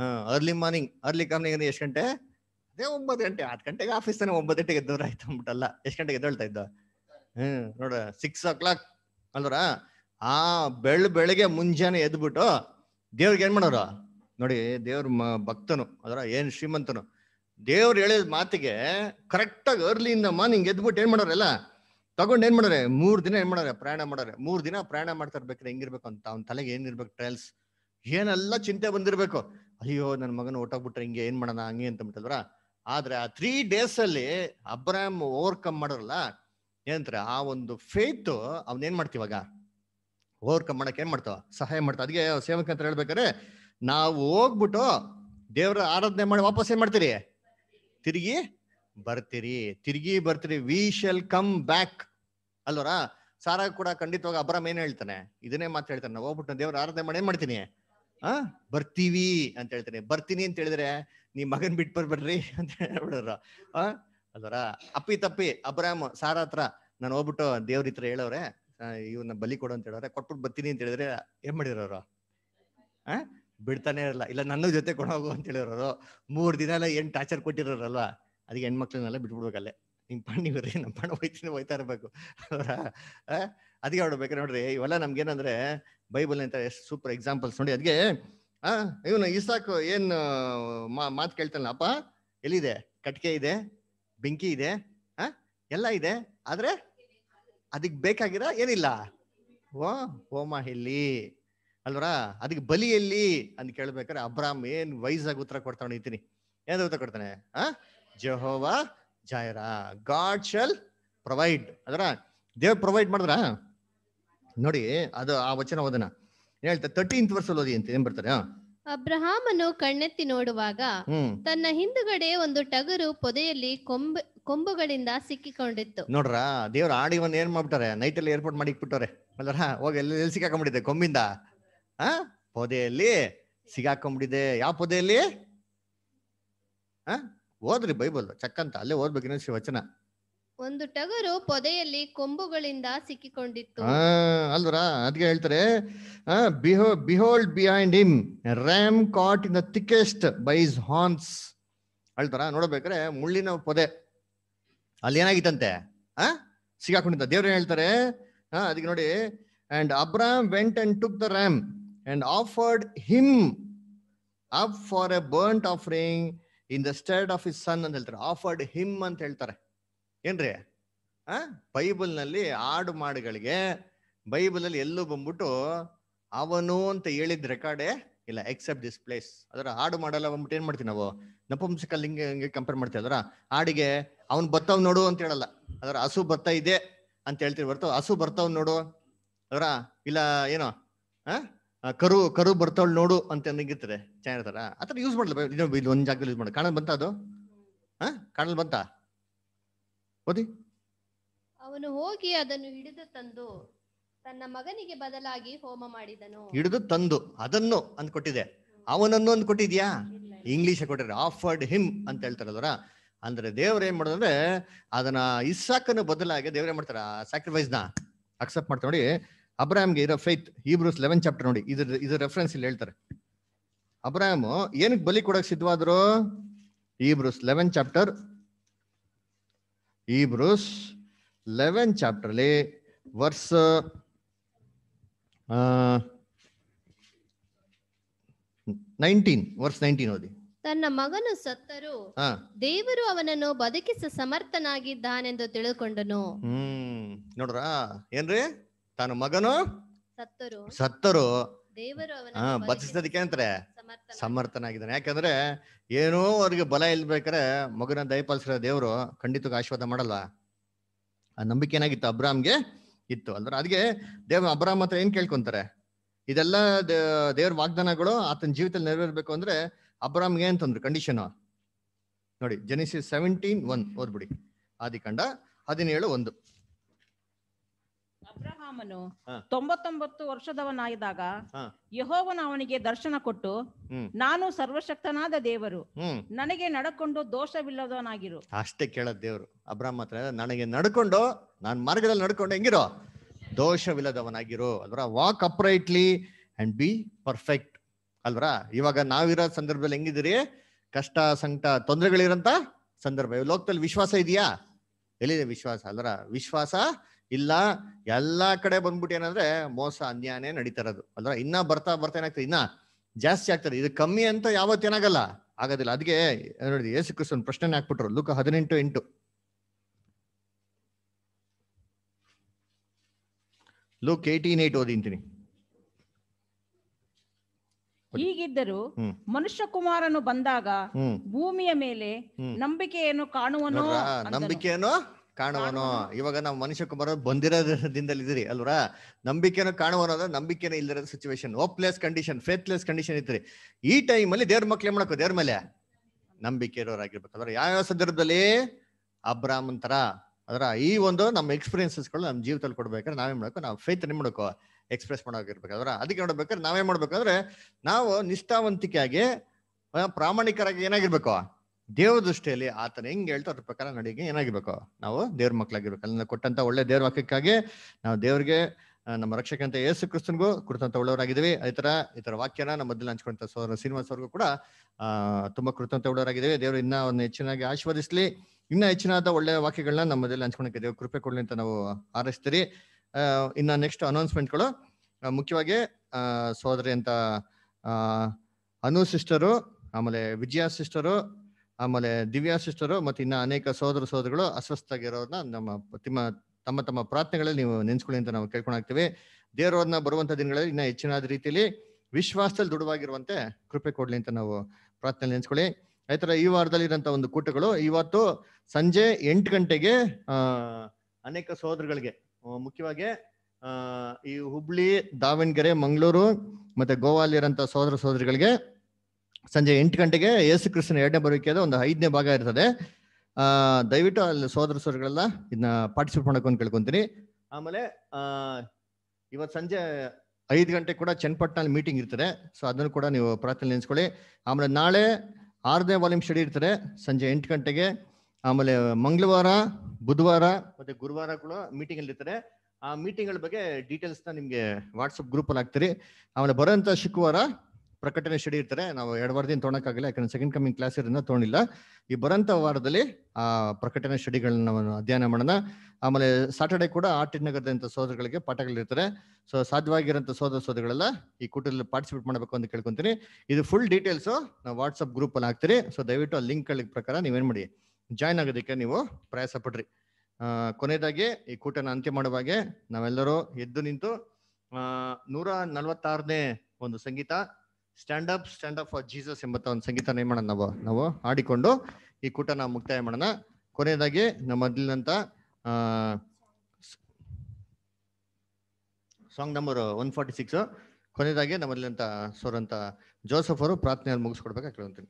ಹಾ ಅರ್ಲಿ ಮಾರ್ನಿಂಗ್ ಅರ್ಲಿ ಮಾರ್ನಿಂಗ್ ಎಷ್ಟು ಗಂಟೆ ಅದೇ ಒಂಬತ್ತು ಗಂಟೆ ಹತ್ತು ಗಂಟೆಗೆ ಆಫೀಸ್ ತಾನೆ ಒಂಬತ್ತು ಗಂಟೆಗೆ ಎದ್ದವ್ರ ಆಯ್ತು ಅಂದ್ಬಿಟ್ಟಲ್ಲ ಎಷ್ಟು ಗಂಟೆಗೆ ಎದ್ದೇಳ್ತಾ ಇದ್ದ ಹ್ಮ್ ನೋಡ ಸಿಕ್ಸ್ ಓ ಕ್ಲಾಕ್ ಅಲ್ವರಾ ಆ ಬೆಳ್ ಬೆಳಗ್ಗೆ ಮುಂಜಾನೆ ಎದ್ಬಿಟ್ಟು ದೇವ್ರಿಗೆ ಏನ್ ಮಾಡೋರು ನೋಡಿ ದೇವ್ರ ಭಕ್ತನು ಅದರ ಏನ್ ಶ್ರೀಮಂತನು ದೇವ್ರು ಹೇಳಿದ ಮಾತಿಗೆ ಕರೆಕ್ಟಾಗಿ ಅರ್ಲಿ ಇನ್ ಮಾರ್ನಿಂಗ್ ಎದ್ಬಿಟ್ಟು ಏನ್ ಮಾಡೋರಲ್ಲ ತಗೊಂಡು ಏನ್ ಮಾಡೋರೆ ಮೂರ್ ದಿನ ಏನ್ ಮಾಡೋರೆ ಪ್ರಯಾಣ ಮಾಡೋರೆ ಮೂರ್ ದಿನ ಪ್ರಯಾಣ ಮಾಡ್ತಾ ಇರ್ಬೇಕ್ರೆ ಹೆಂಗಿರ್ಬೇಕು ಅಂತ ಅವ್ನ ತಲೆಗೆ ಏನಿರ್ಬೇಕು ಟ್ರಯಲ್ಸ್ ಏನೆಲ್ಲ ಚಿಂತೆ ಬಂದಿರ್ಬೇಕು ಅಯ್ಯೋ ನನ್ನ ಮಗನ ಓಟೋಗ್ಬಿಟ್ರೆ ಹಿಂಗೆ ಏನ್ ಮಾಡೋಣ ಹಂಗೆ ಅಂತ ಬಿಟ್ಟಲ್ರ ಆದ್ರೆ ಆ ತ್ರೀ ಡೇಸ್ ಅಲ್ಲಿ ಅಬ್ರಾಮ್ ಓವರ್ಕಮ್ ಮಾಡೋರಲ್ಲ ಏನಂತಾರೆ ಆ ಒಂದು ಫೇತ್ ಏನ್ ಮಾಡ್ತೀವಾಗ ಓವರ್ಕಮ್ ಮಾಡಕ್ಕೆ ಏನ್ ಮಾಡ್ತಾವ ಸಹಾಯ ಮಾಡ್ತಾವ ಅದಕ್ಕೆ ಸೇವಕ ಅಂತ ಹೇಳ್ಬೇಕಾದ್ರೆ ನಾವು ಹೋಗ್ಬಿಟ್ಟು ದೇವರ ಆರಾಧನೆ ಮಾಡಿ ವಾಪಸ್ ಏನ್ ಮಾಡ್ತೀರಿ ತಿರುಗಿ ಬರ್ತೀರಿ ತಿರುಗಿ ಬರ್ತೀರಿ ವಿ ಶಲ್ ಕಮ್ ಬ್ಯಾಕ್ ಅಲ್ವರ ಸಾರ ಕೂಡ ಖಂಡಿತವಾಗ ಅಬ್ರಾಮ್ ಏನ್ ಹೇಳ್ತಾನೆ ಇದನ್ನೇ ಮಾತು ಹೇಳ್ತಾನೆ ನಾವು ಹೋಗ್ಬಿಟ್ಟು ದೇವ್ರ ಆರಾಧನೆ ಮಾಡಿ ಏನ್ ಮಾಡ್ತೀನಿ ಆ ಬರ್ತೀವಿ ಅಂತ ಹೇಳ್ತಾನೆ ಬರ್ತೀನಿ ಅಂತ ಹೇಳಿದ್ರೆ ನೀ ಮಗನ್ ಬಿಟ್ಟು ಬರ್ಬೇಡ್ರಿ ಅಂತ ಹೇಳ್ಬಿಡೋರು ಆ ಅಪ್ಪಿ ತಪ್ಪಿ ಅಬ್ರಾಮ್ ಸಾರ ಹತ್ರ ನಾನು ಹೋಗ್ಬಿಟ್ಟು ದೇವ್ರ ಇತ್ರ ಹೇಳೋರೆ ಇವನ್ನ ಬಲಿ ಕೊಡು ಅಂತ ಹೇಳಿದ್ರೆ ಕೊಟ್ಬಿಟ್ಟು ಬರ್ತೀನಿ ಅಂತ ಹೇಳಿದ್ರೆ ಏನ್ ಮಾಡಿರೋರು ಆ ಬಿಡ್ತಾನೆ ಇರಲ್ಲ ಇಲ್ಲ ನನ್ನ ಜೊತೆ ಕೊಡೋಗು ಅಂತ ಹೇಳಿರೋರು ಮೂರ್ ದಿನ ಎಲ್ಲ ಏನ್ ಟಾರ್ಚರ್ ಕೊಟ್ಟಿರೋರಲ್ವಾ ಅದಕ್ಕೆ ಹೆಣ್ಮಕ್ಳನ್ನೆಲ್ಲ ಬಿಟ್ಬಿಡ್ಬೇಕಲ್ಲೇ ನಿಮ್ ಪಣ್ಣಿವ್ರಿ ನಮ್ಮ ಪಣ್ಣ ಹೋಯ್ತೀನಿ ಹೋಯ್ತಾ ಇರ್ಬೇಕು ಅದಕ್ಕೆ ಹೊಡ್ಬೇಕು ನೋಡ್ರಿ ಇವೆಲ್ಲ ಏನಂದ್ರೆ ಬೈಬಲ್ ಅಂತ ಎಷ್ಟು ಸೂಪರ್ ಎಕ್ಸಾಂಪಲ್ಸ್ ನೋಡಿ ಅದಕ್ಕೆ ಆ ಇವನು ಇಸಾಕು ಏನ್ ಮಾತು ಕೇಳ್ತಾನಲ್ಲ ಅಪ್ಪ ಎಲ್ಲಿದೆ ಕಟ್ಕೆ ಇದೆ ಬೆಂಕಿ ಇದೆ ಆ ಎಲ್ಲ ಇದೆ ಆದ್ರೆ ಅದಕ್ಕೆ ಬೇಕಾಗಿರ ಏನಿಲ್ಲ ವಾ ಹೋಮ ಎಲ್ಲಿ ಅಲ್ವರ ಅದಕ್ಕೆ ಬಲಿ ಎಲ್ಲಿ ಅಂತ ಕೇಳ್ಬೇಕಾರೆ ಅಬ್ರಾಮ್ ಏನ್ ವೈಸಾಗಿ ಉತ್ತರ ಕೊಡ್ತಾನೆ ನಿಂತೀನಿ ಏನ್ ಉತ್ತರ ಕೊಡ್ತಾನೆ ಆ Jehovah Jireh God shall provide ಅದರ ದೇವ್ ಪ್ರೊವೈಡ್ ಮಾಡಿದ್ರ ನೋಡಿ ಅದು ಆ ವಚನ ಓದನ ಹೇಳ್ತಾ ತರ್ಟೀನ್ ವರ್ಷ ಓದಿ ಅಂತ ಏನ್ ಬರ್ತಾರೆ ಅಬ್ರಹಾಮನು ಕಣ್ಣೆತ್ತಿ ನೋಡುವಾಗ ತನ್ನ ಹಿಂದುಗಡೆ ಒಂದು ಟಗರು ಪೊದೆಯಲ್ಲಿ ಕೊಂಬೆ ಕೊಂಬುಗಳಿಂದ ಸಿಕ್ಕಿಕೊಂಡಿತ್ತು ನೋಡ್ರ ದೇವ್ರ ಆಡಿ ಒಂದ್ ಏನ್ ಮಾಡ್ಬಿಟ್ಟಾರೆ ನೈಟ್ ಅಲ್ಲಿ ಏರ್ಪೋರ್ಟ್ ಮಾಡಿ ಇಕ್ಬಿಟ್ಟವ್ರೆ ಅಲ್ಲರ ಹೋಗಿ ಎಲ್ಲಿ ಎಲ್ಲಿ ಸಿಕ್ಕಾಕೊಂಡ್ಬಿಟ್ಟಿದೆ ಕೊಂಬಿಂದ ಆ ಪೊದೆಯಲ್ಲಿ ಸಿಗಾಕೊಂಬಿಟ್ಟಿದೆ ಯಾವ ಪೊದೆಯಲ್ಲಿ ಓದ್ರಿ ಬೈಬಲ್ ಚಕ್ಕಂತ ಅಲ್ಲೇ ಓದ್ಬೇಕಿನ ವಚನ ಒಂದು ಟಗರು ಪೊದೆಯಲ್ಲಿ ಕೊಂಬುಗಳಿಂದ ಸಿಕ್ಕಿಕೊಂಡಿತ್ತು ಅಲ್ವರ ಅದ್ಗೆ ಹೇಳ್ತಾರೆ behold behind him ram caught in the thicket by horns ಅಳ್ತಾರ ನೋಡ್ಬೇಕಾದ್ರೆ ಮುಳ್ಳಿನ ಪೊದೆ ಅಲ್ಲಿ ಏನಾಗಿತ್ತಂತೆ ಆ ಸಿಗಾಕೊಂಡಿದ್ದ ದೇವ್ರು ಏನ್ ಹೇಳ್ತಾರೆ ಹಾ ಅದಕ್ಕೆ ನೋಡಿ and Abram went and took the ram and offered him up for a burnt offering in the stead of his son ಅಂತ ಹೇಳ್ತಾರೆ ಆಫರ್ಡ್ ಹಿಮ್ ಅಂತ ಹೇಳ್ತಾರೆ ಏನ್ರಿ ಆ ಬೈಬಲ್ನಲ್ಲಿ ಆಡು ಮಾಡುಗಳಿಗೆ ಬೈಬಲಲ್ಲಿ ಎಲ್ಲೂ ಬಂದ್ಬಿಟ್ಟು ಅವನು ಅಂತ ಹೇಳಿದ ರೆಕಾರ್ಡೇ ಇಲ್ಲ ಎಕ್ಸೆಪ್ಟ್ ದಿಸ್ ಪ್ಲೇಸ್ ಅದರ ಹಾಡು ಮಾಡಲ್ಲ ಬಂದ್ಬಿಟ್ಟು ಏನ್ ಮಾಡ್ತೀವಿ ನಾವು ನಪುಂಸಕ ಲಿಂಗ ಕಂಪೇರ್ ಮಾಡ್ತೀವಿ ಅದರ ಹಾಡಿಗೆ ಅವ್ನು ಬತ್ತವ್ ನೋಡು ಅಂತ ಹೇಳಲ್ಲ ಅದರ ಹಸು ಬತ್ತ ಇದೆ ಅಂತ ಹೇಳ್ತೀವಿ ಬರ್ತಾವ ಹಸು ಬರ್ತಾವ್ ನೋಡು ಅದರ ಇಲ್ಲ ಏನೋ ಕರು ಕರು ಬರ್ತಾವ್ ನೋಡು ಅಂತ ಅಂದಿರ್ತಾರೆ ಚೆನ್ನಾಗಿರ್ತಾರ ಯೂಸ್ ಮಾಡ್ಲಿ ಇದು ಜಾಗದಲ್ಲಿ ಯೂಸ್ ಮಾಡಿ ಕಾಣಲ್ ಬಂತ ಅದು ಹಾ ಕಾಣಲ್ ಬಂತ ಓದಿ ಅವನು ಹೋಗಿ ಅದನ್ನು ಹಿಡಿದು ತಂದು ತನ್ನ ಮಗನಿಗೆ ಬದಲಾಗಿ ಹೋಮ ಮಾಡಿದನು ಹಿಡಿದು ತಂದು ಅದನ್ನು ಅಂದ್ಕೊಟ್ಟಿದೆ ಕೊಟ್ಟಿದೆ ಅವನನ್ನು ಅಂತ ಕೊಟ್ಟಿದ್ಯಾ ಇಂಗ್ಲಿಷ್ ಕೊಟ್ಟಿದ್ರೆ ಆಫರ್ಡ್ ಹಿಮ್ ಅಂತ ಹೇಳ್ತಾರ ಅಂದ್ರೆ ದೇವ್ರ ಏನ್ ಮಾಡೋದಂದ್ರೆ ಅದನ್ನ ಇಸ್ಸಾಕನ್ನು ಬದಲಾಗಿ ಏನ್ ಮಾಡ್ತಾರ ನ ಅಕ್ಸೆಪ್ಟ್ ಮಾಡ್ತಾರೆ ನೋಡಿ ಅಬ್ರಾಹಮ್ಗೆ ಇರೋ ಫೈತ್ ಹೀಬ್ರೂಸ್ ಲೆವೆನ್ ಚಾಪ್ಟರ್ ನೋಡಿ ಇದ್ರ ಇದ್ರ ರೆಫರೆನ್ಸ್ ಇಲ್ಲಿ ಹೇಳ್ತಾರೆ ಅಬ್ರಾಹಮ್ ಏನಕ್ಕೆ ಬಲಿ ಕೊಡಕ್ ಸಿದ್ಧವಾದ್ರು Hebrews eleven chapter Hebrews eleven ಚಾಪ್ಟರ್ಲಿ ವರ್ಸ್ ನೈನ್ಟೀನ್ ವರ್ಸ್ ನೈನ್ಟೀನ್ ಓದಿ ತನ್ನ ಮಗನು ಸತ್ತರು ದೇವರು ಅವನನ್ನು ಬದುಕಿಸ ಸಮರ್ಥನಾಗಿದ್ದಾನೆಂದು ತಿಳಿದುಕೊಂಡನು ಹ್ಮ್ ನೋಡ್ರ ಏನ್ರಿ ತಾನು ಮಗನು ಸತ್ತರು ಸತ್ತರು ದೇವರು ಅವನ ಅಂತಾರೆ ಸಮರ್ಥನಾಗಿದ್ದಾನೆ ಯಾಕಂದ್ರೆ ಏನೋ ಅವ್ರಿಗೆ ಬಲ ಇಲ್ಬೇಕಾರೆ ಮಗನ ದಯಪಾಲಿಸಿರೋ ದೇವರು ಖಂಡಿತ ಆಶೀರ್ವಾದ ಮಾಡಲ್ಲ ಆ ನಂಬಿಕೆ ಏನಾಗಿತ್ತು ಅಬ್ರಾಮ್ಗೆ ಇತ್ತು ಅಂದ್ರೆ ಅದಕ್ಕೆ ದೇವ್ ಅಬ್ರಾಮ್ ಹತ್ರ ಏನ್ ಕೇಳ್ಕೊಂತಾರೆ ಇದೆಲ್ಲ ದೇವ್ರ ವಾಗ್ದಾನಗಳು ಆತನ ಜೀವಿತದಲ್ಲಿ ನೆರವೇರ್ಬೇಕು ಅಂದ್ರೆ ಅಬ್ರಾಮ್ಗೆ ಅಂತಂದ್ರು ಕಂಡೀಷನ್ ನೋಡಿ ಜನಿಸಿ ಸೆವೆಂಟೀನ್ ಒನ್ ಓದ್ಬಿಡಿ ಆದಿಕಂಡ ಹದಿನೇಳು ಒಂದು ಅಬ್ರಹಾಮನು ತೊಂಬತ್ತೊಂಬತ್ತು ವರ್ಷದವನಾಗಿದ್ದಾಗ ಯಹೋವನ ಅವನಿಗೆ ದರ್ಶನ ಕೊಟ್ಟು ನಾನು ಸರ್ವಶಕ್ತನಾದ ದೇವರು ನನಗೆ ನಡ್ಕೊಂಡು ದೋಷವಿಲ್ಲದವನಾಗಿರು ಅಷ್ಟೇ ಕೇಳದ್ ದೇವರು ಅಬ್ರಾಹ್ಮ ಹತ್ರ ನನಗೆ ನಡ್ಕೊಂಡು ನಾನು ಮಾರ್ಗದಲ್ಲಿ ನಡ್ಕೊಂಡು ಹೆಂಗಿರೋ ದೋಷವಿಲ್ಲದವನಾಗಿರೋ ಅದರ walk uprightly and be perfect ಅಲ್ವರಾ ಇವಾಗ ನಾವಿರೋ ಸಂದರ್ಭದಲ್ಲಿ ಹೆಂಗಿದ್ರಿ ಕಷ್ಟ ಸಂಕಟ ತೊಂದರೆಗಳಿರಂತ ಸಂದರ್ಭ ಲೋಕದಲ್ಲಿ ವಿಶ್ವಾಸ ಇದೆಯಾ ಎಲ್ಲಿದೆ ವಿಶ್ವಾಸ ಅಲ್ವರ ವಿಶ್ವಾಸ ಇಲ್ಲ ಎಲ್ಲಾ ಕಡೆ ಬಂದ್ಬಿಟ್ಟು ಏನಂದ್ರೆ ಮೋಸ ಅನ್ಯಾಯನೇ ನಡೀತಾ ಇರೋದು ಅಲ್ರ ಇನ್ನ ಬರ್ತಾ ಬರ್ತಾ ಏನಾಗ್ತದೆ ಇನ್ನ ಜಾಸ್ತಿ ಆಗ್ತದೆ ಇದು ಕಮ್ಮಿ ಅಂತ ಯಾವತ್ತೇನಾಗಲ್ಲ ಆಗೋದಿಲ್ಲ ಅದಕ್ಕೆ ನೋಡಿ ಯೇಸು ಕ್ರಿಸ್ತನ್ ಪ್ರಶ್ನೆ ಹಾಕ್ಬಿಟ್ರು ಲುಕ್ ಹದಿನೆಂಟು ಎಂಟು ಲುಕ್ ಏಯ್ಟೀನ್ ಏಟ್ ಓದಿಂತೀನಿ ಹೀಗಿದ್ದರೂ ಮನುಷ್ಯ ಕುಮಾರನು ಬಂದಾಗ ಭೂಮಿಯ ಮೇಲೆ ನಂಬಿಕೆಯನ್ನು ಕಾಣುವನೋ ನಂಬಿಕೆಯನ್ನು ಕಾಣುವನು ಇವಾಗ ನಾವು ಮನುಷ್ಯ ಕುಮಾರ ಬಂದಿರೋದ್ರಿಂದಲಿದ್ದೀರಿ ಅಲ್ವರಾ ನಂಬಿಕೆನ ಕಾಣುವನು ಅಂದ್ರೆ ನಂಬಿಕೆನೇ ಇಲ್ಲದ situation hopeless condition faithless condition ಇತ್ತು ಈ ಅಲ್ಲಿ ದೇವ್ರ ಮಕ್ಳು ಏನ್ ದೇವ್ರ ಮೇಲೆ ನಂಬಿಕೆ ಯಾವ ಯಾವ ಸಂದರ್ಭದಲ್ಲಿ ಅಬ್ರಾಹ್ಮನ್ ತರ ಅದರ ಈ ಒಂದು ನಮ್ಮ ಎಕ್ಸ್ಪೀರಿಯನ್ಸಸ್ಗಳು ನಮ್ಮ ಜೀವಿತದಲ್ಲಿ ಕೊಡ್ಬೇಕಾದ್ರೆ ನಾವೇನ್ ಮಾಡಬೇಕು ನಾವು ಫೇತ್ ನಿಮ್ ಮಾಡಬೇಕು ಎಕ್ಸ್ಪ್ರೆಸ್ ಮಾಡೋಕಿರ್ಬೇಕಾದ್ರೆ ಅದಕ್ಕೆ ನೋಡ್ಬೇಕಾದ್ರೆ ನಾವೇ ಮಾಡ್ಬೇಕಂದ್ರೆ ನಾವು ನಿಷ್ಠಾವಂತಿಕೆಯಾಗಿ ಪ್ರಾಮಾಣಿಕರಾಗಿ ಏನಾಗಿರ್ಬೇಕು ದೇವ್ರ ದೃಷ್ಟಿಯಲ್ಲಿ ಆತನ ಹೆಂಗ್ ಹೇಳ್ತಾ ಅದ್ರ ಪ್ರಕಾರ ನಡಿಗೆ ಏನಾಗಿರ್ಬೇಕು ನಾವು ದೇವ್ರ ಮಕ್ಕಳಾಗಿರ್ಬೇಕು ಕೊಟ್ಟಂತ ಒಳ್ಳೆ ದೇವ್ರ ವಾಕ್ಯಕ್ಕಾಗಿ ನಾವು ದೇವ್ರಿಗೆ ನಮ್ಮ ರಕ್ಷಕಂತ ಯೇಸು ಕ್ರಿಸ್ತನ್ಗೂ ಕೃತಂತ ಉಳ್ಳವರಾಗಿದ್ದೀವಿ ಈ ತರ ಈ ತರ ವಾಕ್ಯನ ನಮ್ಮ ಮಧ್ಯದಲ್ಲಿ ಹಂಚ್ಕೊಂತ ಶ್ರೀನಿವಾಸ ಅವ್ರಿಗೂ ಕೂಡ ಆ ತುಂಬಾ ಕೃತಂತ ಉಳ್ಳವರಾಗಿದ್ದೀವಿ ದೇವರು ಇನ್ನ ಒಂದು ಹೆಚ್ಚಿನಾಗಿ ಆಶೀರ್ವದಿಸ್ಲಿ ಇನ್ನ ಹೆಚ್ಚಿನಾದ ಒಳ್ಳೆ ವಾಕ್ಯಗಳನ್ನ ನಮ್ಮ ಮಧ್ಯದಲ್ಲಿ ಹಂಚ್ಕೊಳಕ್ಕೆ ದೇವ್ರ ಕೃಪೆ ಕೊಡ್ಲಿ ಅಂತ ನಾವು ಹಾರೈಸ್ತೀರಿ ಇನ್ನ ನೆಕ್ಸ್ಟ್ ಅನೌನ್ಸ್ಮೆಂಟ್ಗಳು ಮುಖ್ಯವಾಗಿ ಸೋದರಿ ಅಂತ ಅನು ಸಿಸ್ಟರು ಆಮೇಲೆ ವಿಜಯ ಸಿಸ್ಟರು ಆಮೇಲೆ ದಿವ್ಯಾ ಸಿಸ್ಟರು ಮತ್ತು ಇನ್ನು ಅನೇಕ ಸೋದರ ಸೋದರಿಗಳು ಆಗಿರೋದನ್ನ ನಮ್ಮ ತಿಮ್ಮ ತಮ್ಮ ತಮ್ಮ ಪ್ರಾರ್ಥನೆಗಳಲ್ಲಿ ನೀವು ನೆನೆಸ್ಕೊಳ್ಳಿ ಅಂತ ನಾವು ಕೇಳ್ಕೊಂಡಾಗ್ತೀವಿ ದೇವರವ್ರನ್ನ ಬರುವಂಥ ದಿನಗಳಲ್ಲಿ ಇನ್ನೂ ಹೆಚ್ಚಿನಾದ ರೀತಿಯಲ್ಲಿ ವಿಶ್ವಾಸದಲ್ಲಿ ದೃಢವಾಗಿರುವಂತೆ ಕೃಪೆ ಕೊಡಲಿ ಅಂತ ನಾವು ಪ್ರಾರ್ಥನೆ ನೆನೆಸ್ಕೊಳ್ಳಿ ಈ ಥರ ಈ ವಾರದಲ್ಲಿ ಇರೋಂಥ ಒಂದು ಕೂಟಗಳು ಇವತ್ತು ಸಂಜೆ ಎಂಟು ಗಂಟೆಗೆ ಅನೇಕ ಸೋದರಗಳಿಗೆ ಮುಖ್ಯವಾಗಿ ಈ ಹುಬ್ಳಿ ದಾವಣಗೆರೆ ಮಂಗಳೂರು ಮತ್ತೆ ಗೋವಾಲಿರಂತ ಸೋದರ ಸೋದರಿಗಳಿಗೆ ಸಂಜೆ ಎಂಟು ಗಂಟೆಗೆ ಯೇಸು ಕೃಷ್ಣ ಎರಡನೇ ಬರುವಿಕೆದ ಒಂದು ಐದನೇ ಭಾಗ ಇರ್ತದೆ ಆ ದಯವಿಟ್ಟು ಅಲ್ಲಿ ಸೋದರ ಸಹೋದರಿಗಳೆಲ್ಲ ಇದನ್ನ ಪಾರ್ಟಿಸಿಪೇಟ್ ಮಾಡಕ್ಕೆ ಒಂದು ಕೇಳ್ಕೊಂತೀನಿ ಆಮೇಲೆ ಆ ಇವತ್ತು ಸಂಜೆ ಐದು ಗಂಟೆ ಕೂಡ ಚನ್ನಪಟ್ಟಣಲ್ಲಿ ಮೀಟಿಂಗ್ ಇರ್ತದೆ ಸೊ ಅದನ್ನು ಕೂಡ ನೀವು ಪ್ರಾರ್ಥನೆ ನೆನೆಸ್ಕೊಳ್ಳಿ ಆಮೇಲೆ ನಾಳೆ ಆರನೇ ವಾಲ್ಯೂಮ್ ಸ್ಟಡಿ ಇರ್ತಾರೆ ಸಂಜೆ ಎಂಟು ಗಂಟೆಗೆ ಆಮೇಲೆ ಮಂಗಳವಾರ ಬುಧವಾರ ಮತ್ತೆ ಗುರುವಾರ ಕೂಡ ಮೀಟಿಂಗ್ ಅಲ್ಲಿ ಇರ್ತಾರೆ ಆ ಮೀಟಿಂಗ್ ಗಳ ಬಗ್ಗೆ ಡೀಟೇಲ್ಸ್ ನ ನಿಮ್ಗೆ ವಾಟ್ಸ್ಆಪ್ ಗ್ರೂಪ್ ಅಲ್ಲಿ ಹಾಕ್ತಿರಿ ಆಮೇಲೆ ಬರೋಂಥ ಶುಕ್ರವಾರ ಪ್ರಕಟಣೆ ಸ್ಟಡಿ ಇರ್ತಾರೆ ನಾವು ಎರಡು ವಾರದಿಂದ ತೊಗೊಳಕ್ಕಾಗಿಲ್ಲ ಯಾಕಂದ್ರೆ ಸೆಕೆಂಡ್ ಕಮಿಂಗ್ ಕ್ಲಾಸ್ ಇರೋದನ್ನ ತೊಗೊಂಡಿಲ್ಲ ಈ ಬರೋಂಥ ವಾರದಲ್ಲಿ ಆ ಪ್ರಕಟಣೆ ಸ್ಟಡಿಗಳನ್ನ ನಾವು ಅಧ್ಯಯನ ಮಾಡೋಣ ಆಮೇಲೆ ಸಾಟರ್ಡೆ ಕೂಡ ಟಿ ನಗರದಂಥ ಸೋದರಗಳಿಗೆ ಪಾಠಗಳಿರ್ತಾರೆ ಸೊ ಸಾಧ್ಯವಾಗಿರೋಂಥ ಸೋದರ ಸೋದರಗಳೆಲ್ಲ ಈ ಕೂಟದಲ್ಲಿ ಪಾರ್ಟಿಸಿಪೇಟ್ ಮಾಡಬೇಕು ಅಂತ ಕೇಳ್ಕೊಂತೀನಿ ಇದು ಫುಲ್ ಡೀಟೇಲ್ಸ್ ನಾವು ಗ್ರೂಪ್ ಅಲ್ಲಿ ಹಾಕ್ತಿರಿ ಸೊ ದಯವಿಟ್ಟು ಆ ಲಿಂಕ್ಗಳ ಪ್ರಕಾರ ನೀವೇನ್ ಮಾಡಿ ಜಾಯ್ನ್ ಆಗೋದಕ್ಕೆ ನೀವು ಪ್ರಯಾಸ ಪಡ್ರಿ ಕೊನೆಯದಾಗಿ ಈ ಕೂಟನ ಅಂತ್ಯ ಮಾಡುವಾಗೆ ನಾವೆಲ್ಲರೂ ಎದ್ದು ನಿಂತು ನೂರ ನಲ್ವತ್ತಾರನೇ ಒಂದು ಸಂಗೀತ stand up stand up for Jesus ಎಂಬತ್ತ ಒಂದು ಸಂಗೀತ ಏನ್ ಮಾಡೋಣ ನಾವು ನಾವು ಆಡಿಕೊಂಡು ಈ ಕೂಟನ ಮುಕ್ತಾಯ ಮಾಡೋಣ ಕೊನೆಯದಾಗಿ ನಮ್ಮ ಮೊದಲಿನಂತ song number one forty six ಕೊನೆಯದಾಗಿ ನಮ್ಮ ಮೊದಲಿನಂತ ಸೋರಂತ ಜೋಸಫ್ ಅವರು ಪ್ರಾರ್ಥನೆಯನ್ನು ಮುಗಿಸ್ಕೊಡ್ಬೇಕಾಗ್ತದೆ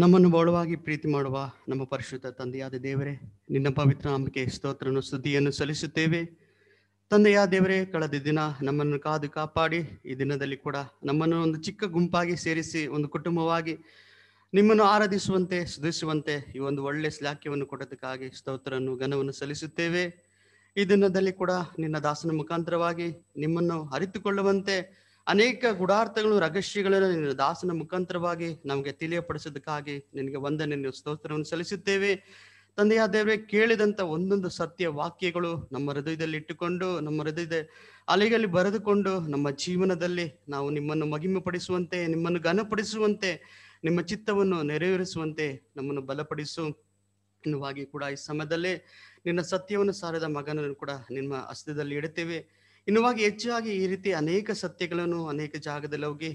ನಮ್ಮನ್ನು ಬಹಳವಾಗಿ ಪ್ರೀತಿ ಮಾಡುವ ನಮ್ಮ ಪರಿಶುದ್ಧ ತಂದೆಯಾದ ದೇವರೇ ನಿನ್ನ ಪವಿತ್ರ ನಂಬಿಕೆ ಸ್ತೋತ್ರನು ಸುದ್ದಿಯನ್ನು ಸಲ್ಲಿಸುತ್ತೇವೆ ತಂದೆಯ ದೇವರೇ ಕಳೆದ ದಿನ ನಮ್ಮನ್ನು ಕಾದು ಕಾಪಾಡಿ ಈ ದಿನದಲ್ಲಿ ಕೂಡ ನಮ್ಮನ್ನು ಒಂದು ಚಿಕ್ಕ ಗುಂಪಾಗಿ ಸೇರಿಸಿ ಒಂದು ಕುಟುಂಬವಾಗಿ ನಿಮ್ಮನ್ನು ಆರಾಧಿಸುವಂತೆ ಸುಧಿಸುವಂತೆ ಈ ಒಂದು ಒಳ್ಳೆ ಶ್ಲಾಖ್ಯವನ್ನು ಕೊಡೋದಕ್ಕಾಗಿ ಸ್ತೋತ್ರವನ್ನು ಘನವನ್ನು ಸಲ್ಲಿಸುತ್ತೇವೆ ಈ ದಿನದಲ್ಲಿ ಕೂಡ ನಿನ್ನ ದಾಸನ ಮುಖಾಂತರವಾಗಿ ನಿಮ್ಮನ್ನು ಅರಿತುಕೊಳ್ಳುವಂತೆ ಅನೇಕ ಗುಡಾರ್ಥಗಳು ರಹಸ್ಯಗಳನ್ನು ನಿನ್ನ ದಾಸನ ಮುಖಾಂತರವಾಗಿ ನಮಗೆ ತಿಳಿಯಪಡಿಸೋದಕ್ಕಾಗಿ ನಿನಗೆ ವಂದನೆ ಸ್ತೋತ್ರವನ್ನು ಸಲ್ಲಿಸುತ್ತೇವೆ ತಂದೆಯ ದೇವರೇ ಕೇಳಿದಂತ ಒಂದೊಂದು ಸತ್ಯ ವಾಕ್ಯಗಳು ನಮ್ಮ ಹೃದಯದಲ್ಲಿ ಇಟ್ಟುಕೊಂಡು ನಮ್ಮ ಹೃದಯದ ಅಲೆಯಲ್ಲಿ ಬರೆದುಕೊಂಡು ನಮ್ಮ ಜೀವನದಲ್ಲಿ ನಾವು ನಿಮ್ಮನ್ನು ಮಹಿಮೆಪಡಿಸುವಂತೆ ಪಡಿಸುವಂತೆ ನಿಮ್ಮನ್ನು ಘನಪಡಿಸುವಂತೆ ನಿಮ್ಮ ಚಿತ್ತವನ್ನು ನೆರವೇರಿಸುವಂತೆ ನಮ್ಮನ್ನು ಬಲಪಡಿಸು ಎನ್ನುವಾಗಿ ಕೂಡ ಈ ಸಮಯದಲ್ಲೇ ನಿನ್ನ ಸತ್ಯವನ್ನು ಸಾರದ ಮಗನನ್ನು ಕೂಡ ನಿಮ್ಮ ಅಸ್ತಿದಲ್ಲಿ ಇಡುತ್ತೇವೆ ಇನ್ನುವಾಗಿ ಹೆಚ್ಚಾಗಿ ಈ ರೀತಿ ಅನೇಕ ಸತ್ಯಗಳನ್ನು ಅನೇಕ ಜಾಗದಲ್ಲಿ ಹೋಗಿ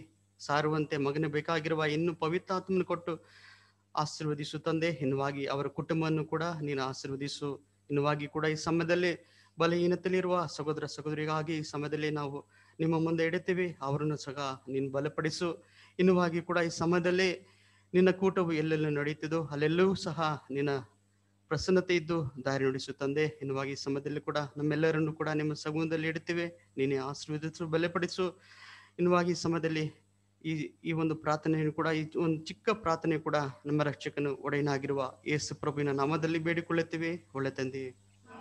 ಸಾರುವಂತೆ ಮಗನ ಬೇಕಾಗಿರುವ ಇನ್ನು ಪವಿತ್ರಾತ್ಮನ ಕೊಟ್ಟು ಆಶೀರ್ವದಿಸು ತಂದೆ ಇನ್ನುವಾಗಿ ಅವರ ಕುಟುಂಬವನ್ನು ಕೂಡ ನೀನು ಆಶೀರ್ವದಿಸು ಇನ್ನುವಾಗಿ ಕೂಡ ಈ ಸಮಯದಲ್ಲಿ ಬಲಹೀನತೆಯಲ್ಲಿರುವ ಸಹೋದರ ಸಹೋದರಿಗಾಗಿ ಈ ಸಮಯದಲ್ಲಿ ನಾವು ನಿಮ್ಮ ಮುಂದೆ ಇಡುತ್ತೇವೆ ಅವರನ್ನು ಸಹ ನೀನು ಬಲಪಡಿಸು ಇನ್ನುವಾಗಿ ಕೂಡ ಈ ಸಮಯದಲ್ಲಿ ನಿನ್ನ ಕೂಟವು ಎಲ್ಲೆಲ್ಲೂ ನಡೆಯುತ್ತಿದ್ದು ಅಲ್ಲೆಲ್ಲೂ ಸಹ ನಿನ್ನ ಪ್ರಸನ್ನತೆ ಇದ್ದು ದಾರಿ ನುಡಿಸು ತಂದೆ ಎನ್ನುವಾಗಿ ಸಮಯದಲ್ಲಿ ಕೂಡ ನಮ್ಮೆಲ್ಲರನ್ನು ಕೂಡ ನಿಮ್ಮ ಸಗುಣದಲ್ಲಿ ಇಡುತ್ತೇವೆ ನೀನೇ ಆಶೀರ್ವದಿಸು ಬಲೆಪಡಿಸು ಎನ್ನುವಾಗಿ ಸಮಯದಲ್ಲಿ ಈ ಈ ಒಂದು ಪ್ರಾರ್ಥನೆಯನ್ನು ಕೂಡ ಈ ಒಂದು ಚಿಕ್ಕ ಪ್ರಾರ್ಥನೆ ಕೂಡ ನಮ್ಮ ರಕ್ಷಕನು ಒಡೆಯನಾಗಿರುವ ಯೇಸು ಪ್ರಭುವಿನ ನಾಮದಲ್ಲಿ ಬೇಡಿಕೊಳ್ಳುತ್ತೇವೆ ಒಳ್ಳೆ ತಂದೆ